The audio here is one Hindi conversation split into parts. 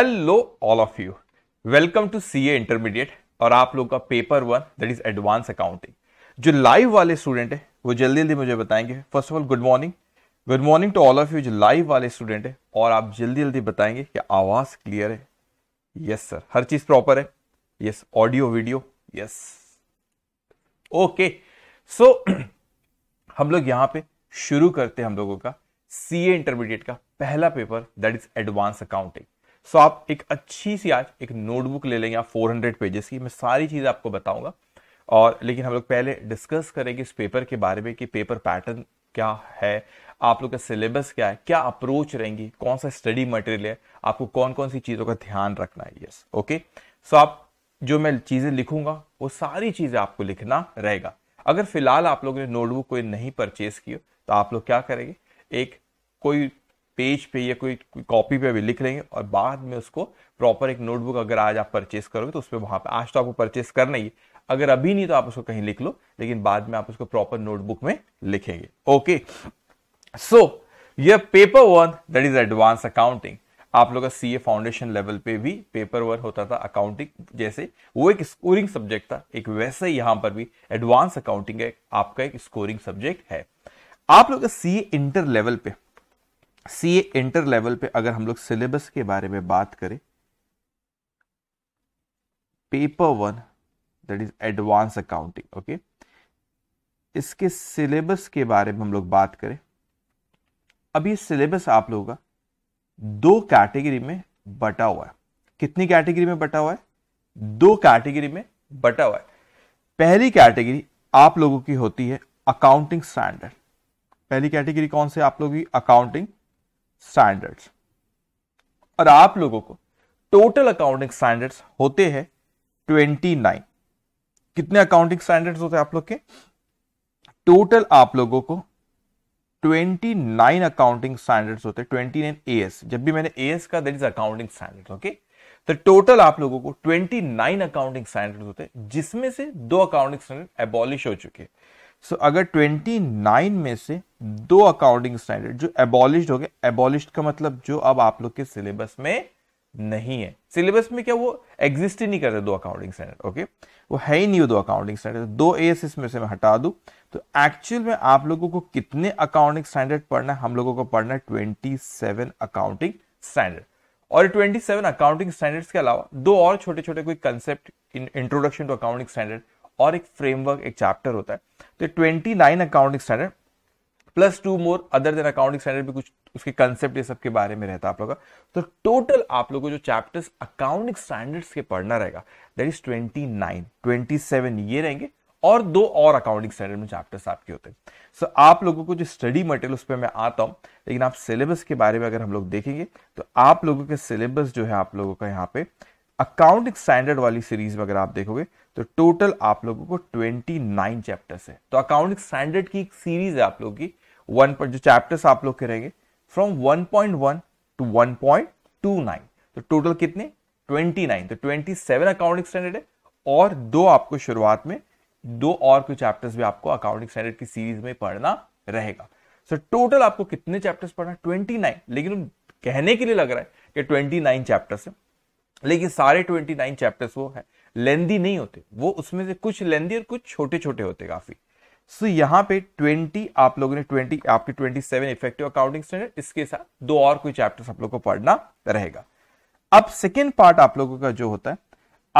Hello all of you welcome to A intermediate और आप लोग का paper one that is advance accounting जो लाइव वाले स्टूडेंट है वो जल्दी जल्दी मुझे बताएंगे first of all good morning good morning to all of you जो लाइव वाले स्टूडेंट है और आप जल्दी जल्दी बताएंगे कि आवाज क्लियर है यस सर हर चीज प्रॉपर है yes audio video yes okay so हम लोग यहाँ पे शुरू करते हैं हम लोगों का सीए इंटरमीडिएट का पहला paper that is advance accounting so आप एक अच्छी सी आज एक नोटबुक ले लेंगे आप 400 पेजेस की मैं सारी चीज़ आपको बताऊंगा और लेकिन हम लोग पहले डिस्कस करेंगे इस पेपर के बारे में कि पेपर पैटर्न क्या है आप लोग का सिलेबस क्या है क्या अप्रोच रहेंगी कौन सा स्टडी मटेरियल है आपको कौन कौन सी चीज़ों का ध्यान रखना है यस ओके सो आप जो मैं चीज़ें लिखूंगा वो सारी चीज़ें आपको लिखना रहेगा अगर फिलहाल आप लोगों ने नोटबुक कोई नहीं परचेज किया तो आप लोग क्या करेंगे एक कोई पेज पे या कोई कॉपी पे अभी लिख लेंगे और बाद में उसको प्रॉपर एक नोटबुक अगर आज आप परचेस करोगे तो उस पर वहाँ पर आज तो आपको परचेस करना ही अगर अभी नहीं तो आप उसको कहीं लिख लो लेकिन बाद में आप उसको प्रॉपर नोटबुक में लिखेंगे ओके सो यह paper one that is advance accounting आप लोग का सी फाउंडेशन लेवल पे भी पेपर वर्क होता था अकाउंटिंग जैसे वो एक स्कोरिंग सब्जेक्ट था एक वैसे ही यहां पर भी एडवांस अकाउंटिंग है आपका एक स्कोरिंग सब्जेक्ट है आप लोग का सी इंटर लेवल पे सी ए इंटर लेवल पे अगर हम लोग सिलेबस के बारे में बात करें paper one that is advance accounting okay इसके सिलेबस के बारे में हम लोग बात करें अब ये सिलेबस आप लोगों का दो कैटेगरी में बटा हुआ है कितनी कैटेगरी में बटा हुआ है दो कैटेगरी में बटा हुआ है पहली कैटेगरी आप लोगों की होती है अकाउंटिंग स्टैंडर्ड पहली कैटेगरी कौन से आप लोगों की अकाउंटिंग स्टैंडर्ड्स और आप लोगों को टोटल अकाउंटिंग स्टैंडर्ड्स होते हैं ट्वेंटी नाइन कितने अकाउंटिंग स्टैंडर्ड्स होते हैं आप लोग के टोटल आप लोगों को ट्वेंटी नाइन अकाउंटिंग स्टैंडर्ड्स होते हैं ट्वेंटी नाइन ए एस जब भी मैंने ए एस का that is accounting standard okay तो टोटल आप लोगों को 29 अकाउंटिंग स्टैंडर्ड होते हैं जिसमें से दो अकाउंटिंग स्टैंडर्ड एबॉलिश हो चुके हैं सो so, अगर 29 में से दो अकाउंटिंग स्टैंडर्ड जो एबॉलिश हो गए एबॉलिश का मतलब जो अब आप लोग के सिलेबस में नहीं है सिलेबस में क्या वो एग्जिस्ट ही नहीं करते दो अकाउंटिंग स्टैंडर्ड ओके वो है ही नहीं वो दो अकाउंटिंग स्टैंडर्ड दो ए एस इसमें से मैं हटा दू तो एक्चुअल में आप लोगों को कितने अकाउंटिंग स्टैंडर्ड पढ़ना है हम लोगों को पढ़ना है ट्वेंटी सेवन अकाउंटिंग स्टैंडर्ड और 27 अकाउंटिंग स्टैंडर्ड्स के अलावा दो और छोटे छोटे कोई concept introduction to accounting standard और एक फ्रेमवर्क एक चैप्टर होता है तो twenty nine accounting standard plus two more other than accounting standard भी कुछ उसके कंसेप्ट ये सब के बारे में रहता है आप लोगों का तो टोटल आप लोगों को जो चैप्टर्स अकाउंटिंग स्टैंडर्ड्स के पढ़ना रहेगा that is twenty nine twenty seven ये रहेंगे और दो और अकाउंटिंग स्टैंडर्ड में चैप्टर्स आपके होते हैं सो so, आप लोगों को जो स्टडी मटेरियल उस पर मैं आता हूँ लेकिन आप सिलेबस के बारे में अगर हम लोग देखेंगे तो आप लोगों के सिलेबस जो है आप लोगों का यहाँ पे अकाउंटिंग स्टैंडर्ड वाली सीरीज में अगर आप देखोगे तो टोटल आप लोगों को 29 चैप्टर्स है तो अकाउंटिंग स्टैंडर्ड की एक सीरीज है आप लोगों की वन पर जो चैप्टर्स आप लोग के रहेंगे फ्रॉम 1.1 टू 1.29 तो टोटल कितने 29 तो 27 अकाउंटिंग स्टैंडर्ड है और दो आपको शुरुआत में दो और कुछ चैप्टर्स भी आपको अकाउंटिंग स्टैंडर्ड की सीरीज में पढ़ना रहेगा सो so, टोटल आपको कितने चैप्टर्स पढ़ना 29 लेकिन कहने के लिए लग रहा है कि 29 चैप्टर्स है लेकिन सारे 29 चैप्टर्स वो है लेंदी नहीं होते वो उसमें से कुछ लेंदी और कुछ छोटे छोटे होते काफ़ी सो so, यहाँ पे 20 आप लोगों ने 20 आपके 27 इफेक्टिव अकाउंटिंग स्टैंडर्ड इसके साथ दो और कोई चैप्टर्स आप लोगों को पढ़ना रहेगा अब सेकेंड पार्ट आप लोगों का जो होता है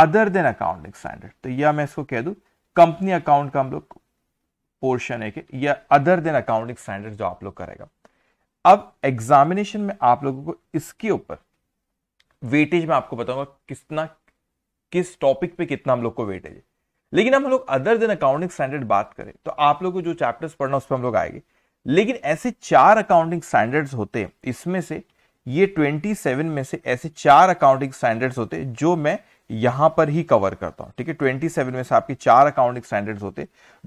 अदर देन अकाउंटिंग स्टैंडर्ड तो यह मैं इसको कह दू कंपनी अकाउंट का हम लोग पोर्शन है कि या अदर देन अकाउंटिंग स्टैंडर्ड जो आप लोग करेगा अब एग्जामिनेशन में आप लोगों को इसके ऊपर वेटेज में आपको बताऊंगा कितना किस टॉपिक पे कितना हम लोग को वेटेज है लेकिन हम लोग अदर देन अकाउंटिंग स्टैंडर्ड बात करें तो आप लोग को जो चैप्टर्स पढ़ना उस पर हम लोग आएंगे लेकिन ऐसे चार अकाउंटिंग स्टैंडर्ड्स होते हैं इसमें से ये 27 में से ऐसे चार अकाउंटिंग स्टैंडर्ड्स होते हैं जो मैं यहां पर ही कवर करता हूं ठीक है 27 में से आपके चार अकाउंटिंग स्टैंडर्ड्स होते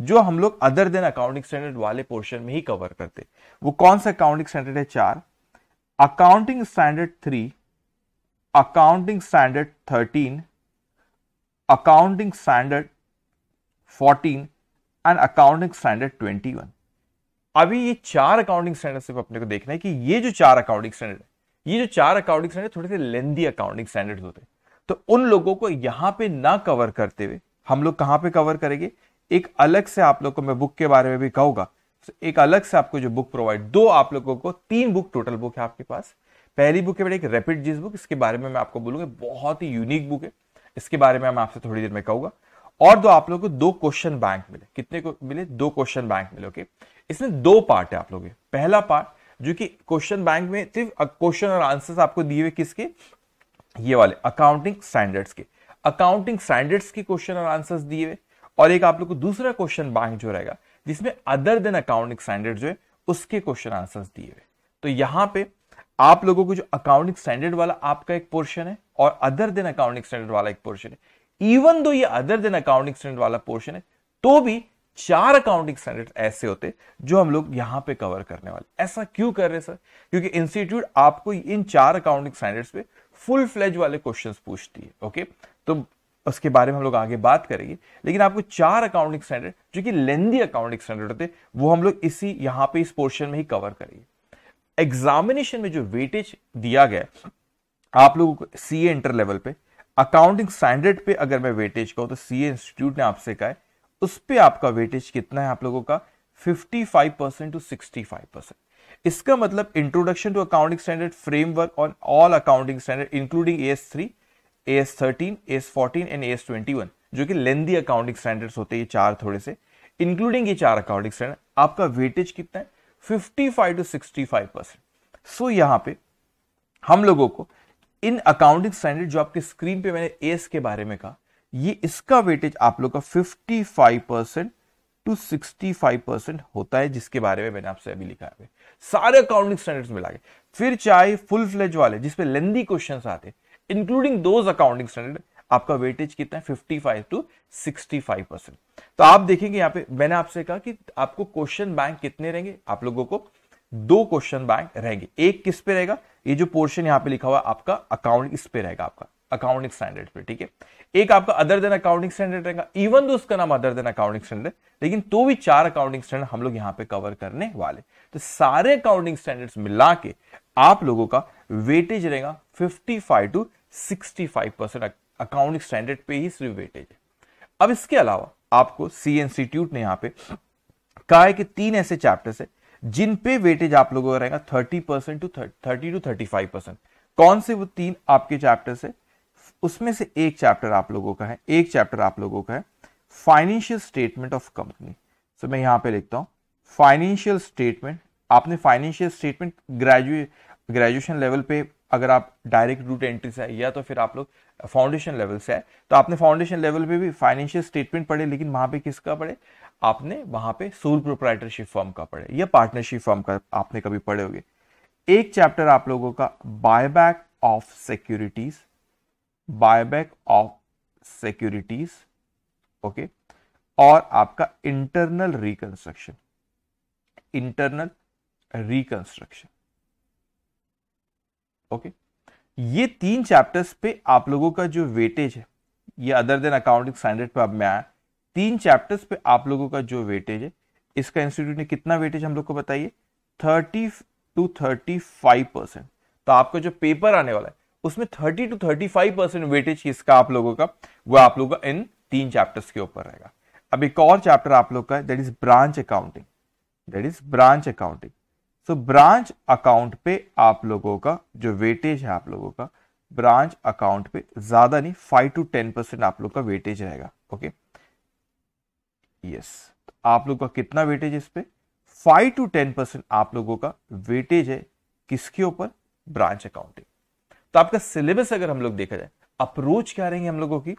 जो हम लोग अदर देन अकाउंटिंग स्टैंडर्ड वाले पोर्शन में ही कवर करते वो कौन सा अकाउंटिंग स्टैंडर्ड है चार accounting standard three accounting standard thirteen accounting standard 14 and accounting standard 21 अभी ये चार अकाउंटिंग स्टैंडर्ड सिर्फ अपने को देखना है कि ये जो चार अकाउंटिंग स्टैंडर्ड ये जो चार अकाउंटिंग स्टैंडर्ड थोड़े से लेंदी अकाउंटिंग स्टैंडर्ड होते हैं तो उन लोगों को यहां पे ना कवर करते हुए हम लोग कहां पे कवर करेंगे एक अलग से आप लोग को मैं बुक के बारे में भी कहूंगा तो एक अलग से आपको जो बुक प्रोवाइड दो आप लोगों को तीन बुक टोटल बुक है आपके पास पहली बुक है एक रैपिड जीस बुक इसके बारे में मैं आपको बोलूंगा बहुत ही यूनिक बुक है इसके बारे में मैं आपसे थोड़ी देर में कहूंगा और दो आप लोगों को दो क्वेश्चन बैंक मिले कितने को मिले दो क्वेश्चन बैंक मिले ओके इसमें दो पार्ट है आप के पहला पार्ट जो कि क्वेश्चन बैंक में सिर्फ क्वेश्चन और आंसर्स आपको दिए हुए किसके ये वाले अकाउंटिंग स्टैंडर्ड्स के अकाउंटिंग स्टैंडर्ड्स के क्वेश्चन और आंसर्स दिए हुए और एक आप लोग को दूसरा क्वेश्चन बैंक जो रहेगा जिसमें अदर देन अकाउंटिंग स्टैंडर्ड जो है उसके क्वेश्चन आंसर्स दिए हुए तो यहां पे आप लोगों को जो अकाउंटिंग स्टैंडर्ड वाला आपका एक पोर्शन है और अदर देन अकाउंटिंग स्टैंडर्ड वाला एक पोर्शन है इवन दो ये अदर देन अकाउंटिंग स्टैंडर्ड वाला पोर्शन है तो भी चार अकाउंटिंग स्टैंडर्ड ऐसे होते जो हम लोग यहां पे कवर करने वाले ऐसा क्यों कर रहे सर क्योंकि इंस्टीट्यूट आपको इन चार अकाउंटिंग स्टैंडर्ड्स पे फुल फ्लेज वाले क्वेश्चंस पूछती है ओके तो उसके बारे में हम लोग आगे बात करेंगे लेकिन आपको चार अकाउंटिंग स्टैंडर्ड जो कि लेंदी अकाउंटिंग स्टैंडर्ड होते वो हम लोग इसी यहां पे इस पोर्शन में ही कवर करेंगे एग्जामिनेशन में जो वेटेज दिया गया आप लोगों को सी इंटर लेवल पे अकाउंटिंग स्टैंडर्ड पे अगर मैं वेटेज कहूं तो सी इंस्टीट्यूट ने आपसे कहा है उस पर आपका वेटेज कितना है आप लोगों का 55 परसेंट टू 65 परसेंट इसका मतलब introduction to accounting standard framework on all accounting standard including A S three A S thirteen A S fourteen and A S twenty one जो कि लेंदी अकाउंटिंग स्टैंडर्ड्स होते हैं चार थोड़े से इंक्लूडिंग ये चार अकाउंटिंग स्टैंडर्ड आपका वेटेज कितना है 55 टू 65 परसेंट सो यहां पे हम लोगों को इन अकाउंटिंग स्टैंडर्ड जो आपके स्क्रीन पे मैंने एस के बारे में कहा ये इसका वेटेज आप लोग का 55 परसेंट टू 65 परसेंट होता है जिसके बारे में मैंने आपसे अभी लिखा है सारे अकाउंटिंग स्टैंडर्ड्स मिला के फिर चाहे फुल फ्लेज वाले जिसपे लेंदी क्वेश्चन आते इंक्लूडिंग दोज अकाउंटिंग स्टैंडर्ड आपका वेटेज कितना है 55 टू 65 परसेंट तो आप देखेंगे यहां पे मैंने आपसे कहा कि आपको क्वेश्चन बैंक कितने रहेंगे आप लोगों को दो क्वेश्चन बैंक रहेंगे एक किस पे रहेगा ये जो पोर्शन यहां पे लिखा हुआ आपका अकाउंट इस पे रहेगा आपका अकाउंटिंग स्टैंडर्ड पे ठीक है एक आपका अदर देन अकाउंटिंग स्टैंडर्ड रहेगा इवन दो उसका नाम अदर देन अकाउंटिंग स्टैंडर्ड लेकिन तो भी चार अकाउंटिंग स्टैंडर्ड हम लोग यहां पे कवर करने वाले तो सारे अकाउंटिंग स्टैंडर्ड्स मिला के आप लोगों का वेटेज रहेगा 55 टू 65 परसेंट अकाउंटिंग स्टैंडर्ड पे ही सिर्फ वेटेज है अब इसके अलावा आपको सी इंस्टीट्यूट ने यहाँ पे कहा है कि तीन ऐसे चैप्टर्स है जिन पे वेटेज आप लोगों का रहेगा thirty percent to thirty to thirty five percent कौन से वो तीन आपके चैप्टर्स है उसमें से एक चैप्टर आप लोगों का है एक चैप्टर आप लोगों का है financial statement of company so मैं यहाँ पे लिखता हूँ फाइनेंशियल स्टेटमेंट आपने financial statement graduate graduation level पे अगर आप डायरेक्ट रूट एंट्री से या तो फिर आप लोग फाउंडेशन लेवल से आए तो आपने फाउंडेशन लेवल पे भी फाइनेंशियल स्टेटमेंट पढ़े लेकिन वहां पे किसका पढ़े आपने वहां पे सोल प्रोप्राइटरशिप फॉर्म का पढ़े या पार्टनरशिप फॉर्म का आपने कभी पढ़े होंगे एक चैप्टर आप लोगों का buyback of securities buyback of securities okay और आपका internal reconstruction internal reconstruction okay ये तीन चैप्टर्स पे आप लोगों का जो वेटेज है ये अदर देन अकाउंटिंग स्टैंडर्ड पे अब मैं आया तीन चैप्टर्स पे आप लोगों का जो वेटेज है इसका इंस्टीट्यूट ने कितना वेटेज हम लोग को बताइए thirty to thirty five percent तो आपका जो पेपर आने वाला है उसमें thirty to thirty five percent weightage किसका आप लोगों का वो आप लोगों का इन तीन चैप्टर्स के ऊपर रहेगा अब एक और चैप्टर आप लोग का that is branch accounting that is branch accounting so branch account पे आप लोगों का जो वेटेज है आप लोगों का ब्रांच अकाउंट पे ज्यादा नहीं फाइव टू टेन परसेंट आप लोग का वेटेज रहेगा ओके यस तो आप लोग का कितना वेटेज इस पे फाइव टू टेन परसेंट आप लोगों का वेटेज है किसके ऊपर ब्रांच अकाउंटिंग तो आपका सिलेबस अगर हम लोग देखा जाए अप्रोच क्या रहेंगे हम लोगों की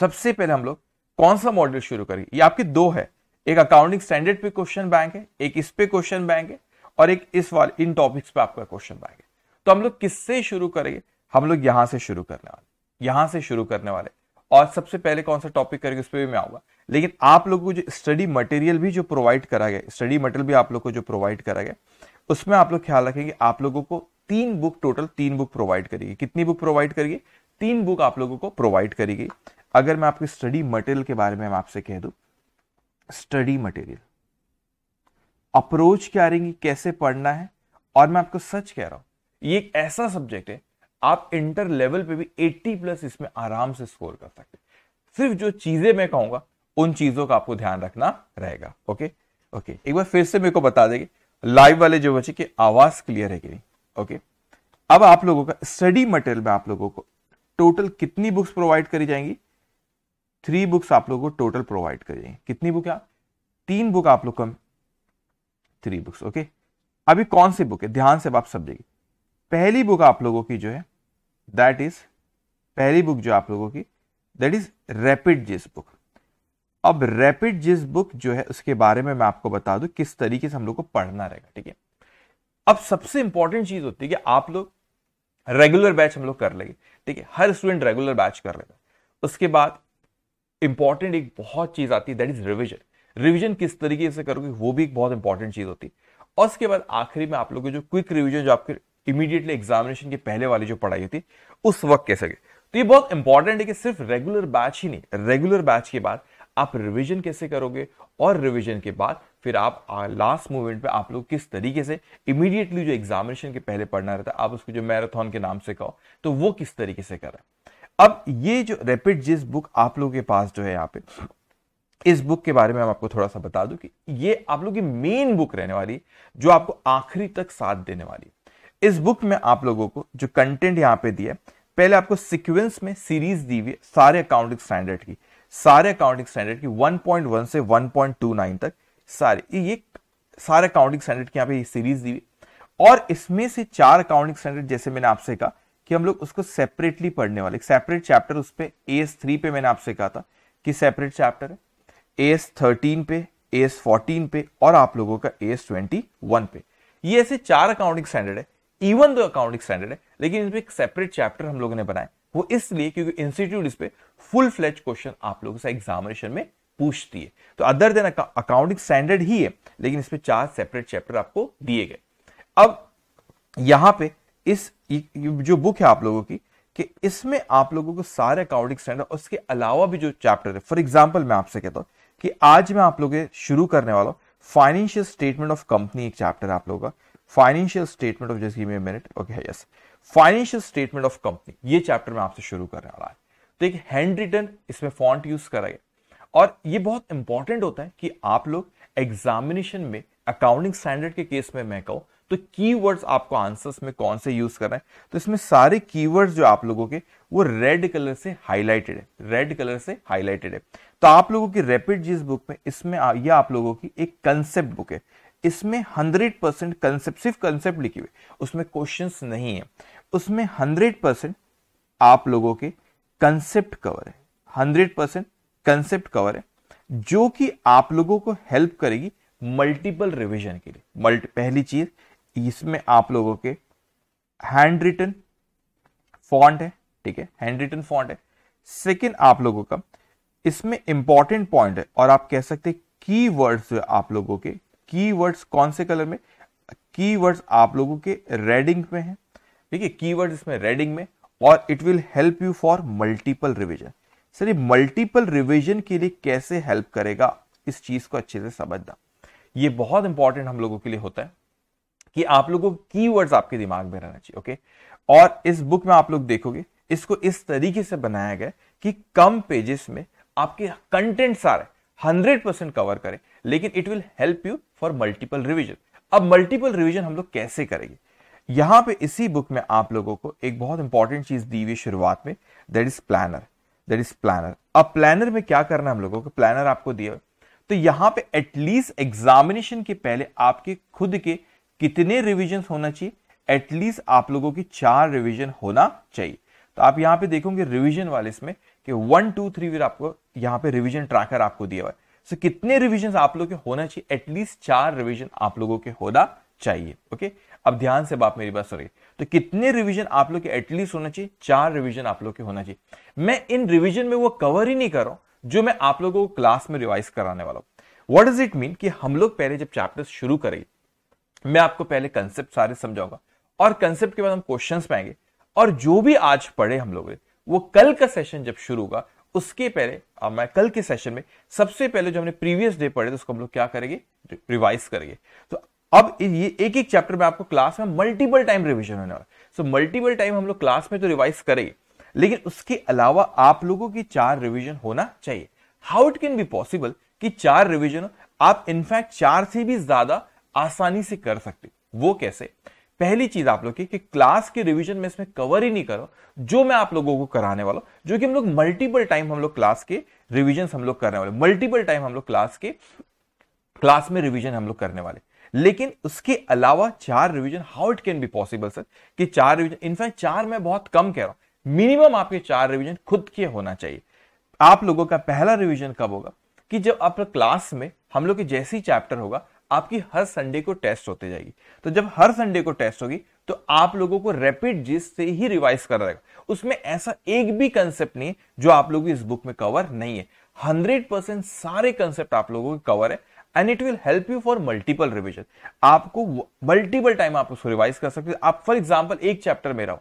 सबसे पहले हम लोग कौन सा मॉडल शुरू करेंगे ये आपके दो है एक अकाउंटिंग स्टैंडर्ड पे क्वेश्चन बैंक है एक इस पे क्वेश्चन बैंक है और एक इस वाले इन टॉपिक्स पे आपका क्वेश्चन बैंक है तो हम लोग किससे शुरू करेंगे हम लोग यहां से शुरू करने वाले यहां से शुरू करने वाले और सबसे पहले कौन सा टॉपिक करेंगे उस पर भी मैं आऊंगा लेकिन आप लोग को जो स्टडी मटेरियल भी जो प्रोवाइड करा गया स्टडी मटेरियल भी आप लोग को जो प्रोवाइड करा गया उसमें आप लोग ख्याल रखेंगे आप लोगों को तीन बुक टोटल तीन बुक प्रोवाइड करेगी कितनी बुक प्रोवाइड करेगी तीन बुक आप लोगों को प्रोवाइड करेगी अगर मैं आपकी स्टडी मटेरियल के बारे में आपसे कह दूं स्टडी मटेरियल अप्रोच क्या रहेगी कैसे पढ़ना है और मैं आपको सच कह रहा हूं ये एक ऐसा सब्जेक्ट है आप इंटर लेवल पे भी 80 प्लस इसमें आराम से स्कोर कर सकते सिर्फ जो चीजें मैं कहूंगा उन चीजों का आपको ध्यान रखना रहेगा ओके ओके एक बार फिर से मेरे को बता देंगे लाइव वाले जो बच्चे की आवाज क्लियर है कि नहीं ओके अब आप लोगों का स्टडी मटेरियल में आप लोगों को टोटल कितनी बुक्स प्रोवाइड करी जाएंगी थ्री बुक्स आप लोगों को टोटल प्रोवाइड करेंगे कितनी बुक है आप तीन बुक आप लोग कम थ्री बुक्स ओके अभी कौन सी बुक है ध्यान से आप सब देखिए पहली बुक आप लोगों की जो है दैट इज पहली बुक जो आप लोगों की दैट इज रैपिड जिस बुक अब रैपिड जिस बुक जो है उसके बारे में मैं आपको बता दूं किस तरीके से हम लोग को पढ़ना रहेगा ठीक है अब सबसे इंपॉर्टेंट चीज होती है कि आप लोग रेगुलर बैच हम लोग कर लेंगे ठीक है हर स्टूडेंट रेगुलर बैच कर लेगा उसके बाद इंपॉर्टेंट एक बहुत चीज आती है दैट इज रिविजन रिविजन किस तरीके से करोगे वो भी एक बहुत इंपॉर्टेंट चीज होती है और उसके बाद आखिरी में आप लोगों जो क्विक रिविजन जो आपके इमीडिएटली एग्जामिनेशन के पहले वाली जो पढ़ाई होती है उस वक्त कैसे गए तो ये बहुत इंपॉर्टेंट है कि सिर्फ रेगुलर बैच ही नहीं रेगुलर बैच के बाद आप रिविजन कैसे करोगे और रिविजन के बाद फिर आप लास्ट मूवमेंट पे आप लोग किस तरीके से इमीडिएटली जो एग्जामिनेशन के पहले पढ़ना रहता है आप उसको जो मैराथन के नाम से कहो तो वो किस तरीके से करें अब ये जो रैपिड जिस बुक आप लोगों के पास जो है यहाँ पे इस बुक के बारे में हम आपको थोड़ा सा बता दूं कि ये आप लोगों की मेन बुक रहने वाली जो आपको आखिरी तक साथ देने वाली इस बुक में आप लोगों को जो कंटेंट यहाँ पे दिया पहले आपको सिक्वेंस में सीरीज दी हुई सारे अकाउंटिंग स्टैंडर्ड की सारे अकाउंटिंग स्टैंडर्ड की 1.1 से 1.29 तक सारे ये सारे अकाउंटिंग स्टैंडर्ड की यहाँ पे सीरीज दी हुई और इसमें से चार अकाउंटिंग स्टैंडर्ड जैसे मैंने आपसे कहा कि हम लोग उसको सेपरेटली पढ़ने वाले सेपरेट चैप्टर उस पर ए एस थ्री पे मैंने आपसे कहा था कि सेपरेट चैप्टर है ए एस थर्टीन पे ए एस फोर्टीन पे और आप लोगों का ए एस ट्वेंटी वन पे ये ऐसे चार अकाउंटिंग स्टैंडर्ड है इवन दो अकाउंटिंग स्टैंडर्ड है लेकिन इस पर एक सेपरेट चैप्टर हम लोगों ने बनाए वो इसलिए क्योंकि इंस्टीट्यूट इस पर फुल फ्लेज क्वेश्चन आप लोगों से एग्जामिनेशन में पूछती है तो अदर देन अकाउंटिंग स्टैंडर्ड ही है लेकिन इस पर चार सेपरेट चैप्टर आपको दिए गए अब यहां पे इस जो बुक है आप लोगों की कि इसमें आप लोगों को सारे अकाउंटिंग स्टैंडर्ड और उसके अलावा भी जो चैप्टर है फॉर एग्जाम्पल मैं आपसे कहता हूँ कि आज मैं आप लोगों शुरू करने वाला हूँ फाइनेंशियल स्टेटमेंट ऑफ कंपनी एक चैप्टर है आप लोगों का फाइनेंशियल स्टेटमेंट ऑफ जैसे minute okay yes financial statement of company ये चैप्टर मैं आपसे शुरू करने वाला है तो एक हैंड रिटर्न इसमें फॉन्ट यूज करा गया और ये बहुत इंपॉर्टेंट होता है कि आप लोग एग्जामिनेशन में अकाउंटिंग स्टैंडर्ड के केस में मैं कहूँ तो कीवर्ड्स आपको आंसर्स में कौन से यूज करना है तो इसमें सारे कीवर्ड्स जो आप लोगों के वो रेड कलर से हाईलाइटेड है रेड कलर से हाईलाइटेड है तो आप लोगों की रैपिड जिस बुक में इसमें ये आप लोगों की एक कंसेप्ट बुक है इसमें हंड्रेड परसेंट कंसेप्ट सिर्फ कंसेप्ट लिखी हुई उसमें क्वेश्चन नहीं है उसमें हंड्रेड परसेंट आप लोगों के कंसेप्ट कवर है हंड्रेड परसेंट कंसेप्ट कवर है जो कि आप लोगों को हेल्प करेगी मल्टीपल रिवीजन के लिए मल्टी पहली चीज इसमें आप लोगों के हैंड रिटन फॉन्ट है ठीक है हैंड रिटन फॉन्ट है सेकेंड आप लोगों का इसमें इंपॉर्टेंट पॉइंट है और आप कह सकते हैं की वर्ड्स आप लोगों के की वर्ड्स कौन से कलर में की वर्ड्स आप लोगों के रेडिंग में है ठीक है की वर्ड इसमें रेडिंग में और it will help you for multiple revision sir ये मल्टीपल रिविजन के लिए कैसे हेल्प करेगा इस चीज को अच्छे से समझना ये बहुत इंपॉर्टेंट हम लोगों के लिए होता है कि आप लोगों को कीवर्ड्स आपके दिमाग में रहना चाहिए ओके और इस बुक में आप लोग देखोगे इसको इस तरीके से बनाया गया कि कम पेजेस में आपके कंटेंट सारे हंड्रेड परसेंट कवर करें लेकिन it will help you for multiple revision अब मल्टीपल रिविजन हम लोग कैसे करेंगे यहां पे इसी बुक में आप लोगों को एक बहुत इंपॉर्टेंट चीज दी हुई शुरुआत में that is planner that is planner अब प्लानर में क्या करना हम लोगों को प्लानर आपको दिया तो यहां पे एटलीस्ट एग्जामिनेशन के पहले आपके खुद के कितने रिविजन होना चाहिए एटलीस्ट आप लोगों की चार रिविजन होना चाहिए तो आप यहां पे देखोगे रिविजन वाले इसमें कि वन टू थ्री वीर आपको यहां पे रिविजन ट्रैकर आपको दिया हुआ है सो so, कितने रिविजन आप लोग के होना चाहिए एटलीस्ट चार रिविजन आप लोगों के होना चाहिए ओके अब ध्यान से आप मेरी बात सुनिए तो कितने रिविजन आप लोग के एटलीस्ट होना चाहिए चार रिविजन आप लोग के होना चाहिए मैं इन रिविजन में वो कवर ही नहीं कर रहा हूं जो मैं आप लोगों को क्लास में रिवाइज कराने वाला हूं वट डज इट मीन कि हम लोग पहले जब चैप्टर शुरू करें मैं आपको पहले कंसेप्ट सारे समझाऊंगा और कंसेप्ट के बाद हम क्वेश्चन पाएंगे और जो भी आज पढ़े हम लोग वो कल का सेशन जब शुरू होगा उसके पहले मैं कल के सेशन में सबसे पहले जो हमने प्रीवियस डे पढ़े थे उसको हम लोग क्या करेंगे रिवाइज करेंगे तो अब ये एक एक चैप्टर में आपको क्लास में मल्टीपल टाइम रिविजन होने वाला सो मल्टीपल टाइम हम लोग क्लास में तो रिवाइज करेंगे लेकिन उसके अलावा आप लोगों की चार रिविजन होना चाहिए how it can be possible कि चार रिविजन आप इनफैक्ट चार से भी ज्यादा आसानी से कर सकते वो कैसे पहली चीज आप लोग की कि क्लास के रिवीजन में इसमें कवर ही नहीं करो जो मैं आप लोगों को कराने वाला हूं जो कि हम लोग मल्टीपल टाइम हम लोग क्लास के रिविजन हम लोग करने वाले मल्टीपल टाइम हम लोग क्लास के क्लास में रिविजन हम लोग करने वाले लेकिन उसके अलावा चार revision how it can be possible sir कि चार रिवीजन इनफैक्ट चार मैं बहुत कम कह रहा हूं मिनिमम आपके चार रिवीजन खुद के होना चाहिए आप लोगों का पहला रिवीजन कब होगा कि जब आप क्लास में हम लोग के जैसे ही चैप्टर होगा आपकी हर संडे को टेस्ट होते जाएगी तो जब हर संडे को टेस्ट होगी तो आप लोगों को रैपिड जिस से ही रिवाइज कर रहेगा उसमें ऐसा एक भी कंसेप्ट नहीं जो आप लोगों की इस बुक में कवर नहीं है हंड्रेड परसेंट सारे कंसेप्ट आप लोगों के कवर है and it will help you for multiple revision आपको मल्टीपल टाइम आप उसको रिवाइज कर सकते आप फॉर एग्जाम्पल एक चैप्टर मेरा हो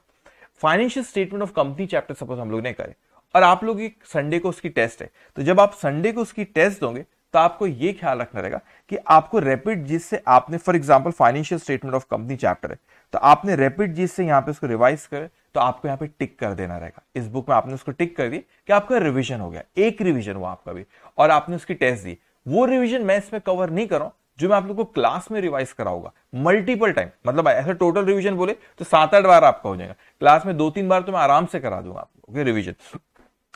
financial statement of company chapter suppose हम लोग ने करें और आप लोग संडे को उसकी टेस्ट है तो जब आप संडे को उसकी टेस्ट दोगे तो आपको ये ख्याल रखना रहेगा कि आपको रैपिड जीत से आपने for example financial statement of company chapter है तो आपने रैपिड जीत से यहाँ पे उसको रिवाइज करे तो आपको यहाँ पे टिक कर देना रहेगा इस बुक में आपने उसको टिक कर दी कि आपका रिविजन हो गया एक रिविजन हुआ आपका भी और आपने उसकी टेस्ट दी वो रिविजन मैं इसमें कवर नहीं कर रहा हूं जो मैं आप लोग को क्लास में रिवाइज कराऊंगा मल्टीपल टाइम मतलब ऐसा टोटल रिवीजन बोले तो सात आठ बार आपका हो जाएगा क्लास में दो तीन बार तो मैं आराम से करा दूंगा आप लोग रिवीजन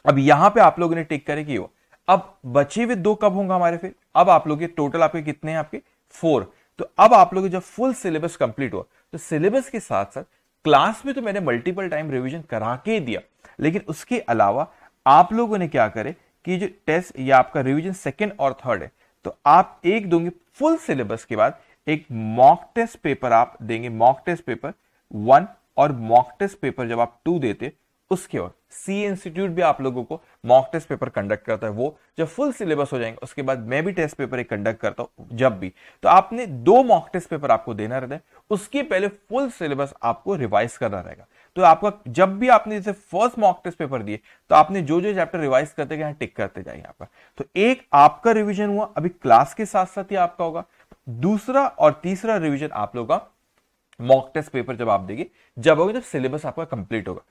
अब यहां पे आप लोगों ने टिक करे कि वो अब बचे हुए दो कब होंगे हमारे फिर अब आप लोग टोटल आपके कितने हैं आपके फोर तो अब आप लोग जब फुल सिलेबस कंप्लीट हुआ तो सिलेबस के साथ साथ क्लास में तो मैंने मल्टीपल टाइम रिवीजन करा के दिया लेकिन उसके अलावा आप लोगों ने क्या करे कि जो टेस्ट या आपका रिवीजन सेकेंड और थर्ड है तो आप एक दोगे फुल सिलेबस के बाद एक मॉक टेस्ट पेपर आप देंगे मॉक टेस्ट पेपर वन और मॉक टेस्ट पेपर जब आप टू देते उसके ओर सी इंस्टीट्यूट भी आप लोगों को मॉक टेस्ट पेपर कंडक्ट करता है वो जब फुल सिलेबस हो जाएंगे उसके बाद मैं भी टेस्ट पेपर एक कंडक्ट करता हूं जब भी तो आपने दो मॉक टेस्ट पेपर आपको देना रहता है उसके पहले फुल सिलेबस आपको रिवाइज करना रहेगा तो आपका जब भी आपने जैसे फर्स्ट मॉक टेस्ट पेपर दिए तो आपने जो जो चैप्टर रिवाइज करते गए टिक करते जाइए आपका तो एक आपका रिविजन हुआ अभी क्लास के साथ साथ ही आपका होगा दूसरा और तीसरा रिविजन आप लोग का मॉक टेस्ट पेपर जब आप देंगे जब होगी जब सिलेबस आपका कंप्लीट होगा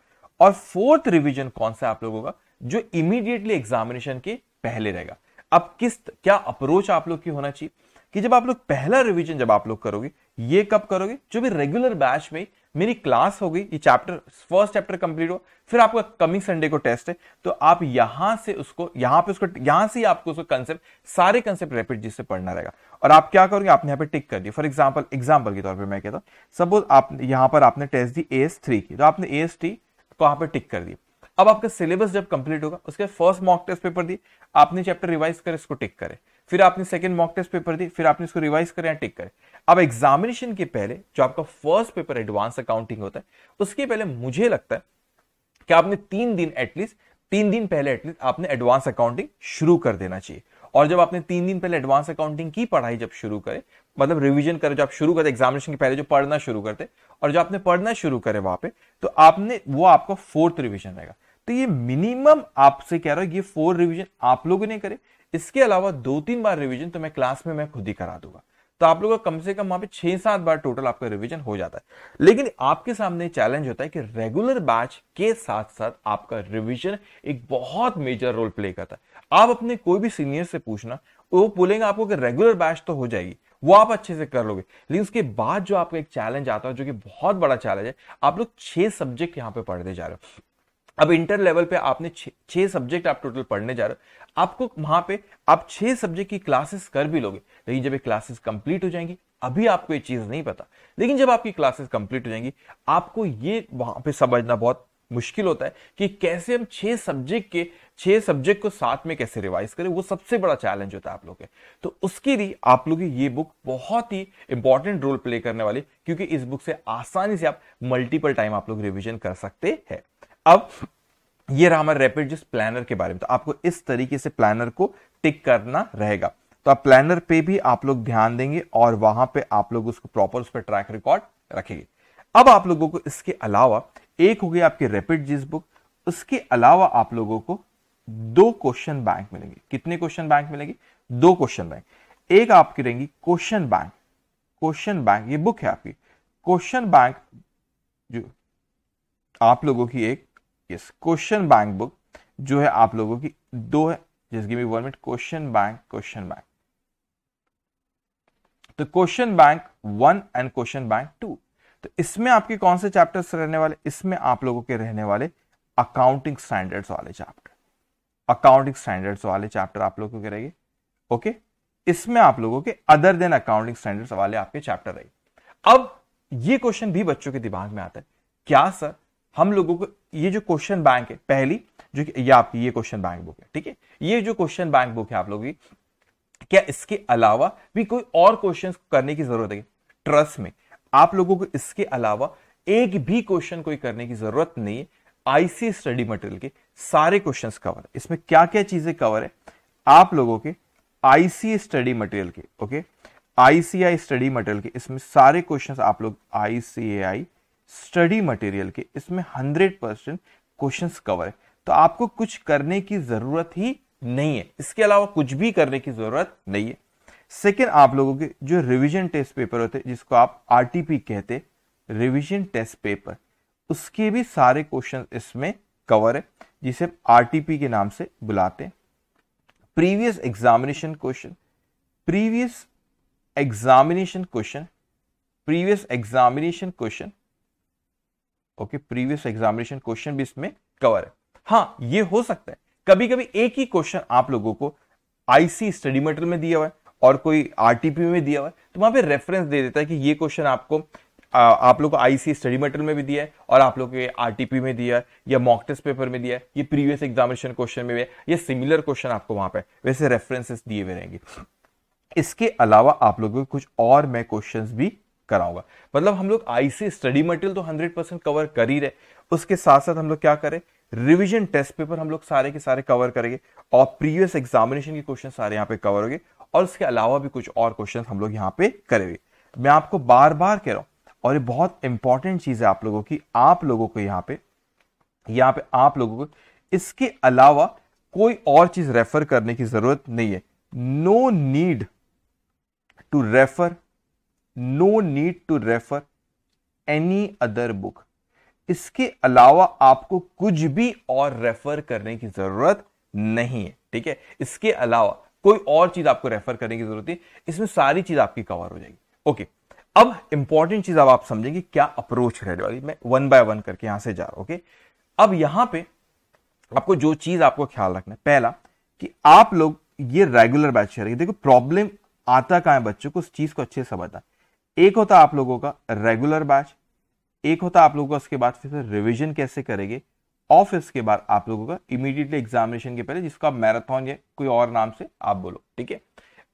और फोर्थ रिवीजन कौन सा आप लोगों का जो इमीडिएटली एग्जामिनेशन के पहले रहेगा अब किस क्या अप्रोच आप लोग की होना चाहिए कि जब आप लोग पहला रिवीजन जब आप लोग करोगे ये कब करोगे जो भी रेगुलर बैच में मेरी क्लास हो गई ये चैप्टर फर्स्ट चैप्टर कंप्लीट हो फिर आपका कमिंग संडे को टेस्ट है तो आप यहां से उसको यहां पे उसको यहां से ही आपको उसको कंसेप्ट सारे कंसेप्ट रेपिड जिससे पढ़ना रहेगा और आप क्या करोगे आपने यहां पे टिक कर दिया फॉर एग्जाम्पल एग्जाम्पल के तौर पर मैं कहता हूँ सपोज आप यहां पर आपने टेस्ट दी ए एस थ्री की तो आपने ए एस तो वहां पे टिक कर दिए अब आपका सिलेबस जब कंप्लीट होगा उसके फर्स्ट मॉक टेस्ट पेपर दिए आपने चैप्टर रिवाइज कर इसको टिक करें फिर आपने सेकंड मॉक टेस्ट पेपर दी फिर आपने इसको रिवाइज करें या टिक करें अब एग्जामिनेशन के पहले जो आपका फर्स्ट पेपर एडवांस अकाउंटिंग होता है उसके पहले मुझे लगता है कि आपने तीन दिन एटलीस्ट तीन दिन पहले एटलीस्ट आपने एडवांस अकाउंटिंग शुरू कर देना चाहिए और जब आपने तीन दिन पहले एडवांस अकाउंटिंग की पढ़ाई जब शुरू करे मतलब रिवीजन करे जब शुरू करते एग्जामिनेशन के पहले जो पढ़ना शुरू करते और जो आपने पढ़ना शुरू करे वहां पे तो आपने वो आपका फोर्थ रिविजन रहेगा तो ये मिनिमम आपसे कह रहा हूं ये फोर रिविजन आप लोगों ने करे इसके अलावा दो तीन बार रिविजन तो मैं क्लास में मैं खुद ही करा दूंगा तो आप लोगों का कम से कम वहां पे छह सात बार टोटल आपका रिवीजन हो जाता है लेकिन आपके सामने चैलेंज होता है कि रेगुलर बैच के साथ साथ आपका रिवीजन एक बहुत मेजर रोल प्ले करता है आप अपने कोई भी सीनियर से पूछना वो बोलेंगे आपको कि रेगुलर बैच तो हो जाएगी वो आप अच्छे से कर लोगे लेकिन उसके बाद जो आपका एक चैलेंज आता है जो कि बहुत बड़ा चैलेंज है आप लोग छह सब्जेक्ट यहाँ पे पढ़ने जा रहे हो अब इंटर लेवल पे आपने छह सब्जेक्ट आप टोटल पढ़ने जा रहे हो आपको वहां पे आप छह सब्जेक्ट की क्लासेस कर भी लोगे लेकिन जब ये क्लासेस कंप्लीट हो जाएंगी अभी आपको ये चीज़ नहीं पता लेकिन जब आपकी क्लासेस कंप्लीट हो जाएंगी आपको ये वहां पे समझना बहुत मुश्किल होता है कि कैसे हम छह सब्जेक्ट के छह सब्जेक्ट को साथ में कैसे रिवाइज करें वो सबसे बड़ा चैलेंज होता है आप लोग के तो उसके लिए आप लोग ये बुक बहुत ही इंपॉर्टेंट रोल प्ले करने वाली क्योंकि इस बुक से आसानी से आप मल्टीपल टाइम आप लोग रिविजन कर सकते हैं अब ये रहा हमारे रैपिड जिस प्लानर के बारे में तो आपको इस तरीके से प्लानर को टिक करना रहेगा तो आप प्लानर पे भी आप लोग ध्यान देंगे और वहां पे आप लोग उसको प्रॉपर उस पर ट्रैक रिकॉर्ड रखेंगे अब आप लोगों को इसके अलावा एक हो गई आपकी रैपिड जिस बुक उसके अलावा आप लोगों को दो क्वेश्चन बैंक मिलेंगे कितने क्वेश्चन बैंक मिलेंगे दो क्वेश्चन बैंक एक आपकी रहेंगी क्वेश्चन बैंक क्वेश्चन बैंक ये बुक है आपकी क्वेश्चन बैंक जो आप लोगों की एक यस क्वेश्चन बैंक बुक जो है आप लोगों की दो है जिसकी भी one question bank question bank तो question bank one and question bank two तो इसमें आपके कौन से चैप्टर्स रहने वाले इसमें आप लोगों के रहने वाले अकाउंटिंग स्टैंडर्ड्स वाले चैप्टर अकाउंटिंग स्टैंडर्ड्स वाले चैप्टर आप लोगों के रहेगी ओके इसमें आप लोगों के अदर देन अकाउंटिंग स्टैंडर्ड्स वाले आपके चैप्टर रहे अब ये क्वेश्चन भी बच्चों के दिमाग में आता है क्या सर हम लोगों को ये जो क्वेश्चन बैंक है पहली जो कि ये आपकी ये क्वेश्चन बैंक बुक है ठीक है ये जो क्वेश्चन बैंक बुक है आप लोगों की क्या इसके अलावा भी कोई और क्वेश्चन करने की जरूरत है ट्रस्ट में आप लोगों को इसके अलावा एक भी क्वेश्चन कोई करने की जरूरत नहीं है आईसी स्टडी मटेरियल के सारे क्वेश्चन कवर इसमें क्या क्या चीजें कवर है आप लोगों के आईसी स्टडी मटेरियल के ओके आईसीआई स्टडी मटेरियल के इसमें सारे क्वेश्चन आप लोग आईसीआई स्टडी मटेरियल के इसमें हंड्रेड परसेंट क्वेश्चन कवर है तो आपको कुछ करने की जरूरत ही नहीं है इसके अलावा कुछ भी करने की जरूरत नहीं है सेकेंड आप लोगों के जो रिविजन टेस्ट पेपर होते हैं जिसको आप आरटीपी कहते रिविजन टेस्ट पेपर उसके भी सारे क्वेश्चन इसमें कवर है जिसे आरटीपी के नाम से बुलाते हैं previous examination question previous examination question previous examination question okay previous examination question भी इसमें कवर है हाँ ये हो सकता है कभी कभी एक ही क्वेश्चन आप लोगों को आईसी स्टडी मटेरियल में दिया हुआ है और कोई आरटीपी में दिया हुआ है तो वहां पे रेफरेंस दे देता है कि ये क्वेश्चन आपको आप लोग को आईसी स्टडी मटेरियल में भी दिया है और आप लोग के आरटीपी में दिया है या मॉक टेस्ट पेपर में दिया है ये प्रीवियस एग्जामिनेशन क्वेश्चन में भी है ये सिमिलर क्वेश्चन आपको वहां पे वैसे रेफरेंसेस दिए हुए रहेंगे इसके अलावा आप लोगों को कुछ और मैं क्वेश्चंस भी कराऊंगा मतलब हम लोग आईसी स्टडी मटेरियल तो हंड्रेड कवर कर ही रहे उसके साथ साथ हम लोग क्या करें रिविजन टेस्ट पेपर हम लोग सारे के सारे कवर करेंगे और प्रीवियस एग्जामिनेशन के क्वेश्चन सारे यहाँ पे कवर होंगे और उसके अलावा भी कुछ और क्वेश्चन हम लोग यहाँ पे करेंगे मैं आपको बार बार कह रहा हूं और ये बहुत इंपॉर्टेंट चीज़ है आप लोगों की आप लोगों को यहां पे यहां पे आप लोगों को इसके अलावा कोई और चीज़ रेफर करने की ज़रूरत नहीं है no need to refer no need to refer any other book इसके अलावा आपको कुछ भी और रेफर करने की ज़रूरत नहीं है ठीक है इसके अलावा कोई और चीज़ आपको रेफर करने की ज़रूरत नहीं इसमें सारी चीज़ आपकी कवर हो जाएगी ओके okay. अब इंपॉर्टेंट चीज अब आप समझेंगे क्या अप्रोच रहने वाली मैं वन बाय वन करके यहां से जा रहा हूं ओके अब यहां पे आपको जो चीज आपको ख्याल रखना है पहला कि आप लोग ये रेगुलर बैच कर रहे देखो प्रॉब्लम आता कहा है बच्चों को उस चीज को अच्छे से समझना एक होता आप लोगों का रेगुलर बैच एक होता आप लोगों का उसके बाद फिर रिविजन कैसे करेंगे और फिर बाद आप लोगों का इमीडिएटली एग्जामिनेशन के पहले जिसका मैराथन या कोई और नाम से आप बोलो ठीक है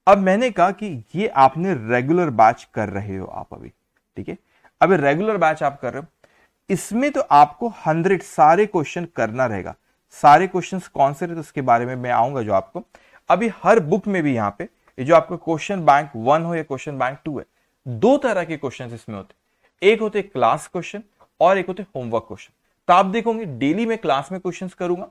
अब मैंने कहा कि ये आपने रेगुलर बैच कर रहे हो आप अभी ठीक है अभी रेगुलर बैच आप कर रहे हो इसमें तो आपको हंड्रेड सारे क्वेश्चन करना रहेगा सारे क्वेश्चन कौन से रहे तो उसके बारे में मैं आऊंगा जो आपको अभी हर बुक में भी यहाँ पे जो आपका क्वेश्चन बैंक वन हो या क्वेश्चन बैंक टू है दो तरह के क्वेश्चन इसमें होते एक होते क्लास क्वेश्चन और एक होते होमवर्क क्वेश्चन तो आप देखोगे डेली मैं क्लास में क्वेश्चन करूंगा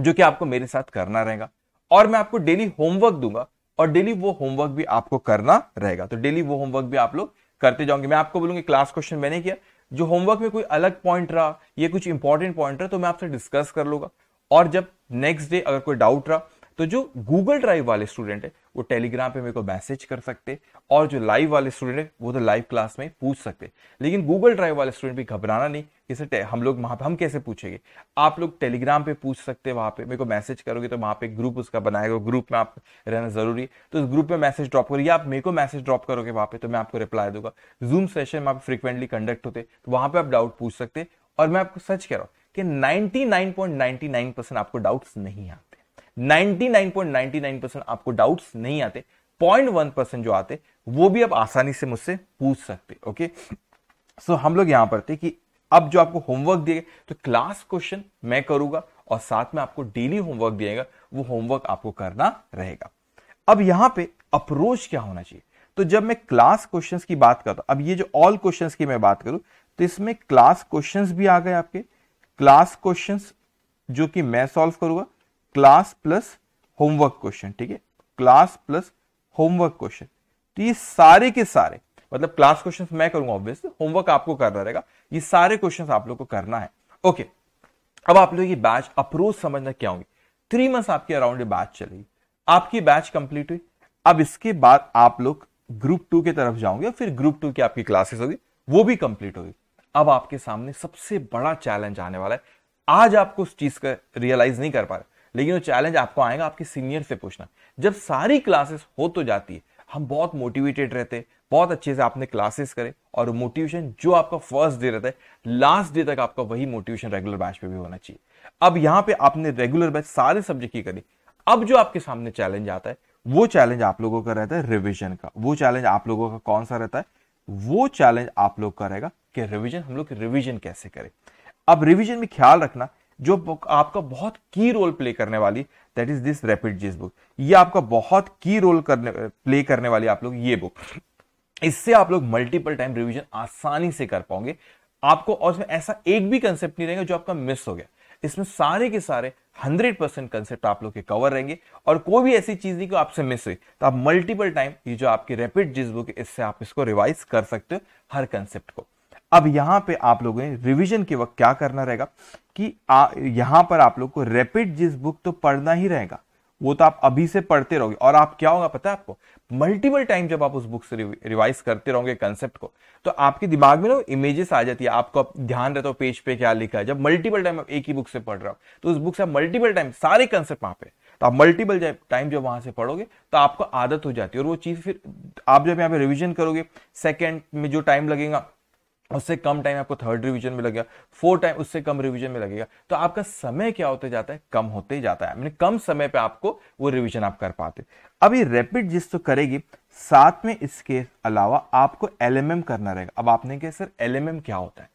जो कि आपको मेरे साथ करना रहेगा और मैं आपको डेली होमवर्क दूंगा और डेली वो होमवर्क भी आपको करना रहेगा तो डेली वो होमवर्क भी आप लोग करते जाओगे मैं आपको बोलूंगी क्लास क्वेश्चन मैंने किया जो होमवर्क में कोई अलग पॉइंट रहा ये कुछ इंपॉर्टेंट पॉइंट रहा तो मैं आपसे डिस्कस कर लूंगा और जब नेक्स्ट डे अगर कोई डाउट रहा तो जो गूगल ड्राइव वाले स्टूडेंट है वो टेलीग्राम पे मेरे को मैसेज कर सकते और जो लाइव वाले स्टूडेंट है वो तो लाइव क्लास में पूछ सकते लेकिन गूगल ड्राइव वाले स्टूडेंट भी घबराना नहीं सर हम लोग वहाँ पर हम कैसे पूछेंगे आप लोग टेलीग्राम पे पूछ सकते हैं वहाँ पे मेरे को मैसेज करोगे तो वहाँ पे ग्रुप उसका बनाएगा ग्रुप में आप रहना जरूरी है तो उस ग्रुप में मैसेज ड्रॉप करोगे आप मेरे को मैसेज ड्रॉप करोगे वहाँ पे तो मैं आपको रिप्लाई दूंगा जूम सेशन में आप फ्रिक्वेंटली कंडक्ट होते तो वहाँ पर आप डाउट पूछ सकते और मैं आपको सच कह रहा हूँ कि 99.99 परसेंट आपको डाउट्स नहीं आते 99.99 परसेंट आपको डाउट्स नहीं आते पॉइंट परसेंट जो आते वो भी आप आसानी से मुझसे पूछ सकते ओके सो so, हम लोग यहां पर थे कि अब जो आपको होमवर्क दिए तो क्लास क्वेश्चन मैं करूंगा और साथ में आपको डेली होमवर्क दिएगा वो होमवर्क आपको करना रहेगा अब यहां पे अप्रोच क्या होना चाहिए तो जब मैं क्लास क्वेश्चंस की बात करता हूं अब ये जो ऑल क्वेश्चंस की मैं बात करूं तो इसमें क्लास क्वेश्चंस भी आ गए आपके क्लास क्वेश्चंस जो कि मैं सॉल्व करूंगा क्लास प्लस होमवर्क क्वेश्चन ठीक है क्लास प्लस होमवर्क क्वेश्चन तो ये सारे के सारे मतलब क्लास क्वेश्चन मैं करूंगा ऑब्वियसली होमवर्क आपको करना रहेगा ये सारे क्वेश्चन आप लोग को करना है ओके अब आप लोग ये बैच अप्रोच समझना क्या होंगे थ्री मंथ आपके अराउंड बैच चलेगी आपकी बैच कंप्लीट हुई अब इसके बाद आप लोग ग्रुप टू के तरफ जाओगे फिर ग्रुप टू की आपकी क्लासेस होगी वो भी कंप्लीट होगी अब आपके सामने सबसे बड़ा चैलेंज आने वाला है आज आपको उस चीज का रियलाइज नहीं कर पा रहे लेकिन वो चैलेंज आपको आएगा आपके सीनियर से पूछना जब सारी क्लासेस हो तो जाती है हम बहुत मोटिवेटेड रहते हैं बहुत अच्छे से आपने क्लासेस करे और मोटिवेशन जो आपका फर्स्ट डे रहता है लास्ट डे तक आपका वही मोटिवेशन रेगुलर बैच पे भी होना चाहिए अब यहाँ पे आपने रेगुलर बैच सारे सब्जेक्ट की करी अब जो आपके सामने चैलेंज आता है वो चैलेंज आप लोगों का रहता है रिविजन का वो चैलेंज आप लोगों का कौन सा रहता है वो चैलेंज आप लोग का रहेगा कि रिविजन हम लोग रिविजन कैसे करें अब रिविजन में ख्याल रखना जो बुक आपका बहुत की रोल प्ले करने वाली that is this rapid GS book ये आपका बहुत की रोल करने प्ले करने वाली आप लोग ये बुक इससे आप लोग मल्टीपल टाइम रिविजन आसानी से कर पाओगे आपको और इसमें ऐसा एक भी कंसेप्ट नहीं रहेगा जो आपका मिस हो गया इसमें सारे के सारे 100 परसेंट कंसेप्ट आप लोग के कवर रहेंगे और कोई भी ऐसी चीज नहीं कि आपसे मिस हुई तो आप मल्टीपल टाइम ये जो आपकी रैपिड जिस बुक इससे आप इसको रिवाइज कर सकते हो हर कंसेप्ट को अब यहां पे आप लोगों ने रिवीजन के वक्त क्या करना रहेगा कि आ, यहां पर आप लोग को रैपिड जिस बुक तो पढ़ना ही रहेगा वो तो आप अभी से पढ़ते रहोगे और आप क्या होगा पता है आपको मल्टीपल टाइम जब आप उस बुक से रिवाइज करते रहोगे कंसेप्ट को तो आपके दिमाग में ना इमेजेस आ जाती है आपको आप ध्यान रहता हो पेज पे क्या लिखा है जब मल्टीपल टाइम आप एक ही बुक से पढ़ रहे हो तो उस बुक से आप मल्टीपल टाइम सारे कंसेप्ट वहां पे तो आप मल्टीपल टाइम जब वहां से पढ़ोगे तो आपको आदत हो जाती है और वो चीज फिर आप जब यहाँ पे रिविजन करोगे सेकेंड में जो टाइम लगेगा उससे कम टाइम आपको थर्ड रिवीजन में लगेगा फोर टाइम उससे कम रिवीजन में लगेगा तो आपका समय क्या होते जाता है कम होते जाता है मैंने कम समय पे आपको वो रिवीजन आप कर पाते अब ये रैपिड जिस तो करेगी साथ में इसके अलावा आपको एलएमएम करना रहेगा अब आपने कहा सर एलएमएम क्या होता है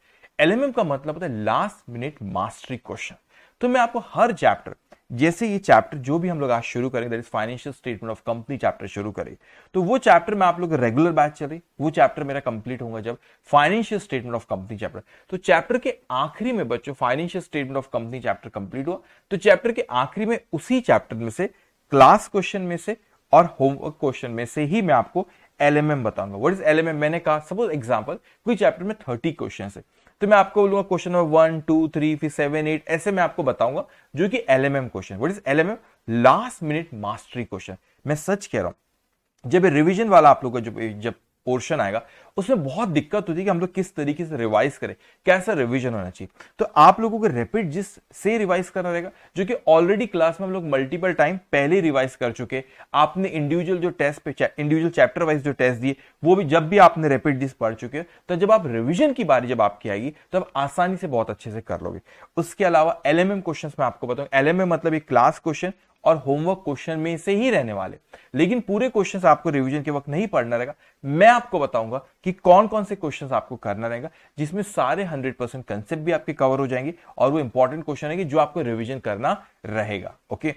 एलएमएम का मतलब होता है लास्ट मिनट मास्टरी क्वेश्चन तो मैं आपको हर चैप्टर जैसे ये चैप्टर जो भी हम लोग आज शुरू करें that is financial statement of company chapter शुरू करें तो वो चैप्टर में आप लोग रेगुलर बैच चले वो चैप्टर मेरा कंप्लीट होगा जब financial statement of company chapter तो चैप्टर के आखिरी में बच्चों financial statement of company chapter complete हुआ तो चैप्टर के आखिरी में उसी चैप्टर में से क्लास क्वेश्चन में से और होमवर्क क्वेश्चन में से ही मैं आपको एलएमएम बताऊंगा व्हाट इज एलएमएम मैंने कहा सपोज एग्जांपल कोई चैप्टर में थर्टी क्वेश्चन है तो मैं आपको बोलूंगा question number one two three फिर सेवन एट ऐसे मैं आपको बताऊंगा जो कि L M M question what is L M M last minute mastery question मैं सच कह रहा हूं जब रिविजन वाला आप लोग जब जब पोर्शन आएगा उसमें बहुत दिक्कत होती है कि हम लोग किस तरीके से रिवाइज करें कैसा रिविजन होना चाहिए तो आप लोगों को रैपिड जिस से रिवाइज करना रहेगा जो कि ऑलरेडी क्लास में हम लोग मल्टीपल टाइम पहले रिवाइज कर चुके आपने इंडिविजुअल जो टेस्ट पे इंडिविजुअल चैप्टर वाइज जो टेस्ट दिए वो भी जब भी आपने रेपिड जिस पढ़ चुके हो तो जब आप रिविजन की बारी जब आपकी आएगी तो आप आसानी से बहुत अच्छे से कर लोगे उसके अलावा एलएमएम क्वेश्चन में आपको बताऊं एलएमएम मतलब एक क्लास क्वेश्चन और होमवर्क क्वेश्चन में से ही रहने वाले लेकिन पूरे क्वेश्चन आपको रिविजन के वक्त नहीं पढ़ना रहेगा मैं आपको बताऊंगा कि कौन कौन से क्वेश्चन आपको करना रहेगा जिसमें सारे हंड्रेड परसेंट कंसेप्ट भी आपके कवर हो जाएंगे और वो इंपॉर्टेंट क्वेश्चन है जो आपको रिविजन करना रहेगा ओके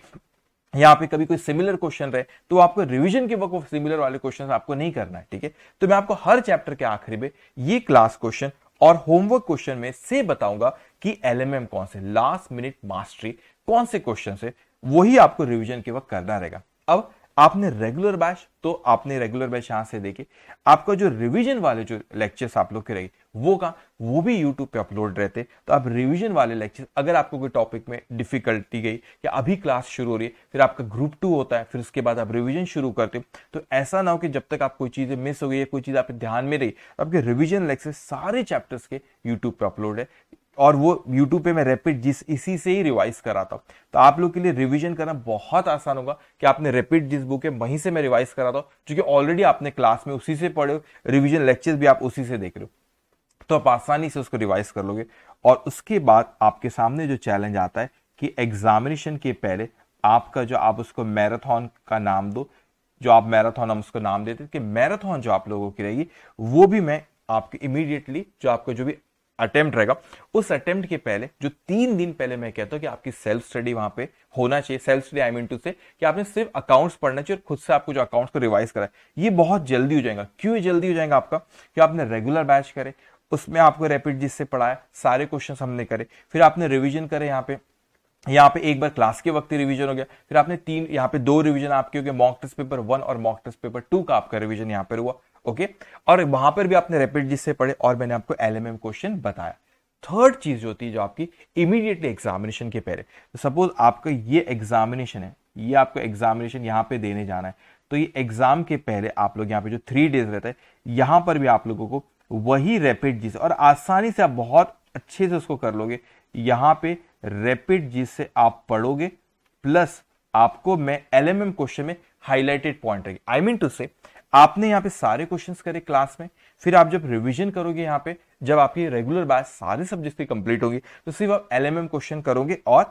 यहाँ पे कभी कोई सिमिलर क्वेश्चन रहे तो आपको रिवीजन के वक्त सिमिलर वाले क्वेश्चन आपको नहीं करना है ठीक है तो मैं आपको हर चैप्टर के आखिरी में ये क्लास क्वेश्चन और होमवर्क क्वेश्चन में से बताऊंगा कि एलएमएम कौन से लास्ट मिनट मास्टरी कौन से क्वेश्चन है वही आपको रिविजन के वक्त करना रहेगा अब आपने रेगुलर बैच तो आपने रेगुलर बैच यहां से देखे आपका जो रिविजन वाले जो लेक्चर्स आप लोग के रहे वो कहा वो भी यूट्यूब पे अपलोड रहते तो आप रिविजन वाले लेक्चर अगर आपको कोई टॉपिक में डिफिकल्टी गई या अभी क्लास शुरू हो रही है फिर आपका ग्रुप टू होता है फिर उसके बाद आप रिविजन शुरू करते हो तो ऐसा ना हो कि जब तक आप कोई चीज़ें मिस हो गई है कोई चीज़ आपके ध्यान में रही तो आपके रिविजन लेक्चर सारे चैप्टर्स के यूट्यूब पर अपलोड है और वो यूट्यूब पे मैं रैपिड जिस इसी से ही रिवाइज कराता हूँ तो आप लोग के लिए रिवीजन करना बहुत आसान होगा कि आपने रैपिड जिस बुक है वहीं से मैं रिवाइज कराता हूँ क्योंकि ऑलरेडी आपने क्लास में उसी से पढ़े हो रिविजन लेक्चर भी आप उसी से देख रहे हो तो आप आसानी से उसको रिवाइज कर लोगे और उसके बाद आपके सामने जो चैलेंज आता है कि एग्जामिनेशन के पहले आपका जो आप उसको मैराथन का नाम दो जो आप मैराथन हम उसको नाम देते कि मैराथन जो आप लोगों की रहेगी वो भी मैं आपके इमीडिएटली जो आपका जो भी अटेम्प्ट रहेगा उस अटेम्प्ट के पहले जो तीन दिन पहले मैं कहता हूँ कि आपकी सेल्फ स्टडी वहां पे होना चाहिए self study I mean to say कि आपने सिर्फ अकाउंट्स पढ़ना चाहिए और खुद से आपको जो अकाउंट्स को रिवाइज कराए ये बहुत जल्दी हो जाएगा क्यों जल्दी हो जाएगा आपका कि आपने रेगुलर बैच करे उसमें आपको रैपिड जिससे पढ़ाया सारे क्वेश्चन हमने करे फिर आपने रिविजन करे यहाँ पे यहाँ पे एक बार क्लास के वक्त ही रिविजन हो गया फिर आपने तीन यहाँ पे दो रिविजन आपके हो गए मॉक टेस्ट पेपर वन और मॉक टेस्ट पेपर टू का आपका रिविजन यहाँ पर हुआ ओके और वहां पर भी आपने रेपिड जिससे पढ़े और मैंने आपको एल क्वेश्चन बताया थर्ड चीज जो होती है जो आपकी इमीडिएटली एग्जामिनेशन के पहले तो सपोज आपका ये एग्जामिनेशन है ये आपको एग्जामिनेशन यहाँ पे देने जाना है तो ये एग्जाम के पहले आप लोग यहाँ पे जो थ्री डेज रहता है यहाँ पर भी आप लोगों को वही रैपिड जिस और आसानी से आप बहुत अच्छे से उसको कर लोगे यहाँ पे रैपिड जी से आप पढ़ोगे प्लस आपको मैं एलएमएम क्वेश्चन में हाईलाइटेड पॉइंट रहेगी आई मीन टू से आपने यहाँ पे सारे क्वेश्चंस करे क्लास में फिर आप जब रिवीजन करोगे यहाँ पे जब आपकी रेगुलर बैच सारे सब्जेक्ट की कंप्लीट होगी तो सिर्फ आप एल क्वेश्चन करोगे और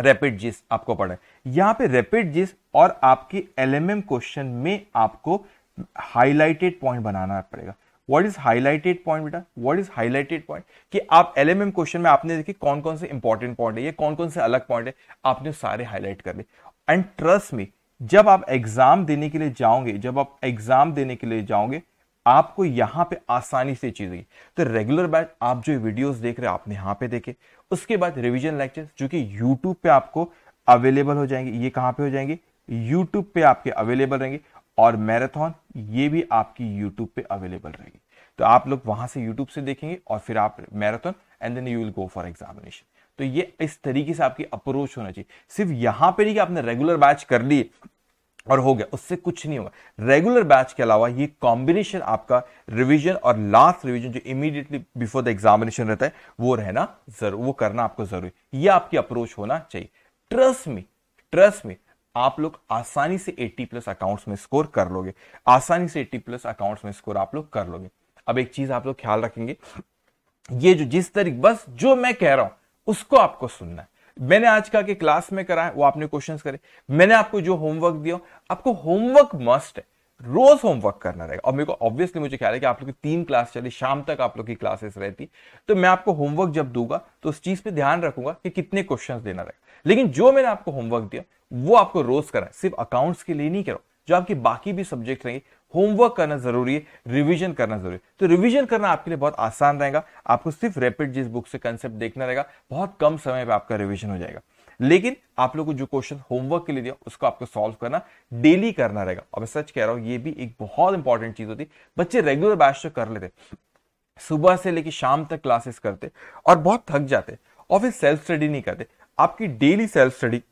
रैपिड जिस आपको पढ़े यहाँ पे रैपिड जिस और आपके एल क्वेश्चन में आपको हाईलाइटेड पॉइंट बनाना पड़ेगा वॉट इज हाईलाइटेड पॉइंट बेटा वॉट इज हाईलाइटेड पॉइंट कि आप एल क्वेश्चन में आपने देखिए कौन कौन से इंपॉर्टेंट पॉइंट है ये कौन कौन से अलग पॉइंट है आपने सारे हाईलाइट कर लिए एंड ट्रस्ट मी जब आप एग्जाम देने के लिए जाओगे जब आप एग्जाम देने के लिए जाओगे आपको यहां पे आसानी से चीजें तो रेगुलर बैच आप जो वीडियोस देख रहे हो आपने यहां पे देखे उसके बाद रिवीजन लेक्चर्स जो कि यूट्यूब पे आपको अवेलेबल हो जाएंगे ये कहां पे हो जाएंगे यूट्यूब पे आपके अवेलेबल रहेंगे और मैराथन ये भी आपकी यूट्यूब पे अवेलेबल रहेगी तो आप लोग वहां से यूट्यूब से देखेंगे और फिर आप marathon and then you will go for examination तो ये इस तरीके से आपकी अप्रोच होना चाहिए सिर्फ यहां पर ही कि आपने रेगुलर बैच कर लिए और हो गया उससे कुछ नहीं होगा रेगुलर बैच के अलावा ये कॉम्बिनेशन आपका रिवीजन और लास्ट रिवीजन जो इमीडिएटली बिफोर द एग्जामिनेशन रहता है वो रहना जरूर वो करना आपको जरूरी ये आपकी अप्रोच होना चाहिए ट्रस्ट में ट्रस्ट में आप लोग आसानी से 80 प्लस अकाउंट्स में स्कोर कर लोगे आसानी से 80 प्लस अकाउंट्स में स्कोर आप लोग कर लोगे अब एक चीज आप लोग ख्याल रखेंगे ये जो जिस तरीके बस जो मैं कह रहा हूं उसको आपको सुनना है मैंने आज का के क्लास में करा है वो आपने क्वेश्चंस करे मैंने आपको जो होमवर्क दिया आपको होमवर्क मस्ट है रोज होमवर्क करना रहेगा और मेरे को ऑब्वियसली मुझे ख्याल है कि आप लोग की तीन क्लास चली शाम तक आप लोग की क्लासेस रहती तो मैं आपको होमवर्क जब दूंगा तो उस चीज पे ध्यान रखूंगा कि कितने क्वेश्चंस देना रहेगा लेकिन जो मैंने आपको होमवर्क दिया वो आपको रोज करा है सिर्फ अकाउंट्स के लिए नहीं करो जो आपके बाकी भी सब्जेक्ट रहेंगे होमवर्क करना जरूरी है रिवीजन करना जरूरी है तो रिवीजन करना आपके लिए बहुत आसान रहेगा आपको सिर्फ रैपिड जिस बुक से कंसेप्ट देखना रहेगा बहुत कम समय पर आपका रिवीजन हो जाएगा लेकिन आप लोग को जो क्वेश्चन होमवर्क के लिए दिया उसको आपको सॉल्व करना डेली करना रहेगा और मैं सच कह रहा हूं ये भी एक बहुत इंपॉर्टेंट चीज होती है बच्चे रेगुलर बैच तो कर लेते सुबह से लेकर शाम तक क्लासेस करते और बहुत थक जाते और फिर सेल्फ स्टडी नहीं करते आपकी daily self study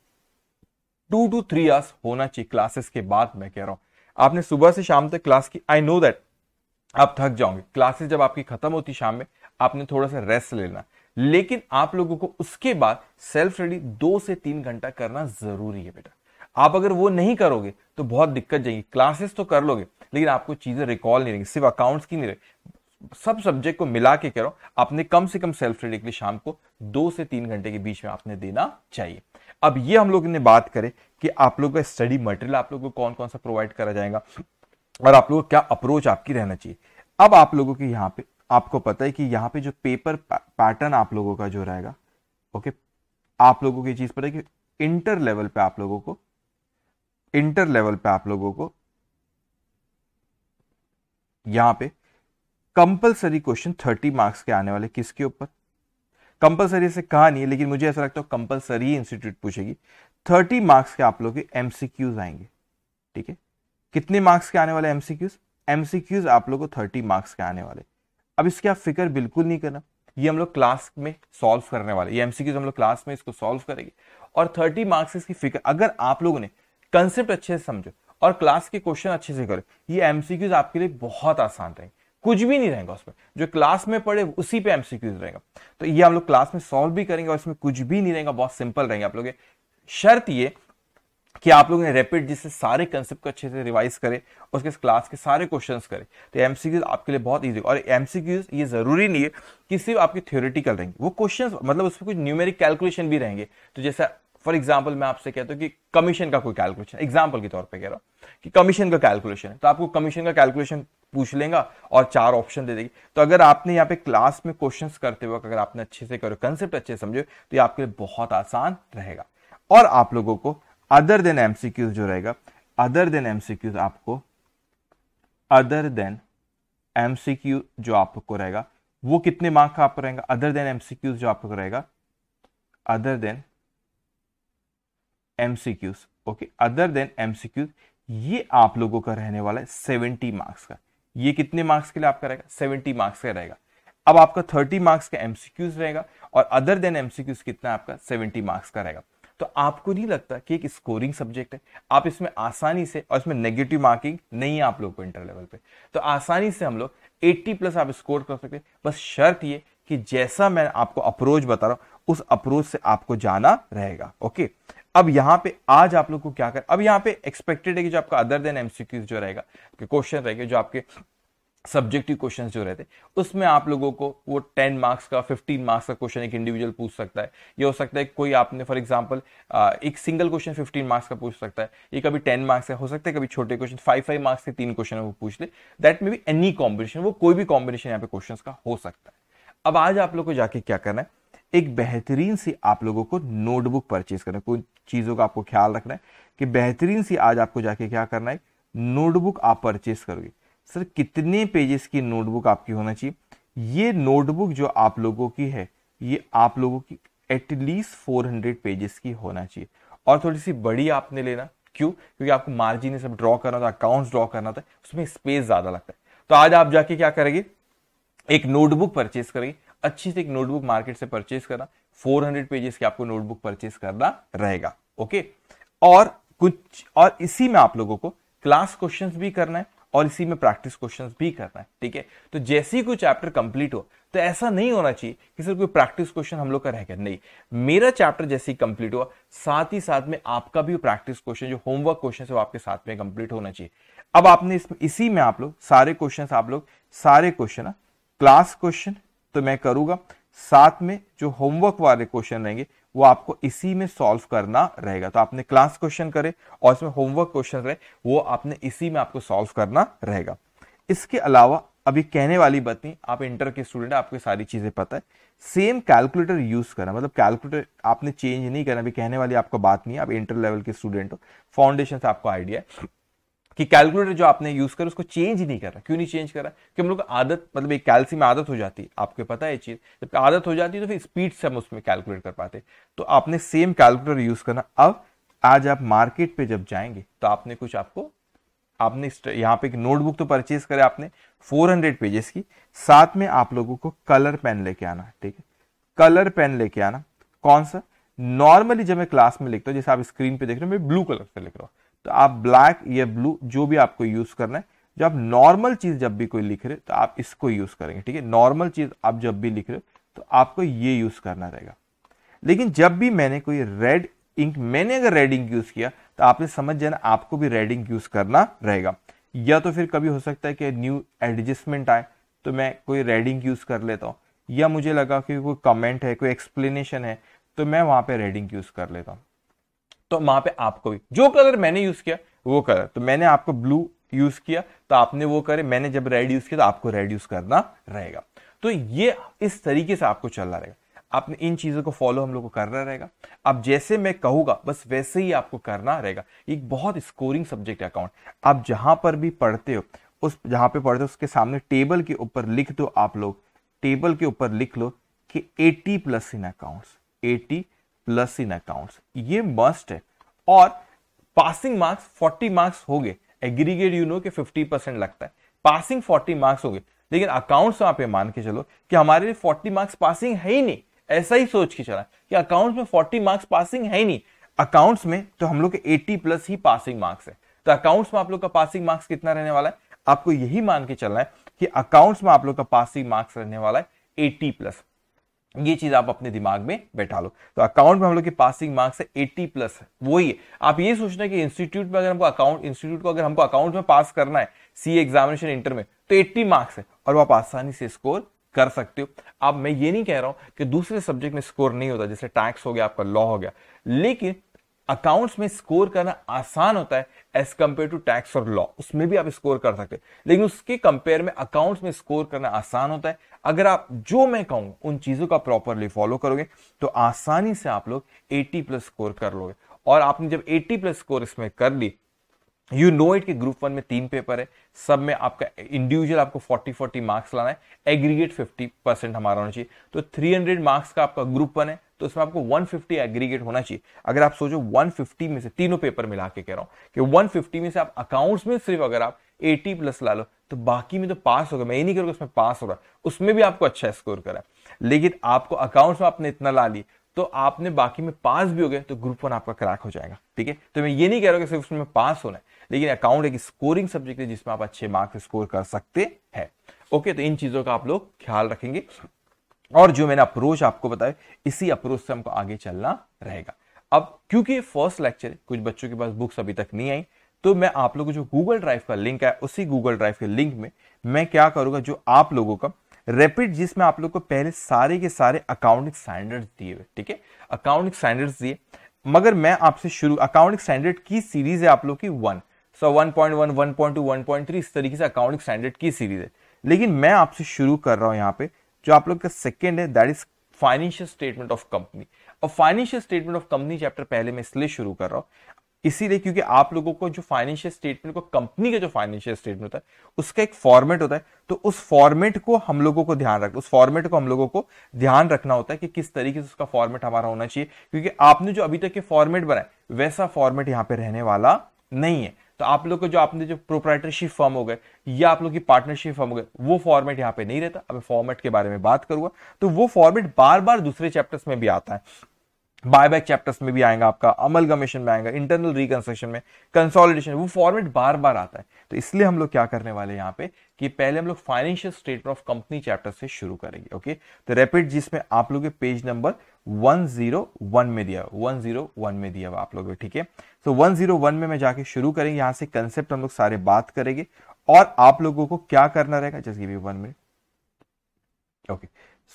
two to three hours होना चाहिए क्लासेस के बाद मैं कह रहा हूं आपने सुबह से शाम तक क्लास की आई नो दैट आप थक जाओगे क्लासेस जब आपकी खत्म होती शाम में आपने थोड़ा सा रेस्ट लेना लेकिन आप लोगों को उसके बाद सेल्फ स्टडी दो से तीन घंटा करना जरूरी है बेटा आप अगर वो नहीं करोगे तो बहुत दिक्कत जाएगी क्लासेस तो कर लोगे लेकिन आपको चीजें रिकॉल नहीं रहेंगी सिर्फ अकाउंट्स की नहीं रहे सब सब्जेक्ट को मिला के करो आपने कम से कम सेल्फ स्टडी के लिए शाम को दो से तीन घंटे के बीच में आपने देना चाहिए अब ये हम लोग ने बात करें कि आप लोगों का स्टडी मटेरियल आप लोगों को कौन कौन सा प्रोवाइड करा जाएगा और आप लोगों को क्या अप्रोच आपकी रहना चाहिए अब आप लोगों के यहाँ पे आपको पता है कि यहाँ पे जो पेपर पैटर्न आप लोगों का जो रहेगा ओके आप लोगों की चीज पता है कि इंटर लेवल पे आप लोगों को इंटर लेवल पे आप लोगों को यहां पे कंपलसरी क्वेश्चन थर्टी मार्क्स के आने वाले किसके ऊपर कंपलसरी से कहा नहीं है लेकिन मुझे ऐसा लगता है कंपलसरी इंस्टीट्यूट पूछेगी थर्टी मार्क्स के आप लोग के एमसीक्यूज आएंगे ठीक है कितने मार्क्स के आने वाले एमसीक्यूज एमसीक्यूज आप लोग को थर्टी मार्क्स के आने वाले अब इसकी आप फिक्र बिल्कुल नहीं करना ये हम लोग क्लास में सॉल्व करने वाले ये एमसीक्यूज हम लोग क्लास में इसको सॉल्व करेंगे और थर्टी मार्क्स इसकी फिक्र अगर आप लोगों ने कंसेप्ट अच्छे से समझो और क्लास के क्वेश्चन अच्छे से करो ये एमसीक्यूज आपके लिए बहुत आसान रहेंगे कुछ भी नहीं रहेगा उसमें जो क्लास में पढ़े उसी पे एमसीक्यूज रहेगा तो ये हम लोग क्लास में सॉल्व भी करेंगे और इसमें कुछ भी नहीं रहेगा बहुत सिंपल रहेंगे आप लोग शर्त ये कि आप लोग ने रैपिड जिससे सारे कंसेप्ट को अच्छे से रिवाइज करें उसके क्लास के सारे क्वेश्चन करें तो एमसीक्यूज आपके लिए बहुत ईजी और एमसीक्यूज ये जरूरी नहीं है कि सिर्फ आपके थ्योरिटिकल रहेंगे वो क्वेश्चन मतलब उसमें कुछ न्यूमेरिक कैलकुलेशन भी रहेंगे तो जैसा फॉर एग्जाम्पल मैं आपसे कहता हूँ कि कमीशन का कोई कैलकुलेशन एग्जाम्पल के तौर पर कह रहा हूँ कि कमीशन का कैलकुलेशन है तो आपको कमीशन का कैलकुलेशन पूछ लेगा और चार ऑप्शन दे देगी तो अगर आपने यहाँ पे क्लास में क्वेश्चन करते वक्त अगर आपने अच्छे से करो कंसेप्ट अच्छे समझो तो ये आपके लिए बहुत आसान रहेगा और आप लोगों को अदर देन एमसीक्यूज जो रहेगा अदर देन एमसीक्यूज आपको अदर देन एमसीक्यू जो आपको रहेगा वो कितने मार्क का आपको रहेगा अदर देन एमसीक्यूज जो आपको रहेगा other than MCQs okay other than MCQs ये आप लोगों का रहने वाला है सेवेंटी मार्क्स का ये कितने मार्क्स के लिए आपका रहेगा सेवेंटी मार्क्स का रहेगा अब आपका थर्टी मार्क्स का एमसीक्यूज रहेगा और अदर देन एमसीक्यूज कितना आपका सेवेंटी मार्क्स का रहेगा तो आपको नहीं लगता कि एक स्कोरिंग सब्जेक्ट है आप इसमें आसानी से और इसमें नेगेटिव मार्किंग नहीं है आप लोगों को इंटर लेवल पे तो आसानी से हम लोग 80 प्लस आप स्कोर कर सकते हैं बस शर्त ये कि जैसा मैं आपको अप्रोच बता रहा हूं उस अप्रोच से आपको जाना रहेगा ओके अब यहां पे आज आप लोग को क्या कर अब यहां पे एक्सपेक्टेड है कि जो आपका अदर देन एमसीक्यूज जो रहेगा क्वेश्चन रहेगा जो आपके सब्जेक्टिव क्वेश्चंस जो रहते उसमें आप लोगों को वो टेन मार्क्स का फिफ्टीन मार्क्स का क्वेश्चन एक इंडिविजुअल पूछ सकता है ये हो सकता है कोई आपने फॉर एग्जांपल एक सिंगल क्वेश्चन फिफ्टीन मार्क्स का पूछ सकता है ये कभी टेन मार्क्स का हो सकता है कभी छोटे क्वेश्चन फाइव फाइव मार्क्स के तीन क्वेश्चन वो पूछ ले that may be any combination वो कोई भी कॉम्बिनेशन यहाँ पे क्वेश्चन का हो सकता है अब आज आप लोग को जाके क्या करना है एक बेहतरीन सी आप लोगों को नोटबुक परचेज करना है कुछ चीज़ों का आपको ख्याल रखना है कि बेहतरीन सी आज आपको जाके क्या करना है नोटबुक आप परचेज करोगे सर कितने पेजेस की नोटबुक आपकी होना चाहिए ये नोटबुक जो आप लोगों की है ये आप लोगों की एटलीस्ट 400 पेजेस की होना चाहिए और थोड़ी सी बड़ी आपने लेना क्यों क्योंकि आपको मार्जिन सब ड्रॉ करना था अकाउंट्स ड्रॉ करना था उसमें स्पेस ज़्यादा लगता है तो आज आप जाके क्या करेंगे एक नोटबुक परचेज करेंगे अच्छी से एक नोटबुक मार्केट से परचेज करना 400 पेजेस की आपको नोटबुक परचेज करना रहेगा ओके और कुछ और इसी में आप लोगों को क्लास क्वेश्चन भी करना है और इसी में प्रैक्टिस क्वेश्चन भी करना है ठीक है तो जैसे ही कोई चैप्टर कंप्लीट हो तो ऐसा नहीं होना चाहिए कि सर कोई प्रैक्टिस क्वेश्चन हम लोग का रह गया नहीं मेरा चैप्टर जैसे ही कंप्लीट हुआ साथ ही साथ में आपका भी प्रैक्टिस क्वेश्चन जो होमवर्क क्वेश्चन है वो आपके साथ में कंप्लीट होना चाहिए अब आपने इस, इसी में आप लोग सारे क्वेश्चन आप लोग सारे क्वेश्चन क्लास क्वेश्चन तो मैं करूंगा साथ में जो होमवर्क वाले क्वेश्चन रहेंगे वो आपको इसी में सॉल्व करना रहेगा तो आपने क्लास क्वेश्चन करे और इसमें होमवर्क क्वेश्चन रहे वो आपने इसी में आपको सॉल्व करना रहेगा इसके अलावा अभी कहने वाली बात नहीं आप इंटर के स्टूडेंट आपको सारी चीज़ें पता है सेम कैलकुलेटर यूज़ करना मतलब कैलकुलेटर आपने चेंज नहीं करना अभी कहने वाली आपको बात नहीं है आप इंटर लेवल के स्टूडेंट हो फाउंडेशन से आपको आइडिया है कि कैलकुलेटर जो आपने यूज कर उसको चेंज ही नहीं रहा क्यों नहीं चेंज करा कि हम लोग आदत मतलब एक कैलसी में आदत हो जाती है आपको पता है चीज जब आदत हो जाती है तो फिर स्पीड से हम उसमें कैलकुलेट कर पाते तो आपने सेम कैलकुलेटर यूज करना अब आज आप मार्केट पे जब जाएंगे तो आपने कुछ आपको आपने यहाँ पे एक नोटबुक तो परचेज करे आपने 400 पेजेस की साथ में आप लोगों को कलर पेन लेके आना ठीक है कलर पेन लेके आना कौन सा नॉर्मली जब मैं क्लास में लिखता हूँ जैसे आप स्क्रीन पे देख रहे हो मैं ब्लू कलर से लिख रहा हूँ तो आप ब्लैक या ब्लू जो भी आपको यूज करना है जब आप नॉर्मल चीज जब भी कोई लिख रहे हो तो आप इसको यूज करेंगे ठीक है नॉर्मल चीज आप जब भी लिख रहे हो तो आपको ये यूज करना रहेगा लेकिन जब भी मैंने कोई रेड इंक मैंने अगर रेड इंक यूज किया तो आपने समझ जाना आपको भी रेड इंक यूज करना रहेगा या तो फिर कभी हो सकता है कि न्यू एडजस्टमेंट आए तो मैं कोई रेड इंक यूज कर लेता हूँ या मुझे लगा कि कोई कमेंट है कोई एक्सप्लेनेशन है तो मैं वहां पे रेडिंग यूज कर लेता हूँ तो वहां पे आपको भी जो कलर मैंने यूज किया वो कलर तो मैंने आपको ब्लू यूज किया तो आपने वो करे मैंने जब रेड यूज किया तो आपको रेड यूज करना रहेगा तो ये इस तरीके से आपको चलना रहेगा आपने इन चीज़ों को फॉलो हम लोग को करना रहेगा अब जैसे मैं कहूँगा बस वैसे ही आपको करना रहेगा एक बहुत स्कोरिंग सब्जेक्ट है अकाउंट आप जहां पर भी पढ़ते हो उस जहां पे पढ़ते हो उसके सामने टेबल के ऊपर लिख दो आप लोग टेबल के ऊपर लिख लो कि 80 plus in accounts 80 plus in accounts ये मस्ट है और पासिंग मार्क्स 40 मार्क्स हो गए एग्रीगेट यू नो के 50 परसेंट लगता है पासिंग 40 मार्क्स हो गए लेकिन अकाउंट्स आप ये मान के चलो कि हमारे लिए 40 मार्क्स पासिंग है ही नहीं ऐसा ही सोच के चला कि अकाउंट्स में 40 मार्क्स पासिंग है ही नहीं अकाउंट्स में तो हम लोग के 80 प्लस ही पासिंग मार्क्स है तो अकाउंट्स में आप लोग का पासिंग मार्क्स कितना रहने वाला है आपको यही मान के चलना है कि अकाउंट्स में आप लोग का पासिंग मार्क्स रहने वाला है एटी प्लस ये चीज आप अपने दिमाग में बैठा लो तो अकाउंट में हम लोग की पासिंग मार्क्स है एट्टी प्लस है वही है आप ये सोचना कि इंस्टीट्यूट में अगर हमको अकाउंट इंस्टीट्यूट को अगर हमको अकाउंट में पास करना है सी एग्जामिनेशन इंटर में तो एट्टी मार्क्स है और आप आसानी से स्कोर कर सकते हो अब मैं ये नहीं कह रहा हूं कि दूसरे सब्जेक्ट में स्कोर नहीं होता जैसे टैक्स हो गया आपका लॉ हो गया लेकिन अकाउंट्स में स्कोर करना आसान होता है एज कंपेयर टू टैक्स और लॉ उसमें भी आप स्कोर कर सकते हैं लेकिन उसके कंपेयर में अकाउंट्स में स्कोर करना आसान होता है अगर आप जो मैं कहूं उन चीजों का प्रॉपरली फॉलो करोगे तो आसानी से आप लोग 80 प्लस स्कोर कर लोगे और आपने जब 80 प्लस स्कोर इसमें कर ली यू नो इट कि ग्रुप वन में तीन पेपर है सब में आपका इंडिविजुअल आपको 40 40 मार्क्स लाना है एग्रीगेट 50 परसेंट हमारा होना चाहिए तो 300 मार्क्स का आपका ग्रुप वन है तो इसमें आपको 150 एग्रीगेट होना चाहिए अगर आप सोचो 150 में से तीनों पेपर मिला के कह रहा हूं कि 150 में से आप अकाउंट्स में सिर्फ अगर आप 80 प्लस ला लो तो बाकी में तो पास होगा मैं ये नहीं करूँगा उसमें पास हो रहा है उसमें भी आपको अच्छा स्कोर करा है लेकिन आपको अकाउंट्स में आपने इतना ला ली तो आपने बाकी में पास भी हो गए तो ग्रुप वन आपका क्रैक हो जाएगा ठीक है तो मैं ये नहीं कह रहा कि सिर्फ उसमें पास होना है लेकिन अकाउंट एक स्कोरिंग सब्जेक्ट है जिसमें आप अच्छे मार्क्स स्कोर कर सकते हैं ओके तो इन चीजों का आप लोग ख्याल रखेंगे और जो मैंने अप्रोच आपको बताया इसी अप्रोच से हमको आगे चलना रहेगा अब क्योंकि फर्स्ट लेक्चर कुछ बच्चों के पास बुक्स अभी तक नहीं आई तो मैं आप लोगों को जो गूगल ड्राइव का लिंक है उसी गूगल ड्राइव के लिंक में मैं क्या करूंगा जो आप लोगों का रेपिड जिसमें आप लोग को पहले सारे के सारे अकाउंटिंग स्टैंडर्ड दिए हुए ठीक है अकाउंटिंग स्टैंडर्ड दिए मगर मैं आपसे शुरू अकाउंटिंग स्टैंडर्ड की सीरीज है आप लोग की one so one point one one point two one point three इस तरीके से अकाउंटिंग स्टैंडर्ड की सीरीज है लेकिन मैं आपसे शुरू कर रहा हूं यहाँ पे जो आप लोग का सेकेंड है that is financial statement of company और financial statement of company chapter पहले मैं इसलिए शुरू कर रहा हूं इसीलिए क्योंकि आप लोगों को जो फाइनेंशियल स्टेटमेंट को कंपनी का जो फाइनेंशियल स्टेटमेंट होता है उसका एक फॉर्मेट होता है तो उस फॉर्मेट को हम लोगों को ध्यान रख उस फॉर्मेट को हम लोगों को ध्यान रखना होता है कि किस तरीके से उसका फॉर्मेट हमारा होना चाहिए क्योंकि आपने जो अभी तक के फॉर्मेट बनाए वैसा फॉर्मेट यहां पर रहने वाला नहीं है तो आप लोग को जो आपने जो प्रोप्राइटरशिप फॉर्म हो गए या आप लोग की पार्टनरशिप फॉर्म हो गए वो फॉर्मेट यहाँ पे नहीं रहता अब फॉर्मेट के बारे में बात करूंगा तो वो फॉर्मेट बार बार दूसरे चैप्टर्स में भी आता है बायबैक चैप्टर्स में भी आएगा आपका अमल कमीशन में आएगा इंटरनल रिकंस्ट्रक्शन में कंसोलिडेशन वो फॉर्मेट बार बार आता है तो इसलिए हम लोग क्या करने वाले हैं यहाँ पे कि पहले हम लोग financial statement of company chapter से शुरू करेंगे ओके तो रेपिड जिसमें आप लोग पेज नंबर 101 में दिया 101 में दिया हुआ आप लोग ठीक है तो जीरो 101 में मैं जाके शुरू करेंगे यहाँ से कंसेप्ट हम लोग सारे बात करेंगे और आप लोगों को क्या करना रहेगा just give you one minute okay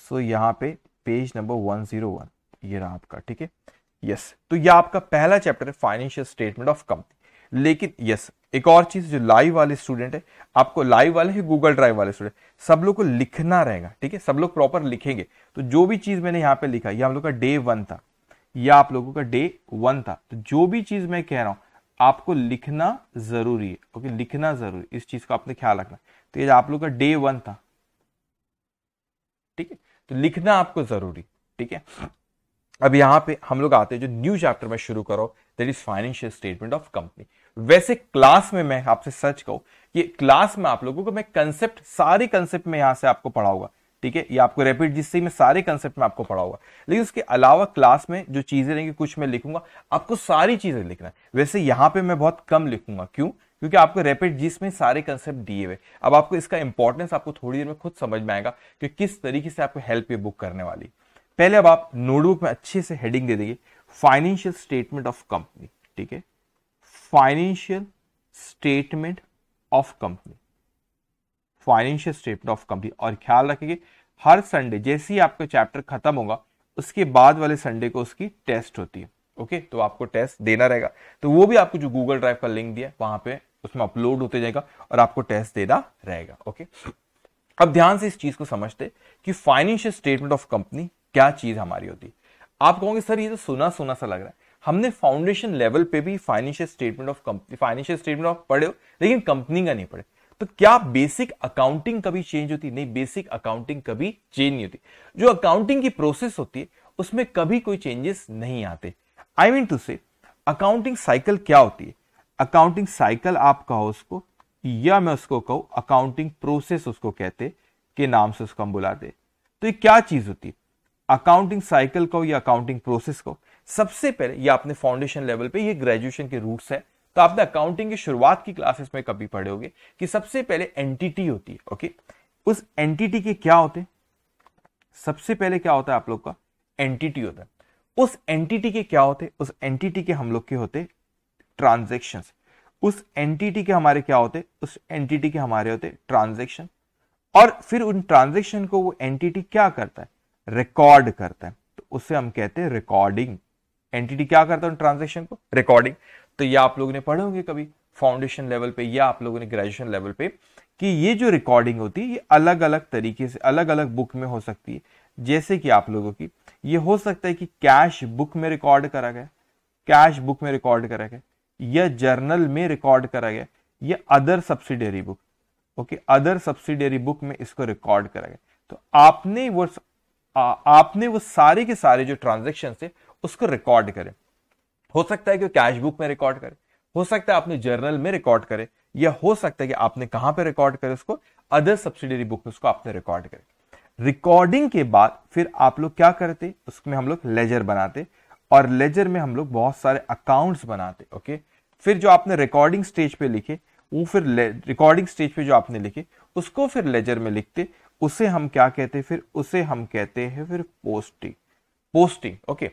so यहाँ पे पेज नंबर 101 ये रहा आपका ठीक है यस तो ये आपका पहला चैप्टर है फाइनेंशियल स्टेटमेंट ऑफ कंपनी लेकिन यस एक और चीज जो लाइव वाले स्टूडेंट है आपको लाइव वाले है गूगल ड्राइव वाले स्टूडेंट सब लोग को लिखना रहेगा ठीक है सब लोग प्रॉपर लिखेंगे तो जो भी चीज मैंने यहां पे लिखा ये हम लोग का डे वन था या आप लोगों का डे वन था तो जो भी चीज मैं कह रहा हूं आपको लिखना जरूरी है ओके लिखना जरूरी इस चीज का आपने ख्याल रखना तो ये आप लोग का डे वन था ठीक है तो लिखना आपको जरूरी ठीक है अब यहाँ पे हम लोग आते हैं जो न्यू चैप्टर में शुरू करो that is financial statement of company वैसे क्लास में मैं आपसे सच कहूं कि क्लास में आप लोगों को मैं कंसेप्ट सारे कंसेप्ट में यहां से आपको पढ़ाऊंगा ठीक है ये आपको रैपिड जिससे मैं सारे कंसेप्ट में आपको पढ़ाऊंगा लेकिन उसके अलावा क्लास में जो चीजें रहेंगी कुछ मैं लिखूंगा आपको सारी चीजें लिखना है वैसे यहाँ पे मैं बहुत कम लिखूंगा क्यों क्योंकि आपको रैपिड जिस में सारे कंसेप्ट दिए हुए अब आपको इसका इंपॉर्टेंस आपको थोड़ी देर में खुद समझ में आएगा कि किस तरीके से आपको हेल्प ये बुक करने वाली पहले अब आप नोटबुक में अच्छे से हेडिंग दे देंगे फाइनेंशियल स्टेटमेंट ऑफ कंपनी ठीक है financial statement of company financial statement of company और ख्याल रखेंगे हर संडे जैसे ही आपका चैप्टर खत्म होगा उसके बाद वाले संडे को उसकी टेस्ट होती है ओके तो आपको टेस्ट देना रहेगा तो वो भी आपको जो गूगल ड्राइव का लिंक दिया वहां पे उसमें अपलोड होते जाएगा और आपको टेस्ट देना रहेगा ओके अब ध्यान से इस चीज को समझते कि फाइनेंशियल स्टेटमेंट ऑफ कंपनी क्या चीज हमारी होती आप कहोगे सर ये तो सुना सुना सा लग रहा है हमने फाउंडेशन लेवल पे भी financial statement of company financial statement of पढ़े हो लेकिन कंपनी का नहीं पढ़े तो क्या बेसिक अकाउंटिंग कभी चेंज होती नहीं बेसिक अकाउंटिंग कभी चेंज नहीं होती जो अकाउंटिंग की प्रोसेस होती है उसमें कभी कोई चेंजेस नहीं आते आई मीन टू से अकाउंटिंग साइकिल क्या होती है अकाउंटिंग साइकिल आप कहो उसको या मैं उसको कहूं अकाउंटिंग प्रोसेस उसको कहते के नाम से उसको हम बुलाते तो ये क्या चीज होती है अकाउंटिंग साइकिल को या अकाउंटिंग प्रोसेस को सबसे पहले ये आपने फाउंडेशन लेवल पे ये ग्रेजुएशन के रूट्स है तो आपने अकाउंटिंग की शुरुआत की क्लासेस में कभी पढ़े होंगे कि सबसे पहले एंटिटी होती है ओके उस एंटिटी के क्या होते सबसे पहले क्या होता है आप लोग का एंटिटी होता है उस एंटिटी के क्या होते उस एंटिटी के हम लोग के होते ट्रांजेक्शन उस एंटिटी के हमारे क्या होते उस एंटिटी के हमारे होते ट्रांजेक्शन और फिर उन ट्रांजेक्शन को वो एंटिटी क्या करता है रिकॉर्ड करता है तो उसे हम कहते हैं रिकॉर्डिंग एंटिटी क्या करता है ट्रांजेक्शन को रिकॉर्डिंग तो ये आप लोगों ने पढ़े होंगे कभी फाउंडेशन लेवल पे या आप लोगों ने ग्रेजुएशन लेवल पे कि ये जो रिकॉर्डिंग होती है ये अलग अलग तरीके से अलग अलग बुक में हो सकती है जैसे कि आप लोगों की ये हो सकता है कि कैश बुक में रिकॉर्ड करा गया कैश बुक में रिकॉर्ड करा गया या जर्नल में रिकॉर्ड करा गया या other subsidiary book okay other subsidiary book में इसको रिकॉर्ड करा गया तो आपने वो आपने वो सारे के सारे जो ट्रांजेक्शन थे उसको रिकॉर्ड करें हो सकता है कि कैश बुक में रिकॉर्ड करें हो सकता है आपने जर्नल में रिकॉर्ड करें या हो सकता है कि आपने कहां पर रिकॉर्ड करें उसको अदर सब्सिडरी बुक में उसको आपने रिकॉर्ड करें रिकॉर्डिंग के बाद फिर आप लोग क्या करते उसमें हम लोग लेजर बनाते और लेजर में हम लोग बहुत सारे अकाउंट्स बनाते ओके फिर जो आपने रिकॉर्डिंग स्टेज पे लिखे वो फिर रिकॉर्डिंग स्टेज पे जो आपने लिखे उसको फिर लेजर में लिखते उसे हम क्या कहते हैं फिर उसे हम कहते हैं फिर पोस्टिंग पोस्टिंग ओके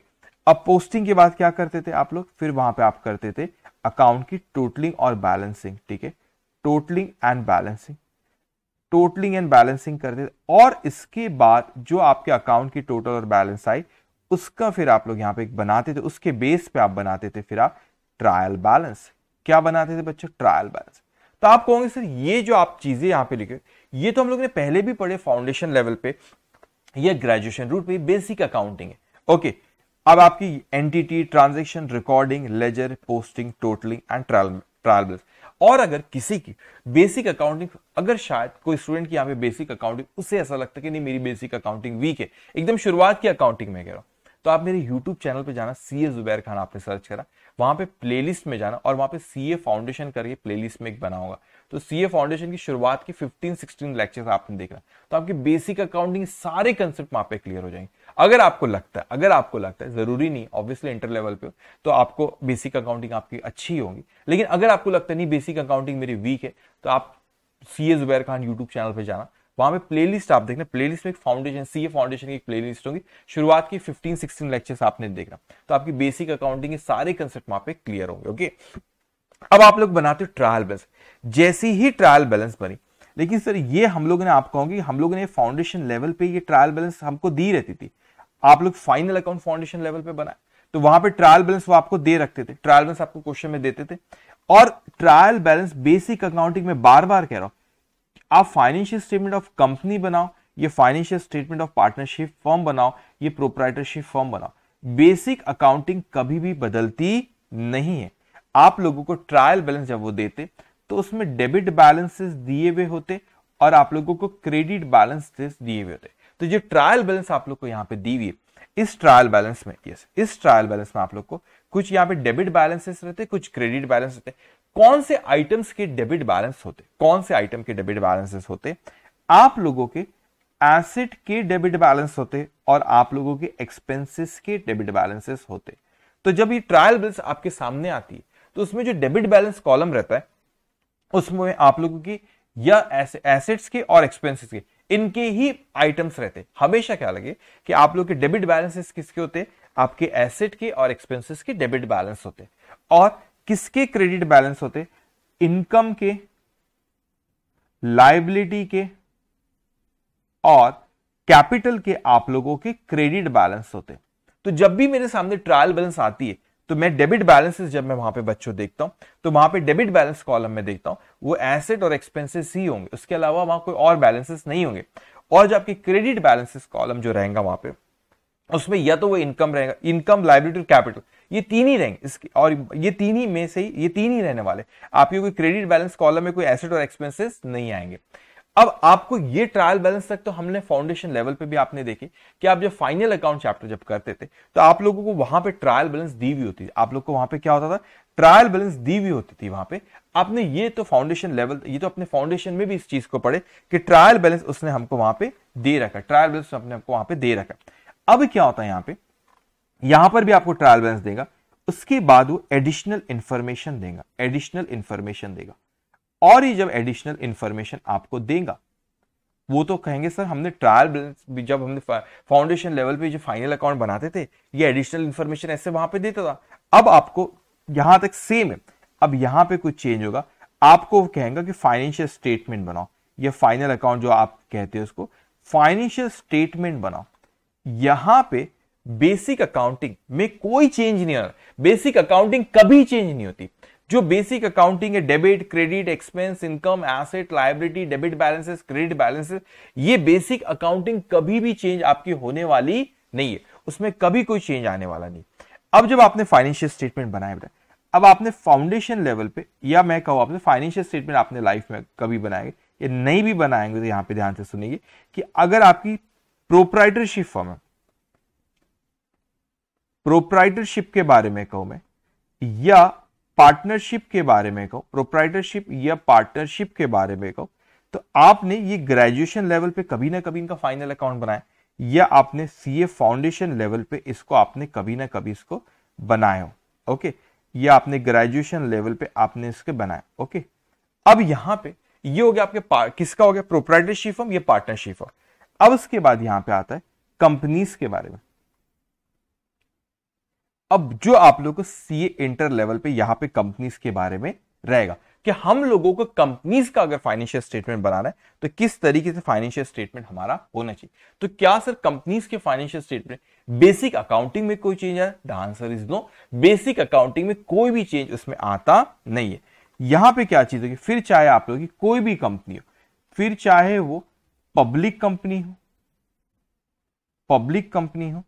अब पोस्टिंग के बाद क्या करते थे आप लोग फिर वहां पे आप करते थे अकाउंट की टोटलिंग और बैलेंसिंग ठीक है totalling and balancing totalling and balancing करते थे और इसके बाद जो आपके अकाउंट की टोटल और बैलेंस आई उसका फिर आप लोग यहाँ पे बनाते थे उसके बेस पे आप बनाते थे फिर आप ट्रायल बैलेंस क्या बनाते थे बच्चों ट्रायल बैलेंस तो आप कहोगे सर ये जो आप चीजें यहाँ पे लिखे ये तो हम लोग ने पहले भी पढ़े फाउंडेशन लेवल पे या ग्रेजुएशन रूट पे बेसिक अकाउंटिंग है ओके अब आपकी entity transaction recording ledger posting totalling and trial bills और अगर किसी की बेसिक अकाउंटिंग अगर शायद कोई स्टूडेंट की यहां पे बेसिक अकाउंटिंग उसे ऐसा लगता है कि नहीं मेरी बेसिक अकाउंटिंग वीक है एकदम शुरुआत की अकाउंटिंग में कह रहा हूं तो आप मेरे यूट्यूब चैनल पे जाना सी ए जुबैर खान आपने सर्च करा वहां पे प्लेलिस्ट में जाना और वहां पे सी ए फाउंडेशन करके प्लेलिस्ट में एक बनाऊंगा तो सी फाउंडेशन की शुरुआत के 15 16 लेक्चर आपने देखा तो आपके बेसिक अकाउंटिंग सारे कंसेप्ट वहां पे क्लियर हो जाएंगे अगर आपको लगता है अगर आपको लगता है जरूरी नहीं ऑब्वियसली इंटर लेवल पे तो आपको बेसिक अकाउंटिंग आपकी अच्छी होगी लेकिन अगर आपको लगता है नहीं बेसिक अकाउंटिंग मेरी वीक है तो आप see Zubair Khan YouTube channel पर जाना वहां पे प्लेलिस्ट आप देखना प्लेलिस्ट में एक फाउंडेशन सी ए फाउंडेशन की एक प्लेलिस्ट होगी शुरुआत की 15 16 लेक्चर्स आपने देखना तो आपकी बेसिक अकाउंटिंग के सारे कंसेप्ट वहां पे क्लियर होंगे ओके okay? अब आप लोग बनाते हो ट्रायल बैलेंस जैसी ही ट्रायल बैलेंस बनी लेकिन सर ये हम लोग ने आप कहोगे हम लोग ने फाउंडेशन लेवल पे ये ट्रायल बैलेंस हमको दी रहती थी आप लोग फाइनल अकाउंट फाउंडेशन लेवल पे बनाए तो वहां पे ट्रायल बैलेंस वो आपको दे रखते थे ट्रायल बैलेंस आपको क्वेश्चन में देते थे और ट्रायल बैलेंस बेसिक अकाउंटिंग में बार बार कह रहा हूं आप फाइनेंशियल स्टेटमेंट ऑफ कंपनी बनाओ ये financial statement of partnership form बनाओ ये प्रोपराइटरशिप फॉर्म बनाओ बेसिक अकाउंटिंग कभी भी बदलती नहीं है आप लोगों को ट्रायल बैलेंस जब वो देते तो उसमें डेबिट बैलेंसेस दिए हुए होते और आप लोगों को क्रेडिट बैलेंस दिए हुए होते तो जो ट्रायल बैलेंस आप लोग को यहाँ पे दी हुई इस ट्रायल बैलेंस में यस इस ट्रायल बैलेंस में आप लोग को कुछ यहाँ पे डेबिट बैलेंसेस रहते कुछ क्रेडिट बैलेंस रहते कौन से आइटम्स के डेबिट बैलेंस होते कौन से आइटम के डेबिट बैलेंसेस होते आप लोगों के एसेट के डेबिट बैलेंस होते और आप लोगों के एक्सपेंसेस के डेबिट बैलेंसेस होते तो जब ये ट्रायल बिल्स आपके सामने आती है तो उसमें जो डेबिट बैलेंस कॉलम रहता है उसमें आप लोगों की या एसेट्स के और एक्सपेंसेस के इनके ही आइटम्स रहते हमेशा क्या लगे कि आप लोग के डेबिट बैलेंसेस किसके होते आपके एसेट के और एक्सपेंसेस के डेबिट बैलेंस होते और किसके क्रेडिट बैलेंस होते इनकम के लाइबिलिटी के और कैपिटल के आप लोगों के क्रेडिट बैलेंस होते तो जब भी मेरे सामने ट्रायल बैलेंस आती है तो मैं डेबिट बैलेंसेस जब मैं वहां पे बच्चों देखता हूं तो वहां पे डेबिट बैलेंस कॉलम में देखता हूं वो एसेट और एक्सपेंसेस ही होंगे उसके अलावा वहां कोई और बैलेंसेस नहीं होंगे और जो आपके क्रेडिट बैलेंसेस कॉलम जो रहेगा वहां पे उसमें या तो वो इनकम रहेगा इनकम लाइबिलिटी और कैपिटल ये तीन ही रहेंगे इसके और ये तीन ही में से ही ये तीन ही रहने वाले आपके कोई क्रेडिट बैलेंस कॉलम में कोई एसेट और एक्सपेंसेस नहीं आएंगे अब आपको ये ट्रायल बैलेंस तक तो हमने फाउंडेशन लेवल पे भी आपने देखी कि आप जब फाइनल अकाउंट चैप्टर जब करते थे तो आप लोगों को वहां पे ट्रायल बैलेंस दी हुई होती थी आप लोग को वहां पे क्या होता था ट्रायल बैलेंस दी हुई होती थी वहां पे आपने ये तो फाउंडेशन लेवल ये तो अपने फाउंडेशन में भी इस चीज को पढ़े कि ट्रायल बैलेंस उसने हमको वहां पे दे रखा ट्रायल बैलेंस अपने हमको वहां पे दे रखा अब क्या होता है यहाँ पे यहां पर भी आपको ट्रायल बैलेंस देगा उसके बाद वो एडिशनल इंफॉर्मेशन देगा एडिशनल इंफॉर्मेशन देगा और ये जब एडिशनल इंफॉर्मेशन आपको देगा वो तो कहेंगे सर हमने ट्रायल बैलेंस जब हमने फाउंडेशन लेवल पे जो फाइनल अकाउंट बनाते थे ये एडिशनल इंफॉर्मेशन ऐसे वहां पे देता था अब आपको यहां तक सेम है अब यहां पे कुछ चेंज होगा आपको कहेंगे कि फाइनेंशियल स्टेटमेंट बनाओ ये फाइनल अकाउंट जो आप कहते हो उसको फाइनेंशियल स्टेटमेंट बनाओ यहां पे बेसिक अकाउंटिंग में कोई चेंज नहीं आ रहा बेसिक अकाउंटिंग कभी चेंज नहीं होती जो बेसिक अकाउंटिंग है debit credit expense income asset liability debit balances credit balances ये बेसिक अकाउंटिंग कभी भी चेंज आपकी होने वाली नहीं है उसमें कभी कोई चेंज आने वाला नहीं अब जब आपने फाइनेंशियल स्टेटमेंट बनाया बताया अब आपने फाउंडेशन लेवल पे या मैं कहूँ आपने फाइनेंशियल स्टेटमेंट आपने लाइफ में कभी बनाएंगे या नहीं भी बनाएंगे तो यहाँ पे ध्यान से सुनिए कि अगर आपकी प्रोप्राइटरशिप फॉर्म है प्रोप्राइटरशिप के बारे में कहूं मैं या पार्टनरशिप के बारे में कहो प्रोप्राइटरशिप या पार्टनरशिप के बारे में कहो तो आपने ये ग्रेजुएशन लेवल पे कभी ना कभी इनका फाइनल अकाउंट बनाया या आपने सीए फाउंडेशन लेवल पे इसको आपने कभी ना कभी इसको बनाया हो ओके या आपने ग्रेजुएशन लेवल पे आपने इसके बनाया ओके अब यहां पे ये हो गया आपके किसका हो गया प्रोप्राइटरशिप फॉर्म या पार्टनरशिप फॉर्म अब उसके बाद यहां पे आता है कंपनीज के बारे में अब जो आप लोग को सी इंटर लेवल पे यहां पे कंपनीज के बारे में रहेगा कि हम लोगों को कंपनीज का अगर फाइनेंशियल स्टेटमेंट बनाना है तो किस तरीके से फाइनेंशियल स्टेटमेंट हमारा होना चाहिए तो क्या सर कंपनीज के फाइनेंशियल स्टेटमेंट बेसिक अकाउंटिंग में कोई चेंज आया the answer is no basic accounting में कोई भी चेंज उसमें आता नहीं है यहां पे क्या चीज होगी फिर चाहे आप लोग की कोई भी कंपनी हो फिर चाहे वो पब्लिक कंपनी हो पब्लिक कंपनी हो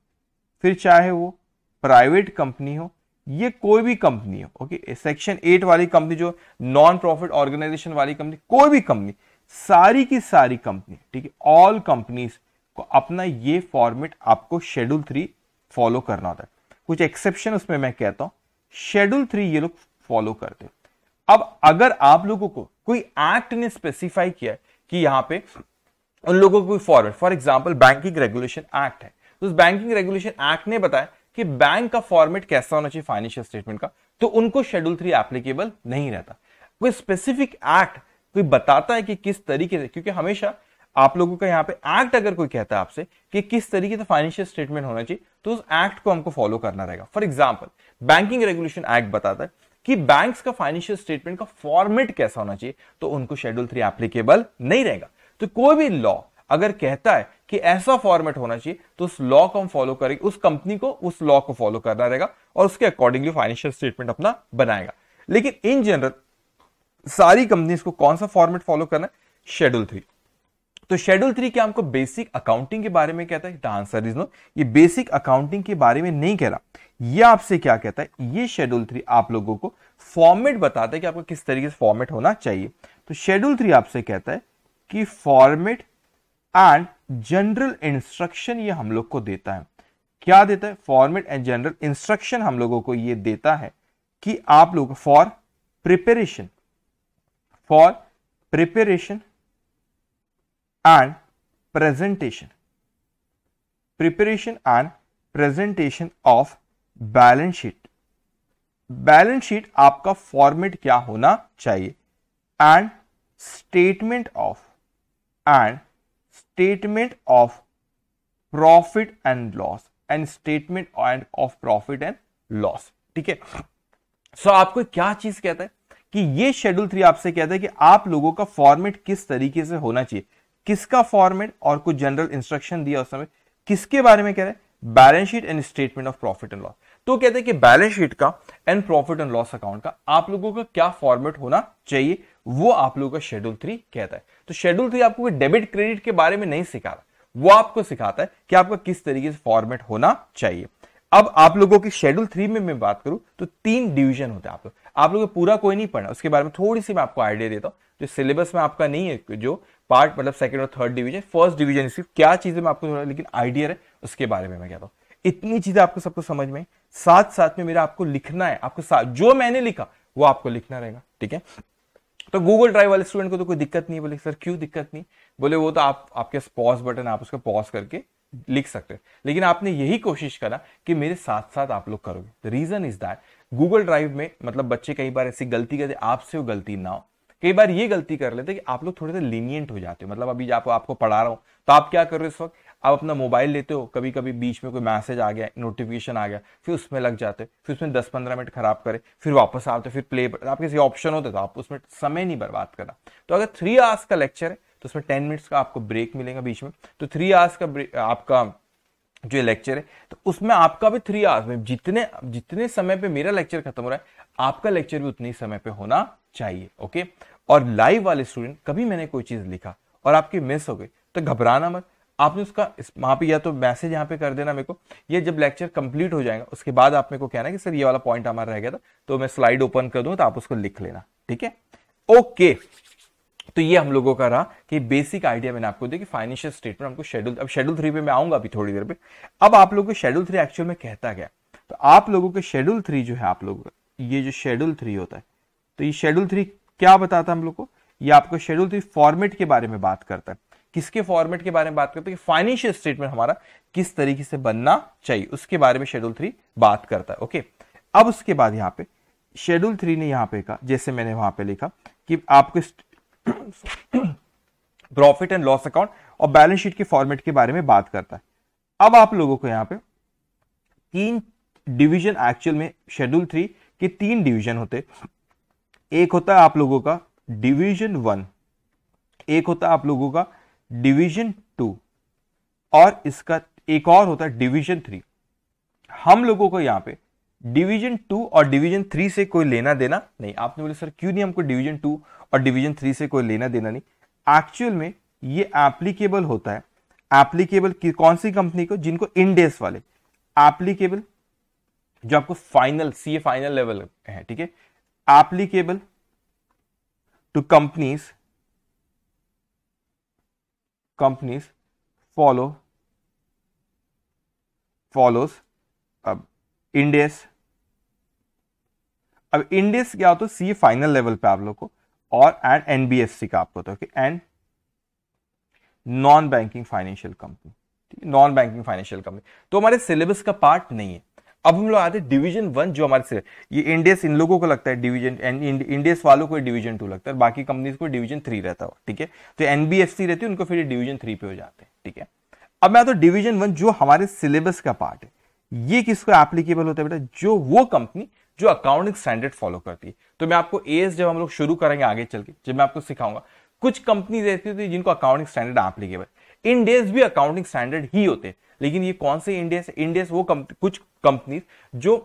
फिर चाहे वो प्राइवेट कंपनी हो ये कोई भी कंपनी हो ओके सेक्शन एट वाली कंपनी जो नॉन प्रॉफिट ऑर्गेनाइजेशन वाली कंपनी कोई भी कंपनी सारी की सारी कंपनी ठीक है ऑल कंपनीज को अपना ये फॉर्मेट आपको शेड्यूल थ्री फॉलो करना होता है कुछ एक्सेप्शन उसमें मैं कहता हूं शेड्यूल थ्री ये लोग फॉलो करते अब अगर आप लोगों को कोई एक्ट ने स्पेसिफाई किया कि यहां पे उन लोगों को forward format for example banking regulation act है तो उस बैंकिंग रेगुलेशन एक्ट ने बताया कि बैंक का फॉर्मेट कैसा होना चाहिए फाइनेंशियल स्टेटमेंट का तो उनको शेड्यूल थ्री एप्लीकेबल नहीं रहता कोई स्पेसिफिक एक्ट कोई बताता है कि किस तरीके से क्योंकि हमेशा आप लोगों का यहाँ पे एक्ट अगर कोई कहता है आपसे कि किस तरीके से फाइनेंशियल स्टेटमेंट होना चाहिए तो उस एक्ट को हमको फॉलो करना रहेगा for example banking regulation act बताता है कि बैंक का फाइनेंशियल स्टेटमेंट का फॉर्मेट कैसा होना चाहिए तो उनको शेड्यूल थ्री एप्लीकेबल नहीं रहेगा तो कोई भी लॉ अगर कहता है कि ऐसा फॉर्मेट होना चाहिए तो उस लॉ को हम फॉलो करेंगे उस कंपनी को उस लॉ को फॉलो करना रहेगा और उसके अकॉर्डिंगली फाइनेंशियल स्टेटमेंट अपना बनाएगा लेकिन इन जनरल सारी कंपनी को कौन सा फॉर्मेट फॉलो करना है शेड्यूल थ्री तो शेड्यूल थ्री क्या हमको बेसिक अकाउंटिंग के बारे में कहता है आंसर इज नो ये बेसिक अकाउंटिंग के बारे में नहीं कह रहा ये आपसे क्या कहता है ये शेड्यूल थ्री आप लोगों को फॉर्मेट बताता है कि आपको किस तरीके से फॉर्मेट होना चाहिए तो शेड्यूल थ्री आपसे कहता है कि फॉर्मेट एंड जनरल इंस्ट्रक्शन ये हम लोग को देता है क्या देता है फॉर्मेट एंड जनरल इंस्ट्रक्शन हम लोगों को ये देता है कि आप लोग for preparation for preparation and presentation preparation and presentation of balance sheet balance sheet आपका फॉर्मेट क्या होना चाहिए and statement of and statement of profit and loss and statement and of profit and loss ठीक है सो आपको क्या चीज कहता है कि ये शेड्यूल थ्री आपसे कहता है कि आप लोगों का फॉर्मेट किस तरीके से होना चाहिए किसका फॉर्मेट और कुछ जनरल इंस्ट्रक्शन दिया उस समय किसके बारे में कह रहे हैं balance sheet and statement of profit and loss तो कहते हैं कि बैलेंस शीट का and profit and loss account का आप लोगों का क्या फॉर्मेट होना चाहिए वो आप लोगों का शेड्यूल थ्री कहता है तो शेड्यूल थ्री आपको डेबिट क्रेडिट के बारे में नहीं सिखा रहा वो आपको सिखाता है कि आपका किस तरीके से फॉर्मेट होना चाहिए अब आप लोगों की शेड्यूल थ्री में मैं बात करूं तो तीन डिवीजन होते हैं आप लोग आप लोगों को पूरा कोई नहीं पढ़ना उसके बारे में थोड़ी सी मैं आपको आइडिया देता हूं जो सिलेबस में आपका नहीं है जो पार्ट मतलब सेकंड और थर्ड डिवीजन फर्स्ट डिवीजन इसकी क्या चीजें मैं आपको थोड़ा लेकिन आइडिया है उसके बारे में मैं कहता हूँ इतनी चीजें आपको सबको समझ में साथ साथ में मेरा आपको लिखना है आपको जो मैंने लिखा वो आपको लिखना रहेगा ठीक है तो गूगल ड्राइव वाले स्टूडेंट को तो कोई दिक्कत नहीं बोले सर क्यों दिक्कत नहीं बोले वो तो आप आपके पॉज बटन आप उसको पॉज करके लिख सकते हैं लेकिन आपने यही कोशिश करा कि मेरे साथ साथ आप लोग करोगे the reason is that Google drive में मतलब बच्चे कई बार ऐसी गलती करते आपसे वो गलती ना हो कई बार ये गलती कर लेते कि आप लोग थोड़े से लीनियंट हो जाते हो मतलब अभी आपको आपको पढ़ा रहा हूं तो आप क्या कर रहे हो इस वक्त आप अपना मोबाइल लेते हो कभी कभी बीच में कोई मैसेज आ गया नोटिफिकेशन आ गया फिर उसमें लग जाते फिर उसमें दस पंद्रह मिनट खराब करे फिर वापस आते तो फिर प्ले आपके किसी ऑप्शन होते तो आप उसमें समय नहीं बर्बाद करना तो अगर थ्री आवर्स का लेक्चर है तो उसमें टेन मिनट्स का आपको ब्रेक मिलेगा बीच में तो थ्री आवर्स का आपका जो लेक्चर है तो उसमें आपका भी थ्री आवर्स में जितने जितने समय पे मेरा लेक्चर खत्म हो रहा है आपका लेक्चर भी उतने समय पे होना चाहिए ओके और लाइव वाले स्टूडेंट कभी मैंने कोई चीज लिखा और आपकी मिस हो गई तो घबराना मत आपने उसका वहाँ पे या तो मैसेज यहाँ पे कर देना मेरे को ये जब लेक्चर कंप्लीट हो जाएगा उसके बाद आप मेरे को कहना कि सर ये वाला पॉइंट हमारा रह गया था तो मैं स्लाइड ओपन कर दूँ तो आप उसको लिख लेना ठीक है ओके तो ये हम लोगों का रहा कि बेसिक आइडिया मैंने आपको दिया कि फाइनेंशियल स्टेटमेंट हमको शेड्यूल अब शेड्यूल थ्री पे मैं आऊंगा अभी थोड़ी देर पे अब आप लोगों को शेड्यूल थ्री एक्चुअल में कहता गया तो आप लोगों के शेड्यूल थ्री जो है आप लोगों का ये जो शेड्यूल थ्री होता है तो ये शेड्यूल थ्री क्या बताता है हम लोग को ये आपको शेड्यूल थ्री फॉर्मेट के बारे में बात करता है किसके फॉर्मेट के बारे में बात करते हैं कि फाइनेंशियल स्टेटमेंट हमारा किस तरीके से बनना चाहिए उसके बारे में शेड्यूल थ्री बात करता है ओके अब उसके बाद यहाँ पे शेड्यूल थ्री ने यहाँ पे कहा जैसे मैंने वहां पे लिखा कि आपको प्रॉफिट एंड लॉस अकाउंट और बैलेंस शीट के फॉर्मेट के बारे में बात करता है अब आप लोगों को यहाँ पे तीन डिवीजन एक्चुअल में शेड्यूल थ्री के तीन डिवीजन होते एक होता है आप लोगों का डिवीजन वन एक होता है आप लोगों का डिवीजन टू और इसका एक और होता है डिवीजन थ्री हम लोगों को यहां पे डिवीजन टू और डिवीजन थ्री से कोई लेना देना नहीं आपने बोले सर क्यों नहीं हमको डिवीजन टू और डिवीजन थ्री से कोई लेना देना नहीं एक्चुअल में ये एप्लीकेबल होता है एप्लीकेबल कौन सी कंपनी को जिनको इंडेस वाले एप्लीकेबल जो आपको फाइनल सी फाइनल लेवल है ठीक है applicable to companies companies follow follows अब इंडेस अब इंडेस क्या होता है सी फाइनल लेवल पे आप लोग को और एंड एनबीएससी का आपको and non banking financial company ठीक है नॉन बैंकिंग फाइनेंशियल कंपनी तो हमारे सिलेबस का पार्ट नहीं है अब हम लोग आते हैं डिवीजन वन जो हमारे से ये इंडियस इन लोगों को लगता है डिवीजन एंड वालों को डिवीजन टू लगता है बाकी कंपनीज को डिवीजन थ्री रहता हो ठीक है तो एनबीएफसी रहती है उनको फिर डिवीजन थ्री पे हो जाते हैं ठीक है अब मैं आता डिवीजन वन जो हमारे सिलेबस का पार्ट है ये किसको एप्लीकेबल होता है बेटा जो वो कंपनी जो अकाउंटिंग स्टैंडर्ड फॉलो करती है तो मैं आपको एस जब हम लोग शुरू करेंगे आगे चल के जब मैं आपको सिखाऊंगा कुछ ऐसी होती है जिनको अकाउंटिंग स्टैंडर्ड एप्लीकेबल इंडेस भी अकाउंटिंग स्टैंडर्ड ही होते हैं लेकिन ये कौन से इंडेस इंडेस वो कम, कुछ कंपनीज जो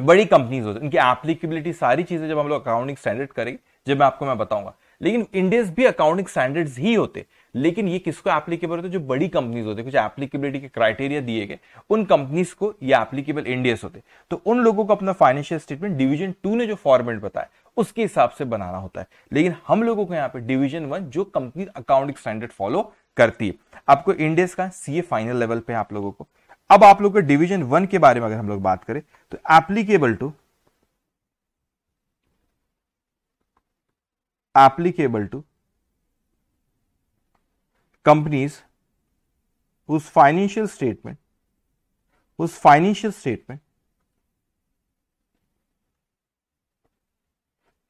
बड़ी कंपनीज होती है उनकी एप्लीकेबिलिटी सारी चीजें जब हम लोग अकाउंटिंग स्टैंडर्ड करेंगे जब मैं आपको मैं बताऊंगा लेकिन इंडेस भी अकाउंटिंग स्टैंडर्ड्स ही होते लेकिन ये किसको एप्लीकेबल होते जो बड़ी कंपनीज होते कुछ एप्लीकेबिलिटी के क्राइटेरिया दिए गए उन कंपनीज को ये एप्लीकेबल इंडियस होते तो उन लोगों को अपना फाइनेंशियल स्टेटमेंट डिवीजन टू ने जो फॉर्मेट बताया उसके हिसाब से बनाना होता है लेकिन हम लोगों को यहाँ पे डिवीजन वन जो कंपनी अकाउंटिंग स्टैंडर्ड फॉलो करती है आपको इंडियस का सीए फाइनल लेवल पे आप लोगों को अब आप लोग डिवीजन वन के बारे में अगर हम लोग बात करें तो applicable to applicable to companies उस फाइनेंशियल स्टेटमेंट उस फाइनेंशियल स्टेटमेंट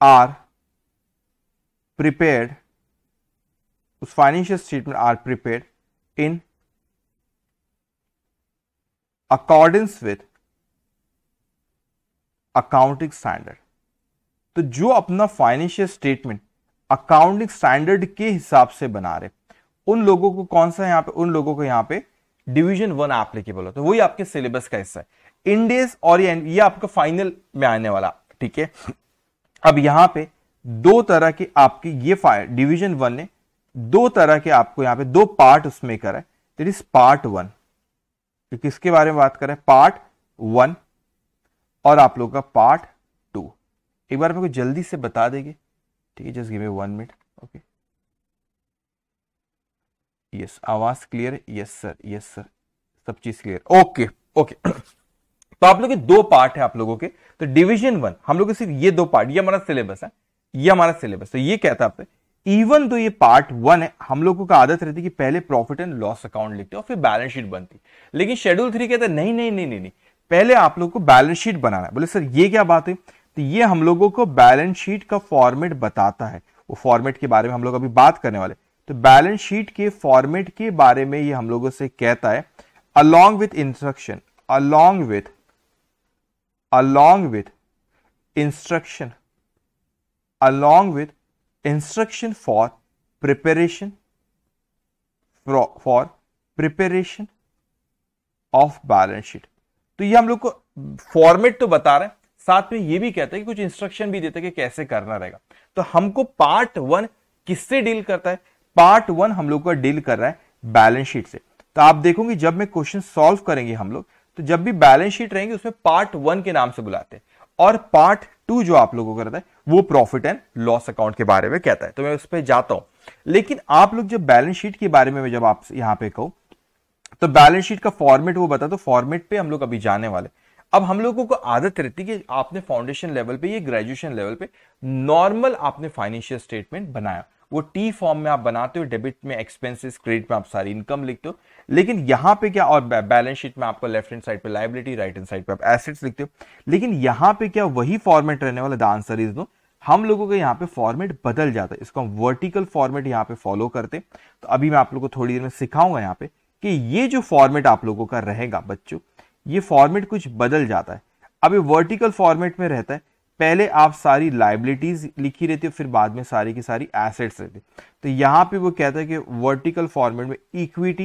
आर प्रिपेयर्ड उस financial statement are prepare in according with accounting standard तो जो अपना फाइनेंशियल स्टेटमेंट अकाउंटिंग स्टैंडर्ड के हिसाब से बना रहे उन लोगों को कौन सा यहां पे उन लोगों को यहां पे डिवीजन वन एप्लीकेबल होता है तो वही आपके सिलेबस का हिस्सा है इंडेस और ये, ये आपका फाइनल में आने वाला ठीक है अब यहां पे दो तरह के आपकी ये डिवीजन वन ने दो तरह के आपको यहां पे दो पार्ट उसमें करें दैट इज पार्ट वन तो किसके बारे में बात करें पार्ट वन और आप लोगों का पार्ट टू एक बार मेरे को जल्दी से बता देंगे ठीक है just give me one minute okay yes आवाज clear yes sir yes sir सब चीज क्लियर ओके ओके तो आप लोग के दो पार्ट है आप लोगों के तो डिवीजन वन हम लोग सिर्फ ये दो पार्ट ये हमारा सिलेबस है ये हमारा सिलेबस तो ये कहता है इवन तो ये पार्ट वन है हम लोगों का आदत रहती है कि पहले प्रॉफिट एंड लॉस अकाउंट लिखते और फिर बैलेंस शीट बनती लेकिन शेड्यूल थ्री कहता है नहीं नहीं नहीं नहीं पहले आप लोग को बैलेंस शीट बनाना है बोले सर ये क्या बात है तो ये हम लोगों को बैलेंस शीट का फॉर्मेट बताता है वो फॉर्मेट के बारे में हम लोग अभी बात करने वाले तो बैलेंस शीट के फॉर्मेट के बारे में ये हम लोगों से कहता है along with instruction along with along with instruction along with instruction for preparation for, for preparation of balance sheet तो ये हम लोग को फॉर्मेट तो बता रहे हैं साथ में ये भी कहते हैं कि कुछ इंस्ट्रक्शन भी देते हैं कि कैसे करना रहेगा तो हमको पार्ट वन किससे डील करता है पार्ट वन हम लोग का डील कर रहा है बैलेंस शीट से तो आप देखोगे जब मैं क्वेश्चन सॉल्व करेंगे हम लोग तो जब भी बैलेंस शीट रहेंगे उसमें पार्ट वन के नाम से बुलाते हैं और पार्ट टू जो आप लोगों को रहता है वो प्रॉफिट एंड लॉस अकाउंट के बारे में कहता है तो मैं उस पर जाता हूं लेकिन आप लोग जब बैलेंस शीट के बारे में जब आप यहां पे कहो तो बैलेंस शीट का फॉर्मेट वो बता दो तो फॉर्मेट पे हम लोग अभी जाने वाले अब हम लोगों को आदत रहती है कि आपने फाउंडेशन लेवल पे या ग्रेजुएशन लेवल पे नॉर्मल आपने फाइनेंशियल स्टेटमेंट बनाया वो टी फॉर्म में आप बनाते हो डेबिट में एक्सपेंसेस क्रेडिट में आप सारी इनकम लिखते हो लेकिन यहां पे क्या और बैलेंस शीट में आपको लेफ्ट हैंड साइड पे लाइबिलिटी राइट हैंड साइड पे आप एसेट्स लिखते हो लेकिन यहाँ पे क्या वही फॉर्मेट रहने वाला द आंसर इज नो हम लोगों का यहाँ पे फॉर्मेट बदल जाता है इसको हम वर्टिकल फॉर्मेट यहाँ पे फॉलो करते तो अभी मैं आप लोग को थोड़ी देर में सिखाऊंगा यहाँ पे कि ये जो फॉर्मेट आप लोगों का रहेगा बच्चों ये फॉर्मेट कुछ बदल जाता है अब वर्टिकल फॉर्मेट में रहता है पहले आप सारी लाइबिलिटीज लिखी रहती है फिर बाद में सारी की सारी एसेट्स रहती तो यहाँ पे वो कहता है कि वर्टिकल फॉर्मेट में इक्विटी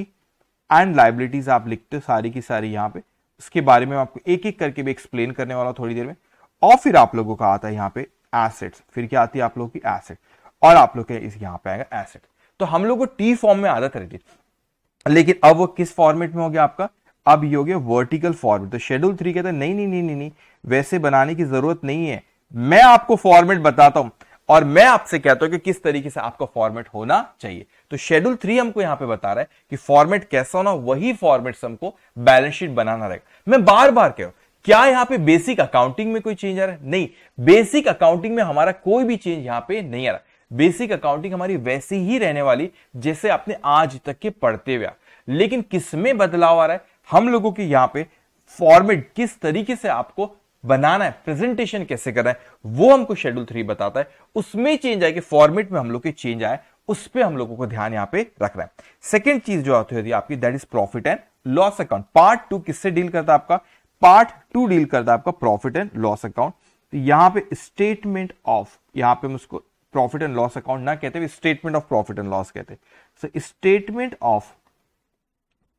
एंड लाइबिलिटीज आप लिखते हो सारी की सारी यहाँ पे उसके बारे में आपको एक एक करके भी एक्सप्लेन करने वाला थोड़ी देर में और फिर आप लोगों का आता है यहाँ पे एसेट्स फिर क्या आती है आप लोगों की एसेट और आप लोग इस यहाँ पे आएगा एसेट तो हम लोग को टी फॉर्म में आदत रहती लेकिन अब वो किस फॉर्मेट में हो गया आपका अब ये हो गया वर्टिकल फॉर्मेट तो शेड्यूल थ्री कहता है नहीं नहीं नहीं नहीं वैसे बनाने की जरूरत नहीं है मैं आपको फॉर्मेट बताता हूं और मैं आपसे कहता हूं कि किस तरीके से आपका फॉर्मेट होना चाहिए तो शेड्यूल थ्री हमको यहां पे बता रहा है कि फॉर्मेट कैसा होना वही फॉर्मेट से हमको बैलेंस शीट बनाना रहेगा मैं बार बार कह रहा हूं क्या यहां पे बेसिक अकाउंटिंग में कोई चेंज आ रहा है नहीं बेसिक अकाउंटिंग में हमारा कोई भी चेंज यहां पे नहीं आ रहा बेसिक अकाउंटिंग हमारी वैसी ही रहने वाली जैसे आपने आज तक के पढ़ते हुए लेकिन किसमें बदलाव आ रहा है हम लोगों की यहाँ पे फॉर्मेट किस तरीके से आपको बनाना है प्रेजेंटेशन कैसे करना है वो हमको शेड्यूल थ्री बताता है उसमें चेंज आए कि फॉर्मेट में हम लोग के चेंज आए उस पर हम लोगों को ध्यान यहाँ पे रखना है सेकेंड चीज जो आती है आपकी that is profit and loss account part two किससे डील करता है आपका पार्ट टू डील करता है आपका प्रॉफिट एंड लॉस अकाउंट तो यहां पे स्टेटमेंट ऑफ यहां पे हम उसको प्रॉफिट एंड लॉस अकाउंट ना कहते statement of profit and loss कहते हैं statement of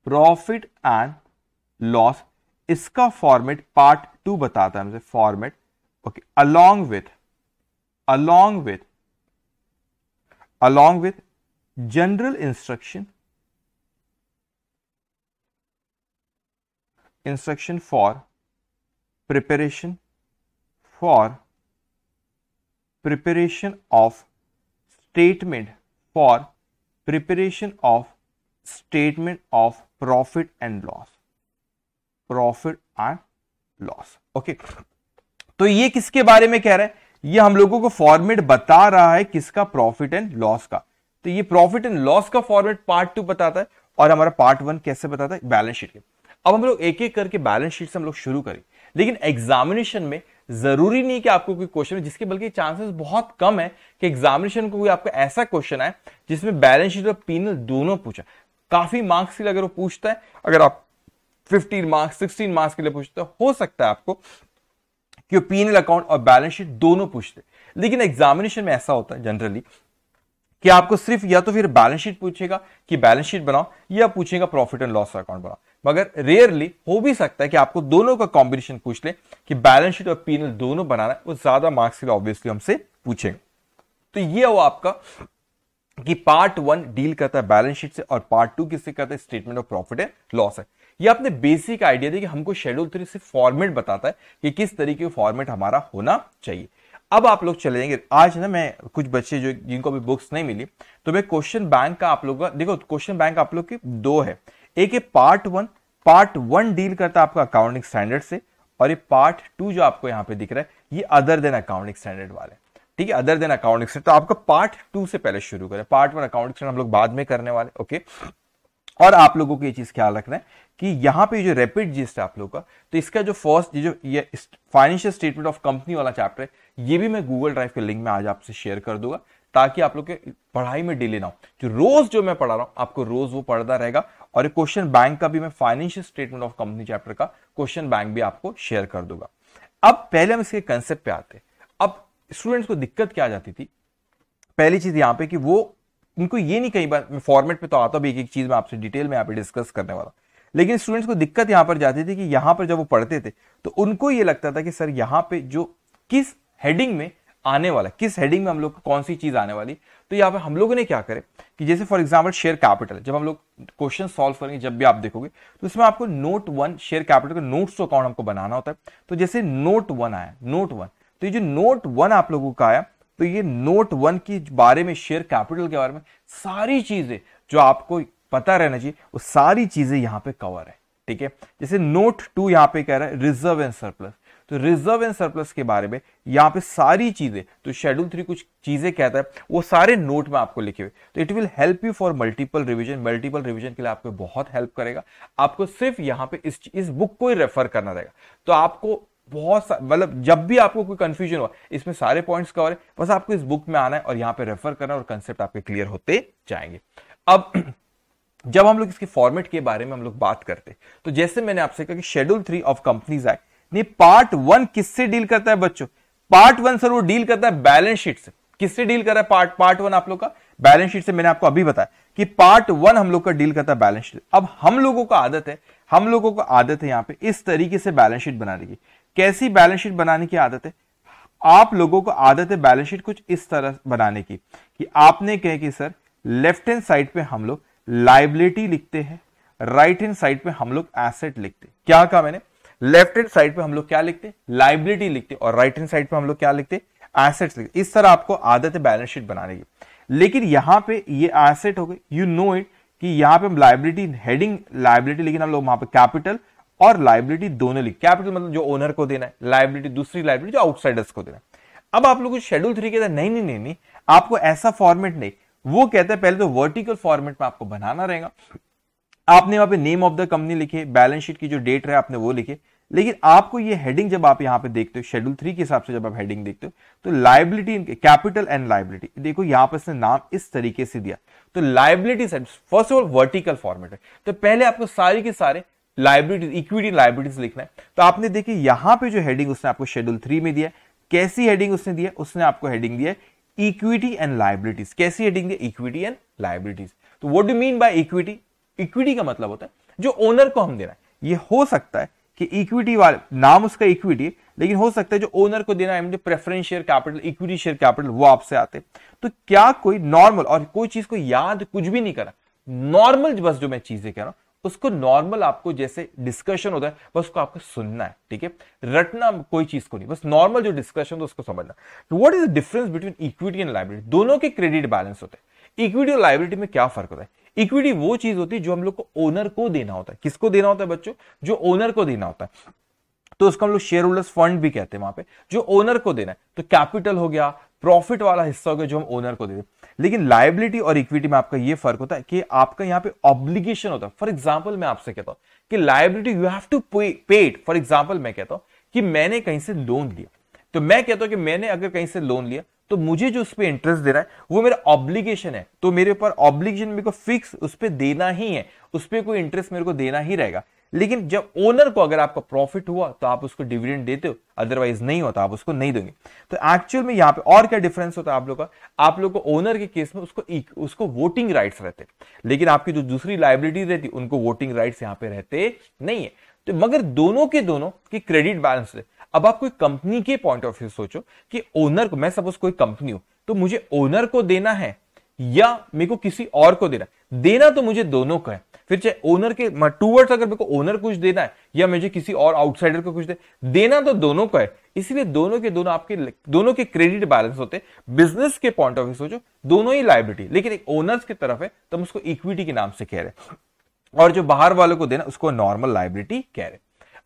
profit and loss इसका फॉर्मेट पार्ट टू बताता है मुझे format okay along with along with along with general instruction instruction for preparation for preparation of statement for preparation of statement of profit and loss profit and loss okay तो ये किसके बारे में कह रहे हैं ये हम लोगों को फॉर्मेट बता रहा है किसका प्रॉफिट एंड लॉस का तो ये प्रॉफिट एंड लॉस का फॉर्मेट पार्ट टू बताता है और हमारा पार्ट वन कैसे बताता है बैलेंस शीट के अब हम लोग एक एक करके बैलेंस शीट से हम लोग शुरू करें लेकिन एग्जामिनेशन में जरूरी नहीं कि आपको कोई क्वेश्चन जिसके बल्कि चांसेस बहुत कम है कि एग्जामिनेशन को कोई आपका ऐसा क्वेश्चन आए जिसमें बैलेंस शीट और पीनल दोनों पूछा काफी मार्क्स के लिए अगर वो पूछता है अगर आप 15 मार्क्स 16 मार्क्स के लिए पूछते हो सकता है आपको कि पी एन अकाउंट और बैलेंस शीट दोनों पूछते लेकिन एग्जामिनेशन में ऐसा होता है जनरली कि आपको सिर्फ या तो फिर बैलेंस शीट पूछेगा कि बैलेंस शीट बनाओ या पूछेगा प्रॉफिट एंड लॉस अकाउंट बनाओ मगर रेयरली हो भी सकता है कि आपको दोनों का कॉम्बिनेशन पूछ ले कि बैलेंस शीट और पीएनएल दोनों बनाना है वो ज्यादा मार्क्स के लिए ऑब्वियसली हमसे पूछेगा तो ये हो आपका कि पार्ट वन डील करता है बैलेंस शीट से और पार्ट टू किससे करता है स्टेटमेंट ऑफ प्रॉफिट है लॉस है ये आपने बेसिक आइडिया दिया कि हमको शेड्यूल थ्री से फॉर्मेट बताता है कि किस तरीके का फॉर्मेट हमारा होना चाहिए अब आप लोग चले जाएंगे आज ना मैं कुछ बच्चे जो जिनको अभी बुक्स नहीं मिली तो मैं क्वेश्चन बैंक का आप लोग का देखो क्वेश्चन बैंक आप लोग के दो है एक है part one part one deal करता है आपका अकाउंटिंग स्टैंडर्ड से और ये पार्ट टू जो आपको यहाँ पे दिख रहा है ये अदर देन अकाउंटिंग स्टैंडर्ड वाले ठीक है अदर देन अकाउंट अकाउंटिंग तो आपको पार्ट टू से पहले शुरू करें पार्ट वन अकाउंट अकाउंटिंग हम लोग बाद में करने वाले ओके और आप लोगों को ये चीज ख्याल रखना है कि यहाँ पे जो रैपिड जिस्ट है आप लोगों का तो इसका जो फर्स्ट जो ये फाइनेंशियल स्टेटमेंट ऑफ कंपनी वाला चैप्टर है ये भी मैं गूगल ड्राइव के लिंक में आज आपसे शेयर कर दूंगा ताकि आप लोग के पढ़ाई में डिले ना हो जो रोज जो मैं पढ़ा रहा हूँ आपको रोज वो पढ़ता रहेगा और एक क्वेश्चन बैंक का भी मैं financial statement of company chapter का क्वेश्चन बैंक भी आपको शेयर कर दूंगा अब पहले हम इसके कंसेप्ट पे आते हैं अब स्टूडेंट्स को दिक्कत क्या आ जाती थी पहली चीज यहाँ पे कि वो उनको ये नहीं कई बार फॉर्मेट पे तो आता भी एक एक चीज में आपसे डिटेल में आप डिस्कस करने वाला लेकिन स्टूडेंट्स को दिक्कत यहाँ पर जाती थी कि यहाँ पर जब वो पढ़ते थे तो उनको ये लगता था कि सर यहाँ पे जो किस हेडिंग में आने वाला किस हेडिंग में हम लोग कौन सी चीज आने वाली तो यहाँ पर हम लोगों ने क्या करे कि जैसे फॉर एग्जाम्पल शेयर कैपिटल जब हम लोग क्वेश्चन सॉल्व करेंगे जब भी आप देखोगे तो इसमें आपको नोट वन शेयर कैपिटल का नोट्स अकाउंट हमको बनाना होता है तो जैसे नोट वन आया नोट वन तो ये जो नोट वन आप लोगों का आया तो ये नोट वन के बारे में शेयर कैपिटल के बारे में सारी चीजें जो आपको पता रहना चाहिए वो सारी चीजें यहां पे कवर है ठीक है जैसे नोट टू यहां पे कह रहा है रिजर्व एंड सरप्लस तो रिजर्व एंड सरप्लस के बारे में यहाँ पे सारी चीजें तो शेड्यूल थ्री कुछ चीजें कहता है वो सारे नोट में आपको लिखे हुए तो it will help you for multiple revision multiple revision के लिए आपको बहुत हेल्प करेगा आपको सिर्फ यहाँ पे इस इस बुक को ही रेफर करना रहेगा तो आपको बहुत मतलब जब भी आपको कोई कंफ्यूजन हो इसमें सारे पॉइंट्स कवर है बस आपको इस बुक में आना है और यहां पे रेफर करना और कंसेप्ट आपके क्लियर होते जाएंगे अब जब हम लोग इसके फॉर्मेट के बारे में हम लोग बात करते तो जैसे मैंने आपसे कहा कि schedule three of companies act ने पार्ट वन किससे डील करता है बच्चों पार्ट वन सर वो डील करता है बैलेंस शीट से किससे डील कर रहा है पार्ट पार्ट वन आप लोग का बैलेंस शीट से मैंने आपको अभी बताया कि पार्ट वन हम लोग का डील करता है बैलेंस शीट अब हम लोगों का आदत है हम लोगों को आदत है यहाँ पे इस तरीके से बैलेंस शीट बना की कैसी बैलेंस शीट बनाने की आदत है आप लोगों को आदत है बैलेंस शीट कुछ इस तरह बनाने की कि आपने कहे कि सर लेफ्ट हैंड साइड पे हम लोग लाइबिलिटी लिखते हैं राइट हैंड साइड पे हम लोग एसेट लिखते हैं क्या कहा मैंने लेफ्ट हैंड साइड पे हम लोग क्या लिखते लाइबिलिटी लिखते और राइट हैंड साइड पे हम लोग क्या लिखते एसेट्स लिखते इस तरह आपको आदत है बैलेंस शीट बनाने की लेकिन यहां पे ये एसेट हो गई यू नो इट कि यहां पे हम लाइबिलिटी हेडिंग लाइबिलिटी लेकिन हम लोग वहां पे कैपिटल और लाइबिलिटी दोनों लिख कैपिटल मतलब जो ओनर को देना है लाइबिलिटी दूसरी लाइबिलिटी जो आउटसाइडर्स को देना है अब आप लोग शेड्यूल थ्री कहते हैं नहीं नहीं नहीं नहीं आपको ऐसा फॉर्मेट नहीं वो कहते हैं पहले तो वर्टिकल फॉर्मेट में आपको बनाना रहेगा आपने वहां पे नेम ऑफ द कंपनी लिखे बैलेंस शीट की जो डेट रहे आपने वो लिखे लेकिन आपको ये हेडिंग जब आप यहां पे देखते हो शेड्यूल थ्री के हिसाब से जब आप हेडिंग देखते हो तो लाइबिलिटी इनके कैपिटल एंड लाइबिलिटी देखो यहां पर इसने नाम इस तरीके से दिया तो liability first of all vertical format है तो पहले आपको सारे के सारे लाइब्रेटीज इक्विटी लाइब्रेटीज लिखना है तो आपने देखिए यहां पे जो हेडिंग उसने आपको शेड्यूल थ्री में दिया कैसी हेडिंग उसने दिया उसने आपको हेडिंग दिया इक्विटी एंड लाइब्रेटीज कैसी हेडिंग दिया इक्विटी एंड लाइब्रेटीज तो what do mean by equity equity का मतलब होता है जो ओनर को हम देना है ये हो सकता है कि इक्विटी वाले नाम उसका इक्विटी है लेकिन हो सकता है जो ओनर को देना है preference share capital equity share capital वो आपसे आते तो क्या कोई नॉर्मल और कोई चीज को याद कुछ भी नहीं करा नॉर्मल बस जो मैं चीजें कह रहा हूं उसको नॉर्मल आपको जैसे डिस्कशन होता है बस उसको आपको सुनना है ठीक है रटना कोई चीज को नहीं बस नॉर्मल जो डिस्कशन उसको समझना तो what is the difference between equity and liability दोनों के क्रेडिट बैलेंस होते हैं इक्विटी और लाइब्रेरी में क्या फर्क होता है इक्विटी वो चीज होती है जो हम लोग को ओनर को देना होता है किसको देना होता है बच्चों जो ओनर को देना होता है तो उसको हम लोग शेयर होल्डर्स फंड भी कहते हैं वहां पे जो ओनर को देना है तो कैपिटल हो गया प्रॉफिट वाला हिस्सा हो गया जो हम ओनर को देते हैं लेकिन लाइबिलिटी और इक्विटी में आपका ये फर्क होता है कि आपका यहाँ पे ऑब्लिगेशन होता है फॉर एग्जाम्पल मैं आपसे कहता हूँ कि liability you have to paid for example मैं कहता हूँ कि मैंने कहीं से लोन लिया तो मैं कहता हूँ कि मैंने अगर कहीं से लोन लिया तो मुझे जो उस पर इंटरेस्ट दे रहा है वो मेरा ऑब्लिगेशन है तो मेरे ऊपर ऑब्लिगेशन मेरे को फिक्स उस पर देना ही है उस पर कोई इंटरेस्ट मेरे को देना ही रहेगा लेकिन जब ओनर को अगर आपका प्रॉफिट हुआ तो आप उसको डिविडेंड देते हो अदरवाइज नहीं होता आप उसको नहीं देंगे तो एक्चुअल में यहाँ पे और क्या डिफरेंस होता है आप लोग का आप लोग को ओनर के केस में उसको उसको वोटिंग राइट्स रहते लेकिन आपकी जो दूसरी लाइबिलिटी रहती उनको वोटिंग राइट्स यहाँ पे रहते नहीं है तो मगर दोनों के दोनों की क्रेडिट बैलेंस अब आप कोई कंपनी के पॉइंट ऑफ व्यू सोचो कि ओनर को मैं सपोज कोई कंपनी हूं तो मुझे ओनर को देना है या मेरे को किसी और को देना है देना तो मुझे दोनों का है फिर चाहे ओनर के टूवर्ड्स अगर मेरे को ओनर कुछ देना है या मुझे किसी और आउटसाइडर को कुछ दे देना तो दोनों का है इसलिए दोनों के दोनों आपके दोनों के क्रेडिट बैलेंस होते हैं बिजनेस के पॉइंट ऑफ व्यू सोचो दोनों ही लाइबिलिटी लेकिन एक ओनर्स की तरफ है तो हम उसको इक्विटी के नाम से कह रहे हैं और जो बाहर वालों को देना उसको नॉर्मल लाइबिलिटी कह रहे हैं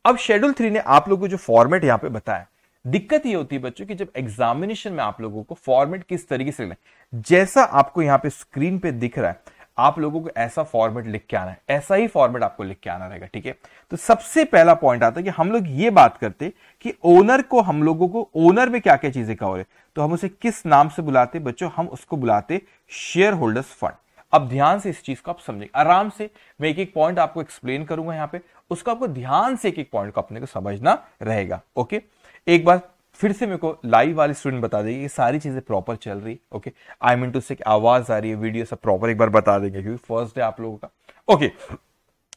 अब शेड्यूल थ्री ने आप लोग को जो फॉर्मेट यहां पे बताया दिक्कत ये होती है बच्चों की जब एग्जामिनेशन में आप लोगों को फॉर्मेट किस तरीके से लिखना जैसा आपको यहाँ पे स्क्रीन पे दिख रहा है आप लोगों को ऐसा फॉर्मेट लिख के आना है ऐसा ही फॉर्मेट आपको लिख के आना रहेगा ठीक है तो सबसे पहला पॉइंट आता है कि हम लोग ये बात करते कि ओनर को हम लोगों को ओनर में क्या क्या चीजें कवर है तो हम उसे किस नाम से बुलाते बच्चों हम उसको बुलाते शेयर होल्डर्स फंड अब ध्यान से इस चीज को आप समझेंगे आराम से मैं एक एक पॉइंट आपको एक्सप्लेन करूंगा यहाँ पे उसको आपको ध्यान से एक एक पॉइंट को अपने को समझना रहेगा ओके एक बार फिर से मेरे को लाइव वाले स्टूडेंट बता देंगे सारी चीज़ें प्रॉपर चल रही ओके आई मीन टू से आवाज़ आ रही है वीडियो सब प्रॉपर एक बार बता देंगे क्योंकि फर्स्ट डे आप लोगों का okay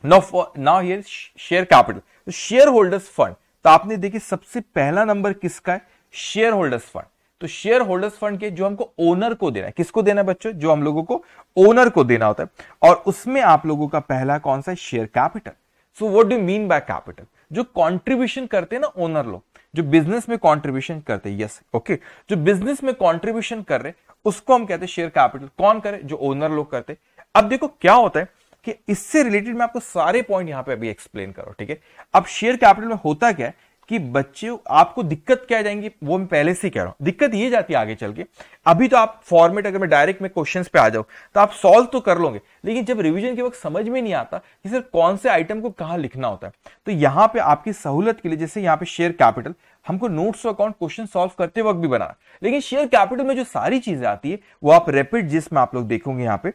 now now here share capital share holders fund तो आपने देखिए सबसे पहला नंबर किसका है शेयर होल्डर्स फंड तो शेयर होल्डर्स फंड के जो हमको ओनर को देना है किसको देना है बच्चों जो हम लोगों को ओनर को देना होता है और उसमें आप लोगों का पहला कौन सा है share capital so what do mean by capital जो कॉन्ट्रीब्यूशन करते हैं ना ओनर लोग जो बिजनेस में कॉन्ट्रीब्यूशन करते हैं यस ओके जो बिजनेस में कॉन्ट्रीब्यूशन कर रहे उसको हम कहते हैं शेयर कैपिटल कौन करे जो ओनर लोग करते अब देखो क्या होता है कि इससे रिलेटेड मैं आपको सारे पॉइंट यहां पे अभी एक्सप्लेन करो ठीक है अब शेयर कैपिटल में होता क्या है कि बच्चे आपको दिक्कत क्या जाएंगी वो मैं पहले से कह रहा हूं दिक्कत ये जाती है आगे चल के अभी तो आप फॉर्मेट अगर मैं डायरेक्ट में क्वेश्चन पे आ जाऊं तो आप सॉल्व तो कर लोगे लेकिन जब रिविजन के वक्त समझ में नहीं आता कि सर कौन से आइटम को कहां लिखना होता है तो यहां पे आपकी सहूलत के लिए जैसे यहां पे शेयर कैपिटल हमको नोट्स और अकाउंट क्वेश्चन सॉल्व करते वक्त भी बनाना लेकिन शेयर कैपिटल में जो सारी चीजें आती है वो आप रेपिड जिसमें आप लोग देखोगे यहाँ पे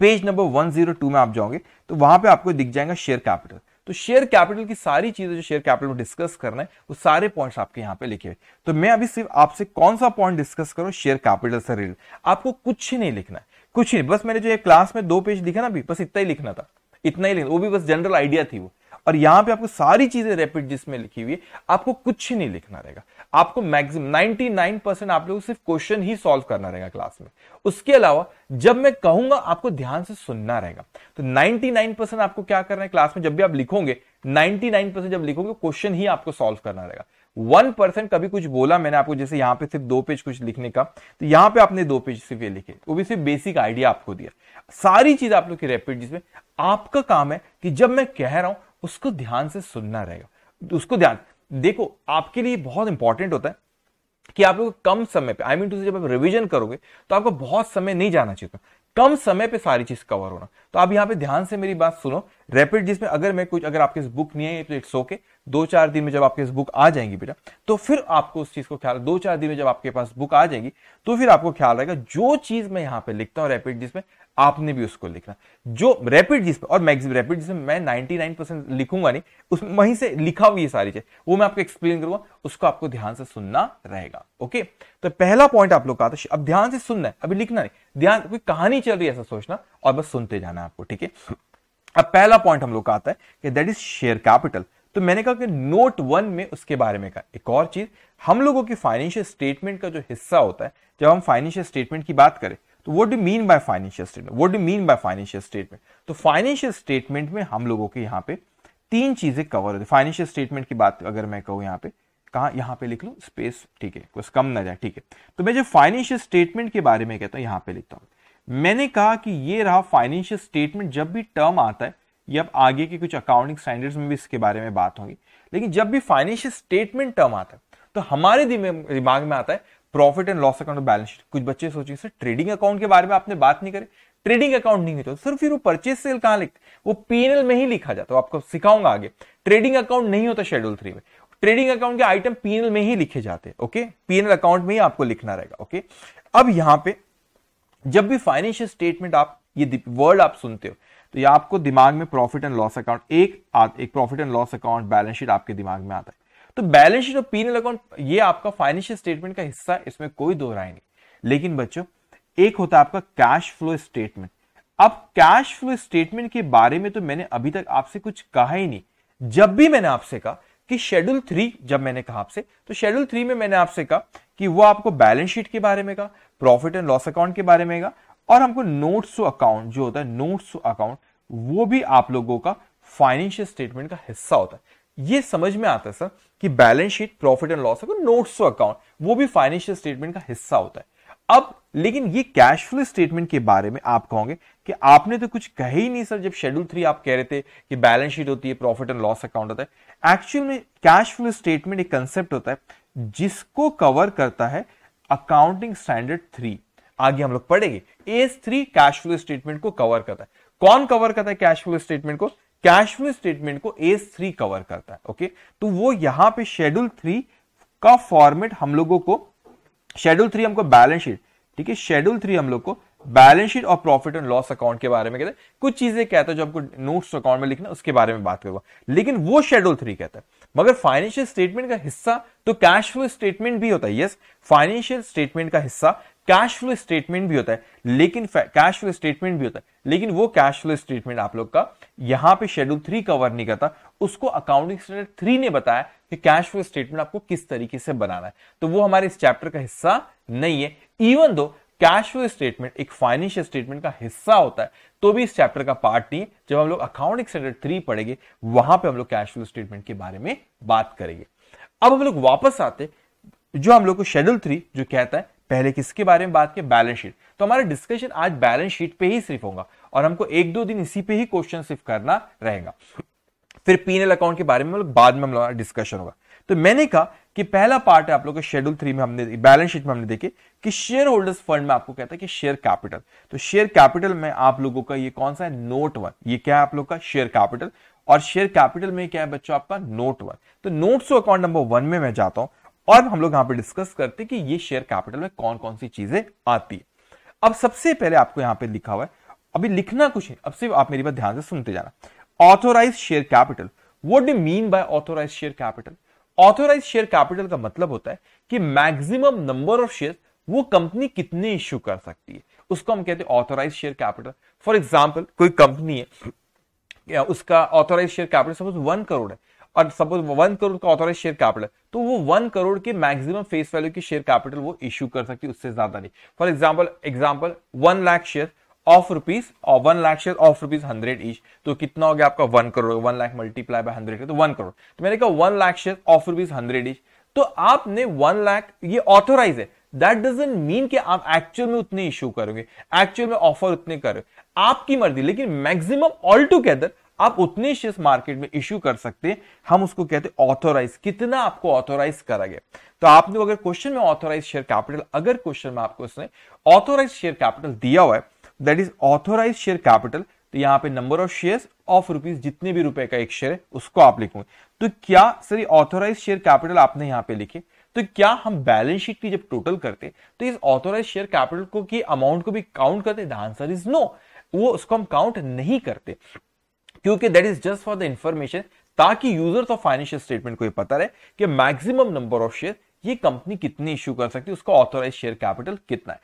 पेज नंबर टू में आप जाओगे तो वहां पे आपको दिख जाएगा शेयर कैपिटल तो शेयर कैपिटल की सारी चीजें जो शेयर कैपिटल में डिस्कस करना है वो सारे पॉइंट्स आपके यहां पे लिखे हुए तो मैं अभी सिर्फ आपसे कौन सा पॉइंट डिस्कस करूं शेयर कैपिटल से रिलेटेड आपको कुछ ही नहीं लिखना है कुछ ही नहीं बस मैंने जो ये क्लास में दो पेज लिखा ना अभी बस इतना ही लिखना था इतना ही लिखना वो भी बस जनरल आइडिया थी वो और यहां पे आपको सारी चीजें रेपिड जिसमें लिखी हुई है आपको कुछ ही नहीं लिखना रहेगा आपको मैक्सिमम 99 परसेंट आप लोग सिर्फ क्वेश्चन ही सॉल्व करना रहेगा क्लास में उसके अलावा जब मैं कहूंगा आपको ध्यान से सुनना रहेगा तो 99 परसेंट आपको क्या करना है क्लास में जब भी आप लिखोगे 99 परसेंट जब लिखोगे क्वेश्चन ही आपको सॉल्व करना रहेगा वन परसेंट कभी कुछ बोला मैंने आपको जैसे यहां पे सिर्फ दो पेज कुछ लिखने का तो यहां पे आपने दो पेज सिर्फ ये लिखे तो वो भी सिर्फ बेसिक आइडिया आपको दिया सारी चीज आप लोग की रैपिड जिसमें आपका काम है कि जब मैं कह रहा हूं उसको ध्यान से सुनना रहेगा उसको ध्यान देखो आपके लिए बहुत इंपॉर्टेंट होता है कि आप लोग कम समय पे आई मीन टू से जब आप रिवीजन करोगे तो आपको बहुत समय नहीं जाना चाहिए कम समय पे सारी चीज कवर होना तो आप यहां पे ध्यान से मेरी बात सुनो रैपिड जिसमें अगर मैं कुछ अगर आपके बुक नहीं है तो इट्स ओके दो चार दिन में जब आपके पास बुक आ जाएंगी बेटा तो फिर आपको उस चीज को ख्याल दो चार दिन में जब आपके पास बुक आ जाएगी तो फिर आपको ख्याल रहेगा जो चीज मैं यहाँ पे लिखता हूँ रैपिड जिसमें आपने भी उसको लिखना जो रैपिड जिसमें और मैक्सिम रैपिड जिसमें मैं 99 परसेंट लिखूंगा नहीं उसमें वहीं से लिखा हुई है सारी चीज वो मैं आपको एक्सप्लेन करूंगा उसको आपको ध्यान से सुनना रहेगा ओके तो पहला पॉइंट आप लोग का था अब ध्यान से सुनना है अभी लिखना नहीं ध्यान कोई कहानी चल रही है ऐसा सोचना और बस सुनते जाना है आपको ठीक है अब पहला पॉइंट हम लोग का आता है कि दैट इज शेयर कैपिटल तो मैंने कहा कि नोट वन में उसके बारे में कहा एक और चीज हम लोगों की फाइनेंशियल स्टेटमेंट का जो हिस्सा होता है जब हम फाइनेंशियल स्टेटमेंट की बात करें तो what do mean by financial statement what do mean by financial statement तो फाइनेंशियल स्टेटमेंट में हम लोगों के यहाँ पे तीन चीजें कवर होती है फाइनेंशियल स्टेटमेंट की बात अगर मैं कहूँ यहाँ पे कहा यहाँ पे लिख लू स्पेस ठीक है कुछ कम ना जाए ठीक है तो मैं जो फाइनेंशियल स्टेटमेंट के बारे में कहता हूँ यहाँ पे लिखता हूँ मैंने कहा कि ये रहा फाइनेंशियल स्टेटमेंट जब भी टर्म आता है ये अब आगे के कुछ अकाउंटिंग स्टैंडर्ड्स में भी इसके बारे में बात होगी लेकिन जब भी फाइनेंशियल स्टेटमेंट टर्म आता है तो हमारे दिमाग में आता है profit and loss account balance sheet कुछ बच्चे सोचेंगे सर ट्रेडिंग अकाउंट के बारे में आपने बात नहीं करी ट्रेडिंग अकाउंट नहीं होता सर फिर वो परचेज सेल कहां लिख वो पीएनएल में ही लिखा जाता है आपको सिखाऊंगा आगे ट्रेडिंग अकाउंट नहीं होता शेड्यूल थ्री में ट्रेडिंग अकाउंट के आइटम पीएनएल में ही लिखे जाते हैं ओके पीएनएल अकाउंट में ही आपको लिखना रहेगा ओके अब यहां पे जब भी फाइनेंशियल स्टेटमेंट आप ये वर्ड आप सुनते हो तो ये आपको दिमाग में प्रॉफिट एंड लॉस अकाउंट एक एक profit and loss account balance sheet आपके दिमाग में आता है तो बैलेंस शीट और पीएनएल अकाउंट ये आपका फाइनेंशियल स्टेटमेंट का हिस्सा इसमें कोई दो राय नहीं लेकिन बच्चों एक होता है आपका कैश फ्लो स्टेटमेंट अब कैश फ्लो स्टेटमेंट के बारे में तो मैंने अभी तक आपसे कुछ कहा ही नहीं जब भी मैंने आपसे कहा कि शेड्यूल थ्री जब मैंने कहा आपसे तो शेड्यूल थ्री में मैंने आपसे कहा कि वो आपको बैलेंस शीट के बारे में कहा प्रॉफिट एंड लॉस अकाउंट के बारे में कहा और हमको नोट्स टू अकाउंट जो होता है नोट्स टू अकाउंट वो भी आप लोगों का फाइनेंशियल स्टेटमेंट का हिस्सा होता है ये समझ में आता है सर कि balance sheet profit and loss notes to account वो भी फाइनेंशियल स्टेटमेंट का हिस्सा होता है अब लेकिन ये कैश फ्लो स्टेटमेंट के बारे में आप कहोगे कि आपने तो कुछ कहे ही नहीं सर जब शेड्यूल थ्री आप कह रहे थे कि बैलेंस शीट होती है प्रॉफिट एंड लॉस अकाउंट होता है एक्चुअल में कैश फ्लो स्टेटमेंट एक कंसेप्ट होता है जिसको कवर करता है अकाउंटिंग स्टैंडर्ड थ्री आगे हम लोग पढ़ेंगे S three cash flow statement को कवर करता है कौन कवर करता है कैश फ्लो स्टेटमेंट को कैश फ्लो स्टेटमेंट को एस थ्री कवर करता है ओके तो वो यहां पे शेड्यूल थ्री का फॉर्मेट हम लोगों को शेड्यूल थ्री हमको बैलेंस शीट ठीक है शेड्यूल थ्री हम लोग को बैलेंस शीट और प्रॉफिट एंड लॉस अकाउंट के बारे में कहते हैं कुछ चीजें कहता है जो आपको नोट्स अकाउंट में लिखना उसके बारे में बात करूंगा लेकिन वो शेड्यूल थ्री कहता है मगर फाइनेंशियल स्टेटमेंट का हिस्सा तो कैश फ्लो स्टेटमेंट भी होता है यस फाइनेंशियल स्टेटमेंट का हिस्सा कैश फ्लो स्टेटमेंट भी होता है लेकिन कैश फ्लो स्टेटमेंट भी होता है लेकिन वो कैश फ्लो स्टेटमेंट आप लोग का यहां पे शेड्यूल थ्री कवर नहीं करता उसको अकाउंटिंग स्टैंडर्ड थ्री ने बताया कि कैश फ्लो स्टेटमेंट आपको किस तरीके से बनाना है तो वो हमारे इस चैप्टर का हिस्सा नहीं है even though cash flow statement एक फाइनेंशियल स्टेटमेंट का हिस्सा होता है तो भी इस चैप्टर का पार्ट नहीं जब हम लोग अकाउंटिंग स्टैंडर्ड थ्री पढ़ेंगे वहां पे हम लोग कैश फ्लो स्टेटमेंट के बारे में बात करेंगे अब हम लोग वापस आते जो हम लोग को शेड्यूल थ्री जो कहता है पहले किसके बारे में बात की बैलेंस शीट तो हमारा डिस्कशन आज बैलेंस शीट पे ही सिर्फ होगा और हमको एक दो दिन इसी पे ही क्वेश्चन सिर्फ करना रहेगा फिर पीएनएल अकाउंट के बारे में लोग बाद में हम लोग डिस्कशन होगा तो मैंने कहा कि पहला पार्ट है आप लोग के शेड्यूल थ्री में हमने बैलेंस शीट में हमने देखे कि शेयर होल्डर्स फंड में आपको कहता है कि शेयर कैपिटल तो शेयर कैपिटल में आप लोगों का ये कौन सा है नोट वन ये क्या है आप लोग का शेयर कैपिटल और शेयर कैपिटल में क्या है बच्चों आपका नोट वन तो नोट्स अकाउंट नंबर वन में मैं जाता हूं और हम लोग यहां पे डिस्कस करते हैं कि ये शेयर कैपिटल में कौन कौन सी चीजें आती है अब सबसे पहले आपको यहां पे लिखा हुआ है अभी लिखना कुछ है अब सिर्फ आप मेरी बात ध्यान से सुनते जाना authorise share capital what do mean by authorise share capital authorise share capital का मतलब होता है कि मैक्सिमम नंबर ऑफ शेयर वो कंपनी कितने इश्यू कर सकती है उसको हम कहते हैं authorise share capital for example कोई कंपनी है उसका authorise share capital suppose one crore है और सपोज वन करोड़ का ऑथोराइज शेयर कैपिटल तो वो वन करोड़ के मैक्सिमम फेस वैल्यू की शेयर कैपिटल वो इश्यू कर सकती है उससे ज्यादा नहीं for example example one lakh share of rupees और one lakh share of rupees hundred each तो कितना हो गया आपका one crore one lakh multiply by hundred तो वन करोड़ तो मैंने कहा one lakh share of rupees hundred each तो आपने वन लाख ये ऑथोराइज है दैट डजेंट मीन कि आप एक्चुअल में उतने इश्यू करोगे एक्चुअल में ऑफर उतने करो आपकी मर्जी लेकिन मैक्सिमम ऑल टूगेदर आप उतने शेयर मार्केट में इश्यू कर सकते हैं हम उसको कहते हैं ऑथोराइज कितना आपको ऑथोराइज करा गया तो आपने अगर क्वेश्चन में ऑथोराइज शेयर कैपिटल अगर क्वेश्चन में आपको उसने ऑथोराइज शेयर कैपिटल दिया हुआ है that is authorise share capital तो यहाँ पे number of share of rupees जितने भी रुपए का एक शेयर है उसको आप लिखोगे तो क्या सर ऑथोराइज शेयर कैपिटल आपने यहां पे लिखे तो क्या हम बैलेंस शीट की जब टोटल करते तो इस ऑथोराइज शेयर कैपिटल को की अमाउंट को भी काउंट करते आंसर इज नो वो उसको हम काउंट नहीं करते क्योंकि that is just for the information ताकि यूजर्स ऑफ फाइनेंशियल स्टेटमेंट को ये पता रहे कि मैक्सिमम नंबर ऑफ शेयर ये कंपनी कितनी इश्यू कर सकती है उसका ऑथोराइज शेयर कैपिटल कितना है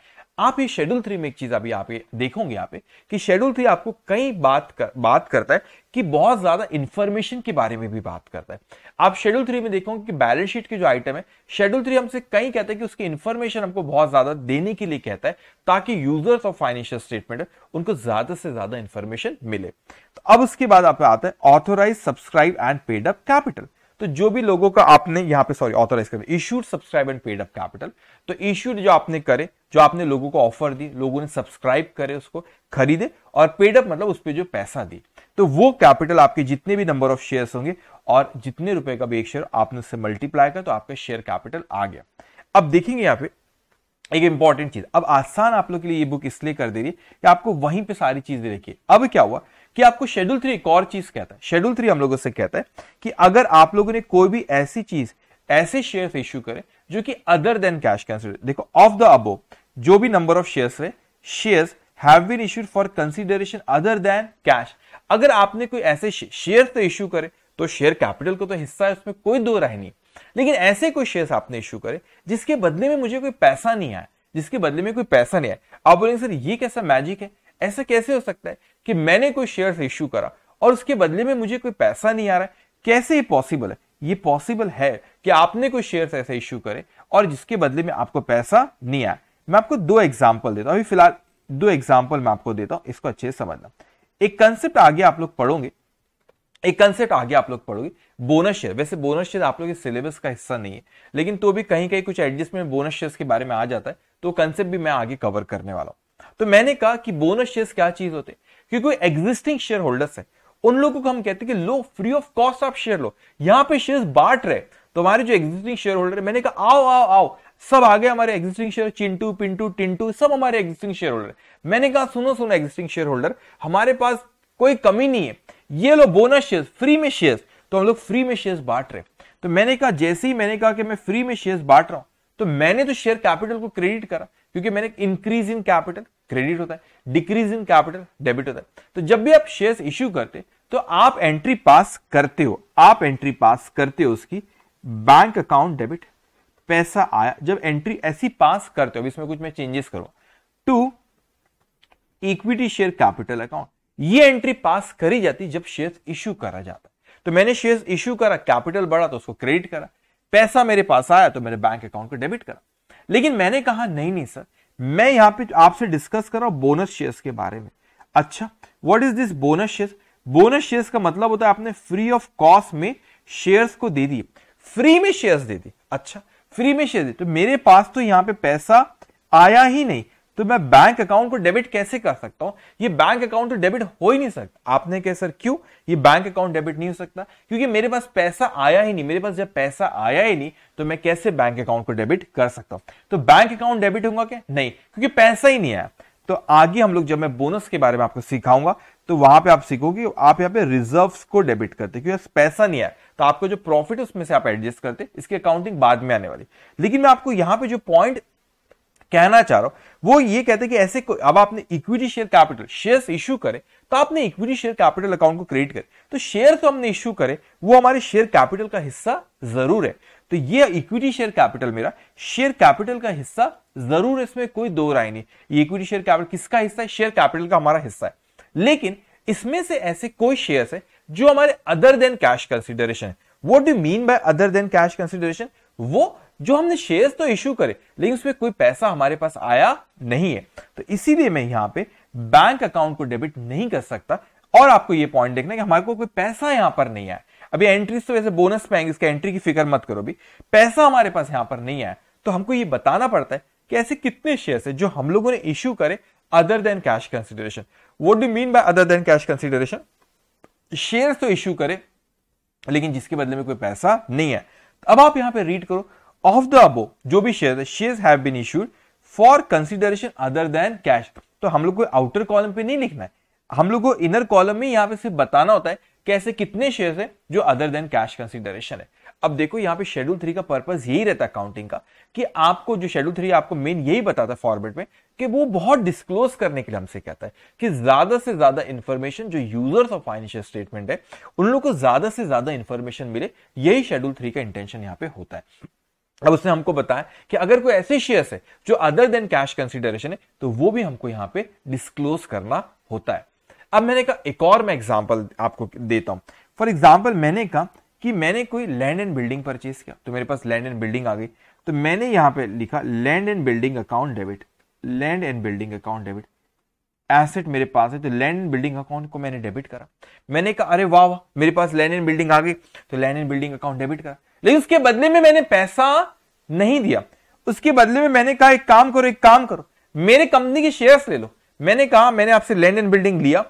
आप ये शेड्यूल थ्री में एक चीज अभी आप ये देखोगे यहाँ पे कि शेड्यूल थ्री आपको कई बात कर, बात करता है कि बहुत ज्यादा इंफॉर्मेशन के बारे में भी बात करता है आप शेड्यूल थ्री में देखोगे कि बैलेंस शीट की जो आइटम है शेड्यूल थ्री हमसे कई कहता है कि उसकी इंफॉर्मेशन हमको बहुत ज्यादा देने के लिए कहता है ताकि यूजर्स ऑफ फाइनेंशियल स्टेटमेंट उनको ज्यादा से ज्यादा इंफॉर्मेशन मिले तो अब उसके बाद आप आता है authorise subscribe and paid up capital तो जो भी लोगों का आपने यहां पे सॉरी ऑथोराइज कर issued subscribe and paid up capital तो इश्यूड जो आपने करे जो आपने लोगों को ऑफर दी लोगों ने सब्सक्राइब करे उसको खरीदे और पेड अप मतलब उस पर जो पैसा दी तो वो कैपिटल आपके जितने भी नंबर ऑफ शेयर होंगे और जितने रुपए का भी एक शेयर आपने उससे मल्टीप्लाई कर तो आपका शेयर कैपिटल आ गया अब देखेंगे यहां पे एक इंपॉर्टेंट चीज अब आसान आप लोग के लिए ये बुक इसलिए कर दे रही है कि आपको वहीं पे सारी चीज दे रखी है अब क्या हुआ कि आपको शेड्यूल थ्री एक और चीज कहता है शेड्यूल थ्री हम लोगों से कहता है कि अगर आप लोगों ने कोई भी ऐसी चीज ऐसे शेयर इश्यू करें जो कि अदर देन कैश कैंसिल देखो ऑफ द अबो जो भी नंबर ऑफ शेयर्स है shares have been issued for consideration other than cash अगर आपने कोई ऐसे शेयर तो इश्यू करे तो शेयर कैपिटल को तो हिस्सा है उसमें कोई दो राय नहीं लेकिन ऐसे कोई शेयर आपने इश्यू करे जिसके बदले में मुझे कोई पैसा नहीं आया जिसके बदले में कोई पैसा नहीं आया आप बोलेंगे सर ये कैसा मैजिक है ऐसा कैसे हो सकता है कि मैंने कोई शेयर इश्यू करा और उसके बदले में मुझे कोई पैसा नहीं आ रहा है कैसे ये पॉसिबल है ये पॉसिबल है कि आपने कोई शेयर ऐसे इश्यू करे और जिसके बदले में आपको पैसा नहीं आया मैं आपको दो एग्जाम्पल देता हूँ अभी फिलहाल दो एग्जाम्पल मैं आपको देता हूँ इसको अच्छे से समझना एक कंसेप्ट आगे आप लोग पढ़ोगे एक कंसेप्ट आगे आप लोग पढ़ोगे बोनस शेयर वैसे बोनस शेयर आप लोग के सिलेबस का हिस्सा नहीं है लेकिन तो भी कहीं कहीं कुछ एडजस्टमेंट बोनस शेयर के बारे में आ जाता है तो कंसेप्ट भी मैं आगे कवर करने वाला हूँ तो मैंने कहा कि बोनस शेयर क्या चीज होते हैं क्योंकि एग्जिस्टिंग शेयर होल्डर्स है उन लोगों को हम कहते हैं कि लो फ्री ऑफ कॉस्ट आप शेयर लो यहां पे शेयर बांट रहे तो हमारे जो एग्जिस्टिंग शेयर होल्डर है मैंने कहा आओ आओ आओ सब आ गए हमारे एग्जिस्टिंग शेयर चिंटू पिंटू टिंटू सब हमारे एग्जिस्टिंग शेयर होल्डर मैंने कहा सुनो सुनो एग्जिस्टिंग शेयर होल्डर हमारे पास कोई कमी नहीं है ये लो बोनस शेयर फ्री में शेयर तो हम लोग फ्री में शेयर बांट रहे तो मैंने कहा जैसे ही मैंने कहा कि मैं फ्री में शेयर बांट रहा हूं तो मैंने तो शेयर कैपिटल को क्रेडिट करा क्योंकि मैंने इंक्रीज इन कैपिटल क्रेडिट होता है डिक्रीज इन कैपिटल डेबिट होता है तो जब भी आप शेयर इश्यू करते तो आप एंट्री पास करते हो आप एंट्री पास करते हो उसकी बैंक अकाउंट डेबिट पैसा आया जब एंट्री ऐसी पास करते हो इसमें कुछ मैं चेंजेस करूं to equity share capital account ये एंट्री पास करी जाती जब शेयर इश्यू करा जाता तो मैंने शेयर इश्यू करा कैपिटल बढ़ा तो उसको क्रेडिट करा पैसा मेरे पास आया तो मेरे बैंक अकाउंट को डेबिट करा लेकिन मैंने कहा नहीं नहीं सर मैं यहां पे आपसे डिस्कस कर रहा हूं बोनस शेयर्स के बारे में अच्छा what is this bonus shares bonus shares का मतलब होता है आपने फ्री ऑफ कॉस्ट में शेयर्स को दे दिए फ्री में शेयर्स दे दिए अच्छा फ्री में शेयर दे तो मेरे पास तो यहां पे पैसा आया ही नहीं तो मैं बैंक अकाउंट को डेबिट कैसे कर सकता हूं ये बैंक अकाउंट तो डेबिट हो ही नहीं सकता आपने कहा सर क्यों ये बैंक अकाउंट डेबिट नहीं हो सकता क्योंकि मेरे पास पैसा आया ही नहीं मेरे पास जब पैसा आया ही नहीं तो मैं कैसे बैंक अकाउंट को डेबिट कर सकता हूं तो बैंक अकाउंट डेबिट होगा क्या नहीं क्योंकि पैसा ही नहीं आया तो आगे हम लोग जब मैं बोनस के बारे में आपको सिखाऊंगा तो वहां पे आप सीखोगे आप यहाँ पे रिजर्व्स को डेबिट करते क्योंकि पैसा नहीं है तो आपको जो प्रॉफिट उसमें से आप एडजस्ट करते इसकी अकाउंटिंग बाद में आने वाली लेकिन मैं आपको यहाँ पे जो पॉइंट कहना चाह रहा हूं वो ये कहते हैं कि ऐसे अब आपने equity share capital shares issue करें तो आपने इक्विटी शेयर कैपिटल अकाउंट को क्रिएट करें तो शेयर तो हमने इशू करे वो हमारे शेयर कैपिटल का हिस्सा जरूर है तो ये इक्विटी शेयर कैपिटल मेरा शेयर कैपिटल का हिस्सा जरूर इसमें कोई दो राय नहीं ये इक्विटी शेयर कैपिटल किसका हिस्सा है शेयर कैपिटल का हमारा हिस्सा है लेकिन इसमें से ऐसे कोई शेयर है जो हमारे अदर देन कैश कंसिडरेशन है what do mean by other than cash consideration वो जो हमने शेयर्स तो इश्यू करे लेकिन उसमें कोई पैसा हमारे पास आया नहीं है तो इसीलिए मैं यहां पे बैंक अकाउंट को डेबिट नहीं कर सकता और आपको ये पॉइंट देखना कि हमारे को कोई पैसा यहां पर नहीं आया अभी एंट्रीज तो वैसे बोनस पे आएंगे इसका एंट्री की फिक्र मत करो भी पैसा हमारे पास यहां पर नहीं आया तो हमको ये बताना पड़ता है कि ऐसे कितने शेयर्स है जो हम लोगों ने इश्यू करे other than cash consideration what do mean by other than cash consideration share तो इश्यू करे लेकिन जिसके बदले में कोई पैसा नहीं है अब आप यहां पे रीड करो ऑफ द अबो जो भी share shares have been issued for consideration other than cash तो हम लोग को आउटर कॉलम पे नहीं लिखना है हम लोग को इनर कॉलम में यहां पे सिर्फ बताना होता है कैसे कितने शेयर है जो अदर देन कैश कंसिडरेशन है अब देखो यहां पे शेड्यूल थ्री का पर्पज यही रहता है अकाउंटिंग का कि आपको जो शेड्यूल थ्री आपको मेन यही बताता है फॉर्मेट में कि वो बहुत डिस्क्लोज करने के लिए हमसे कहता है कि ज्यादा से ज्यादा इंफॉर्मेशन जो यूजर्स ऑफ फाइनेंशियल स्टेटमेंट है उन लोगों को ज्यादा से ज्यादा इंफॉर्मेशन मिले यही शेड्यूल थ्री का इंटेंशन यहां पे होता है अब उसने हमको बताया कि अगर कोई ऐसे शेयर्स है जो अदर देन कैश कंसिडरेशन है तो वो भी हमको यहाँ पे डिस्क्लोज करना होता है अब मैंने कहा एक और मैं एग्जाम्पल आपको देता हूं फॉर एग्जाम्पल मैंने कहा कि मैंने कोई लैंड एंड बिल्डिंग परचेज किया तो मेरे पास लैंड एंड बिल्डिंग आ गई तो मैंने यहाँ पे लिखा land and building account debit land and building account debit asset मेरे पास है तो लैंड एंड बिल्डिंग अकाउंट को मैंने डेबिट करा मैंने कहा अरे वाह वाह मेरे पास लैंड एंड बिल्डिंग आ गई तो land and building account debit करा लेकिन उसके बदले में मैंने पैसा नहीं दिया उसके बदले में मैंने कहा एक काम करो एक काम करो मेरे कंपनी के शेयर्स ले लो मैंने कहा मैंने आपसे लैंड एंड बिल्डिंग लिया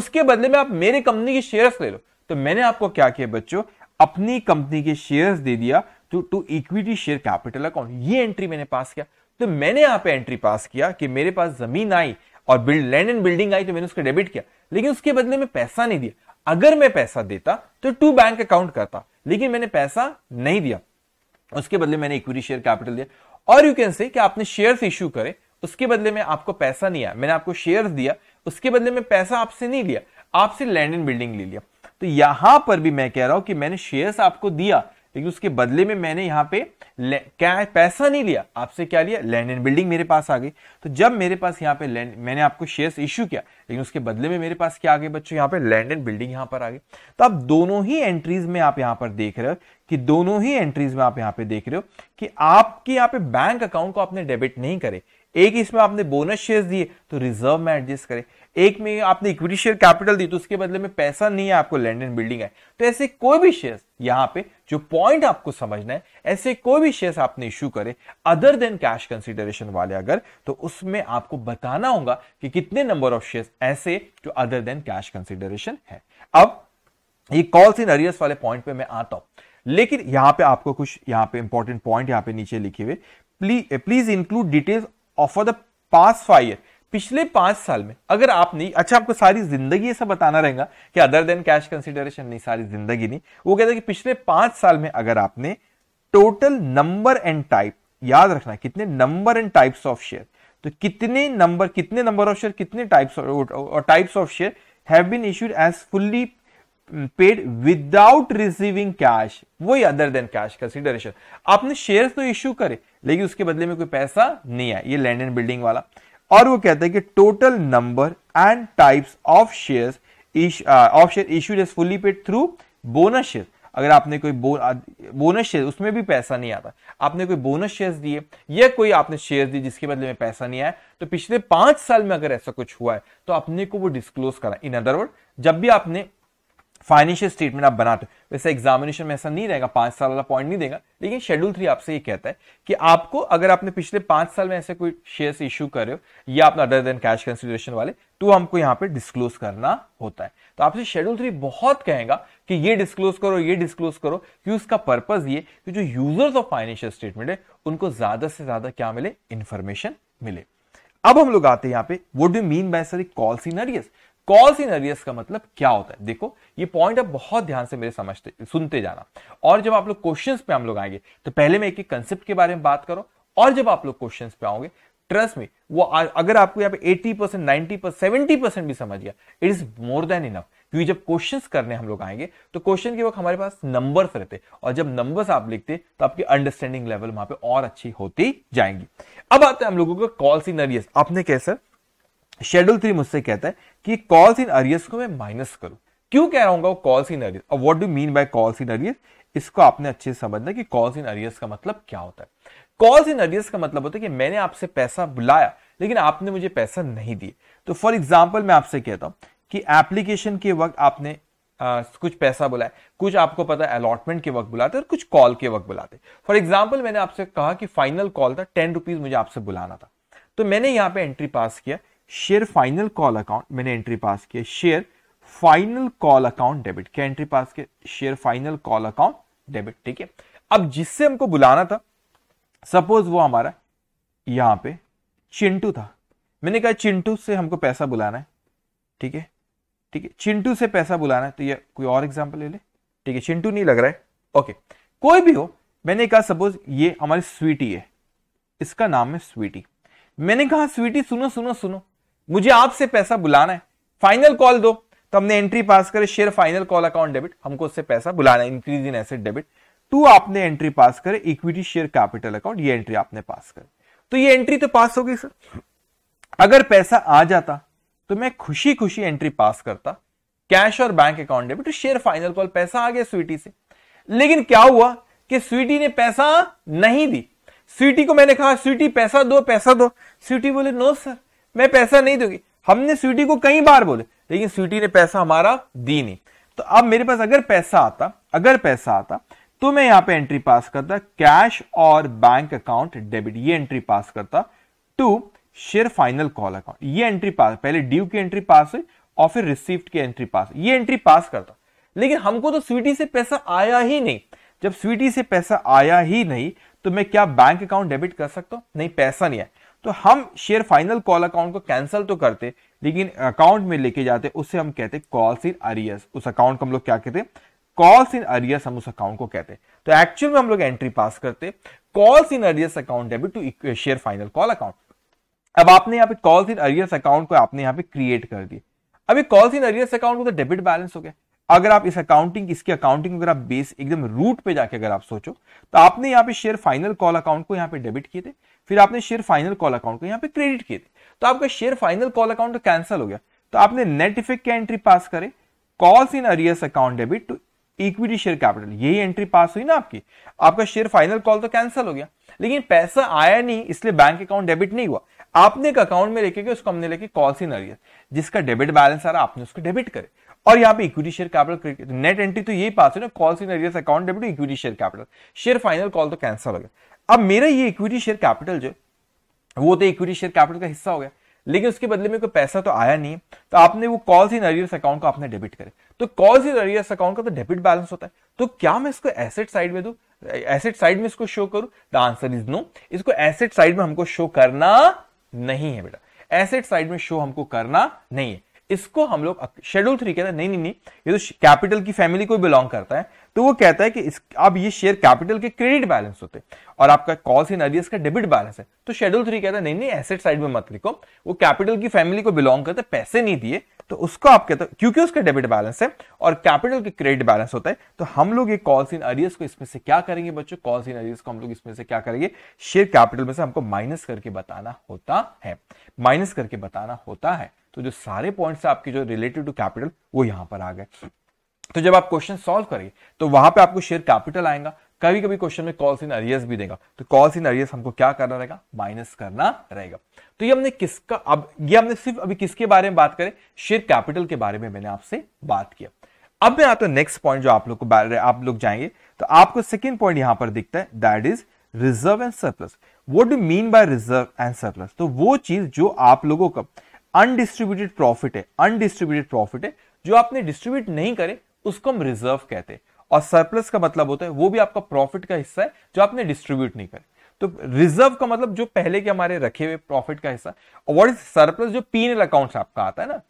उसके बदले में आप मेरे कंपनी के शेयर्स ले लो तो मैंने आपको क्या किया बच्चों अपनी कंपनी के शेयर्स दे दिया to to equity share capital account ये एंट्री मैंने पास किया तो मैंने यहां पे एंट्री पास किया कि मेरे पास जमीन आई और बिल्ड लैंड एंड बिल्डिंग आई तो मैंने उसका डेबिट किया लेकिन उसके बदले में पैसा नहीं दिया अगर मैं पैसा देता तो टू बैंक अकाउंट करता लेकिन मैंने पैसा नहीं दिया उसके बदले मैंने इक्विटी शेयर कैपिटल दिया और यू कैन से कि आपने शेयर इश्यू करे उसके बदले में आपको पैसा नहीं आया मैंने आपको शेयर दिया उसके बदले में पैसा आपसे नहीं लिया आपसे लैंड एंड बिल्डिंग ले लिया तो यहां पर भी मैं कह रहा हूं कि मैंने शेयर्स आपको दिया लेकिन उसके बदले में मैंने यहाँ पे क्या है पैसा नहीं लिया आपसे क्या लिया लैंड एंड बिल्डिंग मेरे पास आ गई तो जब मेरे पास यहाँ पे लैंड मैंने आपको शेयर्स इश्यू किया लेकिन उसके बदले में मेरे पास क्या आ गए बच्चों यहाँ पे लैंड एंड बिल्डिंग यहाँ पर आ गई तो आप दोनों ही एंट्रीज में आप यहाँ पर देख रहे हो कि दोनों ही एंट्रीज में आप यहाँ पे देख रहे हो कि आपके यहाँ पे बैंक अकाउंट को आपने डेबिट नहीं करे एक इसमें आपने बोनस शेयर्स दिए तो रिजर्व में एडजस्ट करें एक में आपने इक्विटी शेयर कैपिटल दी तो उसके बदले में पैसा नहीं है आपको लैंड एंड बिल्डिंग है तो ऐसे कोई भी शेयर यहाँ पे जो पॉइंट आपको समझना है ऐसे कोई भी शेयर आपने इश्यू करे अदर देन कैश कंसिडरेशन वाले अगर तो उसमें आपको बताना होगा कि कितने नंबर ऑफ शेयर ऐसे जो अदर देन कैश कंसिडरेशन है अब ये कॉल्स इन अरियस वाले पॉइंट पे मैं आता हूं लेकिन यहां पे आपको कुछ यहां पे इंपॉर्टेंट पॉइंट यहां पे नीचे लिखे हुए please include details of the past five year पिछले पांच साल में अगर आपने अच्छा आपको सारी जिंदगी ऐसा बताना रहेगा कि अदर देन कैश कंसिडरेशन नहीं सारी जिंदगी नहीं वो कहते हैं कि पिछले पांच साल में अगर आपने टोटल नंबर एंड टाइप याद रखना कितने number and types of share तो कितने नंबर कितने नंबर ऑफ शेयर कितने टाइप्स और types of share have been issued as fully paid without receiving cash वही अदर देन कैश कंसिडरेशन आपने शेयर्स तो इश्यू करे लेकिन उसके बदले में कोई पैसा नहीं आया ये लैंड एंड बिल्डिंग वाला और वो कहते हैं कि total number and types of share of share issued is fully paid through bonus share अगर आपने कोई बो, बोनस शेयर उसमें भी पैसा नहीं आता आपने कोई बोनस शेयर दिए या कोई आपने शेयर दिए जिसके बदले में पैसा नहीं आया तो पिछले पांच साल में अगर ऐसा कुछ हुआ है तो अपने को वो डिस्क्लोज करा इन अदर वर्ड जब भी आपने फाइनेंशियल स्टेटमेंट आप बनाते हो वैसे एग्जामिनेशन में ऐसा नहीं रहेगा पांच साल वाला पॉइंट नहीं देगा लेकिन शेड्यूल थ्री आपसे ये कहता है कि आपको अगर आपने पिछले पांच साल में ऐसे कोई शेयर्स इशू कर रहे हो या आपने अदर देन कैश कंसिडरेशन वाले तो हमको यहाँ पे डिस्क्लोज करना होता है तो आपसे शेड्यूल थ्री बहुत कहेगा कि ये डिस्क्लोज करो ये डिस्क्लोज करो कि उसका पर्पज ये कि जो यूजर्स ऑफ फाइनेंशियल स्टेटमेंट है उनको ज्यादा से ज्यादा क्या मिले इंफॉर्मेशन मिले अब हम लोग आते हैं यहाँ पे what do mean by sir call सीनरियस कॉल्स इन अरियस का मतलब क्या होता है देखो ये पॉइंट आप बहुत ध्यान से मेरे समझते सुनते जाना और जब आप लोग क्वेश्चंस पे हम लोग आएंगे तो पहले मैं एक एक कंसेप्ट के बारे में बात करो और जब आप लोग क्वेश्चंस पे आओगे ट्रस्ट में वो आ, अगर आपको यहाँ पे 80 percent ninety percent seventy percent भी समझ गया it is more than enough क्योंकि जब क्वेश्चन करने हम लोग आएंगे तो क्वेश्चन के वक्त हमारे पास नंबर्स रहते और जब नंबर्स आप लिखते तो आपकी अंडरस्टैंडिंग लेवल वहां पे और अच्छी होती जाएंगी अब आते हैं हम लोगों का कॉल सीनरियस आपने कह सर शेड्यूल थ्री मुझसे कहता है कि कॉल्स इन अरियस को मैं माइनस करूं क्यों कह रहा हूँ कॉल्स इन अरियस और what do mean by calls in arrears इसको आपने अच्छे से समझना कि कॉल्स इन अरियस का मतलब क्या होता है कॉल्स इन अरियस का मतलब होता है कि मैंने आपसे पैसा बुलाया लेकिन आपने मुझे पैसा नहीं दिए तो फॉर एग्जाम्पल मैं आपसे कहता हूं कि एप्लीकेशन के वक्त आपने आ, कुछ पैसा बुलाया कुछ आपको पता है अलॉटमेंट के वक्त बुलाते और कुछ कॉल के वक्त बुलाते फॉर एग्जाम्पल मैंने आपसे कहा कि फाइनल कॉल था टेन रुपीज मुझे आपसे बुलाना था तो मैंने यहां पे एंट्री पास किया शेयर फाइनल कॉल अकाउंट मैंने एंट्री पास किया share final call account debit क्या एंट्री पास किया share final call account debit ठीक है अब जिससे हमको बुलाना था सपोज वो हमारा यहां पे चिंटू था मैंने कहा चिंटू से हमको पैसा बुलाना है ठीक है ठीक है चिंटू से पैसा बुलाना है तो ये कोई और एग्जाम्पल ले ले ठीक है चिंटू नहीं लग रहा है ओके कोई भी हो मैंने कहा सपोज ये हमारी स्वीटी है इसका नाम है स्वीटी मैंने कहा स्वीटी सुनो सुनो सुनो मुझे आपसे पैसा बुलाना है फाइनल कॉल दो तो हमने एंट्री पास करे share final call account debit हमको उससे पैसा बुलाना है increase in asset debit to आपने एंट्री पास करे इक्विटी शेयर कैपिटल अकाउंट ये एंट्री आपने पास करे तो ये एंट्री तो पास होगी सर अगर पैसा आ जाता तो मैं खुशी खुशी एंट्री पास करता कैश और बैंक अकाउंट डेबिट तो शेयर फाइनल कॉल पैसा आ गया स्वीटी से लेकिन क्या हुआ कि स्वीटी ने पैसा नहीं दी स्वीटी को मैंने कहा स्वीटी पैसा दो पैसा दो स्वीटी बोले नो सर मैं पैसा नहीं दूंगी हमने स्वीटी को कई बार बोले लेकिन स्वीटी ने पैसा हमारा दी नहीं तो अब मेरे पास अगर पैसा आता अगर पैसा आता तो मैं यहां पे एंट्री पास करता कैश और बैंक अकाउंट डेबिट ये एंट्री पास करता to share final call account ये एंट्री पास पहले ड्यू की एंट्री पास हुई और फिर रिसीव्ड की एंट्री पास ये एंट्री पास करता लेकिन हमको तो स्वीटी से पैसा आया ही नहीं जब स्वीटी से पैसा आया ही नहीं तो मैं क्या बैंक अकाउंट डेबिट कर सकता हूं नहीं पैसा नहीं है तो हम शेयर फाइनल कॉल अकाउंट को कैंसिल तो करते लेकिन अकाउंट में लेके जाते उसे हम कहते कॉल्स इन अरियस उस अकाउंट को हम लोग क्या कहते कॉल्स इन अरियस हम उस अकाउंट को कहते तो एक्चुअल में हम लोग एंट्री पास करते calls in arrears account debit to share final call account अब आपने यहाँ पे कॉल्स इन अरियस अकाउंट को आपने यहाँ पे क्रिएट कर दिया अभी कॉल्स इन अरियस अकाउंट को तो डेबिट बैलेंस हो गया अगर आप इस अकाउंटिंग इसकी अकाउंटिंग अगर आप बेस एकदम रूट पे जाके अगर आप सोचो तो आपने यहाँ पे शेयर फाइनल कॉल अकाउंट को यहाँ पे डेबिट किए थे फिर आपने शेयर फाइनल कॉल अकाउंट को यहाँ पे क्रेडिट किए थे तो आपका share final call account cancel हो गया तो आपने नेट इफेक्ट की एंट्री पास करे calls in arrears account debit to equity share capital यही एंट्री पास हुई ना आपकी आपका शेयर फाइनल कॉल तो कैंसिल हो गया लेकिन पैसा आया नहीं इसलिए बैंक अकाउंट डेबिट नहीं हुआ आपने एक अकाउंट में लेके उसको हमने लेके कॉल्स इन अरियस जिसका डेबिट बैलेंस आ रहा आपने उसको डेबिट करे और यहाँ पे equity share capital net entry तो यही पास हुई ना calls in arrears account debit equity share capital share final call तो कैंसिल हो गया अब मेरा ये इक्विटी शेयर कैपिटल जो वो तो इक्विटी शेयर कैपिटल का हिस्सा हो गया लेकिन उसके बदले में कोई पैसा तो आया नहीं तो आपने वो कॉल्स इन अरियर्स अकाउंट को आपने डेबिट करे तो कॉल्स इन अरियर्स अकाउंट का तो डेबिट बैलेंस होता है तो क्या मैं इसको एसेट साइड में दू एसेट साइड में इसको शो करूं द आंसर इज नो इसको एसेट साइड में हमको शो करना नहीं है बेटा एसेट साइड में शो हमको करना नहीं है इसको हम लोग शेड्यूल थ्री कहते हैं नहीं नहीं नहीं ये तो कैपिटल की फैमिली को बिलोंग करता है तो वो कहता है कि इस अब ये शेयर कैपिटल के क्रेडिट बैलेंस होते हैं और आपका कॉल्स इन अरियस का डेबिट बैलेंस है तो शेड्यूल थ्री कहता है नहीं नहीं एसेट साइड में मत लिखो वो कैपिटल की फैमिली को बिलोंग करते पैसे नहीं दिए तो उसको आप कहते हो क्योंकि उसका डेबिट बैलेंस है और कैपिटल के क्रेडिट बैलेंस होता है तो हम लोग ये कॉल्स इन अरियस को इसमें से क्या करेंगे बच्चों कॉल्स इन अरियस को हम लोग इसमें से क्या करेंगे शेयर कैपिटल में से हमको माइनस करके बताना होता है माइनस करके बताना होता है तो जो सारे पॉइंट्स आपके जो रिलेटेड टू कैपिटल वो यहां पर आ गए तो जब आप क्वेश्चन सॉल्व करेंगे तो वहां पे आपको शेयर कैपिटल आएगा कभी कभी क्वेश्चन में कॉल्स इन अरियस भी देगा तो कॉल्स इन अरियस हमको क्या करना रहेगा माइनस करना रहेगा तो ये हमने किसका अब ये हमने सिर्फ अभी किसके बारे में बात करें शेयर कैपिटल के बारे में मैंने आपसे बात किया अब मैं आता हूं नेक्स्ट पॉइंट जो आप लोग को आप लोग जाएंगे तो आपको सेकेंड पॉइंट यहां पर दिखता है that is reserve and surplus what do mean by reserve and surplus तो वो चीज जो आप लोगों का अनडिस्ट्रीब्यूटेड प्रॉफिट है अनडिस्ट्रीब्यूटेड प्रॉफिट है जो आपने डिस्ट्रीब्यूट नहीं करे उसको हम रिजर्व कहते हैं और सरप्लस का मतलब होता है वो भी आपका प्रॉफिट का हिस्सा है जो आपने डिस्ट्रीब्यूट नहीं करे तो रिजर्व का मतलब जो पहले के हमारे रखे हुए प्रॉफिट का हिस्सा और व्हाट इज सरप्लस जो पीएनएल अकाउंट आपका आता है ना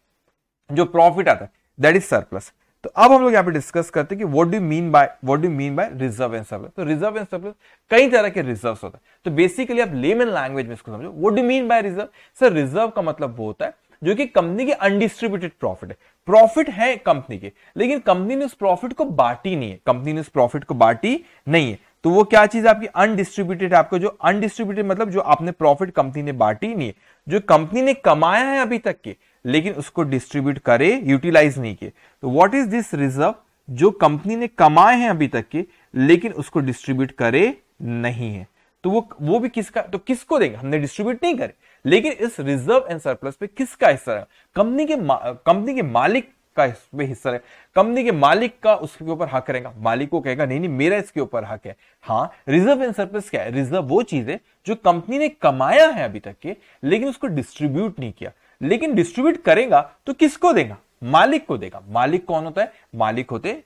जो प्रॉफिट आता है दैट इज सरप्लस तो अब हम लोग यहाँ पे डिस्कस करते हैं कि what do mean by what do mean by reserve and surplus तो रिजर्व एंड सरप्लस कई तरह के रिजर्व्स होते हैं तो बेसिकली आप लेमन लैंग्वेज में इसको समझो what do mean by reserve sir reserve का मतलब वो होता है जो कि कंपनी के अनडिस्ट्रीब्यूटेड प्रॉफिट है प्रॉफिट है कंपनी के लेकिन कंपनी ने उस प्रॉफिट को बांटी नहीं है कंपनी ने उस प्रॉफिट को बांटी नहीं है तो वो क्या चीज आपकी अनडिस्ट्रीब्यूटेड आपका जो अनडिस्ट्रीब्यूटेड मतलब जो आपने प्रॉफिट कंपनी ने बांटी नहीं है जो कंपनी ने कमाया है अभी तक के लेकिन उसको डिस्ट्रीब्यूट करे यूटिलाइज नहीं किए तो व्हाट इज दिस रिजर्व जो कंपनी ने कमाए हैं अभी तक के लेकिन उसको डिस्ट्रीब्यूट करे नहीं है तो वो वो भी किसका तो किसको देंगे हमने डिस्ट्रीब्यूट नहीं करे लेकिन इस रिजर्व एंड सरप्लस पे किसका हिस्सा है कंपनी के कंपनी के मालिक का इसमें हिस्सा है कंपनी के मालिक का उसके ऊपर हक रहेगा मालिक को कहेगा नहीं नहीं मेरा इसके ऊपर हक है हाँ रिजर्व एंड सरप्लस क्या है रिजर्व वो चीज है जो कंपनी ने कमाया है अभी तक के लेकिन उसको डिस्ट्रीब्यूट नहीं किया लेकिन डिस्ट्रीब्यूट करेगा तो किसको देगा मालिक को देगा मालिक कौन होता है मालिक होते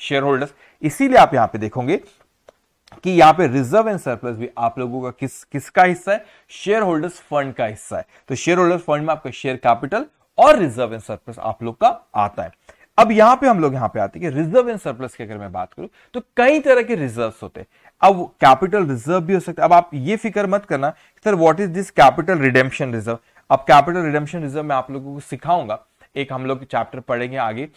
शेयर होल्डर्स इसीलिए आप यहां पे देखोगे कि यहां पे रिजर्व एंड सरप्लस भी आप लोगों का किस किसका हिस्सा है शेयर होल्डर्स फंड का हिस्सा है तो शेयर होल्डर्स फंड में आपका शेयर कैपिटल और रिजर्व एंड सरप्लस आप लोग का आता है अब यहां पे हम लोग यहां पे आते हैं कि रिजर्व एंड सरप्लस की अगर मैं बात करूं तो कई तरह के रिजर्व्स होते हैं अब कैपिटल रिजर्व भी हो सकता है अब आप ये फिक्र मत करना sir what is this capital redemption reserve अब कैपिटल रिडेम्पशन रिजर्व मैं आप लोगों को सिखाऊंगा एक हम लोग चैप्टर पढ़ेंगे आगे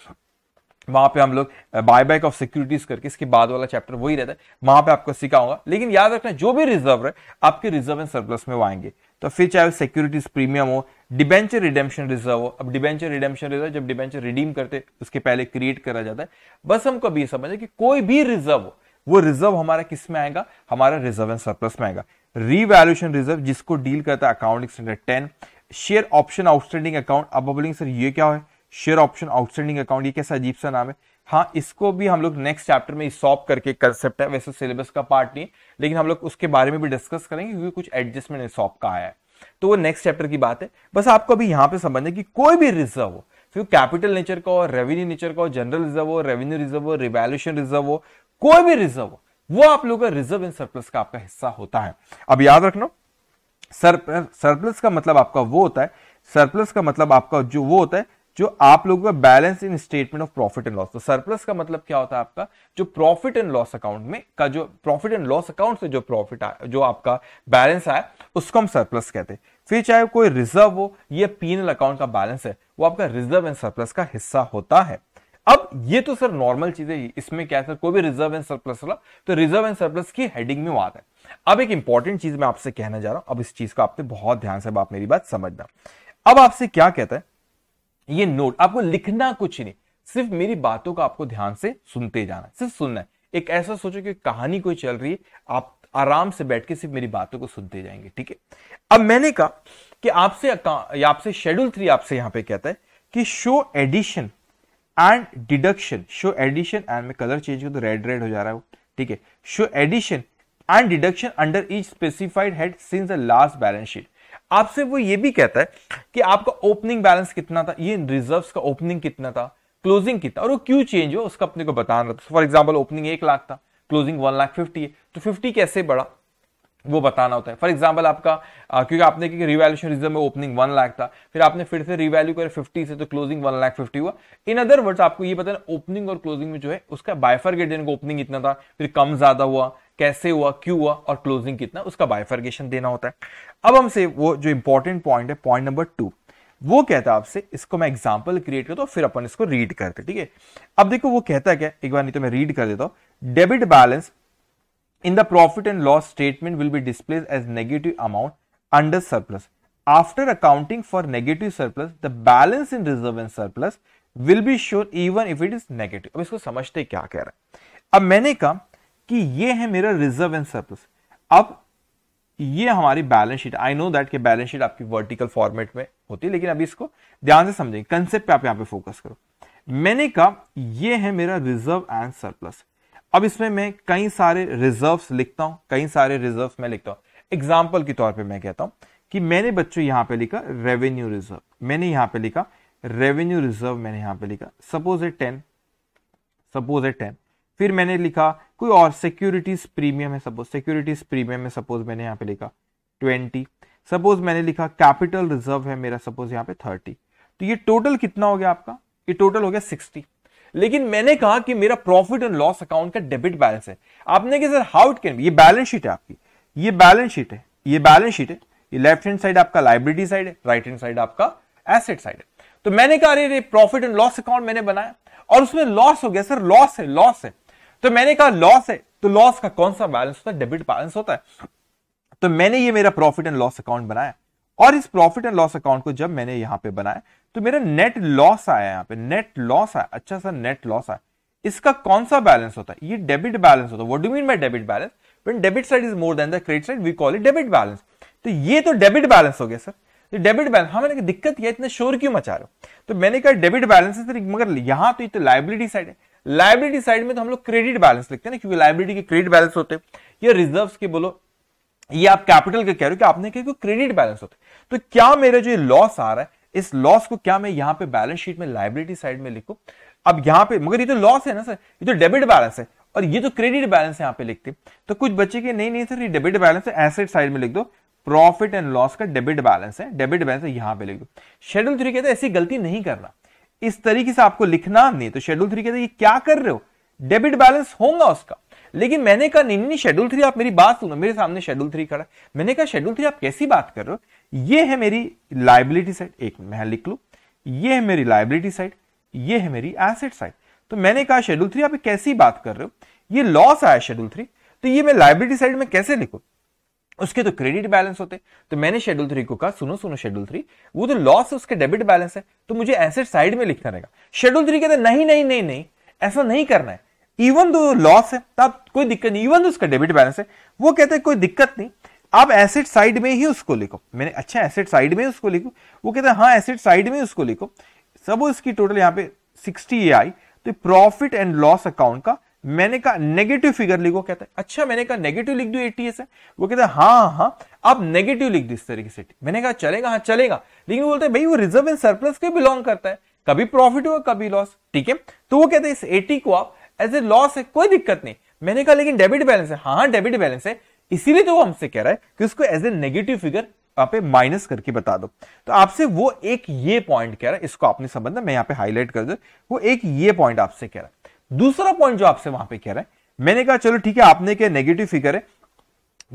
वहां पे हम लोग बायबैक ऑफ सिक्योरिटीज करके इसके बाद वाला चैप्टर वही रहता है वहां पे आपको सिखाऊंगा लेकिन याद रखना जो भी रिजर्व है आपके रिजर्व एंड सरप्लस में वो आएंगे तो फिर चाहे सिक्योरिटीज प्रीमियम हो डिबेंचर रिडेम्पशन रिजर्व हो अब डिबेंचर रिडेम्पशन रिजर्व जब डिबेंचर रिडीम करते उसके पहले क्रिएट करा जाता है बस हमको अभी समझे कि कोई भी रिजर्व हो वो रिजर्व हमारा किस में आएगा हमारा रिजर्व एंड सरप्लस में आएगा रीवैल्यूशन रिजर्व जिसको डील करता है account standard ten share option outstanding account अब बोलेंगे सर ये क्या है शेयर ऑप्शन आउटस्टैंडिंग अकाउंट ये कैसा अजीब सा नाम है हाँ इसको भी हम लोग नेक्स्ट चैप्टर में सॉप करके कंसेप्ट है वैसे सिलेबस का पार्ट नहीं लेकिन हम लोग उसके बारे में भी डिस्कस करेंगे क्योंकि कुछ एडजस्टमेंट सॉप का आया है तो वो नेक्स्ट चैप्टर की बात है बस आपको अभी यहाँ पे समझना कि कोई भी रिजर्व हो फिर कैपिटल नेचर का हो रेवेन्यू नेचर का हो जनरल रिजर्व हो रेवेन्यू रिजर्व हो रिवेल्यूशन रिजर्व हो कोई भी रिजर्व हो वो आप लोगों का रिजर्व इन सरप्लस का आपका हिस्सा होता है अब याद रखना सरप्लस का मतलब आपका वो होता है सरप्लस का मतलब आपका जो वो होता है जो आप लोगों का balance in statement of profit and loss तो सरप्लस का मतलब क्या होता है आपका जो प्रॉफिट एंड लॉस अकाउंट में का जो प्रॉफिट एंड लॉस अकाउंट से जो प्रॉफिट जो आपका बैलेंस आया उसको हम सरप्लस कहते हैं फिर चाहे कोई रिजर्व हो या पीनल अकाउंट का बैलेंस है वो आपका रिजर्व एंड सरप्लस का हिस्सा होता है अब ये तो सर नॉर्मल चीज है इसमें क्या है सर कोई भी रिजर्व एंड सरप्लस वाला तो रिजर्व एंड सरप्लस की हेडिंग में वो आता है अब एक इंपॉर्टेंट चीज मैं आपसे कहना जा रहा हूं अब इस चीज को आपने बहुत ध्यान से आप मेरी बात समझना अब आपसे क्या कहता है ये नोट आपको लिखना कुछ नहीं सिर्फ मेरी बातों का आपको ध्यान से सुनते जाना सिर्फ सुनना है एक ऐसा सोचो कि कहानी कोई चल रही है आप आराम से बैठ के सिर्फ मेरी बातों को सुनते जाएंगे ठीक है अब मैंने कहा कि आपसे आपसे शेड्यूल थ्री आपसे यहां पे कहता है कि show addition and deduction show addition and मैं कलर चेंज करूँ तो रेड रेड हो जा रहा है ठीक है show addition and deduction under each specified head since the last balance sheet आपसे वो ये भी कहता है कि आपका ओपनिंग बैलेंस कितना था ये रिजर्व का ओपनिंग कितना था क्लोजिंग कितना और वो क्यों चेंज हुआ उसका अपने को बताना था फॉर एग्जाम्पल ओपनिंग एक लाख था क्लोजिंग वन लाख फिफ्टी है तो फिफ्टी कैसे बढ़ा वो बताना होता है फॉर एग्जाम्पल आपका आ, क्योंकि आपने क्योंकि रिवैल्यूशन रिजर्व में ओपनिंग वन लाख था फिर आपने फिर से रिवैल्यू करे फिफ्टी से तो क्लोजिंग वन लाख फिफ्टी हुआ इन अदर वर्ड्स आपको ये पता है ओपनिंग और क्लोजिंग में जो है उसका बायफर यानी ओपनिंग इतना था फिर कम ज्यादा हुआ कैसे हुआ क्यों हुआ और क्लोजिंग कितना उसका बायफर्गेशन देना होता है अब हमसे वो जो इंपॉर्टेंट पॉइंट है पॉइंट नंबर टू वो कहता है आपसे इसको मैं एग्जाम्पल क्रिएट करता हूँ फिर अपन इसको रीड करते ठीक है अब देखो वो कहता है क्या एक बार नहीं तो मैं रीड कर देता हूँ debit balance in the profit and loss statement will be displace as negative amount under surplus after accounting for negative surplus the balance in reserve and surplus will be sure even if it is negative अब इसको समझते क्या कह रहा है अब मैंने कहा कि ये है मेरा रिजर्व एंड सरप्लस अब ये हमारी balance sheet I know that के बैलेंस शीट आपकी वर्टिकल फॉर्मेट में होती है लेकिन अभी इसको ध्यान से समझेंगे कंसेप्ट पे आप यहां पे फोकस करो मैंने कहा ये है मेरा रिजर्व एंड सरप्लस अब इसमें मैं कई सारे रिजर्व लिखता हूं कई सारे रिजर्व मैं लिखता हूं एग्जाम्पल के तौर पर मैं कहता हूं कि मैंने बच्चों यहां पे लिखा रेवेन्यू रिजर्व मैंने यहां पे लिखा रेवेन्यू रिजर्व मैंने यहां पे लिखा suppose a ten suppose a ten फिर मैंने लिखा कोई और सिक्योरिटीज प्रीमियम है सपोज सिक्योरिटीज प्रीमियम है सपोज मैंने यहाँ पे लिखा ट्वेंटी सपोज मैंने लिखा कैपिटल रिजर्व है मेरा सपोज यहाँ पे थर्टी तो ये टोटल कितना हो गया आपका ये टोटल हो गया सिक्सटी लेकिन मैंने कहा कि मेरा प्रॉफिट एंड लॉस अकाउंट का डेबिट बैलेंस है आपने कहा सर हाउ इट कैन ये बैलेंस शीट है आपकी ये बैलेंस शीट है ये बैलेंस शीट है ये लेफ्ट हैंड साइड आपका लाइब्रेटी साइड है राइट हैंड साइड आपका एसेट साइड है तो मैंने कहा अरे प्रॉफिट एंड लॉस अकाउंट मैंने बनाया और उसमें लॉस हो गया सर लॉस है लॉस है तो मैंने कहा लॉस है तो लॉस का कौन सा बैलेंस होता है डेबिट बैलेंस होता है तो मैंने ये मेरा प्रॉफिट एंड लॉस अकाउंट बनाया और इस प्रॉफिट एंड लॉस अकाउंट को जब मैंने यहां पे बनाया तो मेरा नेट लॉस आया यहाँ पे नेट लॉस आया अच्छा सा नेट लॉस आया इसका कौन सा बैलेंस होता है ये डेबिट बैलेंस होता है what do mean by debit balance when debit side is more than the credit side we call it debit balance तो ये तो डेबिट बैलेंस हो गया सर ये डेबिट बैलेंस हाँ मैंने दिक्कत यह इतना शोर क्यों मचा रहे हो तो मैंने कहा डेबिट बैलेंस है सर मगर यहां तो ये तो लाइबिलिटी साइड है लाइब्रेटी साइड में तो हम लोग क्रेडिट बैलेंस लिखते हैं ना क्योंकि लाइब्रेटी के क्रेडिट बैलेंस होते हैं या रिजर्व के बोलो ये आप कैपिटल के कह रहे हो कि आपने कहा क्रेडिट बैलेंस होते तो क्या मेरा जो लॉस आ रहा है इस लॉस को क्या मैं यहां पे बैलेंस शीट में लाइब्रेटी साइड में लिखू अब यहां पे मगर ये तो लॉस है ना सर ये तो डेबिट बैलेंस है और ये तो क्रेडिट बैलेंस यहां पे लिखते तो कुछ बच्चे के नहीं नहीं सर ये डेबिट बैलेंस है एसेट साइड में लिख दो प्रॉफिट एंड लॉस का डेबिट बैलेंस है डेबिट बैलेंस है यहां पे लिख दो शेड्यूल थ्री कहते ऐसी गलती नहीं करना इस तरीके से आपको लिखना नहीं तो शेड्यूल थ्री कहते क्या कर रहे हो डेबिट बैलेंस होगा उसका लेकिन मैंने कहा नहीं नहीं शेड्यूल थ्री आप मेरी बात सुनो मेरे सामने शेड्यूल थ्री खड़ा मैंने कहा शेड्यूल थ्री आप कैसी बात कर रहे हो ये है मेरी लाइबिलिटी साइड एक मैं लिख लू ये है मेरी लाइबिलिटी साइड ये है मेरी एसेट साइड तो मैंने कहा शेड्यूल थ्री आप कैसी बात कर रहे हो ये लॉस आया शेड्यूल थ्री तो ये मैं लाइबिलिटी साइड में कैसे लिखू उसके तो क्रेडिट बैलेंस होते तो मैंने शेड्यूल थ्री को कहा सुनो सुनो शेड्यूल थ्री वो तो लॉस उसके डेबिट बैलेंस है तो मुझे एसेट साइड में लिखना रहेगा शेड्यूल थ्री कहते नहीं नहीं नहीं नहीं ऐसा नहीं करना है इवन दो लॉस है तब कोई दिक्कत नहीं इवन दो उसका डेबिट बैलेंस है वो कहते हैं कोई दिक्कत नहीं आप एसेट साइड में ही उसको लिखो मैंने अच्छा एसेट साइड में उसको लिखो वो कहते हैं हाँ एसेट साइड में उसको लिखो सब उसकी टोटल यहाँ पे सिक्सटी आई तो प्रॉफिट एंड लॉस अकाउंट का मैंने कहा नेगेटिव फिगर लिखो कहता है अच्छा मैंने कहा नेगेटिव लिख दू एटीएस है वो कहता है हाँ हाँ अब नेगेटिव लिख दो इस तरीके से मैंने कहा चलेगा हाँ चलेगा लेकिन वो बोलते भाई वो रिजर्व एंड सरप्लस के बिलोंग करता है कभी प्रॉफिट हुआ कभी लॉस ठीक है तो वो कहते हैं इस एटी को आप एज ए लॉस है कोई दिक्कत नहीं मैंने कहा लेकिन डेबिट बैलेंस है हाँ डेबिट हाँ, बैलेंस है इसीलिए तो वो हमसे कह रहा है कि उसको एज ए नेगेटिव फिगर आप माइनस करके बता दो तो आपसे वो एक ये पॉइंट कह रहा है इसको आपने समझना मैं यहाँ पे हाईलाइट कर दो वो एक ये पॉइंट आपसे कह रहा है दूसरा पॉइंट जो आपसे वहां पे कह रहे हैं मैंने कहा चलो ठीक है आपने क्या नेगेटिव फिगर है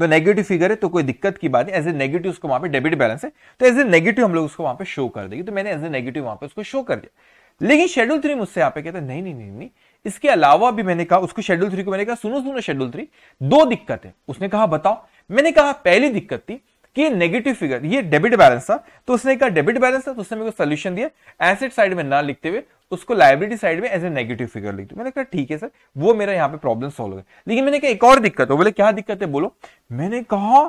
तो नेगेटिव फिगर है तो कोई दिक्कत की बात नहीं एज ए नेगेटिव उसको वहां पे डेबिट बैलेंस है तो एज ए नेगेटिव हम लोग उसको वहां पे शो कर देगी तो मैंने एज ए नेगेटिव वहां पे उसको शो कर दिया लेकिन शेड्यूल थ्री मुझसे यहाँ पे कहते नहीं नहीं नहीं नहीं इसके अलावा भी मैंने कहा उसको शेड्यूल थ्री को मैंने कहा सुनो सुनो शेड्यूल थ्री दो दिक्कत है उसने कहा बताओ मैंने कहा पहली दिक्कत थी कि नेगेटिव फिगर ये डेबिट बैलेंस था तो उसने कहा डेबिट बैलेंस था तो उसने मेरे को सोल्यूशन दिया एसेट साइड में ना लिखते हुए उसको लाइब्रेरी साइड में एज ए नेगेटिव फिगर लिखते मैंने कहा ठीक है सर वो मेरा यहाँ पे प्रॉब्लम सॉल्व है लेकिन मैंने कहा एक और दिक्कत हो बोले क्या दिक्कत है बोलो मैंने कहा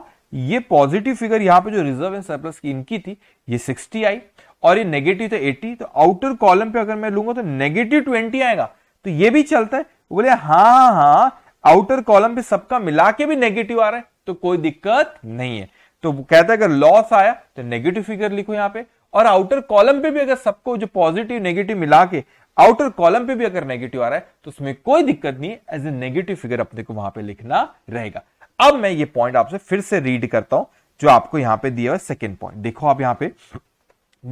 ये पॉजिटिव फिगर यहाँ पे जो रिजर्व एंड सरप्लस की इनकी थी ये सिक्सटी आई और ये नेगेटिव था एटी तो आउटर कॉलम पे अगर मैं लूंगा तो नेगेटिव ट्वेंटी आएगा तो ये भी चलता है बोले हाँ हाँ आउटर हाँ, कॉलम पे सबका मिला के भी नेगेटिव आ रहा है तो कोई दिक्कत नहीं है तो कहता है अगर लॉस आया तो नेगेटिव फिगर लिखो यहां पे और आउटर कॉलम पे भी अगर सबको जो पॉजिटिव नेगेटिव मिला के आउटर कॉलम पे भी अगर नेगेटिव आ रहा है तो उसमें कोई दिक्कत नहीं है एज ए नेगेटिव फिगर अपने को वहां पे लिखना रहेगा अब मैं ये पॉइंट आपसे फिर से रीड करता हूं जो आपको यहां पे दिया हुआ सेकेंड पॉइंट देखो आप यहां पे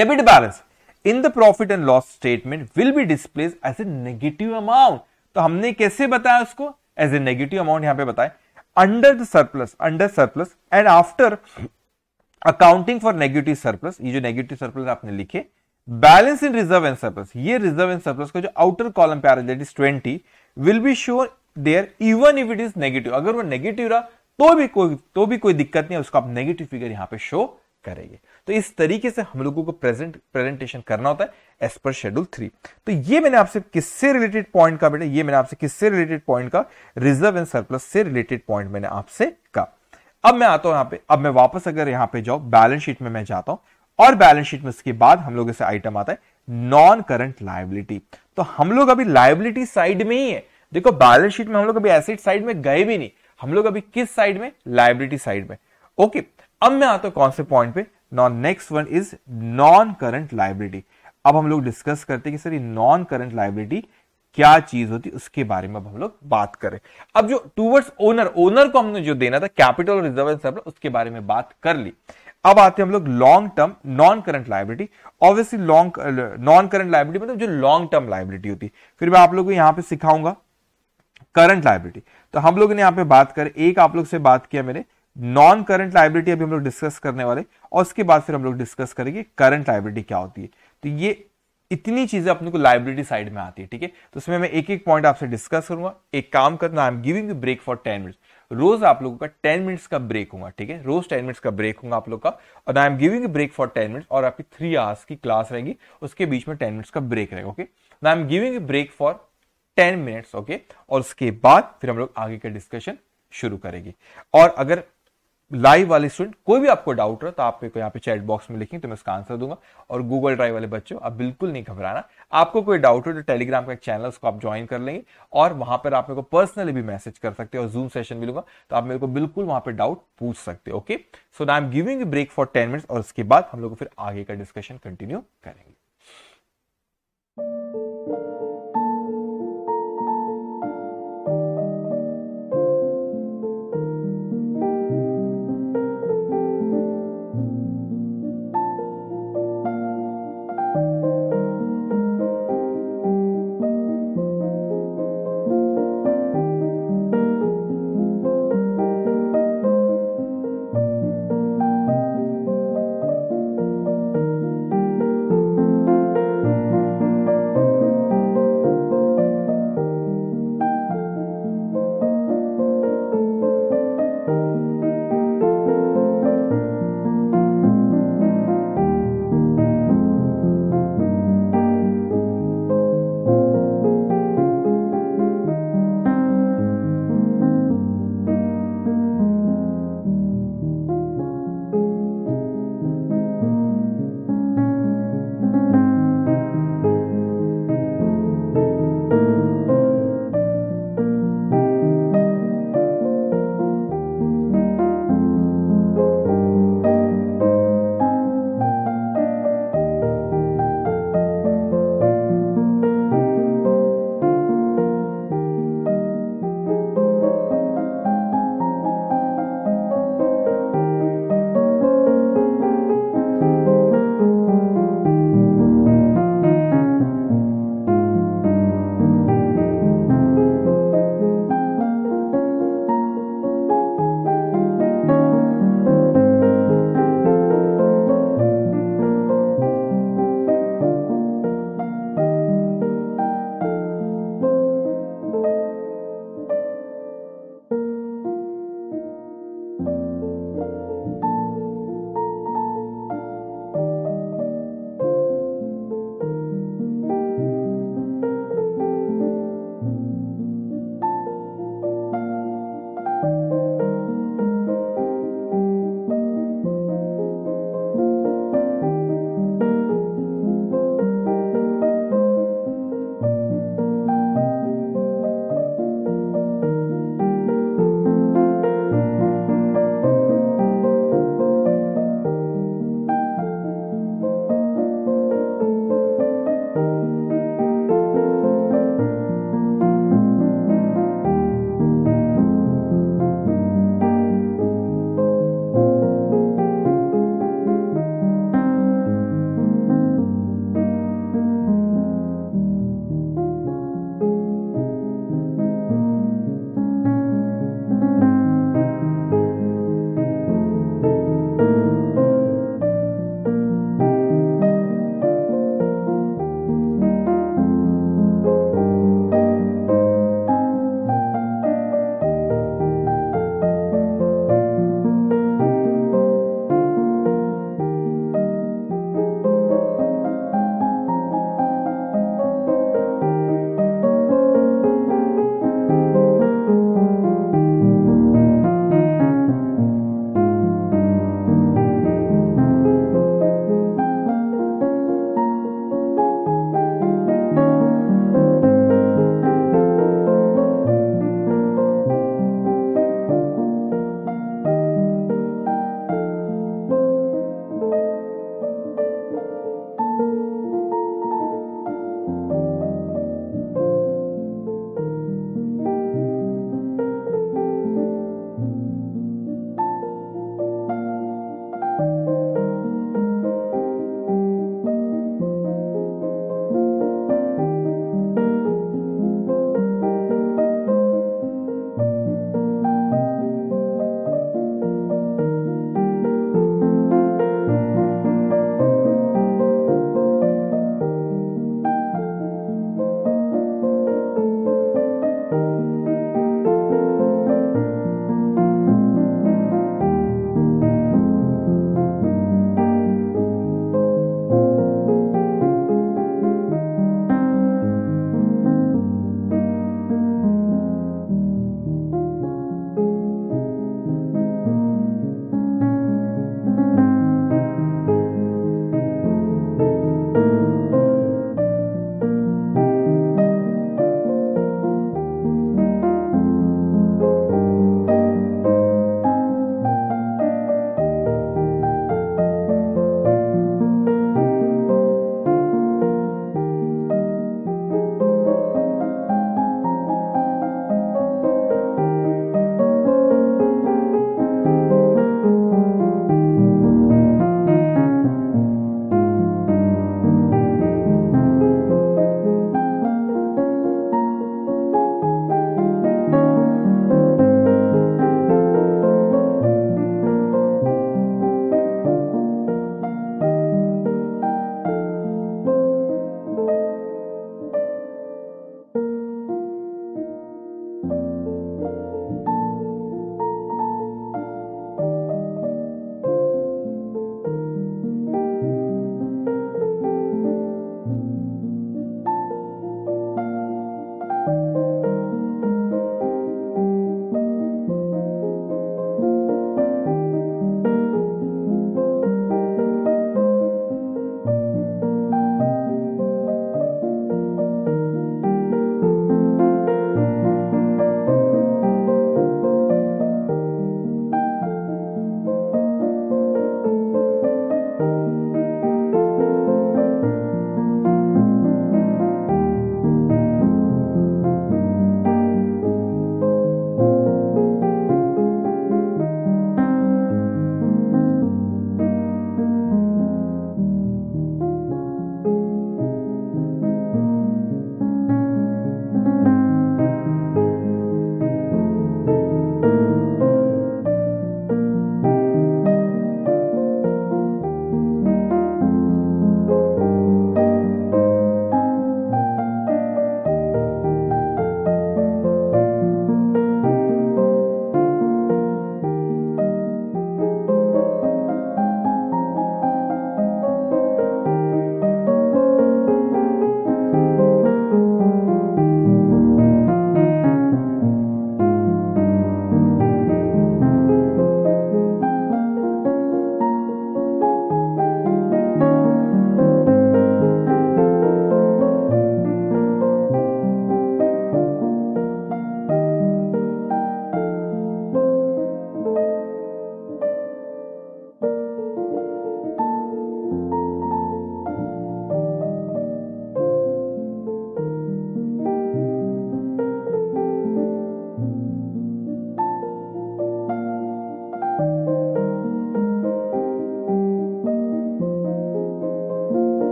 debit balance in the profit and loss statement will be displace as a negative amount तो हमने कैसे बताया उसको एज ए नेगेटिव अमाउंट यहां पे बताया under the surplus under surplus and after accounting for negative surplus ये जो नेगेटिव सरप्लस आपने लिखे balance in reserve and surplus ये रिजर्व एंड सरप्लस का जो आउटर कॉलम पे आ रहा है that is twenty will be sure there even if it is negative अगर वो नेगेटिव रहा तो भी कोई तो भी कोई दिक्कत नहीं है उसको आप नेगेटिव फिगर यहां पे शो करेंगे तो इस तरीके से हम लोगों को प्रेजेंट प्रेजेंटेशन करना होता है एज पर शेड्यूल थ्री तो ये मैंने आपसे किससे रिलेटेड पॉइंट का बेटा ये मैंने आपसे किससे रिलेटेड पॉइंट का रिजर्व एंड सरप्लस से रिलेटेड पॉइंट मैंने आपसे कहा अब मैं आता हूं यहां पे अब मैं वापस अगर यहां पे जाऊं बैलेंस शीट में मैं जाता हूं और बैलेंस शीट में इसके बाद हम लोग इसे आइटम आता है नॉन करंट लाइबिलिटी तो हम लोग अभी लाइबिलिटी साइड में ही है देखो बैलेंस शीट में हम लोग अभी एसिड साइड में गए भी नहीं हम लोग अभी किस साइड में लाइबिलिटी साइड में ओके अब मैं आता हूं कौन से पॉइंट पे non next one is non current liability अब हम लोग डिस्कस करते हैं कि सर ये नॉन करंट लाइबिलिटी क्या चीज होती है उसके बारे में अब हम लोग बात करें अब जो टूवर्ड्स ओनर ओनर को हमने जो देना था कैपिटल और रिजर्व उसके बारे में बात कर ली अब आते हैं हम लोग long term non current liability obviously long non current liability मतलब जो लॉन्ग टर्म लाइबिलिटी होती है फिर मैं आप लोग को यहां पे सिखाऊंगा करंट लाइबिलिटी तो हम लोग ने यहाँ पे बात करें एक आप लोग से बात किया मैंने नॉन करंट लाइबिलिटी अभी हम लोग डिस्कस करने वाले और उसके बाद फिर हम लोग डिस्कस करेंगे करंट लाइब्रेटी क्या होती है तो ये इतनी चीजें अपने को लाइबिलिटी साइड में आती है ठीक है तो इसमें मैं एक एक पॉइंट आपसे डिस्कस करूंगा एक काम करना I am giving you break for ten minutes रोज आप लोगों का टेन मिनट्स का ब्रेक होगा ठीक है रोज टेन मिनट्स का ब्रेक होगा आप लोग का और I am giving break for ten minutes और आपकी थ्री आवर्स की क्लास रहेगी उसके बीच में टेन मिनट्स का ब्रेक रहेगा okay I am giving break for ten minutes okay और उसके बाद फिर हम लोग आगे का डिस्कशन शुरू करेंगे और अगर लाइव वाले स्टूडेंट कोई भी आपको डाउट रहा तो आप यहाँ पे चैट बॉक्स में लिखें तो मैं उसका आंसर दूंगा और गूगल ड्राइव वाले बच्चों आप बिल्कुल नहीं घबराना आपको कोई डाउट हो तो टेलीग्राम का एक चैनल उसको आप ज्वाइन कर लेंगे और वहां पर आप मेरे को पर्सनली भी मैसेज कर सकते हो और जूम सेशन भी लूंगा तो आप मेरे को बिल्कुल वहां पर डाउट पूछ सकते हो ओके सो ना I am giving break for ten minutes और उसके बाद हम लोग फिर आगे का डिस्कशन कंटिन्यू करेंगे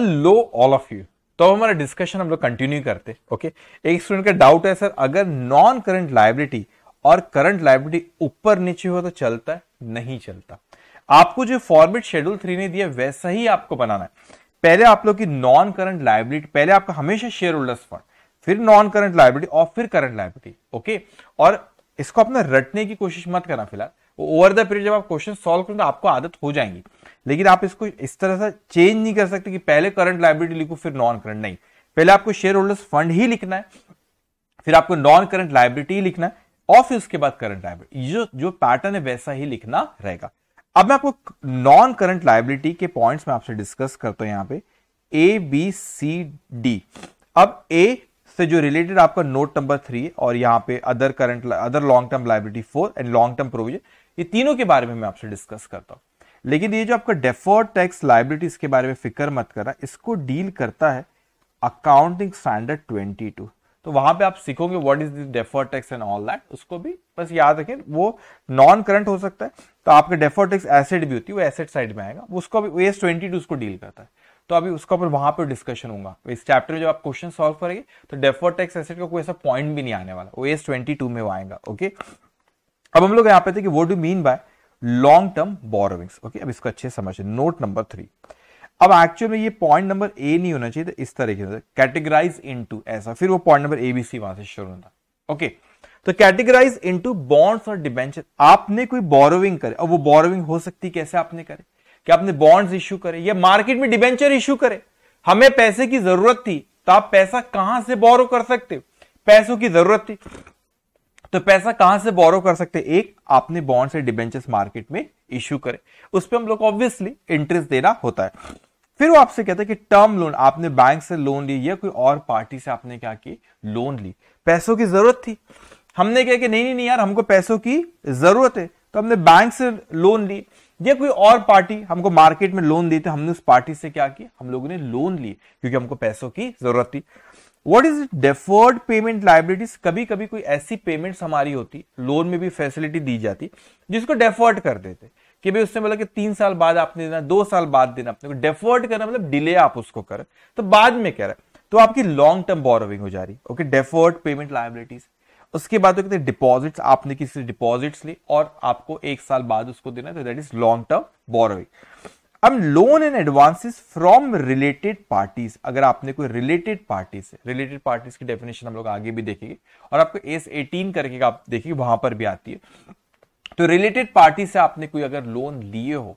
हेलो ऑल ऑफ यू तो अब हमारा डिस्कशन हम लोग कंटिन्यू करते ओके एक स्टूडेंट का डाउट है सर अगर नॉन करंट लाइबिलिटी और करंट लाइबिलिटी ऊपर नीचे हो तो चलता है नहीं चलता आपको जो फॉर्मेट शेड्यूल थ्री ने दिया वैसा ही आपको बनाना है पहले आप लोग की नॉन करंट लाइबिलिटी पहले आपका हमेशा शेयर होल्डर्स फंड फिर नॉन करंट लाइबिलिटी और फिर करंट लाइबिलिटी ओके और इसको अपना रटने की कोशिश मत करना फिलहाल ओवर द पीरियड जब आप क्वेश्चन सॉल्व करें तो आपको आदत हो जाएंगी लेकिन आप इसको इस तरह से चेंज नहीं कर सकते कि पहले करंट लाइबिलिटी लिखो फिर नॉन करंट नहीं पहले आपको शेयर होल्डर्स फंड ही लिखना है फिर आपको नॉन करंट लाइबिलिटी ही लिखना है और फिर उसके बाद करंट लाइबिलिटी जो जो पैटर्न है वैसा ही लिखना रहेगा अब मैं आपको नॉन करंट लाइबिलिटी के पॉइंट्स में आपसे डिस्कस करता हूं यहां पे ए बी सी डी अब ए से जो रिलेटेड आपका नोट नंबर थ्री और यहाँ पे other current other long term liability four and long term provision ये तीनों के बारे में मैं आपसे डिस्कस करता हूँ लेकिन ये जो आपका डेफर्ड टैक्स लाइबिलिटी के बारे में फिक्र मत करा इसको डील करता है अकाउंटिंग स्टैंडर्ड 22 तो वहां पे आप सीखोगे what is this tax and all that उसको भी बस याद रखें वो नॉन करंट हो सकता है तो आपके डेफर्ड टैक्स एसेट भी होती है वो एसेट साइड में आएगा उसको भी एस ट्वेंटी टू उसको डील करता है तो अभी उसका पर वहां पर डिस्कशन होगा इस चैप्टर में जब आप क्वेश्चन सॉल्व करेंगे तो डेफर्ड टैक्स एसेट का कोई ऐसा पॉइंट भी नहीं आने वाला वो एस ट्वेंटी टू में आएगा ओके अब हम लोग यहाँ पे थे कि वो do mean by long term borrowings okay अब इसको अच्छे समझिए नोट नंबर थ्री अब एक्चुअल में ये पॉइंट नंबर ए नहीं होना चाहिए तो इस तरीके से कैटेगराइज इनटू ऐसा फिर वो point number A B C वहां से शुरू होता ओके तो कैटेगराइज इनटू बॉन्ड्स और डिबेंचर आपने कोई बोरोविंग करे अब वो बोरोविंग हो सकती कैसे आपने करे कि आपने बॉन्ड्स इश्यू करे या मार्केट में डिबेंचर इश्यू करे हमें पैसे की जरूरत थी तो आप पैसा कहां से बोरो कर सकते हो पैसों की जरूरत थी तो पैसा कहां से बोरो कर सकते एक आपने बॉन्ड्स या डिबेंचर्स मार्केट में इश्यू करे उस पर हम लोग ऑब्वियसली इंटरेस्ट देना होता है फिर वो आपसे कहता है कि टर्म लोन आपने बैंक से लोन ली या कोई और पार्टी से आपने क्या की लोन ली पैसों की जरूरत थी हमने कहा कि नहीं नहीं यार हमको पैसों की जरूरत है तो हमने बैंक से लोन ली या कोई और पार्टी हमको मार्केट में लोन दी थी तो हमने उस पार्टी से क्या किया हम लोगों ने लोन लिए क्योंकि हमको पैसों की जरूरत थी what is deferred payment liabilities कभी कभी कोई ऐसी पेमेंट हमारी होती लोन में भी फैसिलिटी दी जाती जिसको डेफर्ड कर देते कि भाई उसने बोला कि तीन साल बाद आपने देना दो साल बाद देना अपने को डेफर्ड करना मतलब डिले आप उसको करें तो बाद में कह रहा है तो आपकी लॉन्ग टर्म बोरोविंग हो जा रही ओके डेफर्ड पेमेंट लाइबिलिटीज उसके बाद तो कहते हैं आपने किसी डिपॉजिट्स ली और आपको एक साल बाद उसको देना तो that is long term borrowing अब loan and advances from related parties अगर आपने कोई रिलेटेड पार्टी से रिलेटेड पार्टीज की डेफिनेशन हम लोग आगे भी देखेंगे और आपको एस एटीन करके आप देखिए वहां पर भी आती है तो रिलेटेड पार्टी से आपने कोई अगर लोन लिए हो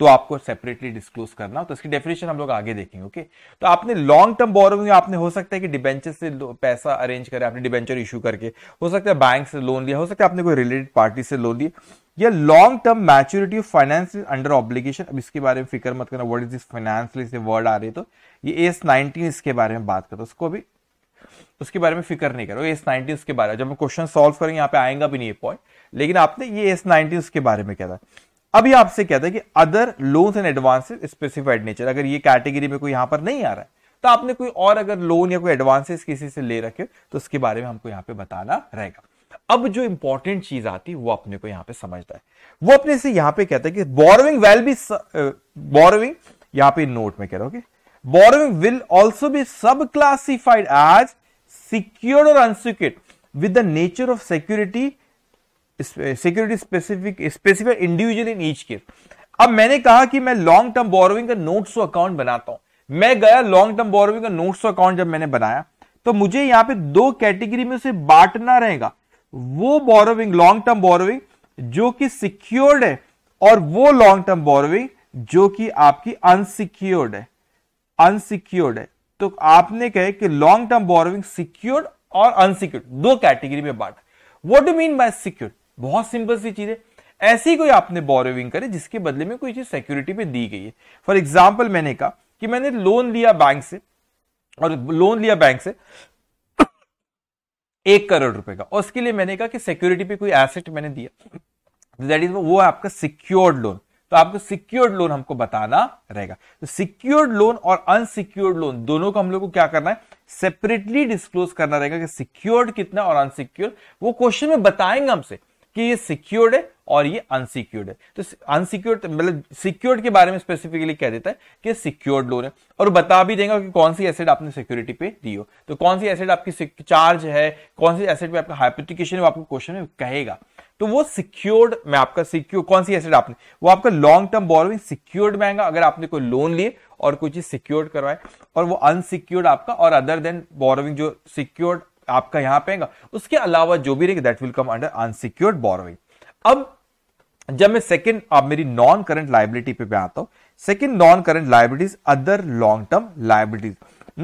तो आपको सेपरेटली डिस्क्लोज करना तो इसकी डेफिनेशन हम लोग आगे देखेंगे ओके तो आपने लॉन्ग टर्म बोरोइंग आपने हो सकता है कि डिबेंचर से पैसा अरेंज करे आपने डिबेंचर इशू करके हो सकता है बैंक से लोन लिया हो सकता है आपने कोई रिलेटेड पार्टी से लोन लिया या long term maturity of finance under obligation अब इसके बारे में फिक्र मत करना वर्ड इज दिस फाइनेंस से वर्ड आ रही है तो ये एस नाइनटीन इसके बारे में बात करता उसको अभी उसके बारे में फिक्र नहीं करो एस नाइनटीन उसके बारे में जब हम क्वेश्चन सोल्व करेंगे यहाँ पे आएगा भी नहीं ये पॉइंट लेकिन आपने ये एस नाइनटीन उसके बारे में कहता है अभी आपसे कहता है कि other loans and advances specified nature अगर ये कैटेगरी में कोई यहाँ पर नहीं आ रहा है तो आपने कोई और अगर लोन या कोई एडवांसेस किसी से ले रखे तो उसके बारे में हमको यहाँ पे बताना रहेगा अब जो इंपॉर्टेंट चीज आती है वो अपने को यहां पे समझता है वो अपने से यहां पे कहता है कि बोरोविंग वेल बी बोरोविंग यहां पे नोट में कह रहा हूं borrowing will also be sub classified as secured और unsecured with the nature of security security specific specific individual in each case अब मैंने कहा कि मैं लॉन्ग टर्म बोरोविंग का नोट्स अकाउंट बनाता हूं मैं गया लॉन्ग टर्म बोरोविंग का नोट्स अकाउंट जब मैंने बनाया तो मुझे यहां पे दो कैटेगरी में उसे बांटना रहेगा वो बोरोविंग लॉन्ग टर्म बोरोविंग जो कि सिक्योर्ड है और वो लॉन्ग टर्म बोरोविंग जो कि आपकी अनसिक्योर्ड है अनसिक्योर्ड है तो आपने कहे कि लॉन्ग टर्म बोरोविंग सिक्योर्ड और अनसिक्योर्ड दो कैटेगरी में बांट what do mean by secured बहुत सिंपल सी चीज है ऐसी कोई आपने बोरोविंग करे जिसके बदले में कोई चीज सिक्योरिटी में दी गई है फॉर एग्जाम्पल मैंने कहा कि मैंने लोन लिया बैंक से और लोन लिया बैंक से एक करोड़ रुपए का और उसके लिए मैंने कहा कि सिक्योरिटी पे कोई एसेट मैंने दिया दैट इज वो है आपका सिक्योर्ड लोन तो आपको सिक्योर्ड लोन हमको बताना रहेगा तो सिक्योर्ड लोन और अनसिक्योर्ड लोन दोनों को हम लोग को क्या करना है सेपरेटली डिस्क्लोज करना रहेगा कि सिक्योर्ड कितना और अनसिक्योर्ड वो क्वेश्चन में बताएंगे हमसे कि ये सिक्योर्ड है और ये अनसिक्योर्ड है तो अनसिक्योर्ड मतलब सिक्योर्ड के बारे में स्पेसिफिकली कह देता है कि सिक्योर्ड लोन है और बता भी देगा कि कौन सी एसेट आपने सिक्योरिटी पे दी हो तो कौन सी एसेट आपकी चार्ज है कौन सी एसेट पे आपका हाइपोटिकेशन है आपको क्वेश्चन में कहेगा तो वो सिक्योर्ड में आपका सिक्योर कौन सी एसेट आपने वो आपका लॉन्ग टर्म बोरोइंग सिक्योर्ड में आएगा अगर आपने कोई लोन लिए और कोई चीज सिक्योर्ड करवाए और वो अनसिक्योर्ड आपका और अदर देन बोरोइंग जो सिक्योर्ड आपका यहां पे उसके अलावा जो भी रहेगा that will come under unsecured borrowing अब जब मैं सेकंड अब मेरी नॉन करंट लाइबिलिटी पे, आता हूं second non current liabilities other long term liabilities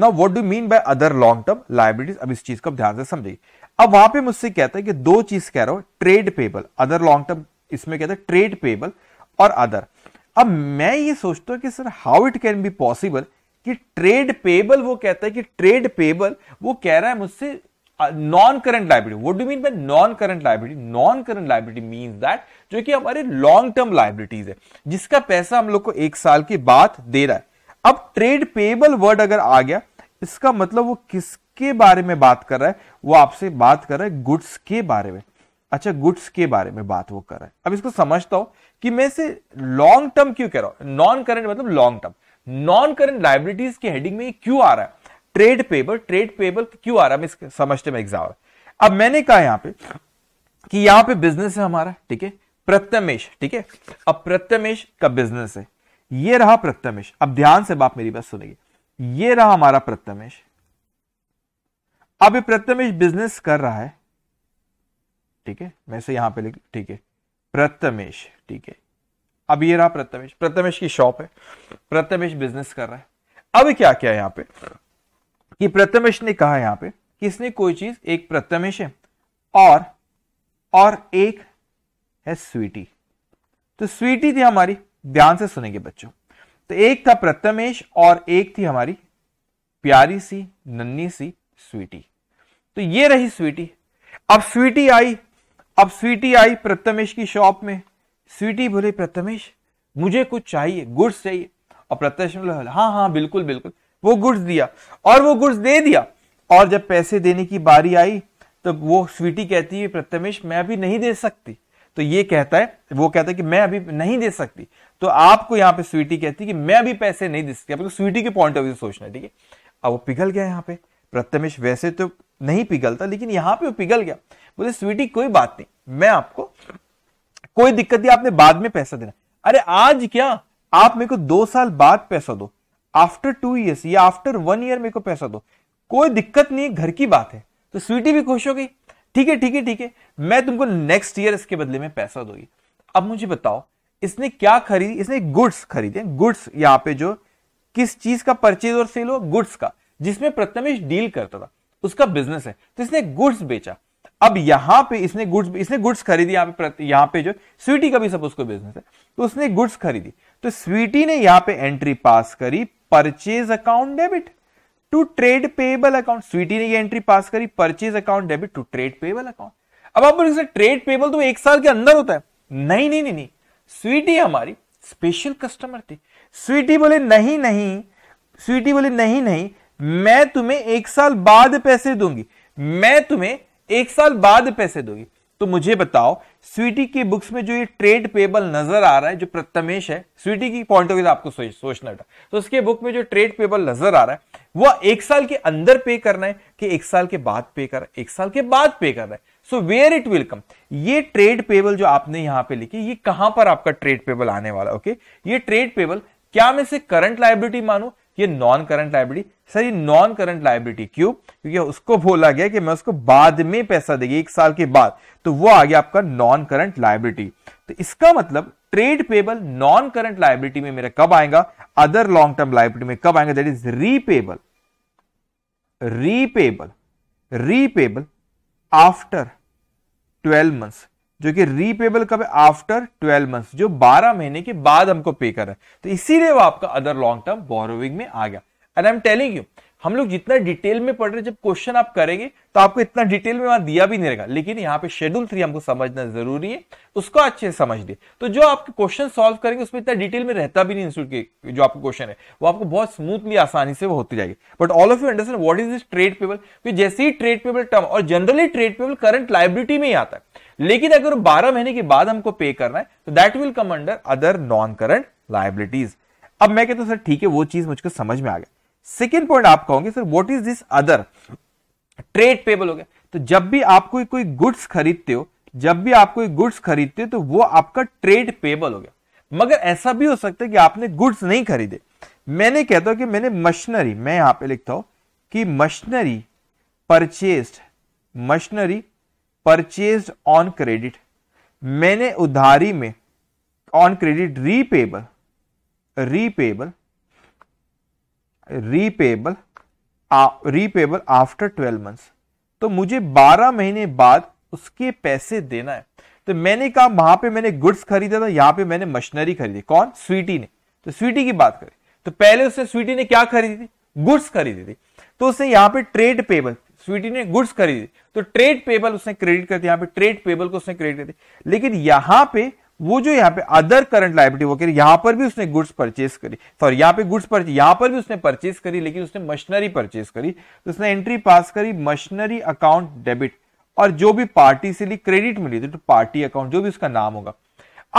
now what do mean by other long term liabilities अब इस चीज को ध्यान से समझिए अब वहां पे मुझसे कहता है कि दो चीज कह रहा हूं trade payable other long term इसमें कहता है ट्रेड पेबल और अदर अब मैं ये सोचता हूं कि sir how it can be possible कि ट्रेड पेबल वो कहता है कि ट्रेड पेबल वो कह रहा है मुझसे non current liability what do mean by non current liability non current liability mean that जो कि हमारे लॉन्ग टर्म लाइब्रेटीज है जिसका पैसा हम लोग को एक साल के बाद दे रहा है अब ट्रेड पेबल वर्ड अगर आ गया इसका मतलब वो किसके बारे में बात कर रहा है वो आपसे बात कर रहा है गुड्स के बारे में अच्छा गुड्स के बारे में बात वो कर रहा है अब इसको समझता हूं कि मैं इसे लॉन्ग टर्म क्यों कह रहा हूं नॉन करंट मतलब long term non current liabilities के हेडिंग में ये क्यों आ रहा है ट्रेड पेबल ट्रेड पेबल क्यों आ रहा है समझते में एग्जाम अब मैंने कहा यहां पे कि यहां पे बिजनेस है हमारा ठीक है प्रत्यमेश ठीक है अब प्रत्यमेश का बिजनेस है ये रहा प्रत्यमेश अब ध्यान से बाप मेरी बात सुनेगी ये रहा हमारा प्रत्यमेश अब ये प्रत्यमेश बिजनेस कर रहा है ठीक है मैं से यहां पे लिख ठीक है प्रत्यमेश ठीक है अब ये रहा प्रत्यमेश प्रत्यमेश की शॉप है प्रत्यमेश बिजनेस कर रहा है अब क्या क्या है यहां पे कि प्रथमेश ने कहा यहां पे किसने कोई चीज एक प्रथमेश है और और एक है स्वीटी तो स्वीटी थी हमारी ध्यान से सुनेंगे बच्चों तो एक था प्रथमेश और एक थी हमारी प्यारी सी नन्नी सी स्वीटी तो ये रही स्वीटी अब स्वीटी आई अब स्वीटी आई प्रथमेश की शॉप में स्वीटी बोले प्रथमेश मुझे कुछ चाहिए गुड्स चाहिए और प्रत्यक्ष हाँ हाँ बिल्कुल बिल्कुल वो गुड्स दिया और वो गुड्स दे दिया और जब पैसे देने की बारी आई तो वो स्वीटी कहती है प्रत्यमेश मैं अभी नहीं दे सकती तो ये कहता है वो कहता है कि मैं अभी नहीं दे सकती तो आपको यहां पे स्वीटी कहती है कि मैं अभी पैसे नहीं दे सकती आपको स्वीटी के पॉइंट ऑफ व्यू सोचना है ठीक है अब वो पिघल गया यहां पे प्रत्यमेश वैसे तो नहीं पिघलता लेकिन यहां पे वो पिघल गया बोले स्वीटी कोई बात नहीं मैं आपको कोई दिक्कत नहीं आपने बाद में पैसा देना अरे आज क्या आप मेरे को दो साल बाद पैसा दो आफ्टर टू ईयर्स या आफ्टर वन ईयर मेरे को पैसा दो कोई दिक्कत नहीं घर की बात है तो स्वीटी भी खुश हो गई ठीक है ठीक है ठीक है मैं तुमको नेक्स्ट ईयर इसके बदले में पैसा दूंगी अब मुझे बताओ इसने क्या खरीदी इसने गुड्स खरीदे गुड्स यहाँ पे जो किस चीज का परचेज और सेल हो गुड्स का जिसमें प्रथमेश डील करता था उसका बिजनेस है तो इसने गुड्स बेचा अब यहां पे इसने गुड्स इसने गुड्स खरीदी यहां पे यहां पे जो स्वीटी का भी सपोज कोई बिजनेस है तो उसने गुड्स खरीदी तो स्वीटी ने यहां पे एंट्री पास करी purchase account debit to trade payable account Sweety ने ये एंट्री पास करी purchase account debit to trade payable account अब आप बोलिए ट्रेड पेबल तो एक साल के अंदर होता है नहीं नहीं नहीं नहीं स्वीटी हमारी स्पेशल कस्टमर थी स्वीटी बोले नहीं नहीं स्वीटी बोले नहीं नहीं मैं तुम्हें एक साल बाद पैसे दूंगी मैं तुम्हें एक साल बाद पैसे दोगे तो मुझे बताओ स्वीटी की बुक्स में जो ये ट्रेड पेबल नजर आ रहा है जो प्रत्यमेश है स्वीटी की पॉइंट ऑफ व्यू आपको सोचना था तो उसके बुक में जो ट्रेड पेबल नजर आ रहा है वह एक साल के अंदर पे करना है कि एक साल के बाद पे कर एक साल के बाद पे कर रहा है so where it will come ये ट्रेड पेबल जो आपने यहां पर लिखी ये कहां पर आपका ट्रेड पेबल आने वाला ओके okay? ये ट्रेड पेबल क्या मैं इसे करंट लाइबिलिटी मानू ये नॉन करंट लाइबिलिटी सर ये नॉन करंट लाइबिलिटी क्यों क्योंकि उसको बोला गया कि मैं उसको बाद में पैसा देगी एक साल के बाद तो वो आ गया आपका नॉन करंट लाइबिलिटी तो इसका मतलब trade payable non current liability में मेरा कब आएगा अदर लॉन्ग टर्म लाइबिलिटी में कब आएगा that is repayable repayable repayable after twelve months जो कि रीपेबल कब है आफ्टर ट्वेल्व मंथ्स जो बारह महीने के बाद हमको पे कर रहा है तो इसीलिए वो आपका अदर लॉन्ग टर्म बोरोविंग में आ गया and I am telling you हम लोग जितना डिटेल में पढ़ रहे जब क्वेश्चन आप करेंगे तो आपको इतना डिटेल में वहां दिया भी नहीं रहेगा लेकिन यहाँ पे शेड्यूल थ्री हमको समझना जरूरी है तो उसको अच्छे से समझ लिए तो जो आपके क्वेश्चन सॉल्व करेंगे उसमें इतना डिटेल में रहता भी नहीं के जो आपका क्वेश्चन है वो आपको बहुत स्मूथली आसानी से वो होती जाएगी but all of you understand what is this trade payable जैसे ही ट्रेड पेबल टर्म और generally trade payable current liability में ही आता है लेकिन अगर बारह महीने के बाद हमको पे करना है तो that will come under other non current liabilities अब मैं कहता हूं सर ठीक है वो चीज मुझको समझ में आ गया सेकेंड पॉइंट आप कहोगे sir what is this other trade payable हो गया तो जब भी आप कोई कोई गुड्स खरीदते हो जब भी आप कोई गुड्स खरीदते हो तो वो आपका ट्रेड पेबल हो गया मगर ऐसा भी हो सकता है कि आपने गुड्स नहीं खरीदे मैंने कहता हूं कि मैंने मशीनरी मैं यहां पे लिखता हूं कि machinery purchased machinery purchase on credit मैंने उधारी में on credit repayable repayable repayable repayable after twelve months तो मुझे बारह महीने बाद उसके पैसे देना है तो मैंने कहा वहां पे मैंने गुड्स खरीदा था यहां पे मैंने मशीनरी खरीदी कौन स्वीटी ने तो स्वीटी की बात करें तो पहले उसने स्वीटी ने क्या खरीदी थी गुड्स खरीदी थी तो उसने यहां पे ट्रेड पेबल स्वीटी ने गुड्स खरीदे तो ट्रेड पेबल उसने क्रेडिट कर दिया ट्रेड पेबल को उसने क्रेडिट कर दिया लेकिन यहां पे वो जो यहाँ पे अदर करंट लाइबिलिटी वो करी पर भी उसने गुड्स परचेस करी सॉरी यहाँ पे गुड्स परचेज यहां पर भी उसने परचेस करी लेकिन उसने मशीनरी परचेस करी तो उसने एंट्री पास करी मशीनरी अकाउंट डेबिट और जो भी पार्टी से ली क्रेडिट मिली थी तो पार्टी अकाउंट जो भी उसका नाम होगा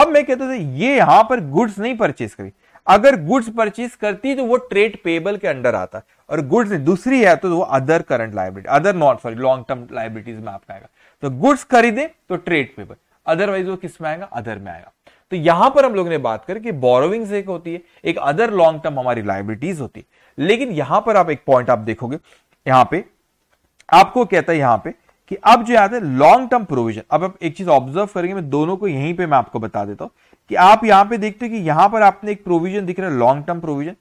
अब मैं कहता था ये यहां पर गुड्स नहीं परचेस करी अगर गुड्स परचेज करती तो वो ट्रेड पेबल के अंडर आता है और गुड्स दूसरी है तो वो other current liability other not sorry long term liabilities में आपका आएगा तो गुड्स खरीदे तो ट्रेड पेबल अदरवाइज वो किस में आएगा अदर में आएगा तो यहां पर हम लोग ने बात करी कि बोरोविंग एक होती है एक अदर लॉन्ग टर्म हमारी लाइब्रेटीज होती है लेकिन यहां पर आप एक पॉइंट आप देखोगे यहां पे आपको कहता है यहां पे कि अब जो आता है लॉन्ग टर्म प्रोविजन अब आप एक चीज ऑब्जर्व करेंगे मैं दोनों को यहीं पे मैं आपको बता देता हूं कि आप यहां पे देखते हो कि यहां पर आपने एक प्रोविजन दिख रहा है लॉन्ग टर्म प्रोविजन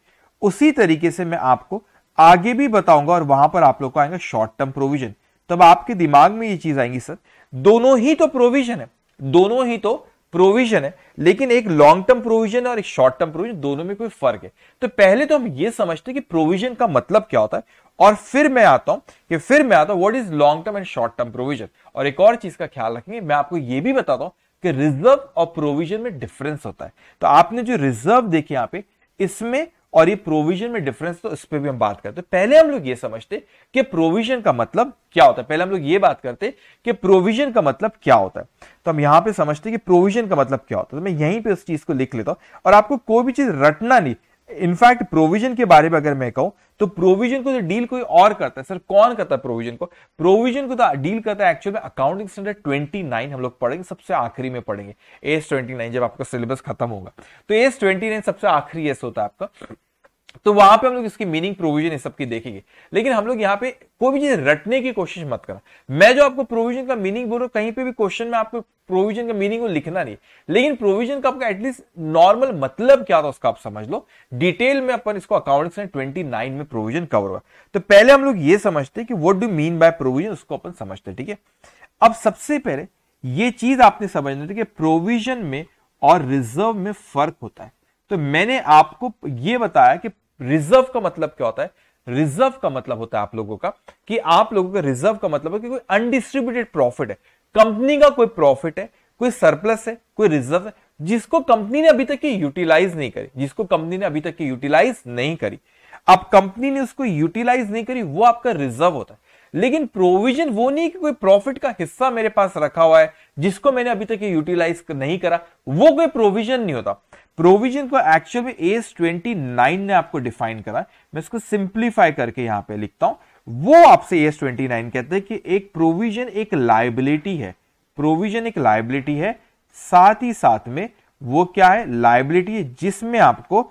उसी तरीके से मैं आपको आगे भी बताऊंगा और वहां पर आप लोग को आएगा शॉर्ट टर्म प्रोविजन तब आपके दिमाग में ये चीज आएंगी सर दोनों ही तो प्रोविजन है दोनों ही तो प्रोविजन है लेकिन एक लॉन्ग टर्म प्रोविजन और एक शॉर्ट टर्म प्रोविजन दोनों में कोई फर्क है तो पहले तो हम ये समझते हैं कि प्रोविजन का मतलब क्या होता है और फिर मैं आता हूं कि फिर मैं आता हूं what is long term and short term provision और एक और चीज का ख्याल रखेंगे मैं आपको यह भी बताता हूं कि रिजर्व और प्रोविजन में डिफरेंस होता है तो आपने जो रिजर्व देखे यहां पे इसमें और ये प्रोविजन में डिफरेंस तो इस पर भी हम बात करते हैं तो पहले हम लोग ये समझते कि प्रोविजन का मतलब क्या होता है पहले हम लोग ये बात करते कि प्रोविजन का मतलब क्या होता है तो हम यहां पे समझते कि प्रोविजन का मतलब क्या होता है तो मैं यहीं पे उस चीज को लिख लेता हूं और आपको कोई भी चीज रटना नहीं इनफैक्ट प्रोविजन के बारे में अगर मैं कहूं तो प्रोविजन को तो डील कोई और करता है सर कौन करता है प्रोविजन को प्रोविजन को तो डील करता है एक्चुअल में अकाउंटिंग स्टैंडर्ड 29 हम लोग पढ़ेंगे सबसे आखिरी में पढ़ेंगे एस 29 जब आपका सिलेबस खत्म होगा तो एस 29 सबसे आखिरी एस होता है आपका तो वहां पे हम लोग इसकी मीनिंग प्रोविजन ये सबकी देखेंगे लेकिन हम लोग यहाँ पे कोई भी चीज रटने की कोशिश मत करा मैं जो आपको प्रोविजन का मीनिंग बोल रहा हूं कहीं पे भी क्वेश्चन में आपको प्रोविजन का मीनिंग को लिखना नहीं लेकिन प्रोविजन का आपका एटलीस्ट नॉर्मल मतलब क्या था उसका आप समझ लो डिटेल में अपन इसको अकाउंटिंग ट्वेंटी नाइन में प्रोविजन कवर हुआ तो पहले हम लोग ये समझते कि what do mean by provision उसको अपन समझते ठीक है अब सबसे पहले ये चीज आपने समझना कि प्रोविजन में और रिजर्व में फर्क होता है तो मैंने आपको यह बताया कि रिजर्व का मतलब क्या होता है रिजर्व का मतलब होता है आप लोगों का कि आप लोगों का रिजर्व का मतलब है कि कोई अनडिस्ट्रीब्यूटेड प्रॉफिट है कंपनी का कोई प्रॉफिट है कोई सरप्लस है कोई रिजर्व है जिसको कंपनी ने अभी तक की यूटिलाइज नहीं करी जिसको कंपनी ने अभी तक की यूटिलाइज नहीं करी अब कंपनी ने उसको यूटिलाइज नहीं करी वो आपका रिजर्व होता है लेकिन प्रोविजन वो नहीं कि कोई प्रॉफिट का हिस्सा मेरे पास रखा हुआ है जिसको मैंने अभी तक यूटिलाइज नहीं करा वो कोई प्रोविजन नहीं होता प्रोविजन को एक्चुअल में एस ट्वेंटी नाइन ने आपको डिफाइन करा मैं इसको सिंप्लीफाई करके यहां पे लिखता हूं वो आपसे एस ट्वेंटी नाइन कहते हैं कि एक प्रोविजन एक लाइबिलिटी है प्रोविजन एक लाइबिलिटी है साथ ही साथ में वो क्या है लाइबिलिटी है जिसमें आपको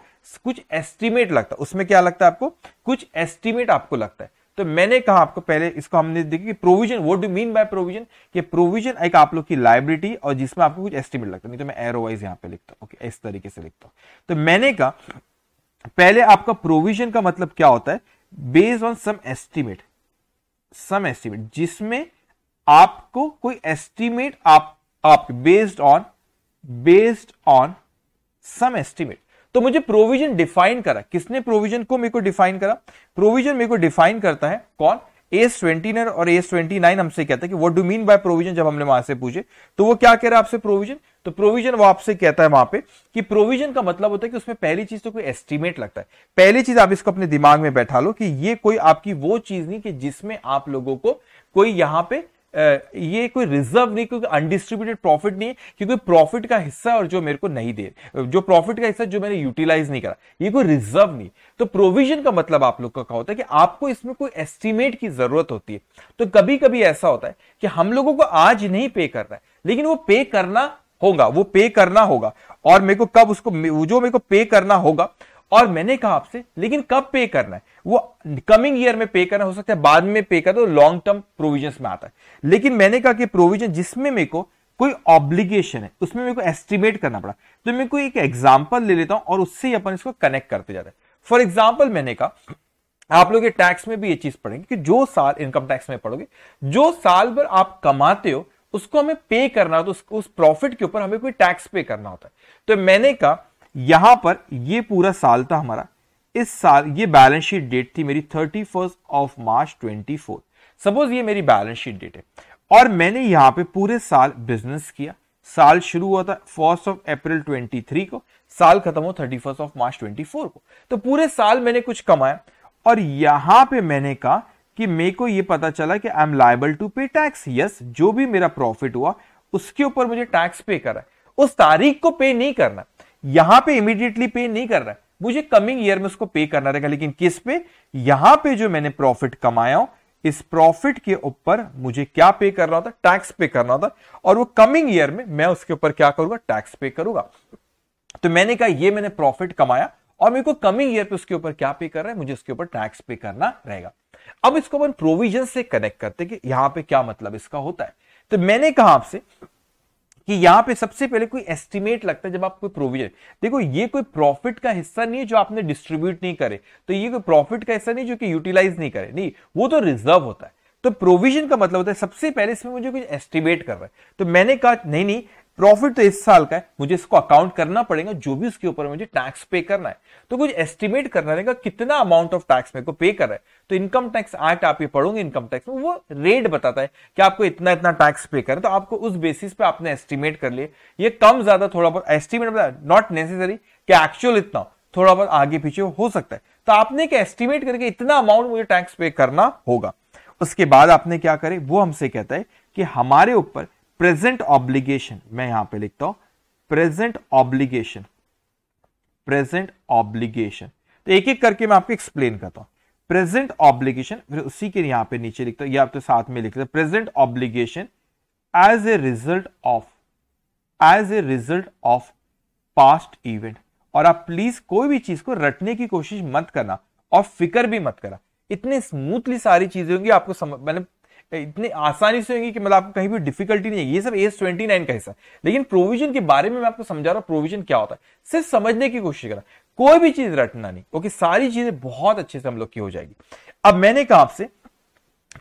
कुछ एस्टिमेट लगता है उसमें क्या लगता है आपको कुछ एस्टिमेट आपको लगता है तो मैंने कहा आपको पहले इसको हमने देखी provision what do mean by provision कि प्रोविजन एक आप लोग की लाइब्रिटी और जिसमें आपको कुछ एस्टिमेट लगता नहीं तो मैं एरो वाइज यहाँ पे लिखता हूँ इस तरीके से लिखता हूँ तो मैंने कहा पहले आपका प्रोविजन का मतलब क्या होता है based on some estimate some estimate जिसमें आपको कोई एस्टिमेट आप आप based on based on some estimate तो मुझे प्रोविजन डिफाइन करा किसने प्रोविजन को मेरे को डिफाइन करा प्रोविजन मेरे को डिफाइन करता है कौन एस ट्वेंटी और एस ट्वेंटी नाइन हमसे कहता है कि what do mean by provision जब हमने वहां से पूछे तो वो क्या कह रहा है आपसे प्रोविजन तो प्रोविजन वो आपसे कहता है वहां पे कि प्रोविजन का मतलब होता है कि उसमें पहली चीज तो कोई एस्टिमेट लगता है पहली चीज आप इसको अपने दिमाग में बैठा लो कि ये कोई आपकी वो चीज नहीं कि जिसमें आप लोगों को कोई यहां पे ये कोई रिजर्व नहीं क्योंकि अनडिस्ट्रीब्यूटेड प्रॉफिट नहीं है क्योंकि प्रॉफिट का हिस्सा और जो मेरे को नहीं दे जो प्रॉफिट का हिस्सा जो मैंने यूटिलाइज नहीं करा ये कोई रिजर्व नहीं तो प्रोविजन का मतलब आप लोग का कहा होता है कि आपको इसमें कोई एस्टिमेट की जरूरत होती है तो कभी कभी ऐसा होता है कि हम लोगों को आज नहीं पे करना है लेकिन वो पे करना होगा वो पे करना होगा और मेरे को कब उसको जो मेरे को पे करना होगा और मैंने कहा आपसे लेकिन कब पे करना है वो कमिंग ईयर में पे करना हो सकता है बाद में पे करना दो लॉन्ग टर्म प्रोविजन में आता है लेकिन मैंने कहा कि प्रोविजन जिसमें मेरे को कोई ऑब्लिगेशन है उसमें मेरे को एस्टिमेट करना पड़ा तो मैं कोई एक एग्जाम्पल ले लेता हूं और उससे ही अपन इसको कनेक्ट करते जाते हैं फॉर एग्जाम्पल मैंने कहा आप लोग टैक्स में भी ये चीज पढ़ेंगे कि जो साल इनकम टैक्स में पढ़ोगे जो साल भर आप कमाते हो उसको हमें पे करना होता तो है उस प्रॉफिट के ऊपर हमें कोई टैक्स पे करना होता है तो मैंने कहा यहां पर ये पूरा साल था हमारा इस साल ये बैलेंस शीट डेट थी मेरी thirty first of March twenty four suppose ये मेरी बैलेंस शीट डेट है और मैंने यहां पे पूरे साल बिजनेस किया साल शुरू हुआ था फर्स्ट ऑफ अप्रैल थ्री को साल खत्म हो thirty first of March twenty four को तो पूरे साल मैंने कुछ कमाया और यहां पे मैंने कहा कि मेरे को ये पता चला कि I am liable to pay tax yes जो भी मेरा प्रॉफिट हुआ उसके ऊपर मुझे टैक्स पे करा है उस तारीख को पे नहीं करना यहां पे इमीडिएटली पे नहीं कर रहा है मुझे कमिंग ईयर में उसको पे करना रहेगा लेकिन किस पे यहां पे जो मैंने प्रॉफिट कमाया हूं इस प्रॉफिट के ऊपर मुझे क्या पे करना होता टैक्स पे करना होता और वो कमिंग ईयर में मैं उसके ऊपर क्या करूंगा टैक्स पे करूंगा तो मैंने कहा ये मैंने प्रॉफिट कमाया और मेरे को कमिंग ईयर पे उसके ऊपर क्या पे कर रहा है मुझे उसके ऊपर टैक्स पे करना रहेगा अब इसको अपन प्रोविजन से कनेक्ट करते कि यहां पे क्या मतलब इसका होता है तो मैंने कहा आपसे कि यहां पे सबसे पहले कोई एस्टिमेट लगता है जब आप कोई प्रोविजन देखो ये कोई प्रॉफिट का हिस्सा नहीं है जो आपने डिस्ट्रीब्यूट नहीं करे तो ये कोई प्रॉफिट का हिस्सा नहीं जो कि यूटिलाइज नहीं करे नहीं वो तो रिजर्व होता है तो प्रोविजन का मतलब होता है सबसे पहले इसमें मुझे कुछ एस्टिमेट कर रहा है तो मैंने कहा नहीं नहीं प्रॉफिट तो इस साल का है मुझे इसको अकाउंट करना पड़ेगा जो भी उसके ऊपर मुझे टैक्स पे करना है तो कुछ एस्टिमेट करना रहेगा कितना अमाउंट ऑफ टैक्स मेरे को पे कर रहा है तो इनकम टैक्स एक्ट आप ये पढ़ोगे इनकम टैक्स में वो रेट बताता है कि आपको इतना इतना टैक्स पे करना तो आपको उस बेसिस पे आपने एस्टिमेट कर लिए ये कम ज्यादा थोड़ा बहुत एस्टिमेट बताया नॉट नेसेसरी कि एक्चुअल इतना थोड़ा बहुत आगे पीछे हो सकता है तो आपने एक एस्टिमेट करके इतना अमाउंट मुझे टैक्स पे करना होगा उसके बाद आपने क्या करे वो हमसे कहता है कि हमारे ऊपर प्रेजेंट ऑब्लिगेशन मैं यहां पे लिखता हूं प्रेजेंट ऑब्लिगेशन प्रेजेंट ऑब्लिगेशन तो एक एक करके मैं आपको एक्सप्लेन करता हूं प्रेजेंट ऑब्लिगेशन फिर उसी के यहां पे नीचे लिखता हूं या आप तो साथ में लिखते present obligation as a result of as a result of past event और आप प्लीज कोई भी चीज को रटने की कोशिश मत करना और फिकर भी मत करना इतने स्मूथली सारी चीजें होंगी आपको समझ मैंने मतलब इतने आसानी से होंगे कि मतलब आपको कहीं भी डिफिकल्टी नहीं है ये सब एज ट्वेंटी नाइन का हिस्सा लेकिन प्रोविजन के बारे में मैं आपको समझा रहा हूँ प्रोविजन क्या होता है सिर्फ समझने की कोशिश करा कोई भी चीज रटना नहीं क्योंकि सारी चीजें बहुत अच्छे से हम लोग की हो जाएगी अब मैंने कहा आपसे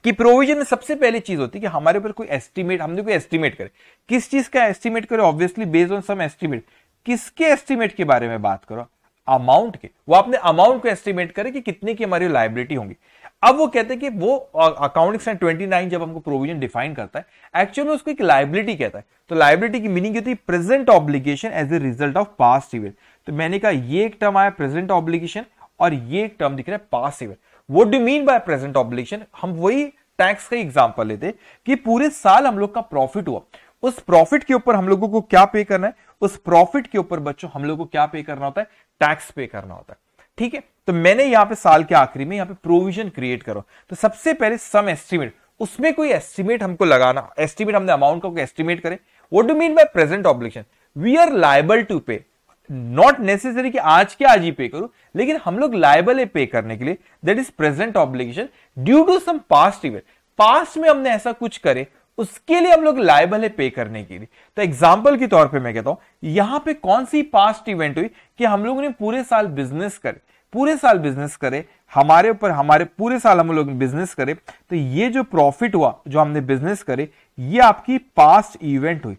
कि प्रोविजन में सबसे पहली चीज होती है कि हमारे ऊपर कोई एस्टिमेट हमने कोई एस्टिमेट करे किस चीज का एस्टिमेट करे obviously based on some estimate किसके एस्टिमेट के बारे में बात करो अमाउंट के वो आपने अमाउंट को एस्टिमेट करे कि कितने की हमारी लाइबिलिटी होंगी अब वो कहते हैं कि वो अकाउंटिंग ट्वेंटी नाइन जब हमको प्रोविजन डिफाइन करता है एक्चुअल उसको एक लाइबिलिटी कहता है तो लाइबिलिटी की मीनिंग होती है present obligation as a result of past event तो मैंने कहा ये एक टर्म आया प्रेजेंट ऑब्लिगेशन और ये एक टर्म दिख रहा है past event what do mean by present obligation हम वही टैक्स का एग्जाम्पल लेते कि पूरे साल हम लोग का प्रॉफिट हुआ उस प्रॉफिट के ऊपर हम लोगों को क्या पे करना है उस प्रॉफिट के ऊपर बच्चों हम लोग को क्या पे करना होता है टैक्स पे करना होता है ठीक है तो मैंने यहां पे साल के आखिरी में यहां पे प्रोविजन क्रिएट करो तो सबसे पहले सम एस्टिमेट उसमें कोई एस्टिमेट हमको लगाना एस्टिमेट हमने अमाउंट का एस्टिमेट करें वो do mean by present obligation we are liable to pay not necessary कि आज के आज ही पे करो लेकिन हम लोग लाइबल है पे करने के लिए that is present obligation due to some past event past में हमने ऐसा कुछ करे उसके लिए हम लोग लाइबल है पे करने के लिए तो एग्जाम्पल के तौर पे मैं कहता हूं यहां पे कौन सी पास्ट इवेंट हुई कि हम लोगों ने पूरे साल बिजनेस करे पूरे साल बिजनेस करे हमारे ऊपर हमारे पूरे साल हम लोग बिजनेस करे तो ये जो प्रॉफिट हुआ जो हमने बिजनेस करे ये आपकी पास्ट इवेंट हुई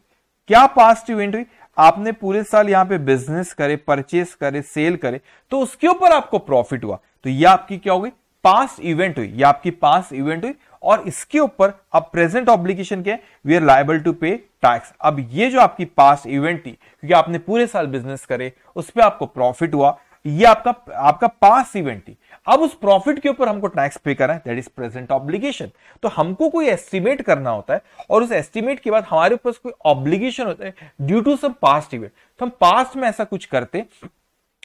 क्या पास्ट इवेंट हुई आपने पूरे साल यहां पे बिजनेस करे परचेस करे सेल करे तो उसके ऊपर आपको प्रॉफिट हुआ तो ये आपकी क्या हो गई पास्ट इवेंट हुई ये आपकी पास्ट इवेंट हुई और इसके ऊपर अब प्रेजेंट ऑब्लिगेशन के we are liable to pay tax अब ये जो आपकी पास इवेंट थी क्योंकि आपने पूरे साल बिजनेस करे उस पर आपको प्रॉफिट हुआ ये आपका आपका पास इवेंट थी अब उस प्रॉफिट के ऊपर हमको टैक्स पे करना है दैट इज प्रेजेंट ऑब्लिगेशन तो हमको कोई एस्टिमेट करना होता है और उस एस्टिमेट के बाद हमारे ऊपर कोई ऑब्लिगेशन होता है due to some past event तो हम पास्ट में ऐसा कुछ करते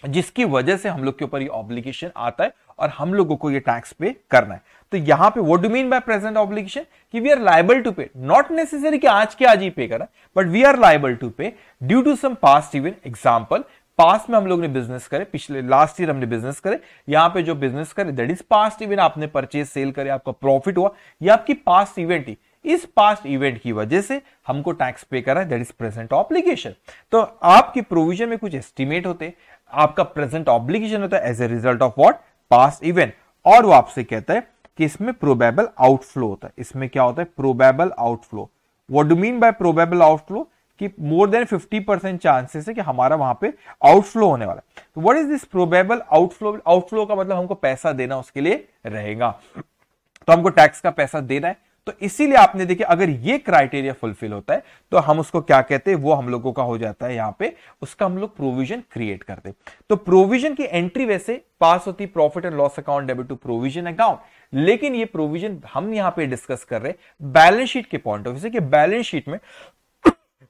जिसकी वजह से हम लोग के ऊपर ये ऑब्लिगेशन आता है और हम लोगों को ये टैक्स पे करना है तो यहां पे what do mean by present obligation कि we are liable to pay not necessary कि आज के आज ही पे करना but we are liable to pay due to some past event example past में हम लोग ने बिजनेस करे पिछले लास्ट ईयर हमने बिजनेस करे यहाँ पे जो बिजनेस करे दैट इज पास्ट इवेंट आपने परचेज सेल करे आपका प्रॉफिट हुआ या आपकी पास्ट इवेंट ही इस पास्ट इवेंट की वजह से हमको टैक्स पे करा है दैट इज प्रेजेंट ऑब्लिगेशन तो आपकी प्रोविजन में कुछ एस्टिमेट होते आपका प्रेजेंट ऑब्लिगेशन होता है as a result of what past event और वो आपसे कहता है कि इसमें प्रोबेबल आउटफ्लो होता है इसमें क्या होता है probable outflow what do mean by probable outflow कि मोर देन 50 परसेंट चांसेस है कि हमारा वहां पे आउटफ्लो होने वाला है तो what is this probable outflow outflow का मतलब हमको पैसा देना उसके लिए रहेगा तो हमको टैक्स का पैसा देना है तो इसीलिए आपने देखिए अगर ये क्राइटेरिया फुलफिल होता है तो हम उसको क्या कहते हैं वो हम लोगों का हो जाता है यहां पे उसका हम लोग प्रोविजन क्रिएट करते तो प्रोविजन की एंट्री वैसे पास होती profit and loss account debit to provision account लेकिन ये प्रोविजन हम यहां पे डिस्कस कर रहे हैं बैलेंस शीट के पॉइंट ऑफ व्यू से बैलेंस शीट में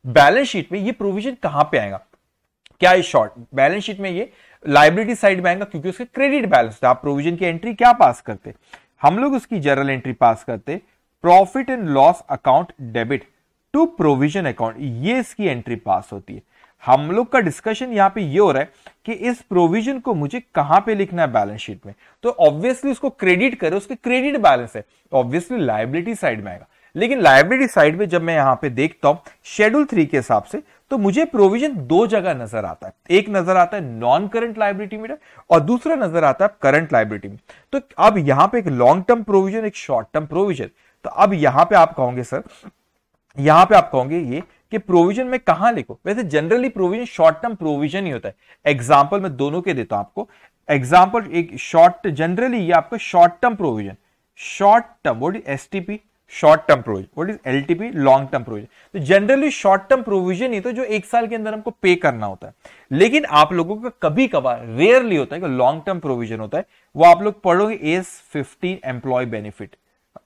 बैलेंस शीट में ये प्रोविजन कहां पे आएगा क्या इस शॉर्ट बैलेंस शीट में ये लाइब्रेटी साइड में आएगा क्योंकि उसके क्रेडिट बैलेंस तो आप प्रोविजन की एंट्री क्या पास करते हम लोग उसकी जनरल एंट्री पास करते profit and loss account debit to provision account ये इसकी एंट्री पास होती है हम लोग का डिस्कशन यहां पे ये हो रहा है कि इस प्रोविजन को मुझे कहां पे लिखना है बैलेंस शीट में तो ऑब्वियसली उसको क्रेडिट करे उसके क्रेडिट बैलेंस है तो ऑब्वियसली लाइबिलिटी साइड में आएगा लेकिन लाइब्रेरी साइड में जब मैं यहां पे देखता हूं शेड्यूल थ्री के हिसाब से तो मुझे प्रोविजन दो जगह नजर आता है एक नजर आता है नॉन करंट लाइब्रेटी में और दूसरा नजर आता है करंट लाइब्रेटी में तो अब यहां पे एक लॉन्ग टर्म प्रोविजन एक शॉर्ट टर्म प्रोविजन तो अब यहां पे आप कहोगे सर यहां पे आप कहोगे ये कि प्रोविजन में कहां लिखो वैसे generally provision short term provision ही होता है एग्जाम्पल मैं दोनों के देता हूं आपको एग्जाम्पल एक शॉर्ट जनरली ये आपको short term provision short term what is S short term provision what is TP long term provision तो जनरली शॉर्ट टर्म प्रोविजन ही तो जो एक साल के अंदर हमको पे करना होता है लेकिन आप लोगों का कभी कभार रेयरली होता है कि लॉन्ग टर्म प्रोविजन होता है वो आप लोग पढ़ोगे एस फिफ्टीन एम्प्लॉय बेनिफिट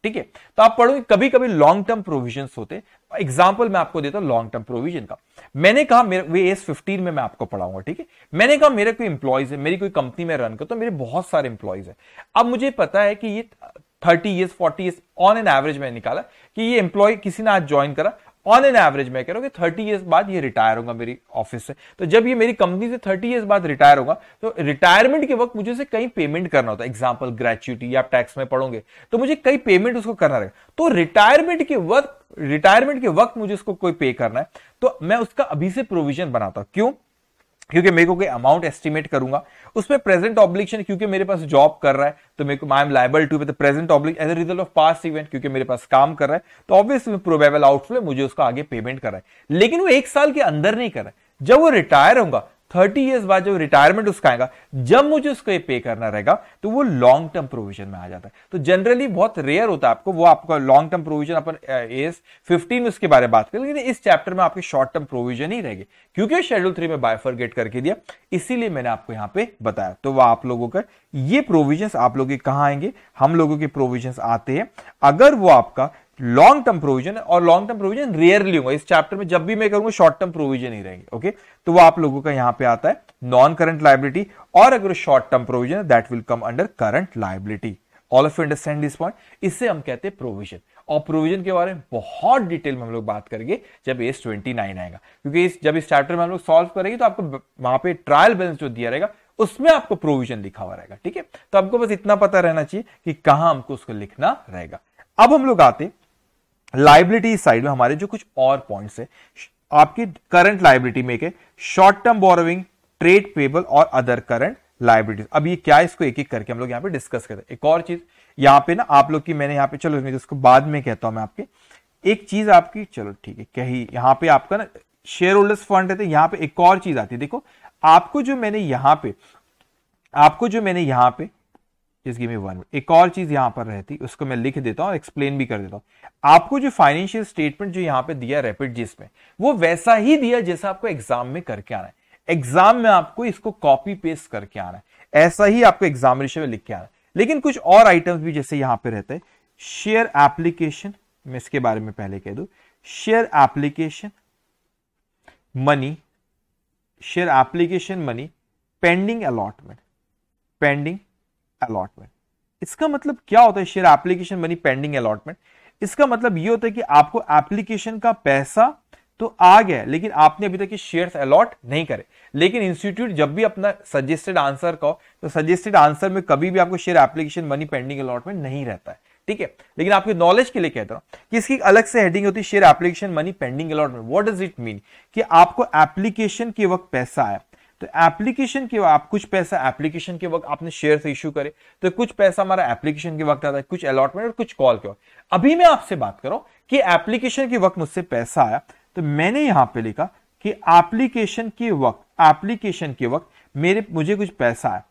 ठीक है तो आप पढ़ोगे कभी कभी लॉन्ग टर्म प्रोविजन होते एग्जाम्पल मैं आपको देता हूं लॉन्ग टर्म प्रोविजन का मैंने कहा मेरे एस फिफ्टीन में मैं आपको पढ़ाऊंगा ठीक है मैंने कहा मेरे कोई इंप्लॉयज है मेरी कोई कंपनी में रन कर तो मेरे बहुत सारे इंप्लॉयज है अब मुझे पता है कि ये thirty years forty years on an average मैंने निकाला कि ये एम्प्लॉय किसी ने आज ज्वाइन करा ऑन एन एवरेज मैं कह रहा हूँ कि थर्टी ईयर्स बाद ये रिटायर होगा मेरी ऑफिस से तो जब ये मेरी कंपनी से थर्टी ईयर्स बाद रिटायर होगा तो रिटायरमेंट के वक्त मुझे उसे कहीं पेमेंट करना होता है एग्जाम्पल ग्रेचुटी आप टैक्स में पढ़ोगे तो मुझे कई पेमेंट उसको करना रहेगा तो रिटायरमेंट के वक्त रिटायरमेंट के वक्त मुझे उसको कोई पे करना है तो मैं उसका अभी से प्रोविजन बनाता हूं क्यों क्योंकि मेरे को कोई अमाउंट एस्टिमेट करूंगा उसमें प्रेजेंट ऑब्लिगेशन क्योंकि मेरे पास जॉब कर रहा है तो मेरे को I am liable to with present obligation as a result of past event क्योंकि मेरे पास काम कर रहा है तो ऑब्वियस प्रोबेबल आउटफ्लो मुझे उसका आगे पेमेंट कर रहा है लेकिन वो एक साल के अंदर नहीं कर रहा है जब वो रिटायर होगा थर्टी ईयर्स बाद जब रिटायरमेंट उसका आएगा जब मुझे उसको ये पे करना रहेगा तो वो लॉन्ग टर्म प्रोविजन में आ जाता है तो जनरली बहुत रेयर होता है आपको वो आपका लॉन्ग टर्म प्रोविजन अपन एस फिफ्टीन में उसके बारे में बात करें लेकिन इस चैप्टर में आपके शॉर्ट टर्म प्रोविजन ही रहेगी क्योंकि शेड्यूल थ्री में बायफरगेट करके दिया इसीलिए मैंने आपको यहाँ पे बताया तो वह आप लोगों का ये प्रोविजन आप लोग कहाँ आएंगे हम लोगों के प्रोविजन आते हैं अगर वो आपका लॉन्ग टर्म प्रोविजन और लॉन्ग टर्म प्रोविजन रेयरली होगा इस चैप्टर में जब भी मैं करूंगा शॉर्ट टर्म प्रोविजन ही रहेंगे ओके तो वो आप लोगों का यहां पे आता है नॉन करंट लाइबिलिटी और अगर short term provision that will come under current liability all of understand this point इससे हम कहते हैं प्रोविजन और प्रोविजन के बारे में बहुत डिटेल में हम लोग बात करेंगे जब एस ट्वेंटी नाइन आएगा क्योंकि इस जब इस चैप्टर में हम लोग सॉल्व करेंगे तो आपको वहां पे ट्रायल बैलेंस जो दिया रहेगा उसमें आपको प्रोविजन लिखा हुआ रहेगा ठीक है तो आपको बस इतना पता रहना चाहिए कि कहां हमको उसको लिखना रहेगा अब हम लोग आते हैं लाइबिलिटी साइड में हमारे जो कुछ और पॉइंट्स है आपकी करंट लाइबिलिटी में के short term borrowing trade payable और अदर करंट लाइबिलिटीज अब ये क्या इसको एक एक करके हम लोग यहाँ पे डिस्कस करते हैं एक और चीज यहाँ पे ना आप लोग की मैंने यहाँ पे चलो मैं इसको बाद में कहता हूं मैं आपके एक चीज आपकी चलो ठीक है कही यहाँ पे आपका ना शेयर होल्डर्स फंड रहते यहाँ पे एक और चीज आती है देखो आपको जो मैंने यहाँ पे आपको जो मैंने यहाँ पे जिस गिव मी वन एक और चीज यहां पर रहती उसको मैं लिख देता हूँ एक्सप्लेन भी कर देता हूँ आपको जो फाइनेंशियल स्टेटमेंट जो यहाँ पे दिया रेपिड जिस में वो वैसा ही दिया जैसा आपको एग्जाम में करके आना है एग्जाम में आपको इसको कॉपी पेस्ट करके आना है ऐसा ही आपको एग्जामिनेशन में लिख के आना है लेकिन कुछ और आइटम्स भी जैसे यहां पे रहते हैं शेयर एप्लीकेशन मैं इसके बारे में पहले कह दू share application money share application money pending allotment pending allotment इसका मतलब क्या होता है share application money pending allotment इसका मतलब ये होता है कि आपको एप्लीकेशन का पैसा तो आ गया लेकिन आपने अभी तक ये शेयर्स अलॉट नहीं करे लेकिन इंस्टीट्यूट जब भी अपना सजेस्टेड आंसर कहो तो सजेस्टेड आंसर में कभी भी आपको share application money pending allotment नहीं रहता है ठीक है लेकिन आपके नॉलेज के लिए कहता हूं कि इसकी अलग से हेडिंग होती है share application money pending allotment what does it mean कि आपको एप्लीकेशन के वक्त पैसा आया तो एप्लीकेशन के आप कुछ पैसा एप्लीकेशन के वक्त आपने शेयर से इश्यू करे तो कुछ पैसा हमारा एप्लीकेशन के वक्त आता है कुछ अलॉटमेंट और कुछ कॉल के वक्त अभी मैं आपसे बात हूं कि एप्लीकेशन के वक्त मुझसे पैसा आया तो मैंने यहां पे लिखा कि एप्लीकेशन के वक्त एप्लीकेशन के वक्त मेरे मुझे कुछ पैसा आया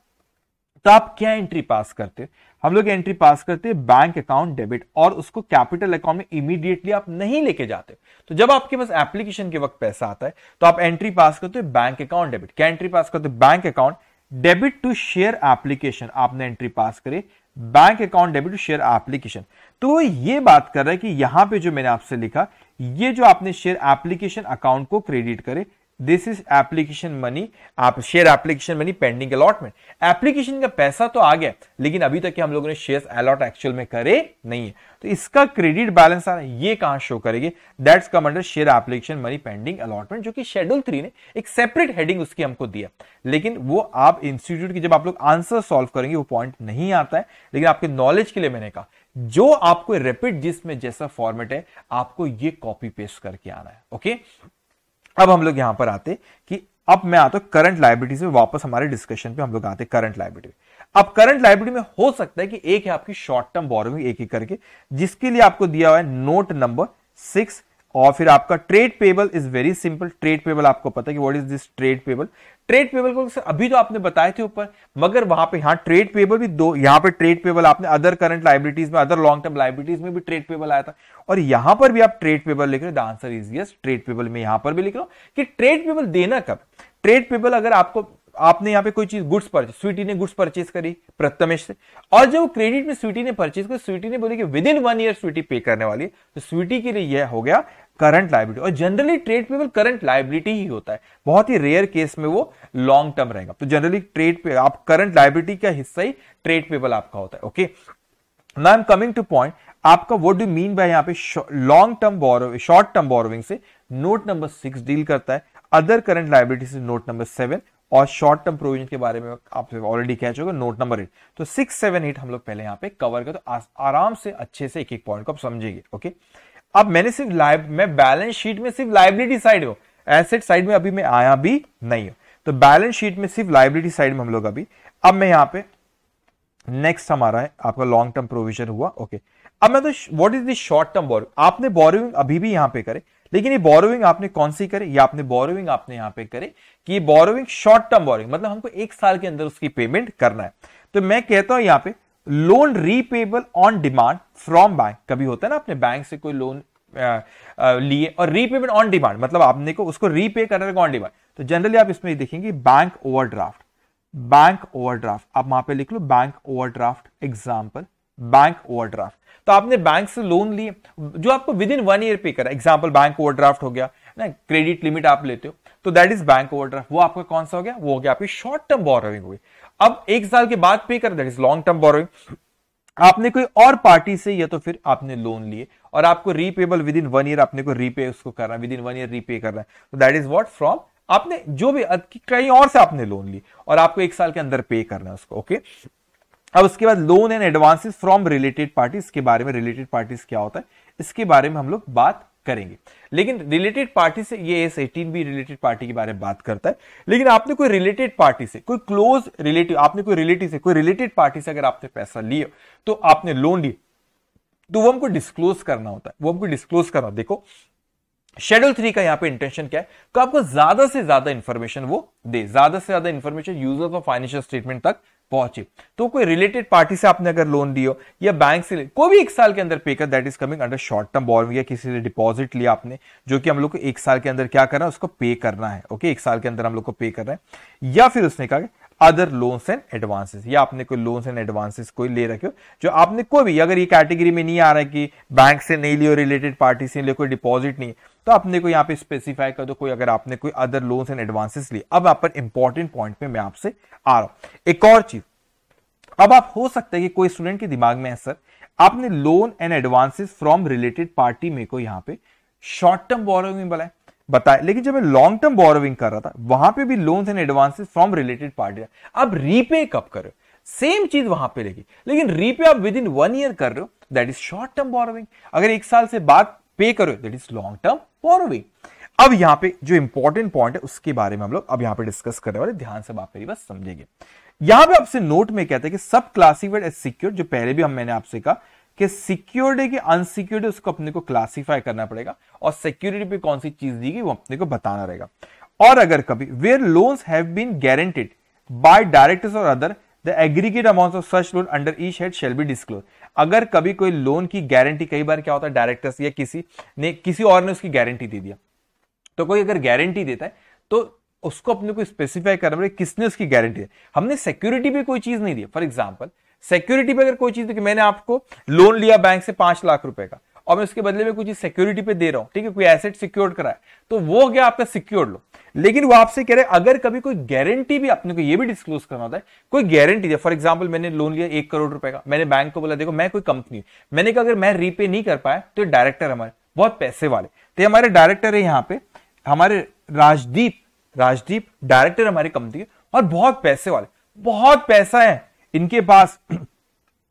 तो आप क्या एंट्री पास करते हो हम लोग एंट्री पास करते हैं बैंक अकाउंट डेबिट और उसको कैपिटल अकाउंट में इमीडिएटली आप नहीं लेके जाते तो जब आपके पास एप्लीकेशन के वक्त पैसा आता है तो आप एंट्री पास करते हो बैंक अकाउंट डेबिट क्या एंट्री पास करते हो bank account debit to share application आपने एंट्री पास करी bank account debit to share application तो ये बात कर रहा है कि यहां पे जो मैंने आपसे लिखा ये जो आपने शेयर एप्लीकेशन अकाउंट को क्रेडिट करे दिस इज एप्लीकेशन मनी आप share application money pending allotment application का पैसा तो आ गया लेकिन अभी तक हम लोगों ने शेयर अलॉट एक्चुअल में करे नहीं है तो इसका क्रेडिट बैलेंस आ रहा है ये कहां शो करेगी that's come under share application money pending allotment जो कि शेड्यूल थ्री ने एक सेपरेट हेडिंग उसकी हमको दिया लेकिन वो आप इंस्टीट्यूट की जब आप लोग आंसर सॉल्व करेंगे वो पॉइंट नहीं आता है लेकिन आपके नॉलेज के लिए मैंने कहा जो आपको रेपिड जिसमें जैसा फॉर्मेट है आपको ये कॉपी पेस्ट करके आना है ओके okay? अब हम लोग यहां पर आते कि अब मैं आता हूं करंट लाइबिलिटीज में वापस हमारे डिस्कशन पे हम लोग आते करंट लाइबिलिटी अब करंट लाइब्रेरी में हो सकता है कि एक है आपकी शॉर्ट टर्म बोरिंग एक ही करके जिसके लिए आपको दिया हुआ है नोट नंबर सिक्स और फिर आपका trade payable is very simple trade payable आपको पता है कि what is this trade payable trade payable को अभी तो आपने बताए थे ऊपर मगर वहां पे यहाँ ट्रेड पेबल भी दो यहाँ पे ट्रेड पेबल आपने अदर करंट लाइबिलिटीज में अदर लॉन्ग टर्म लाइबिलिटीज में भी ट्रेड पेबल आया था और यहां पर भी आप ट्रेड पेबल लिख रहे हो the answer is yes trade payable में यहां पर भी लिख रहा हूं कि ट्रेड पेबल देना कब ट्रेड पेबल अगर आपको आपने यहाँ पे कोई चीज गुड्स परचेज स्वीटी ने गुड्स परचेज करी प्रथमेश से और जब क्रेडिट में स्वीटी ने परचेज करी स्वीटी ने बोली कि within one year Sweety pay करने वाली है तो स्वीटी के लिए यह हो गया करंट लाइबिलिटी और generally trade payable current liability ही होता है बहुत ही रेयर केस में वो लॉन्ग टर्म रहेगा तो जनरली ट्रेड पे आप करंट लाइबिलिटी का हिस्सा ही ट्रेड पेबल आपका होता है okay now I am coming to point आपका व्हाट डू मीन बाय यहां पे long term borrow short term borrowing से नोट नंबर सिक्स डील करता है अदर करंट लाइबिलिटी से नोट नंबर सेवन और शॉर्ट टर्म प्रोविजन के बारे में आप ऑलरेडी कह चुके नोट नंबर एट तो सिक्स सेवन एट हम लोग पहले यहाँ पे कवर कर तो आ, आराम से अच्छे से एक एक पॉइंट को आप समझेंगे ओके अब मैंने सिर्फ लाइव मैं बैलेंस शीट में सिर्फ लाइबिलिटी साइड हो एसेट साइड में अभी मैं आया भी नहीं हूं तो बैलेंस शीट में सिर्फ लाइबिलिटी साइड में हम लोग अभी अब मैं यहाँ पे नेक्स्ट हमारा है आपका लॉन्ग टर्म प्रोविजन हुआ ओके अब मैं तो what is this short term borrowing आपने बोरिंग अभी भी यहां पे करें लेकिन ये बोरोइंग आपने कौन सी करे ये आपने बोरोइंग आपने यहां पे करे कि borrowing borrowing short term borrowing मतलब हमको एक साल के अंदर उसकी पेमेंट करना है तो मैं कहता हूं यहां पे loan repayable on demand from bank कभी होता है ना आपने बैंक से कोई लोन लिए और रीपेमेंट ऑन डिमांड मतलब आपने को उसको रीपे करना है ऑन डिमांड तो जनरली आप इसमें देखेंगे बैंक ओवरड्राफ्ट बैंक ओवरड्राफ्ट आप वहां पे लिख लो bank overdraft example bank overdraft तो आपने बैंक से लोन लिए जो आपको विद इन वन ईयर पे करा एग्जाम्पल बैंक ओवरड्राफ्ट हो गया ना क्रेडिट लिमिट आप लेते हो तो दैट इज बैंक ओवरड्राफ्ट वो आपका कौन सा हो गया वो हो गया आपकी शॉर्ट टर्म बोरोइंग हुई अब एक साल के बाद पे कर that is long term borrowing आपने कोई और पार्टी से या तो फिर आपने लोन लिए और आपको repayable within one year आपने को रीपे उसको करना है within one year repay करना है तो दैट इज वॉट फ्रॉम आपने जो भी कहीं और से आपने लोन ली और आपको एक साल के अंदर पे करना है उसको ओके okay? अब उसके बाद loan and advances from related parties के बारे में रिलेटेड पार्टीज क्या होता है इसके बारे में हम लोग बात करेंगे लेकिन रिलेटेड पार्टी से ये एस एटीन भी रिलेटेड पार्टी के बारे में बात करता है लेकिन आपने कोई रिलेटेड पार्टी से कोई क्लोज रिलेटिव आपने कोई रिलेटिव से कोई रिलेटेड पार्टी से अगर आपने पैसा लिया तो आपने लोन लिया तो वो हमको डिस्क्लोज करना होता है वो हमको डिस्क्लोज करना देखो शेड्यूल थ्री का यहाँ पे इंटेंशन क्या है तो आपको ज्यादा से ज्यादा इन्फॉर्मेशन वो दे ज्यादा से ज्यादा information users of financial statement तक पहुंचे तो कोई रिलेटेड पार्टी से आपने अगर लोन लियो या बैंक से कोई भी एक साल के अंदर पे कर that is coming under short term borrowing या किसी ने डिपॉजिट लिया आपने जो कि हम लोग को एक साल के अंदर क्या करना है उसको पे करना है ओके एक साल के अंदर हम लोग को पे करना है या फिर उसने कहा अदर लोन्स एंड एडवांसेस या आपने कोई लोन्स एंड एडवांसेस कोई ले रखे हो जो आपने कोई भी अगर ये कैटेगरी में नहीं आ रहा है कि बैंक से नहीं लियो रिलेटेड पार्टी से लियो कोई डिपॉजिट नहीं तो आपने को यहाँ पे स्पेसिफाई कर दो कोई अगर आपने कोई अदर लोन्स एंड एडवांसेस लिए अब आप इंपॉर्टेंट पॉइंट पे मैं आपसे आ रहा हूं एक और चीज अब आप हो सकता है कि कोई स्टूडेंट के दिमाग में है सर आपने loan and advances from related party में को यहाँ पे शॉर्ट टर्म बोरोइंग में बोला है बताए लेकिन जब मैं लॉन्ग टर्म बोरोविंग कर रहा था वहां पे भी loans and advances from related party अब रीपे कब कर रहे हो सेम चीज वहां पे लेगी लेकिन रीपे आप विद इन वन ईयर कर रहे हो that is short term borrowing अगर एक साल से बाद पे करो that is long term borrowing अब यहां पे जो इंपॉर्टेंट पॉइंट है उसके बारे में हम लोग अब यहां पे डिस्कस करने वाले ध्यान से बात करिए बस समझेंगे यहां पे आपसे नोट में कहते हैं कि सब क्लासिफाइड एज सिक्योर जो पहले भी हम मैंने आपसे कहा कि सिक्योर्ड है कि अनसिक्योर्ड है उसको अपने को क्लासीफाई करना पड़ेगा और सिक्योरिटी पे कौन सी चीज दी गई वो अपने को बताना रहेगा और अगर कभी where loans have been guaranteed by directors और other the aggregate amount of such loan under each head shall be disclose अगर कभी कोई लोन की गारंटी कई बार क्या होता है डायरेक्टर्स या किसी ने किसी और ने उसकी गारंटी दे दिया तो कोई अगर गारंटी देता है तो उसको अपने को स्पेसिफाई करना पड़ेगा किसने उसकी गारंटी दी हमने सिक्योरिटी पे कोई चीज नहीं दी फॉर एग्जाम्पल सिक्योरिटी पे अगर कोई चीज मैंने आपको लोन लिया बैंक से पांच लाख रुपए का और मैं उसके बदले में कुछ सिक्योरिटी पे दे रहा हूं ठीक है कोई एसेट सिक्योर कराए तो वो गया आपका सिक्योर लो लेकिन वो आपसे कह रहे अगर कभी कोई गारंटी भी अपने को ये भी डिस्क्लोज करना होता है कोई गारंटी दे फॉर एग्जाम्पल मैंने लोन लिया एक करोड़ रुपए का मैंने बैंक को बोला देखो मैं कोई कंपनी मैंने कहा अगर मैं रीपे नहीं कर पाया तो डायरेक्टर हमारे बहुत पैसे वाले तो हमारे डायरेक्टर है यहाँ पे हमारे राजदीप राजदीप डायरेक्टर हमारी कंपनी के और बहुत पैसे वाले बहुत पैसा है इनके पास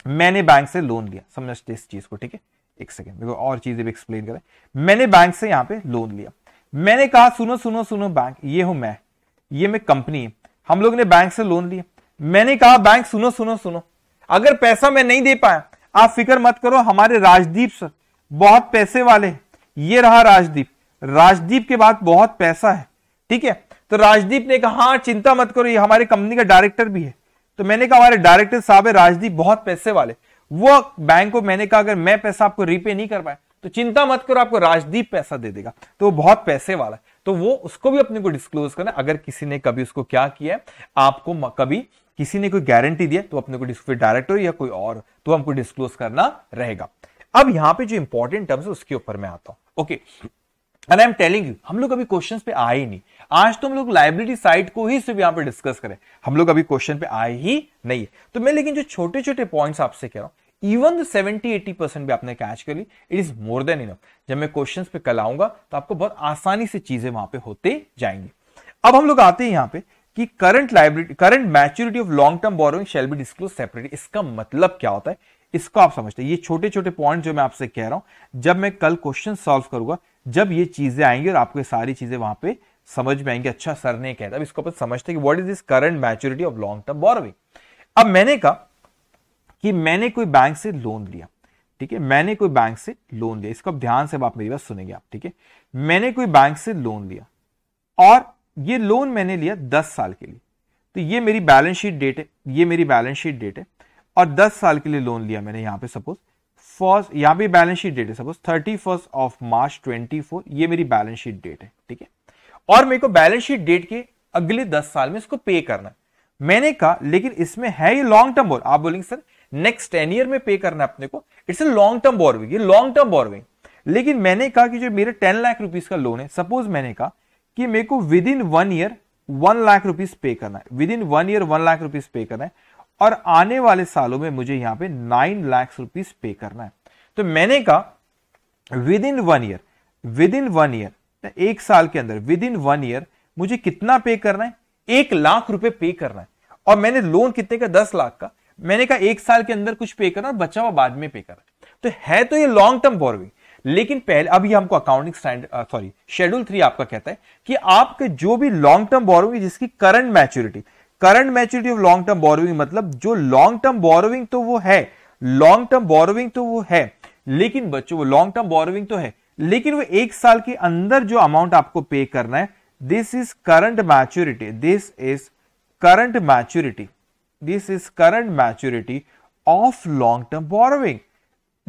मैंने बैंक से लोन लिया समझते इस चीज को ठीक है एक सेकेंड देखो और चीजें भी एक्सप्लेन करें मैंने बैंक से यहां पे लोन लिया मैंने कहा सुनो सुनो सुनो बैंक ये हूं मैं ये मैं कंपनी हम लोग ने बैंक से लोन लिया मैंने कहा बैंक सुनो सुनो सुनो अगर पैसा मैं नहीं दे पाया आप फिक्र मत करो हमारे राजदीप सर बहुत पैसे वाले ये रहा राजदीप राजदीप के बाद बहुत पैसा है ठीक है तो राजदीप ने कहा हाँ चिंता मत करो ये हमारी कंपनी का डायरेक्टर भी है तो मैंने कहा हमारे डायरेक्टर साहब है राजदीप बहुत पैसे वाले वो बैंक को मैंने कहा अगर मैं पैसा आपको रीपे नहीं कर पाया तो चिंता मत करो आपको राजदीप पैसा दे देगा तो वो बहुत पैसे वाला है तो वो उसको भी अपने को डिस्क्लोज करना अगर किसी ने कभी उसको क्या किया आपको कभी किसी ने कोई गारंटी दिया तो अपने को डायरेक्टर या कोई और तो हमको डिस्क्लोज करना रहेगा अब यहां पे जो इंपॉर्टेंट टर्म्स है उसके ऊपर मैं आता हूं okay okay. And I am telling you हम लोग अभी क्वेश्चन पे आए ही नहीं आज तो हम लोग लाइब्रेरी साइड को ही सिर्फ यहां पे डिस्कस करें हम लोग अभी क्वेश्चन पे आए ही नहीं है तो मैं लेकिन जो छोटे छोटे पॉइंट्स आपसे कह रहा हूं इवन सेवेंटी एटी परसेंट भी आपने कैच कर ली it is more than enough जब मैं क्वेश्चन पे कल आऊंगा तो आपको बहुत आसानी से चीजें वहां पे होते जाएंगी अब हम लोग आते हैं यहाँ पे कि current library current maturity of long term borrowing shall be disclose separately इसका मतलब क्या होता है इसको आप समझते हैं ये छोटे छोटे पॉइंट जो मैं आपसे कह रहा हूं जब मैं कल क्वेश्चन सॉल्व करूंगा जब ये चीज़ें आएंगी और आपको सारी चीज़ें वहां पे समझ में आएंगी अच्छा सर ने कहता अब इसको अपन समझते हैं कि what is this current maturity of long term borrowing अब मैंने कहा कि मैंने कोई बैंक से लोन लिया ठीक है मैंने कोई बैंक से लोन लिया इसको अब ध्यान से आप मेरी बात सुनेंगे आप ठीक है मैंने कोई बैंक से लोन लिया और ये लोन मैंने लिया दस साल के लिए तो ये मेरी बैलेंस शीट डेट है ये मेरी बैलेंस शीट डेट है और दस साल के लिए लोन लिया मैंने यहां पे सपोज फर्स्ट यहां भी बैलेंस शीट डेट है suppose thirty first of March twenty four ये मेरी बैलेंस शीट डेट है ठीक है और मेरे को बैलेंस शीट डेट के अगले दस साल में इसको पे करना मैंने कहा लेकिन इसमें है ये लॉन्ग टर्म बोर आप बोलेंगे सर नेक्स्ट टेन ईयर में पे करना है अपने को it's a long term borrowing ये लॉन्ग टर्म बोरविंग लेकिन मैंने कहा कि जो मेरे टेन लाख रुपीज का लोन है सपोज मैंने कहा कि मेरे को within one year one lakh rupees pay करना है within one year one lakh rupees pay करना है और आने वाले सालों में मुझे यहां पे नाइन लाख रुपीज पे करना है तो मैंने कहा within one year within one year एक साल के अंदर विद इन वन ईयर मुझे कितना पे करना है एक लाख रुपए पे करना है और मैंने लोन कितने का दस लाख का मैंने कहा एक साल के अंदर कुछ पे करना बचा हुआ बाद में पे करना तो है तो ये लॉन्ग टर्म बोरविंग लेकिन पहले अभी हमको accounting standard sorry schedule three आपका कहता है कि आपके जो भी लॉन्ग टर्म बोरविंग जिसकी current maturity current maturity of long term borrowing मतलब जो लॉन्ग टर्म बोरोविंग तो वो है लॉन्ग टर्म बोरोविंग तो वो है लेकिन बच्चों वो लॉन्ग टर्म बोरोविंग तो है लेकिन वो एक साल के अंदर जो अमाउंट आपको पे करना है this is current maturity this is current maturity this is current maturity of long term borrowing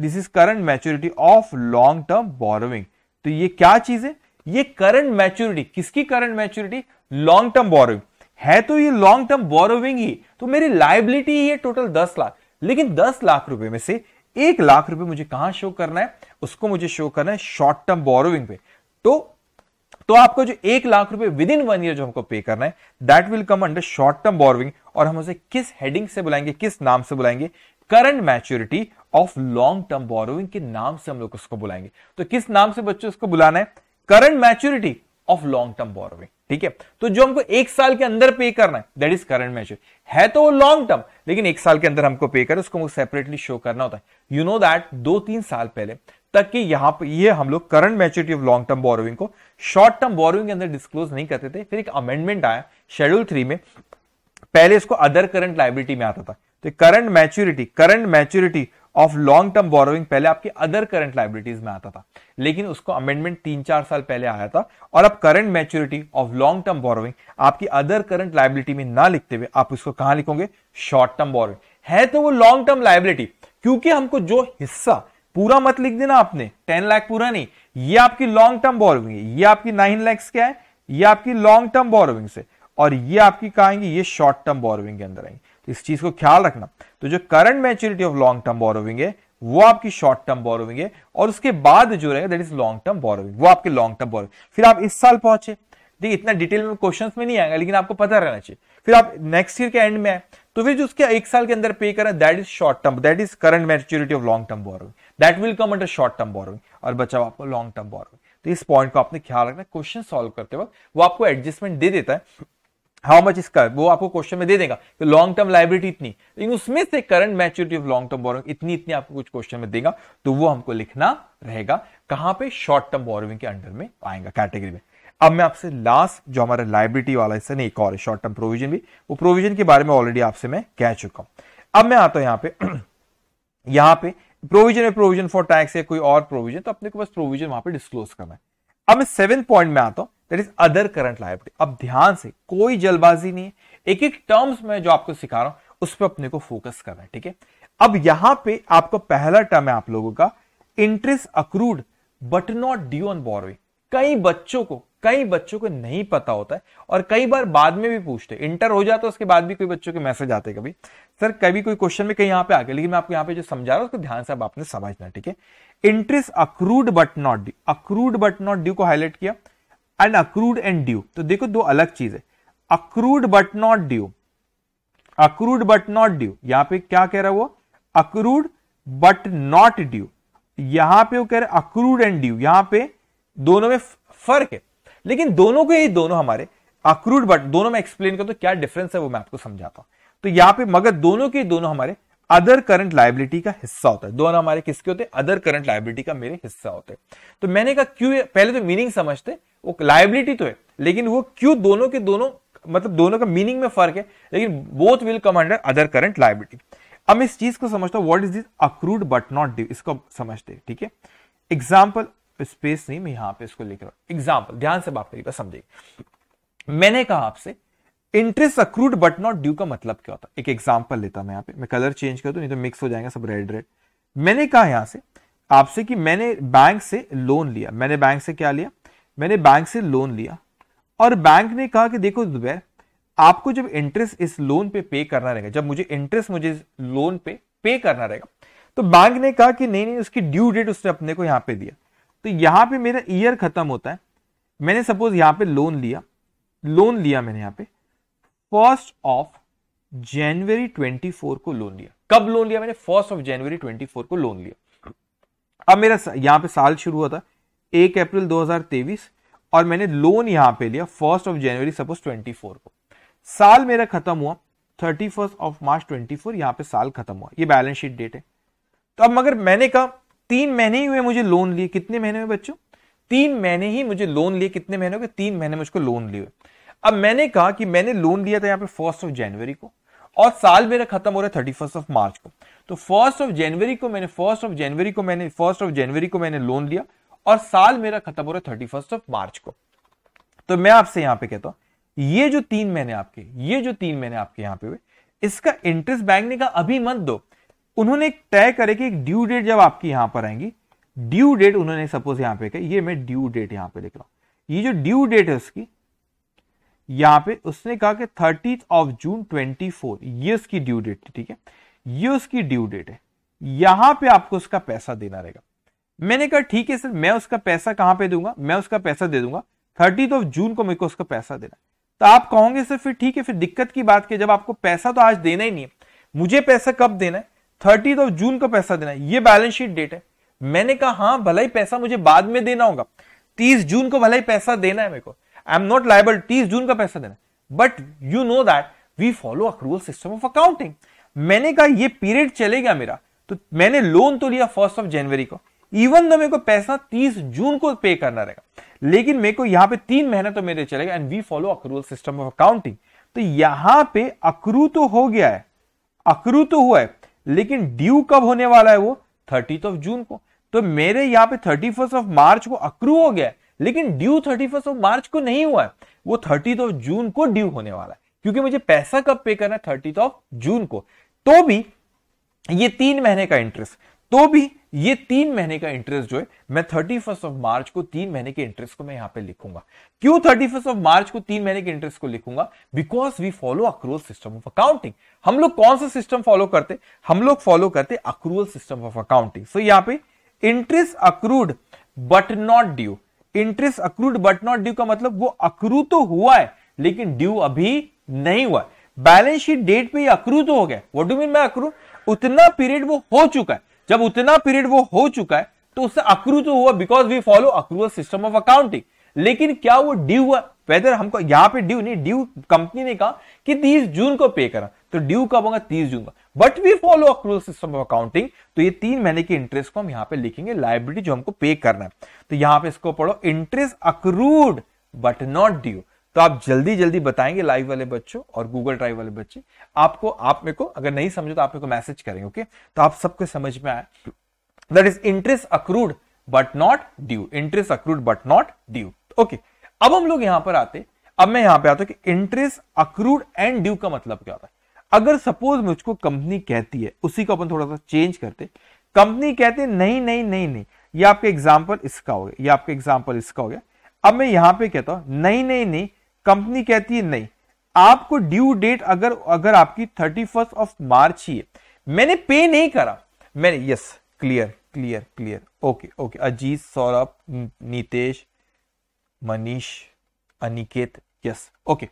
this is current maturity of long term borrowing तो ये क्या चीज है ये करंट मैच्योरिटी किसकी current maturity long term borrowing है तो ये लॉन्ग टर्म बोरोविंग ही तो मेरी लाइबिलिटी ही है टोटल दस लाख लेकिन दस लाख रुपए में से एक लाख रुपए मुझे कहां शो करना है उसको मुझे शो करना है शॉर्ट टर्म बोरोविंग पे तो तो आपको जो एक लाख रुपए विद इन वन ईयर जो हमको पे करना है that will come under short term borrowing और हम उसे किस हेडिंग से बुलाएंगे किस नाम से बुलाएंगे current maturity of long term borrowing के नाम से हम लोग उसको बुलाएंगे तो किस नाम से बच्चों उसको बुलाना है current maturity of long term borrowing ठीक है तो जो हमको एक साल के अंदर पे करना है दैट इज करंट मेजर है तो वो लॉन्ग टर्म लेकिन एक साल के अंदर हमको पे कर उसको सेपरेटली शो करना होता है यू नो दैट दो तीन साल पहले तक कि यहां पर ये हम लोग current maturity of long term borrowing को शॉर्ट टर्म बोरोइंग के अंदर डिस्क्लोज नहीं करते थे फिर एक अमेंडमेंट आया शेड्यूल थ्री में पहले इसको अदर करंट लाइबिलिटी में आता था तो current maturity current maturity of long term borrowing पहले आपके अदर करंट लाइबिलिटीज में आता था लेकिन उसको अमेंडमेंट तीन चार साल पहले आया था और अब current maturity of long term borrowing आपकी अदर करंट लाइबिलिटी में ना लिखते हुए आप उसको कहां लिखोगे शॉर्ट टर्म बोरोइंग है तो वो लॉन्ग टर्म लाइबिलिटी क्योंकि हमको जो हिस्सा पूरा मत लिख देना आपने टेन लाख पूरा नहीं ये आपकी लॉन्ग टर्म बोरोइंग है ये आपकी नाइन लैक्स क्या है ये आपकी लॉन्ग टर्म बोरोइंग से और ये आपकी कहा ये शॉर्ट टर्म बोरोइंग के अंदर आएंगे तो इस चीज को ख्याल रखना तो जो current maturity of long term borrowing है वो आपकी शॉर्ट टर्म बोरोविंग है और उसके बाद जो रहेगा that is long term borrowing वो आपके लॉन्ग टर्म बोरोविंग फिर आप इस साल पहुंचे देखिए इतना डिटेल में क्वेश्चन में नहीं आएगा लेकिन आपको पता रहना चाहिए फिर आप नेक्स्ट ईयर के एंड में आए तो फिर जो उसके एक साल के अंदर पे करें that is short term that is current maturity of long term borrowing that will come under short term borrowing और बचाओ आपको लॉन्ग टर्म बोरोविंग तो इस पॉइंट को आपने ख्याल रखना क्वेश्चन सॉल्व करते वक्त वो आपको एडजस्टमेंट दे देता है हाउ मच इसका वो आपको क्वेश्चन में दे देगा कि लॉन्ग टर्म लाइबिलिटी इतनी लेकिन उसमें से current maturity of long term borrowing इतनी इतनी आपको कुछ क्वेश्चन में देगा तो वो हमको लिखना रहेगा कहां पे शॉर्ट टर्म बोरिंग के अंडर में आएगा कैटेगरी में अब मैं आपसे लास्ट जो हमारा लाइबिलिटी वाला हिस्सा नहीं एक और शॉर्ट टर्म प्रोविजन भी वो प्रोविजन के बारे में ऑलरेडी आपसे मैं कह चुका हूं अब मैं आता हूं यहां पे यहां पे प्रोविजन है प्रोविजन फॉर टैक्स या कोई और प्रोविजन तो अपने को बस प्रोविजन वहां पे डिस्क्लोज करना है अब मैं सेवन पॉइंट में आता हूं that is other current liability अब ध्यान से कोई जल्दबाजी नहीं है एक एक टर्म्स में जो आपको सिखा रहा हूं उस पर अपने को फोकस करना है ठीक है अब यहां पे आपका पहला टर्म है आप लोगों का interest accrued but not due on borrowing कई बच्चों को कई बच्चों को नहीं पता होता है और कई बार बाद में भी पूछते इंटर हो जाता है उसके बाद भी कोई बच्चों के मैसेज आते कभी सर कभी कोई क्वेश्चन में कहीं यहाँ पे आ गया लेकिन मैं आपको यहाँ पे जो समझा रहा हूँ उसको ध्यान से आप आपने समझना ठीक है interest accrued but not due accrued but not due को हाईलाइट किया एंड अक्रूड एंड ड्यू तो देखो दो अलग चीज है accrued but not due accrued but not due यहां पे क्या कह रहा है वो अक्रूड बट नॉट ड्यू यहां पे वो कह रहे अक्रूड एंड ड्यू यहां पे दोनों में फर्क है लेकिन दोनों को ये दोनों हमारे अक्रूड बट दोनों में एक्सप्लेन कर तो क्या डिफरेंस है वो मैं आपको समझाता हूं तो यहां पे मगर दोनों के दोनों हमारे अदर करंट लाइबिलिटी का हिस्सा होता है दोनों हमारे किसके होते हैं अदर करंट लाइबिलिटी का मेरे हिस्सा होते हैं तो मैंने कहा क्यों पहले तो मीनिंग समझते वो लाइबिलिटी तो है लेकिन वो क्यों दोनों के दोनों मतलब दोनों का मीनिंग में फर्क है लेकिन both will come under other current liability अब इस चीज को समझता हूं what is this accrued but not due इसको समझते ठीक है एग्जाम्पल स्पेस नहीं मैं यहां पे इसको लिख रहा हूं एग्जाम्पल ध्यान से बात करिए समझिए मैंने कहा आपसे interest accrued but not due का मतलब क्या होता है एक एग्जाम्पल लेता मैं यहां पे मैं कलर चेंज कर दू नहीं तो मिक्स हो जाएगा सब रेड रेड मैंने कहा यहां से आपसे कि मैंने बैंक से लोन लिया मैंने बैंक से क्या लिया मैंने बैंक से लोन लिया और बैंक ने कहा कि देखो जुबैर आपको जब इंटरेस्ट इस लोन पे पे करना रहेगा जब मुझे इंटरेस्ट मुझे लोन पे पे करना रहेगा तो बैंक ने कहा कि नहीं नहीं उसकी ड्यू डेट उसने अपने को यहां पे दिया तो यहां पे मेरा ईयर खत्म होता है मैंने सपोज यहाँ पे लोन लिया लोन लिया मैंने यहाँ पे फर्स्ट ऑफ जनवरी 24 को लोन लिया कब लोन लिया मैंने फर्स्ट ऑफ जनवरी 24 को लोन लिया अब मेरा यहाँ पे साल शुरू हुआ था एक अप्रैल 2023 और मैंने लोन यहां पे लिया फर्स्ट ऑफ जनवरी सपोज 24 को साल मेरा खत्म हुआ थर्टी फर्स्ट ऑफ मार्च 24 यहां पे साल खत्म हुआ ये बैलेंस शीट डेट है तो अब मगर मैंने कहा तीन महीने ही हुए मुझे लोन लिए कितने महीने हुए बच्चों तीन महीने ही मुझे लोन लिए कितने महीने हुए तीन महीने मुझको लोन लिए अब मैंने कहा कि मैंने लोन लिया था यहाँ पे फर्स्ट ऑफ जनवरी को और साल मेरा खत्म हो रहा है थर्टी फर्स्ट ऑफ मार्च को तो फर्स्ट ऑफ जनवरी को मैंने फर्स्ट ऑफ जनवरी को मैंने फर्स्ट ऑफ जनवरी को मैंने लोन लिया और साल मेरा खत्म हो रहा है थर्टी फर्स्ट ऑफ मार्च को तो मैं आपसे यहां पे कहता हूं ये जो तीन महीने आपके ये जो तीन महीने आपके यहां पे हुए इसका इंटरेस्ट बैंक ने कहा अभी मत दो उन्होंने तय करे कि ड्यू डेट जब आपकी यहां पर आएंगी ड्यू डेट उन्होंने सपोज यहां पे कही ये मैं ड्यू डेट यहां पे लिख रहा हूं ये जो ड्यू डेट है उसकी यहां पे उसने कहा कि thirty of June twenty four ये उसकी ड्यू डेट ठीक है ये उसकी ड्यू डेट है यहां पे आपको उसका पैसा देना रहेगा मैंने कहा ठीक है सर मैं उसका पैसा कहां पे दूंगा मैं उसका पैसा दे दूंगा थर्टी ऑफ तो जून को मेरे को उसका पैसा देना तो आप कहोगे सर फिर ठीक है फिर दिक्कत की बात की जब आपको पैसा तो आज देना ही नहीं है मुझे पैसा कब देना है थर्टी ऑफ तो जून को पैसा देना है ये बैलेंस शीट डेट है मैंने कहा हाँ भला ही पैसा मुझे बाद में देना होगा तीस जून को भला ही पैसा देना है मेरे को आई एम नॉट लाइबल तीस जून का पैसा देना but you know that we follow accrual system of accounting मैंने कहा ये पीरियड चलेगा मेरा तो मैंने लोन तो लिया फर्स्ट ऑफ जनवरी को इवन दो मेरे को पैसा 30 जून को पे करना रहेगा लेकिन मेरे को यहां पे तीन महीने तो मेरे चलेगा and we follow accrual system of accounting तो यहां पे अक्रू तो हो गया है अक्रू तो हुआ है लेकिन ड्यू कब होने वाला है वो थर्टी ऑफ जून को तो मेरे यहां पे थर्टी ऑफ मार्च को अक्रू हो गया है लेकिन ड्यू थर्टी ऑफ मार्च को नहीं हुआ है वो थर्टी ऑफ जून को ड्यू होने वाला है क्योंकि मुझे पैसा कब पे करना है थर्टी ऑफ जून को तो भी ये तीन महीने का इंटरेस्ट तो भी ये तीन महीने का इंटरेस्ट जो है मैं थर्टी फर्स्ट ऑफ मार्च को तीन महीने के इंटरेस्ट को मैं यहां पे लिखूंगा क्यों थर्टी फर्स्ट ऑफ मार्च को तीन महीने के इंटरेस्ट को लिखूंगा because we follow accrual system of accounting हम लोग कौन सा सिस्टम फॉलो करते हम लोग फॉलो करते accrual system of accounting so यहां पे interest accrued but not due interest accrued but not due का मतलब वो अक्रू तो हुआ है लेकिन ड्यू अभी नहीं हुआ बैलेंस शीट डेट पे अक्रू तो हो गया वॉट डू मीन मैं अक्रू उतना पीरियड वो हो चुका है जब उतना पीरियड वो हो चुका है तो उससे अक्रू तो हुआ because we follow accrual system of accounting लेकिन क्या वो ड्यू हुआ वेदर हमको यहां पे ड्यू नहीं ड्यू कंपनी ने कहा कि 30 जून को पे करा तो ड्यू कब होगा 30 जून का but we follow accrual system of accounting तो ये तीन महीने के इंटरेस्ट को हम यहां पे लिखेंगे लाइब्रिटी जो हमको पे करना है तो यहां पे इसको पढ़ो interest accrued but not due तो आप जल्दी जल्दी बताएंगे लाइव वाले बच्चों और गूगल ड्राइव वाले बच्चे आपको आप मेरे को अगर नहीं समझो तो आप मेरे को मैसेज करेंगे ओके तो आप सबको समझ में आए that is interest accrued but not due interest accrued but not due okay अब हम लोग यहां पर आते अब मैं यहां पे आता हूं कि इंटरेस्ट अक्रूड एंड ड्यू का मतलब क्या होता है अगर सपोज मुझको कंपनी कहती है उसी को अपन थोड़ा सा चेंज करते कंपनी कहते नहीं नहीं नहीं नहीं ये आपके एग्जाम्पल इसका हो गया ये आपके एग्जाम्पल इसका हो गया अब मैं यहां पे कहता हूं नहीं नहीं नहीं कंपनी कहती है नहीं आपको ड्यू डेट अगर अगर आपकी थर्टी फर्स्ट ऑफ मार्च ही है मैंने पे नहीं करा मैंने yes clear clear clear okay okay Ajit Saurabh Nitesh Manish Aniket yes okay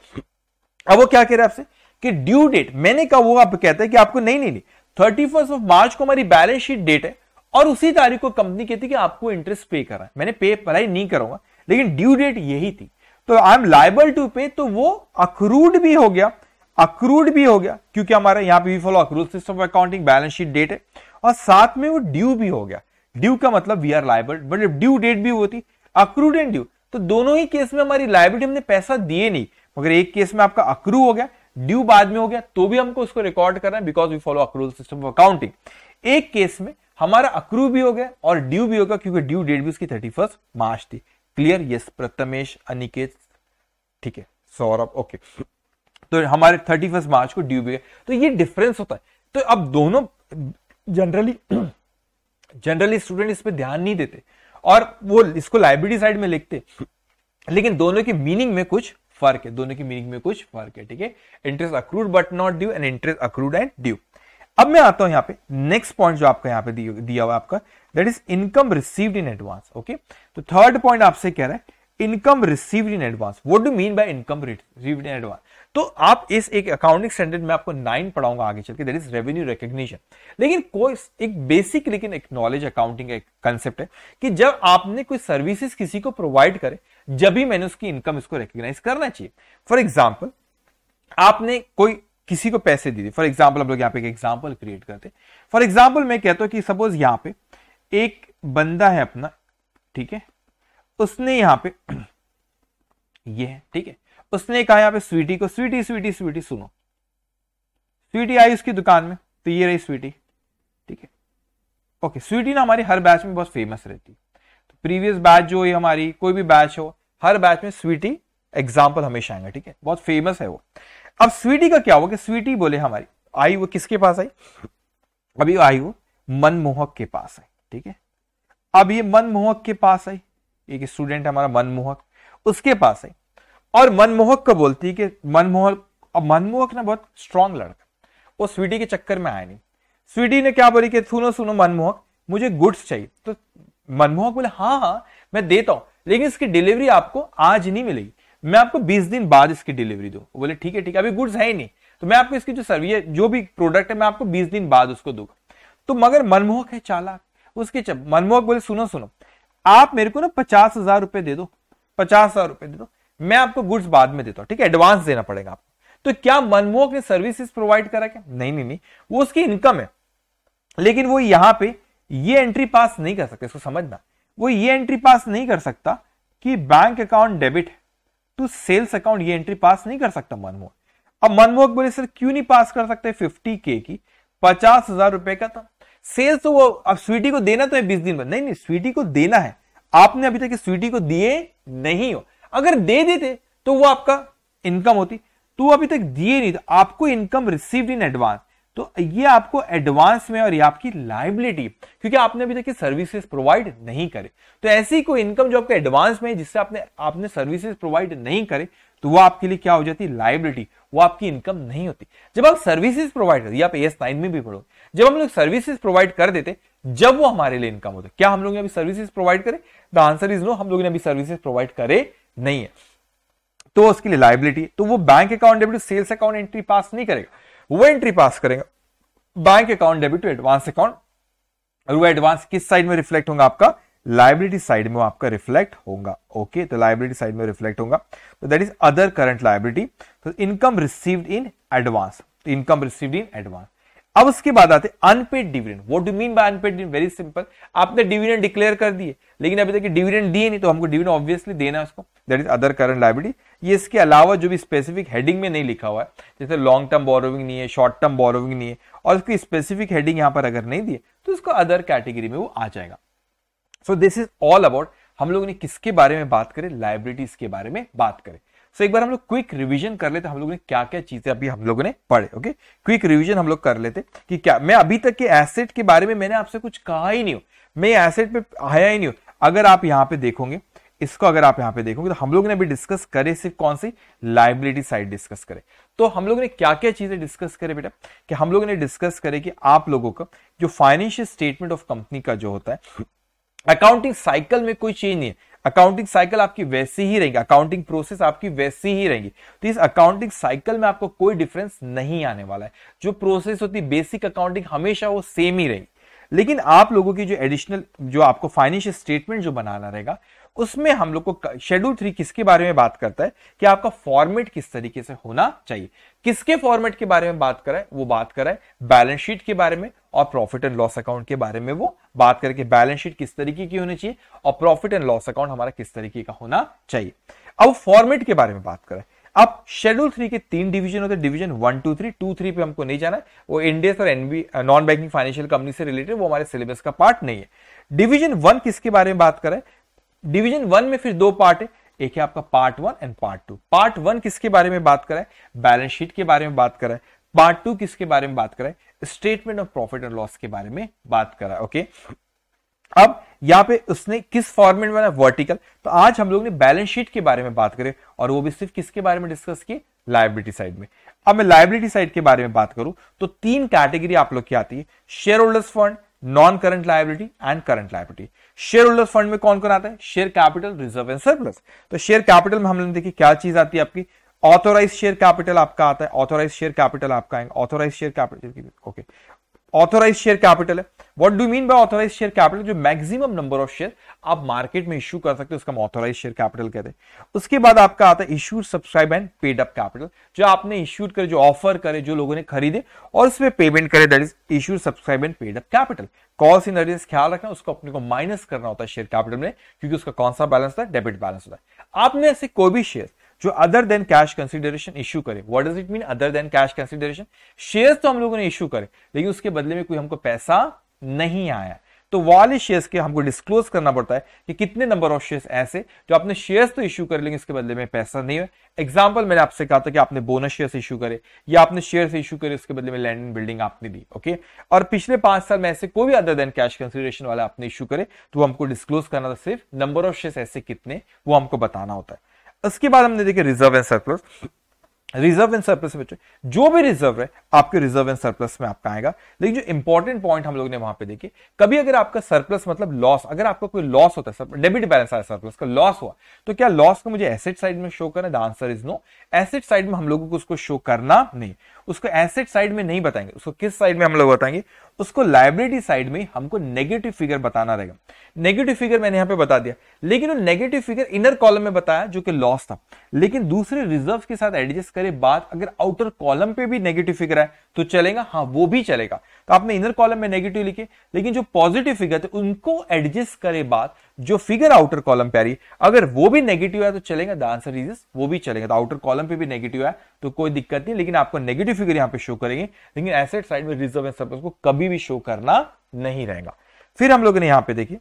अब वो क्या कह रहे हैं आपसे कि ड्यू डेट मैंने कहा वो आप कहते हैं कि आपको नहीं नहीं नहीं थर्टी फर्स्ट ऑफ मार्च को हमारी बैलेंस शीट डेट है और उसी तारीख को कंपनी कहती कि आपको इंटरेस्ट पे करा मैंने पे पढ़ाई नहीं करूंगा लेकिन ड्यू डेट यही थी तो आई एम लाइबल टू पे तो वो अक्रूड भी हो गया अक्रूड भी हो गया क्योंकि हमारा यहाँ पे भी follow accrued system of accounting balance sheet date है और साथ में वो ड्यू भी हो गया ड्यू का मतलब वी आर लाइबल मतलब ड्यू डेट भी होती अक्रूड एंड ड्यू तो दोनों ही केस में हमारी लाइबिलिटी हमने पैसा दिए नहीं मगर एक केस में आपका अक्रू हो गया ड्यू बाद में हो गया तो भी हमको उसको रिकॉर्ड करना है because we follow accrual system of accounting एक केस में हमारा अक्रू भी हो गया और ड्यू भी होगा क्योंकि ड्यू डेट भी उसकी थर्टी मार्च थी क्लियर यस प्रथमेश अनिकेत ठीक है सौरभ ओके तो हमारे थर्टी फर्स्ट मार्च को ड्यू भी तो ये डिफरेंस होता है तो अब दोनों जनरली जनरली स्टूडेंट इस पर ध्यान नहीं देते और वो इसको लाइब्रेरी साइड में लिखते लेकिन दोनों की मीनिंग में कुछ फर्क है दोनों की मीनिंग में कुछ फर्क है ठीक है interest accrued but not due and interest accrued and due अब मैं आता हूं यहां पे नेक्स्ट पॉइंट जो आपका यहां पे दिया हुआ आपका that is income received in advance okay तो थर्ड पॉइंट आपसे कह रहा है income received in advance what do mean by income received in advance तो आप इस एक अकाउंटिंग स्टैंडर्ड में आपको नाइन पढ़ाऊंगा आगे चल के दैट इज रेवेन्यू रिकग्निशन लेकिन कोई एक बेसिक लेकिन एक नॉलेज अकाउंटिंग का एक कंसेप्ट है कि जब आपने कोई सर्विसेज किसी को प्रोवाइड करे जब भी मैंने उसकी इनकम इसको रिकग्नाइज करना चाहिए फॉर एग्जाम्पल आपने कोई किसी को पैसे दे दिए फॉर एग्जाम्पल हम लोग यहाँ पे एक एग्जाम्पल क्रिएट करते फॉर एग्जाम्पल मैं कहता हूँ कि सपोज यहाँ पे एक बंदा है अपना ठीक है उसने यहां पे ये है ठीक है उसने कहा यहां पे स्वीटी को स्वीटी स्वीटी स्वीटी सुनो स्वीटी आई उसकी दुकान में तो ये रही स्वीटी ठीक है ओके स्वीटी ना हमारी हर बैच में बहुत फेमस रहती है तो प्रीवियस बैच जो है हमारी कोई भी बैच हो हर बैच में स्वीटी एग्जाम्पल हमेशा आएंगे ठीक है बहुत फेमस है वो अब स्वीटी का क्या हुआ कि स्वीटी बोले हमारी आई वो किसके पास आई अभी आई वो मनमोहक के पास आई ठीक है अब ये मनमोहक के पास आई एक स्टूडेंट हमारा मनमोहक उसके पास आई और मनमोहक को बोलती है कि मनमोहक अब मनमोहक ना बहुत स्ट्रांग लड़का वो स्वीटी के चक्कर में आया नहीं स्वीटी ने क्या बोली कि सुनो सुनो मनमोहक मुझे गुड्स चाहिए तो मनमोहक बोले हाँ हाँ मैं देता हूं लेकिन इसकी डिलीवरी आपको आज नहीं मिलेगी मैं आपको 20 दिन बाद इसकी डिलीवरी दू बोले ठीक है ठीक है अभी गुड्स है ही नहीं तो मैं आपको इसकी जो सर्विस जो भी प्रोडक्ट है मैं आपको 20 दिन बाद उसको दूंगा तो मगर मनमोहक है चालाक उसकी चप मनमोहक बोले सुनो सुनो आप मेरे को ना पचास हजार रुपए दे दो पचास हजार रुपए दे दो मैं आपको गुड्स बाद में देता हूं ठीक है एडवांस देना पड़ेगा आपको तो क्या मनमोहक ने सर्विसेज प्रोवाइड करा क्या नहीं नहीं नहीं वो उसकी इनकम है लेकिन वो यहां पे ये एंट्री पास नहीं कर सकते इसको समझना वो ये एंट्री पास नहीं कर सकता कि बैंक अकाउंट डेबिट है टू सेल्स अकाउंट ये एंट्री पास नहीं कर सकता मनमोहक अब मनमोहक बोले सर क्यों नहीं पास कर सकते फिफ्टी के की पचास हजार रुपए का था तो सेल्स तो वो अब स्वीटी को देना तो बीस दिन बाद नहीं नहीं स्वीटी को देना है आपने अभी तक स्वीटी को दिए नहीं हो अगर दे देते तो वो आपका इनकम होती तो अभी तक दिए नहीं तो आपको इनकम रिसीव इन एडवांस तो ये आपको एडवांस में और ये आपकी लाइबिलिटी क्योंकि आपने अभी तक सर्विसेज प्रोवाइड नहीं करे तो ऐसी कोई इनकम जो आपके एडवांस में है जिससे आपने आपने सर्विसेज प्रोवाइड नहीं करे तो वो आपके लिए क्या हो जाती है लाइबिलिटी वो आपकी इनकम नहीं होती जब आप सर्विसेज प्रोवाइड करते आप एस नाइन में भी पढ़ो जब हम लोग सर्विसेज प्रोवाइड कर देते जब वो हमारे लिए इनकम होता क्या हम लोग अभी सर्विसेज प्रोवाइड करें द आंसर इज नो हम लोग ने अभी सर्विसेज प्रोवाइड करे नहीं है तो उसके लिए लाइबिलिटी तो वो bank account debit sales account entry pass नहीं करेगा वो एंट्री पास करेगा bank account debit to advance account और वो एडवांस किस साइड में रिफ्लेक्ट होगा आपका लाइबिलिटी साइड में वो आपका रिफ्लेक्ट होगा ओके तो लाइबिलिटी साइड में रिफ्लेक्ट होगा तो that is other current liability तो income received in advance income received in advance अब उसके बाद आते unpaid dividend what do mean by unpaid dividend very simple आपने डिविडेंड डिक्लेयर कर दिए लेकिन अभी तक डिविडेंड दिए नहीं तो हमको डिविडेंड ऑब्वियसली देना है उसको that is other current liability ये इसके अलावा जो भी स्पेसिफिक हेडिंग में नहीं लिखा हुआ है जैसे लॉन्ग टर्म बोरोविंग नहीं है शॉर्ट टर्म बोरोविंग नहीं है और उसकी स्पेसिफिक हेडिंग यहां पर अगर नहीं दिए तो उसको अदर कैटेगरी में वो आ जाएगा so this is all about हम लोगों ने किसके बारे में बात करें लाइब्रेटीज के बारे में बात करें सो so, एक बार हम लोग क्विक रिविजन कर लेते हम लोगों ने क्या क्या चीजें अभी हम लोगों ने पढ़े ओके क्विक रिविजन हम लोग कर लेते कि क्या मैं अभी तक के एसेट के बारे में मैंने आपसे कुछ कहा ही नहीं हूं मैं एसेट पे आया ही नहीं हूं अगर आप यहाँ पे देखोगे इसको अगर आप यहाँ पे देखोगे तो हम लोग ने अभी डिस्कस करे सिर्फ कौन सी लाइबिलिटी साइड डिस्कस करे तो हम लोग ने क्या क्या चीजें डिस्कस करे बेटा कि हम लोग ने डिस्कस करे कि आप लोगों का जो फाइनेंशियल स्टेटमेंट ऑफ कंपनी का जो होता है अकाउंटिंग साइकिल में कोई चेंज नहीं है अकाउंटिंग साइकिल आपकी वैसी ही रहेगी अकाउंटिंग प्रोसेस आपकी वैसी ही रहेगी तो इस अकाउंटिंग साइकिल में आपको कोई डिफरेंस नहीं आने वाला है जो प्रोसेस होती है बेसिक अकाउंटिंग हमेशा वो सेम ही रहेगी लेकिन आप लोगों की जो एडिशनल जो आपको फाइनेंशियल स्टेटमेंट जो बनाना रहेगा उसमें हम लोग को शेड्यूल थ्री किसके बारे में बात करता है कि आपका फॉर्मेट किस तरीके से होना चाहिए किसके फॉर्मेट के बारे में बात है वो बात है बैलेंस शीट के बारे में और प्रॉफिट एंड लॉस अकाउंट के बारे में वो बात करके बैलेंस शीट किस तरीके की होनी चाहिए और प्रॉफिट एंड लॉस अकाउंट हमारा किस तरीके का होना चाहिए अब फॉर्मेट के बारे में बात करें अब शेड्यूल थ्री के तीन डिवीजन होते हैं division one two three two three पे हमको नहीं जाना है वो इंडियस और NB non banking financial company से रिलेटेड वो हमारे सिलेबस का पार्ट नहीं है डिवीजन वन किसके बारे में बात करें डिवीजन वन में फिर दो पार्ट है एक है आपका part one and part two part one किसके बारे में बात करें बैलेंस शीट के बारे में बात करें पार्ट टू किसके बारे में बात करें statement of profit and loss के बारे में बात करें ओके okay? अब यहां पे उसने किस फॉर्मेट में वर्टिकल तो आज हम लोग ने बैलेंस शीट के बारे में बात करें और वो भी सिर्फ किसके बारे में डिस्कस किए लाइबिलिटी साइड में अब मैं लाइबिलिटी साइड के बारे में बात करूं तो तीन कैटेगरी आप लोग की आती है share holders fund non current liability and current liability share holders fund में कौन कौन आता है share capital reserve and surplus तो शेयर कैपिटल में हम लोग देखिए क्या चीज आती है आपकी ऑथोराइज शेयर कैपिटल आपका आता है ऑथोराइज शेयर कैपिटल आपका आएंगे authorise share capital okay authorise share capital है what do mean by authorise share capital जो मैक्सिमम नंबर ऑफ शेयर आप मार्केट में इश्यू कर सकते हो उसका हम ऑथोराइज शेयर कैपिटल कहते हैं उसके बाद आपका आता है issue subscribe and paid up capital जो आपने इश्यूड करे जो ऑफर करे जो लोगों ने खरीदे और उसमें पेमेंट करे that is issue subscribe and paid up capital कॉस इन अर्जेंस ख्याल रखना उसको अपने को माइनस करना होता है शेयर कैपिटल में क्योंकि उसका कौन सा बैलेंस होता है डेबिट बैलेंस होता है आपने ऐसे कोई भी शेयर जो other than cash consideration issue करे what does it mean other than cash consideration share तो हम लोगों ने इश्यू करे लेकिन उसके बदले में कोई हमको पैसा नहीं आया तो वाले शेयर्स के हमको डिस्क्लोज करना पड़ता है कि कितने नंबर ऑफ शेयर्स ऐसे जो आपने शेयर्स तो इश्यू कर लेंगे इसके बदले में पैसा नहीं है एग्जाम्पल मैंने आपसे कहा था कि आपने बोनस शेयर्स इशू करे या आपने शेयर्स इशू करे उसके बदले में लैंड एंड बिल्डिंग आपने दी ओके और पिछले पांच साल में ऐसे कोई भी अदर देन कैश कंसिडरेशन वाला आपने इशू करे तो हमको डिस्क्लोज करना था सिर्फ नंबर ऑफ शेयर्स ऐसे कितने वो हमको बताना होता है उसके बाद हमने देखे reserve and surplus reserve and surplus बच्चे जो भी रिजर्व है आपके रिजर्व एंड सरप्लस में आपका आएगा लेकिन जो इंपॉर्टेंट पॉइंट हम लोग ने वहां पे देखे कभी अगर आपका सरप्लस मतलब लॉस अगर आपका कोई लॉस होता है डेबिट बैलेंस आया सरप्लस का लॉस हुआ तो क्या लॉस का मुझे एसेट साइड में शो करना है answer is no asset side में हम लोगों को उसको शो करना नहीं उसको एसेट साइड में नहीं बताएंगे उसको किस साइड में हम लोग बताएंगे उसको लाइब्रेरी साइड में हमको नेगेटिव फिगर बताना रहेगा नेगेटिव फिगर मैंने यहाँ पे बता दिया लेकिन वो नेगेटिव फिगर इनर कॉलम में बताया जो कि लॉस था लेकिन दूसरे रिजर्व के साथ एडजस्ट करे बात अगर आउटर कॉलम पे भी नेगेटिव फिगर है तो चलेगा हाँ वो भी चलेगा तो आपने इनर कॉलम में नेगेटिव लिखे लेकिन जो पॉजिटिव फिगर थे उनको एडजस्ट करे बात जो फिगर आउटर कॉलम पे आ रही अगर वो भी नेगेटिव है तो चलेगा द आंसर इज वो भी चलेगा तो आउटर कॉलम पे भी नेगेटिव है तो कोई दिक्कत नहीं लेकिन आपको नेगेटिव फिगर यहां पे शो करेंगे लेकिन एसेट साइड में रिजर्व एंड सरप्लस को कभी भी शो करना नहीं रहेगा फिर हम लोग ने यहाँ पे देखिए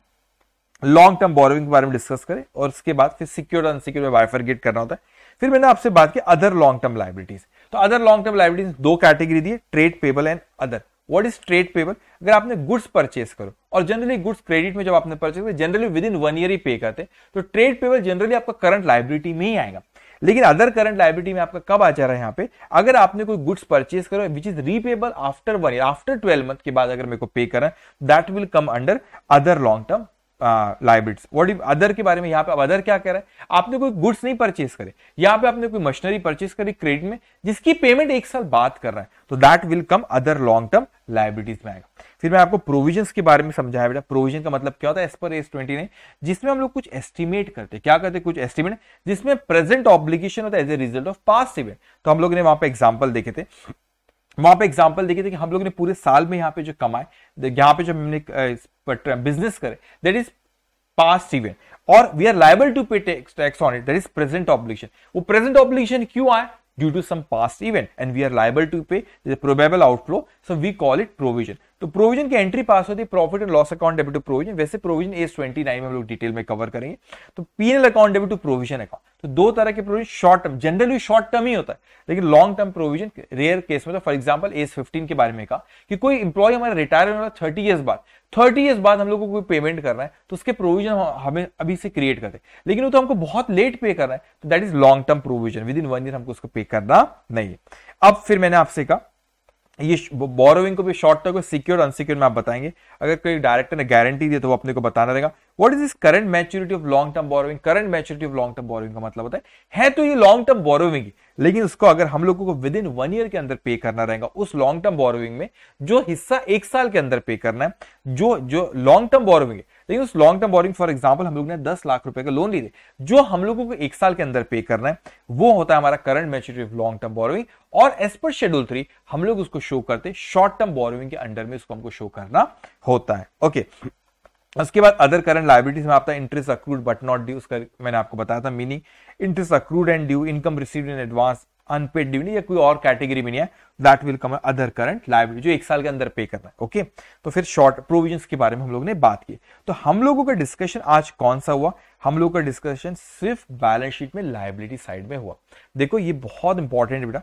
लॉन्ग टर्म बोरोइंग के बारे में डिस्कस करें और उसके बाद फिर सिक्योर अनसिक्योर में बायफरगेट करना होता है फिर मैंने आपसे बात की अदर लॉन्ग टर्म लाइबिलिटीज तो अदर लॉन्ग टर्म लाइबिलिटीज दो कैटेगरी दी trade payable and other what is trade payable अगर आपने गुड्स परचेस करो और जनरली गुड्स क्रेडिट में जब आपने परचेस करो generally within one year ही पे करते हैं तो ट्रेड पेबल जनरली आपका करंट लाइब्रिटी में ही आएगा लेकिन अदर करंट लाइब्रिटी में आपका कब आ जा रहा है यहाँ पे अगर आपने कोई गुड्स परचेस करो which is repayable after one year after twelve month के बाद अगर मेरे को पे करा that will come under other long term liabilities what if other के बारे में यहाँ पे अब अदर क्या कह रहा है आपने कोई गुड्स नहीं परचेस करे यहाँ पे आपने कोई मशीनरी परचेस करी क्रेडिट में जिसकी पेमेंट एक साल बाद कर रहा है तो that will come other long term liabilities में आएगा फिर मैं आपको प्रोविजन के बारे में समझाया बेटा प्रोविजन का मतलब क्या होता है एस पर एस ट्वेंटी नाइन जिसमें हम लोग कुछ एस्टिमेट करते हैं क्या करते हैं कुछ एस्टिमेट जिसमें प्रेजेंट ऑब्लिगेशन होता है as a result of past event तो हम लोग ने वहां पर एग्जाम्पल देखे थे वहां पे एग्जाम्पल देखिए कि हम लोग ने पूरे साल में यहाँ पे जो कमाए यहाँ पे जो हमने बिजनेस करे दैट इज पास्ट इवेंट और we are liable to pay tax on it that is present obligation वो प्रेजेंट ऑब्लिगेशन क्यों आए due to some past event and we are liable to pay probable outflow so we call it provision तो प्रोविजन की एंट्री पास होती है profit and loss account debit to provision वैसे प्रोविजन एस ट्वेंटी नाइन हम लोग डिटेल में कवर करेंगे तो PNL account debit to provision account तो दो तरह के provision short term generally short term ही होता है लेकिन long term provision rare case में तो फॉर एग्जाम्पल एस फिफ्टीन के बारे में कहा कि कोई इंप्लॉय हमारा रिटायर होने वाला थर्टी ईयर्स बाद थर्टी ईयर्स बाद हम लोग को कोई पेमेंट करना है तो उसके प्रोविजन हमें अभी से क्रिएट करते हैं लेकिन वो तो हमको बहुत लेट पे करना है तो that is long term provision within one year हमको उसको पे करना नहीं है अब फिर मैंने आपसे कहा ये बोरोविंग को भी शॉर्ट टर्म को सिक्योर अनसिक्योर में आप बताएंगे अगर कोई डायरेक्टर ने गारंटी दी तो वो अपने को बताना रहेगा what is this current maturity of long term borrowing current maturity of long term borrowing का मतलब होता है, है तो ये लॉन्ग टर्म बोरोविंग लेकिन उसको अगर हम लोगों को विद इन वन ईयर के अंदर पे करना रहेगा उस लॉन्ग टर्म बोरोविंग में जो हिस्सा एक साल के अंदर पे करना है जो जो लॉन्ग टर्म बोरोविंग है लेकिन उस long term borrowing for example हम लोग ने दस लाख रुपए का लोन लिए जो हम लोगों को एक साल के अंदर पे करना है वो होता है हमारा current maturity of long term borrowing और एज पर शेड्यूल थ्री हम लोग उसको शो करते शॉर्ट टर्म बोरिंग के अंडर में उसको हमको शो करना होता है ओके okay. उसके बाद अदर करंट लाइबिलिटीज में आपका interest accrued but not due उसका मैंने आपको बताया था meaning interest accrued and due income received in advance unpaid नहीं या कोई और कैटेगरी में नहीं है that will come other current liability जो एक साल के अंदर पे करना है ओके तो फिर शॉर्ट प्रोविजन के बारे में हम लोग ने बात की तो हम लोगों का डिस्कशन आज कौन सा हुआ हम लोगों का डिस्कशन सिर्फ बैलेंस शीट में लाइबिलिटी साइड में हुआ देखो ये बहुत इंपॉर्टेंट बेटा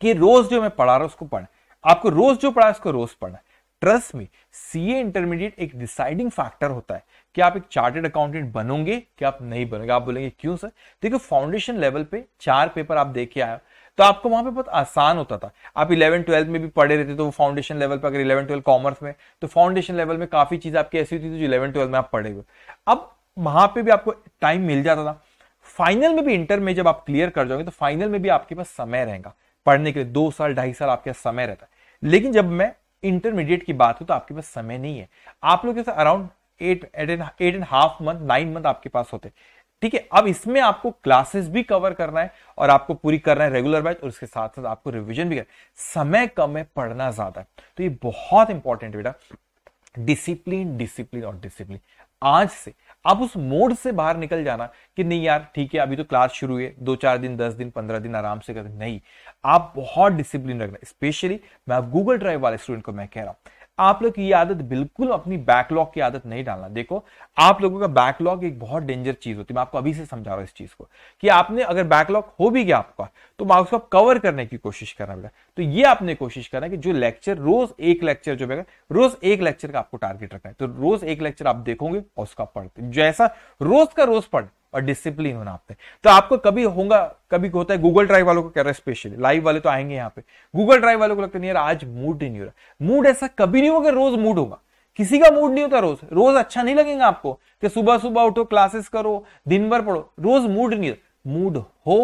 कि रोज जो मैं पढ़ा रहा हूं उसको पढ़ना आपको रोज जो पढ़ा है उसको रोज पढ़ना ट्रस्ट में सीए इंटरमीडिएट एक डिसाइडिंग फैक्टर होता है कि आप एक चार्टेड अकाउंटेंट बनोगे कि आप नहीं बनोगे आप बोलेंगे क्यों सर देखो फाउंडेशन लेवल पे चार पेपर आप देख के आए तो आपको वहां पे बहुत आसान होता था आप इलेवन ट्वेल्थ में भी पढ़े रहते तो फाउंडेशन लेवल पर अगर इलेवन ट्वेल्थ कॉमर्स में तो फाउंडेशन लेवल में काफी चीज आपकी ऐसी होती थी जो इलेवन ट्वेल्थ में आप पढ़े हुए अब वहां पे भी आपको टाइम मिल जाता था फाइनल में भी इंटर में जब आप क्लियर कर जाओगे तो फाइनल में भी आपके पास समय रहेगा पढ़ने के लिए दो साल ढाई साल आपके पास समय रहता है लेकिन जब मैं इंटरमीडिएट की बात हो तो आपके पास समय नहीं है आप लोग जैसे around eight eight and eight and half month nine month आपके पास होते ठीक है अब इसमें आपको क्लासेस भी कवर करना है और आपको पूरी करना है रेगुलर बैच और उसके साथ साथ आपको रिविजन भी करना है समय कम है पढ़ना ज्यादा है तो ये बहुत इंपॉर्टेंट बेटा डिसिप्लिन डिसिप्लिन और डिसिप्लिन आज से आप उस मोड से बाहर निकल जाना कि नहीं यार ठीक है अभी तो क्लास शुरू हुई है दो चार दिन दस दिन पंद्रह दिन आराम से कर नहीं आप बहुत डिसिप्लिन रखना स्पेशली मैं आप गूगल ड्राइव वाले स्टूडेंट को मैं कह रहा हूं आप लोग की आदत बिल्कुल अपनी बैकलॉग की आदत नहीं डालना देखो आप लोगों का बैकलॉग एक बहुत डेंजर चीज होती है मैं आपको अभी से समझा रहा हूं इस चीज को कि आपने अगर बैकलॉग हो भी गया आपका तो मैं उसको कवर करने की कोशिश करना बेटा तो ये आपने कोशिश करना है कि जो लेक्चर रोज एक लेक्चर जो रहेगा रोज एक लेक्चर का आपको टारगेट रखना है तो रोज एक लेक्चर आप देखोगे और उसका पढ़ते जैसा रोज का रोज पढ़ और डिसिप्लिन होना आपने तो आपको कभी होगा कभी होता है गूगल ड्राइव वालों को कह रहा है स्पेशली लाइव वाले तो आएंगे यहाँ पे गूगल ड्राइव वालों को लगता नहीं यार आज मूड नहीं हो रहा मूड ऐसा कभी नहीं होगा रोज मूड होगा किसी का मूड नहीं होता रोज रोज अच्छा नहीं लगेगा आपको कि सुबह सुबह उठो क्लासेस करो दिन भर पढ़ो रोज मूड नहीं मूड हो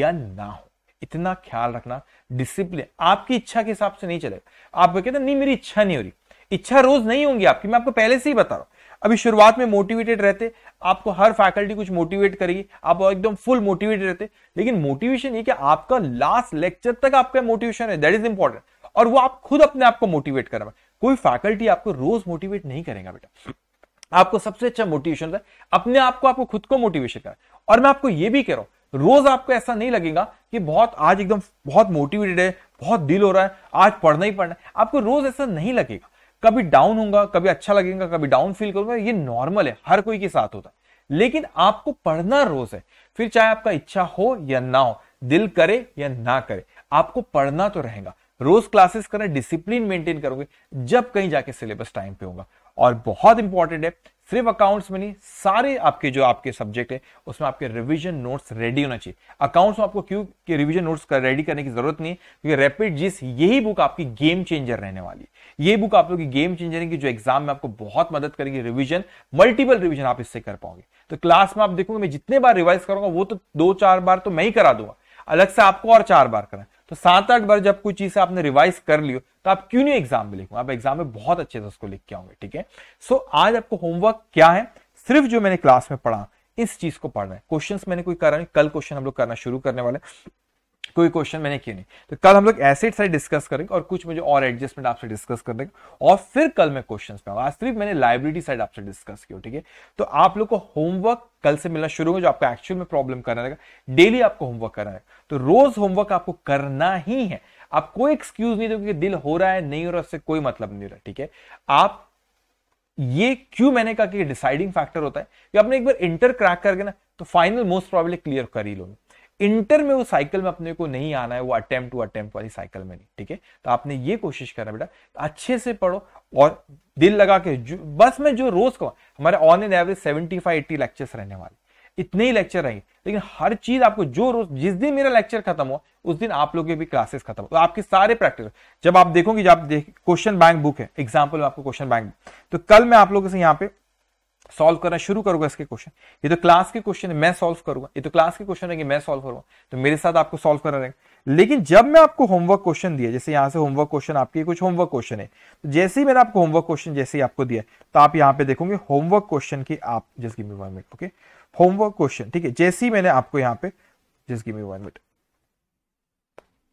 या ना हो इतना ख्याल रखना डिसिप्लिन आपकी इच्छा के हिसाब से नहीं चलेगा आप कहते नहीं मेरी इच्छा नहीं हो रही इच्छा रोज नहीं होंगी आपकी मैं आपको पहले से ही बता रहा हूं अभी शुरुआत में मोटिवेटेड रहते आपको हर फैकल्टी कुछ मोटिवेट करेगी आप एकदम फुल मोटिवेटेड रहते लेकिन मोटिवेशन ये कि आपका लास्ट लेक्चर तक आपका मोटिवेशन है दैट इज इंपॉर्टेंट और वो आप खुद अपने आप को मोटिवेट हैं कोई फैकल्टी आपको रोज मोटिवेट नहीं करेगा बेटा आपको सबसे अच्छा मोटिवेशन है अपने आप को आपको खुद को मोटिवेशन करा और मैं आपको ये भी कह रहा हूं रोज आपको ऐसा नहीं लगेगा कि बहुत आज एकदम बहुत मोटिवेटेड है बहुत दिल हो रहा है आज पढ़ना ही पढ़ना है आपको रोज ऐसा नहीं लगेगा कभी डाउन होगा कभी अच्छा लगेगा कभी डाउन फील करूंगा ये नॉर्मल है हर कोई के साथ होता है लेकिन आपको पढ़ना रोज है फिर चाहे आपका इच्छा हो या ना हो दिल करे या ना करे आपको पढ़ना तो रहेगा रोज क्लासेस करें डिसिप्लिन मेंटेन करोगे जब कहीं जाके सिलेबस टाइम पे होगा और बहुत इंपॉर्टेंट है सिर्फ अकाउंट्स में नहीं सारे आपके जो आपके सब्जेक्ट है उसमें आपके रिवीजन नोट्स रेडी होना चाहिए अकाउंट्स में आपको क्यों कि रिवीजन नोट्स कर, रेडी करने की जरूरत नहीं क्योंकि रैपिड जिस यही बुक आपकी गेम चेंजर रहने वाली है ये बुक आप लोग की गेम चेंजर है कि जो एग्जाम में आपको बहुत मदद करेगी रिविजन मल्टीपल रिविजन आप इससे कर पाओगे तो क्लास में आप देखोगे मैं जितने बार रिवाइज करूंगा वो तो दो चार बार तो मैं ही करा दूंगा अलग से आपको और चार बार करना तो सात आठ बार जब कोई चीज आपने रिवाइज कर लियो तो आप क्यों नहीं एग्जाम में लिखूंगा आप एग्जाम में बहुत अच्छे से उसको लिख के आओगे ठीक है सो आज आपको होमवर्क क्या है सिर्फ जो मैंने क्लास में पढ़ा इस चीज को पढ़ना है क्वेश्चंस मैंने कोई करा नहीं कल क्वेश्चन हम लोग करना शुरू करने वाले कोई क्वेश्चन मैंने किया नहीं तो कल हम लोग ऐसे सारे डिस्कस करेंगे और कुछ मुझे और एडजस्टमेंट आपसे डिस्कस कर देंगे और फिर कल मैं क्वेश्चंस पे आज सिर्फ मैंने लाइब्रेरी साइड आपसे डिस्कस किया ठीक है तो आप लोग को होमवर्क कल से मिलना शुरू होगा जो आपको एक्चुअल में प्रॉब्लम करना रहेगा डेली आपको होमवर्क करना है तो रोज होमवर्क आपको करना ही है आप कोई एक्सक्यूज नहीं दोगे दिल हो रहा है नहीं हो रहा उससे कोई मतलब नहीं हो रहा ठीक है आप ये क्यों मैंने कहा कि डिसाइडिंग फैक्टर होता है कि आपने एक बार इंटर क्रैक करके ना तो फाइनल मोस्ट प्रॉब्लली क्लियर कर ही लो इंटर में वो साइकिल में अपने को नहीं आना है वो अटेम्प्ट टू अटेम्प्ट वाली साइकिल में नहीं ठीक है तो आपने ये कोशिश करना बेटा अच्छे से पढ़ो और दिल लगा के बस मैं जो रोज कहूँ हमारे on an average seventy five eighty lectures रहने वाले इतने ही लेक्चर रहेंगे लेकिन हर चीज आपको जो रोज जिस दिन मेरा लेक्चर खत्म हो उस दिन आप लोगों के भी क्लासेस खत्म हो तो आपके सारे प्रैक्टिस जब आप देखोगे जब आप देख क्वेश्चन बैंक बुक है एग्जाम्पल में आपको क्वेश्चन बैंक तो कल मैं आप लोगों से यहाँ पे सॉल्व करना शुरू करूंगा इसके क्वेश्चन ये तो क्लास के क्वेश्चन है मैं सॉल्व करूंगा ये तो क्लास के क्वेश्चन है कि मैं सॉल्व करूंगा तो मेरे साथ आपको सॉल्व करना रहेगा लेकिन जब मैं आपको होमवर्क क्वेश्चन दिया जैसे यहाँ से होमवर्क क्वेश्चन आपके कुछ होमवर्क क्वेश्चन है तो जैसे ही मैंने आपको होमवर्क क्वेश्चन जैसे ही आपको दिया तो आप यहाँ पे देखोगे होमवर्क क्वेश्चन की आप just give me one minute okay homework question ठीक है जैसे ही मैंने आपको यहाँ पे just give me one minute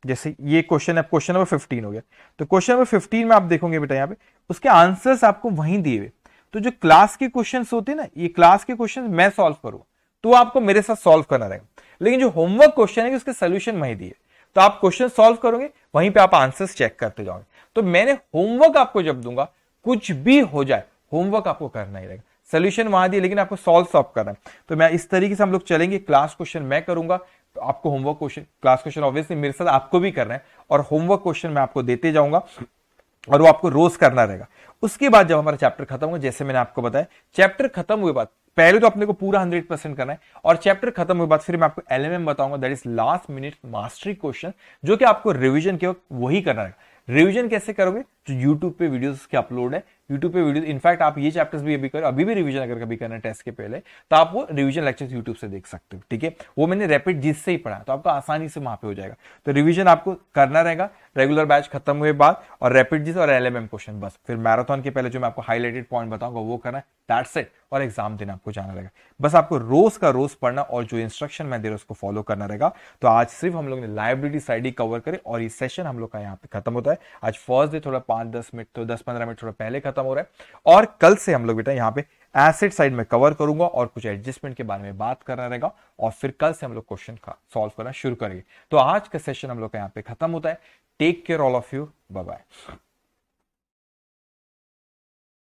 जैसे ये क्वेश्चन है क्वेश्चन नंबर फिफ्टीन हो गया तो क्वेश्चन नंबर फिफ्टीन में आप देखोगे बेटा यहाँ पे उसके आंसर्स आपको वहीं दिए हुए तो जो क्लास के क्वेश्चन होते हैं ना ये क्लास के क्वेश्चन मैं सॉल्व करूं तो आपको मेरे साथ सॉल्व करना रहेगा लेकिन जो होमवर्क क्वेश्चन है उसके सोल्यूशन वहीं दिए तो आप क्वेश्चन सोल्व करोगे वहीं पे आप आंसर चेक करते जाओगे तो मैंने होमवर्क आपको जब दूंगा कुछ भी हो जाए होमवर्क आपको करना ही रहेगा सोल्यूशन वहां दिए लेकिन आपको सोल्व सॉल्व करना है तो मैं इस तरीके से हम लोग चलेंगे क्लास क्वेश्चन मैं करूंगा तो आपको homework question class question obviously मेरे साथ आपको भी करना है और होमवर्क क्वेश्चन मैं आपको देते जाऊंगा और वो आपको रोज करना रहेगा उसके बाद जब हमारा चैप्टर खत्म हो जैसे मैंने आपको बताया चैप्टर खत्म हुए बाद पहले तो अपने को पूरा हंड्रेड परसेंट करना है और चैप्टर खत्म हुए बाद फिर मैं आपको एलएमएम बताऊंगा that is last minute mastery question जो कि आपको रिविजन के वक्त वही करना रहेगा रिविजन कैसे करोगे जो YouTube पे वीडियोस के अपलोड है यूट्यूब पे वीडियो इनफैक्ट आप ये चैप्टर्स भी अभी कर अभी भी रिवीजन अगर कभी करना है टेस्ट के पहले तो आप वो रिवीजन लेक्चर्स यूट्यूब से देख सकते हो ठीक है वो मैंने रैपिड जिस से ही पढ़ा तो आपको आसानी से वहां पे हो जाएगा तो रिवीजन आपको करना रहेगा रेगुलर बैच खत्म हुए बाद और रैपिड जीत और एलएमएम क्वेश्चन बस फिर मैराथन के पहले जो मैं आपको हाईलाइटेड पॉइंट बताऊंगा वो करना है दैट सेट और एग्जाम देना आपको जाना रहेगा बस आपको रोज का रोज पढ़ना और जो इंस्ट्रक्शन मैं दे रहा उसको फॉलो करना रहेगा तो आज सिर्फ हम लोग ने लाइब्रेरी साइड ही कवर करे और ये सेशन हम लोग का यहाँ पे खत्म होता है आज फर्स्ट डे थोड़ा पांच दस मिनट तो दस पंद्रह मिनट थोड़ा पहले खत्म हो रहा है और कल से हम लोग बेटा यहाँ पे एसिड साइड में कवर करूंगा और कुछ एडजस्टमेंट के बारे में बात करना रहेगा और फिर कल से हम लोग क्वेश्चन का सॉल्व करना शुरू करेंगे तो आज का सेशन हम लोग का यहाँ पे खत्म होता है take care all of you bye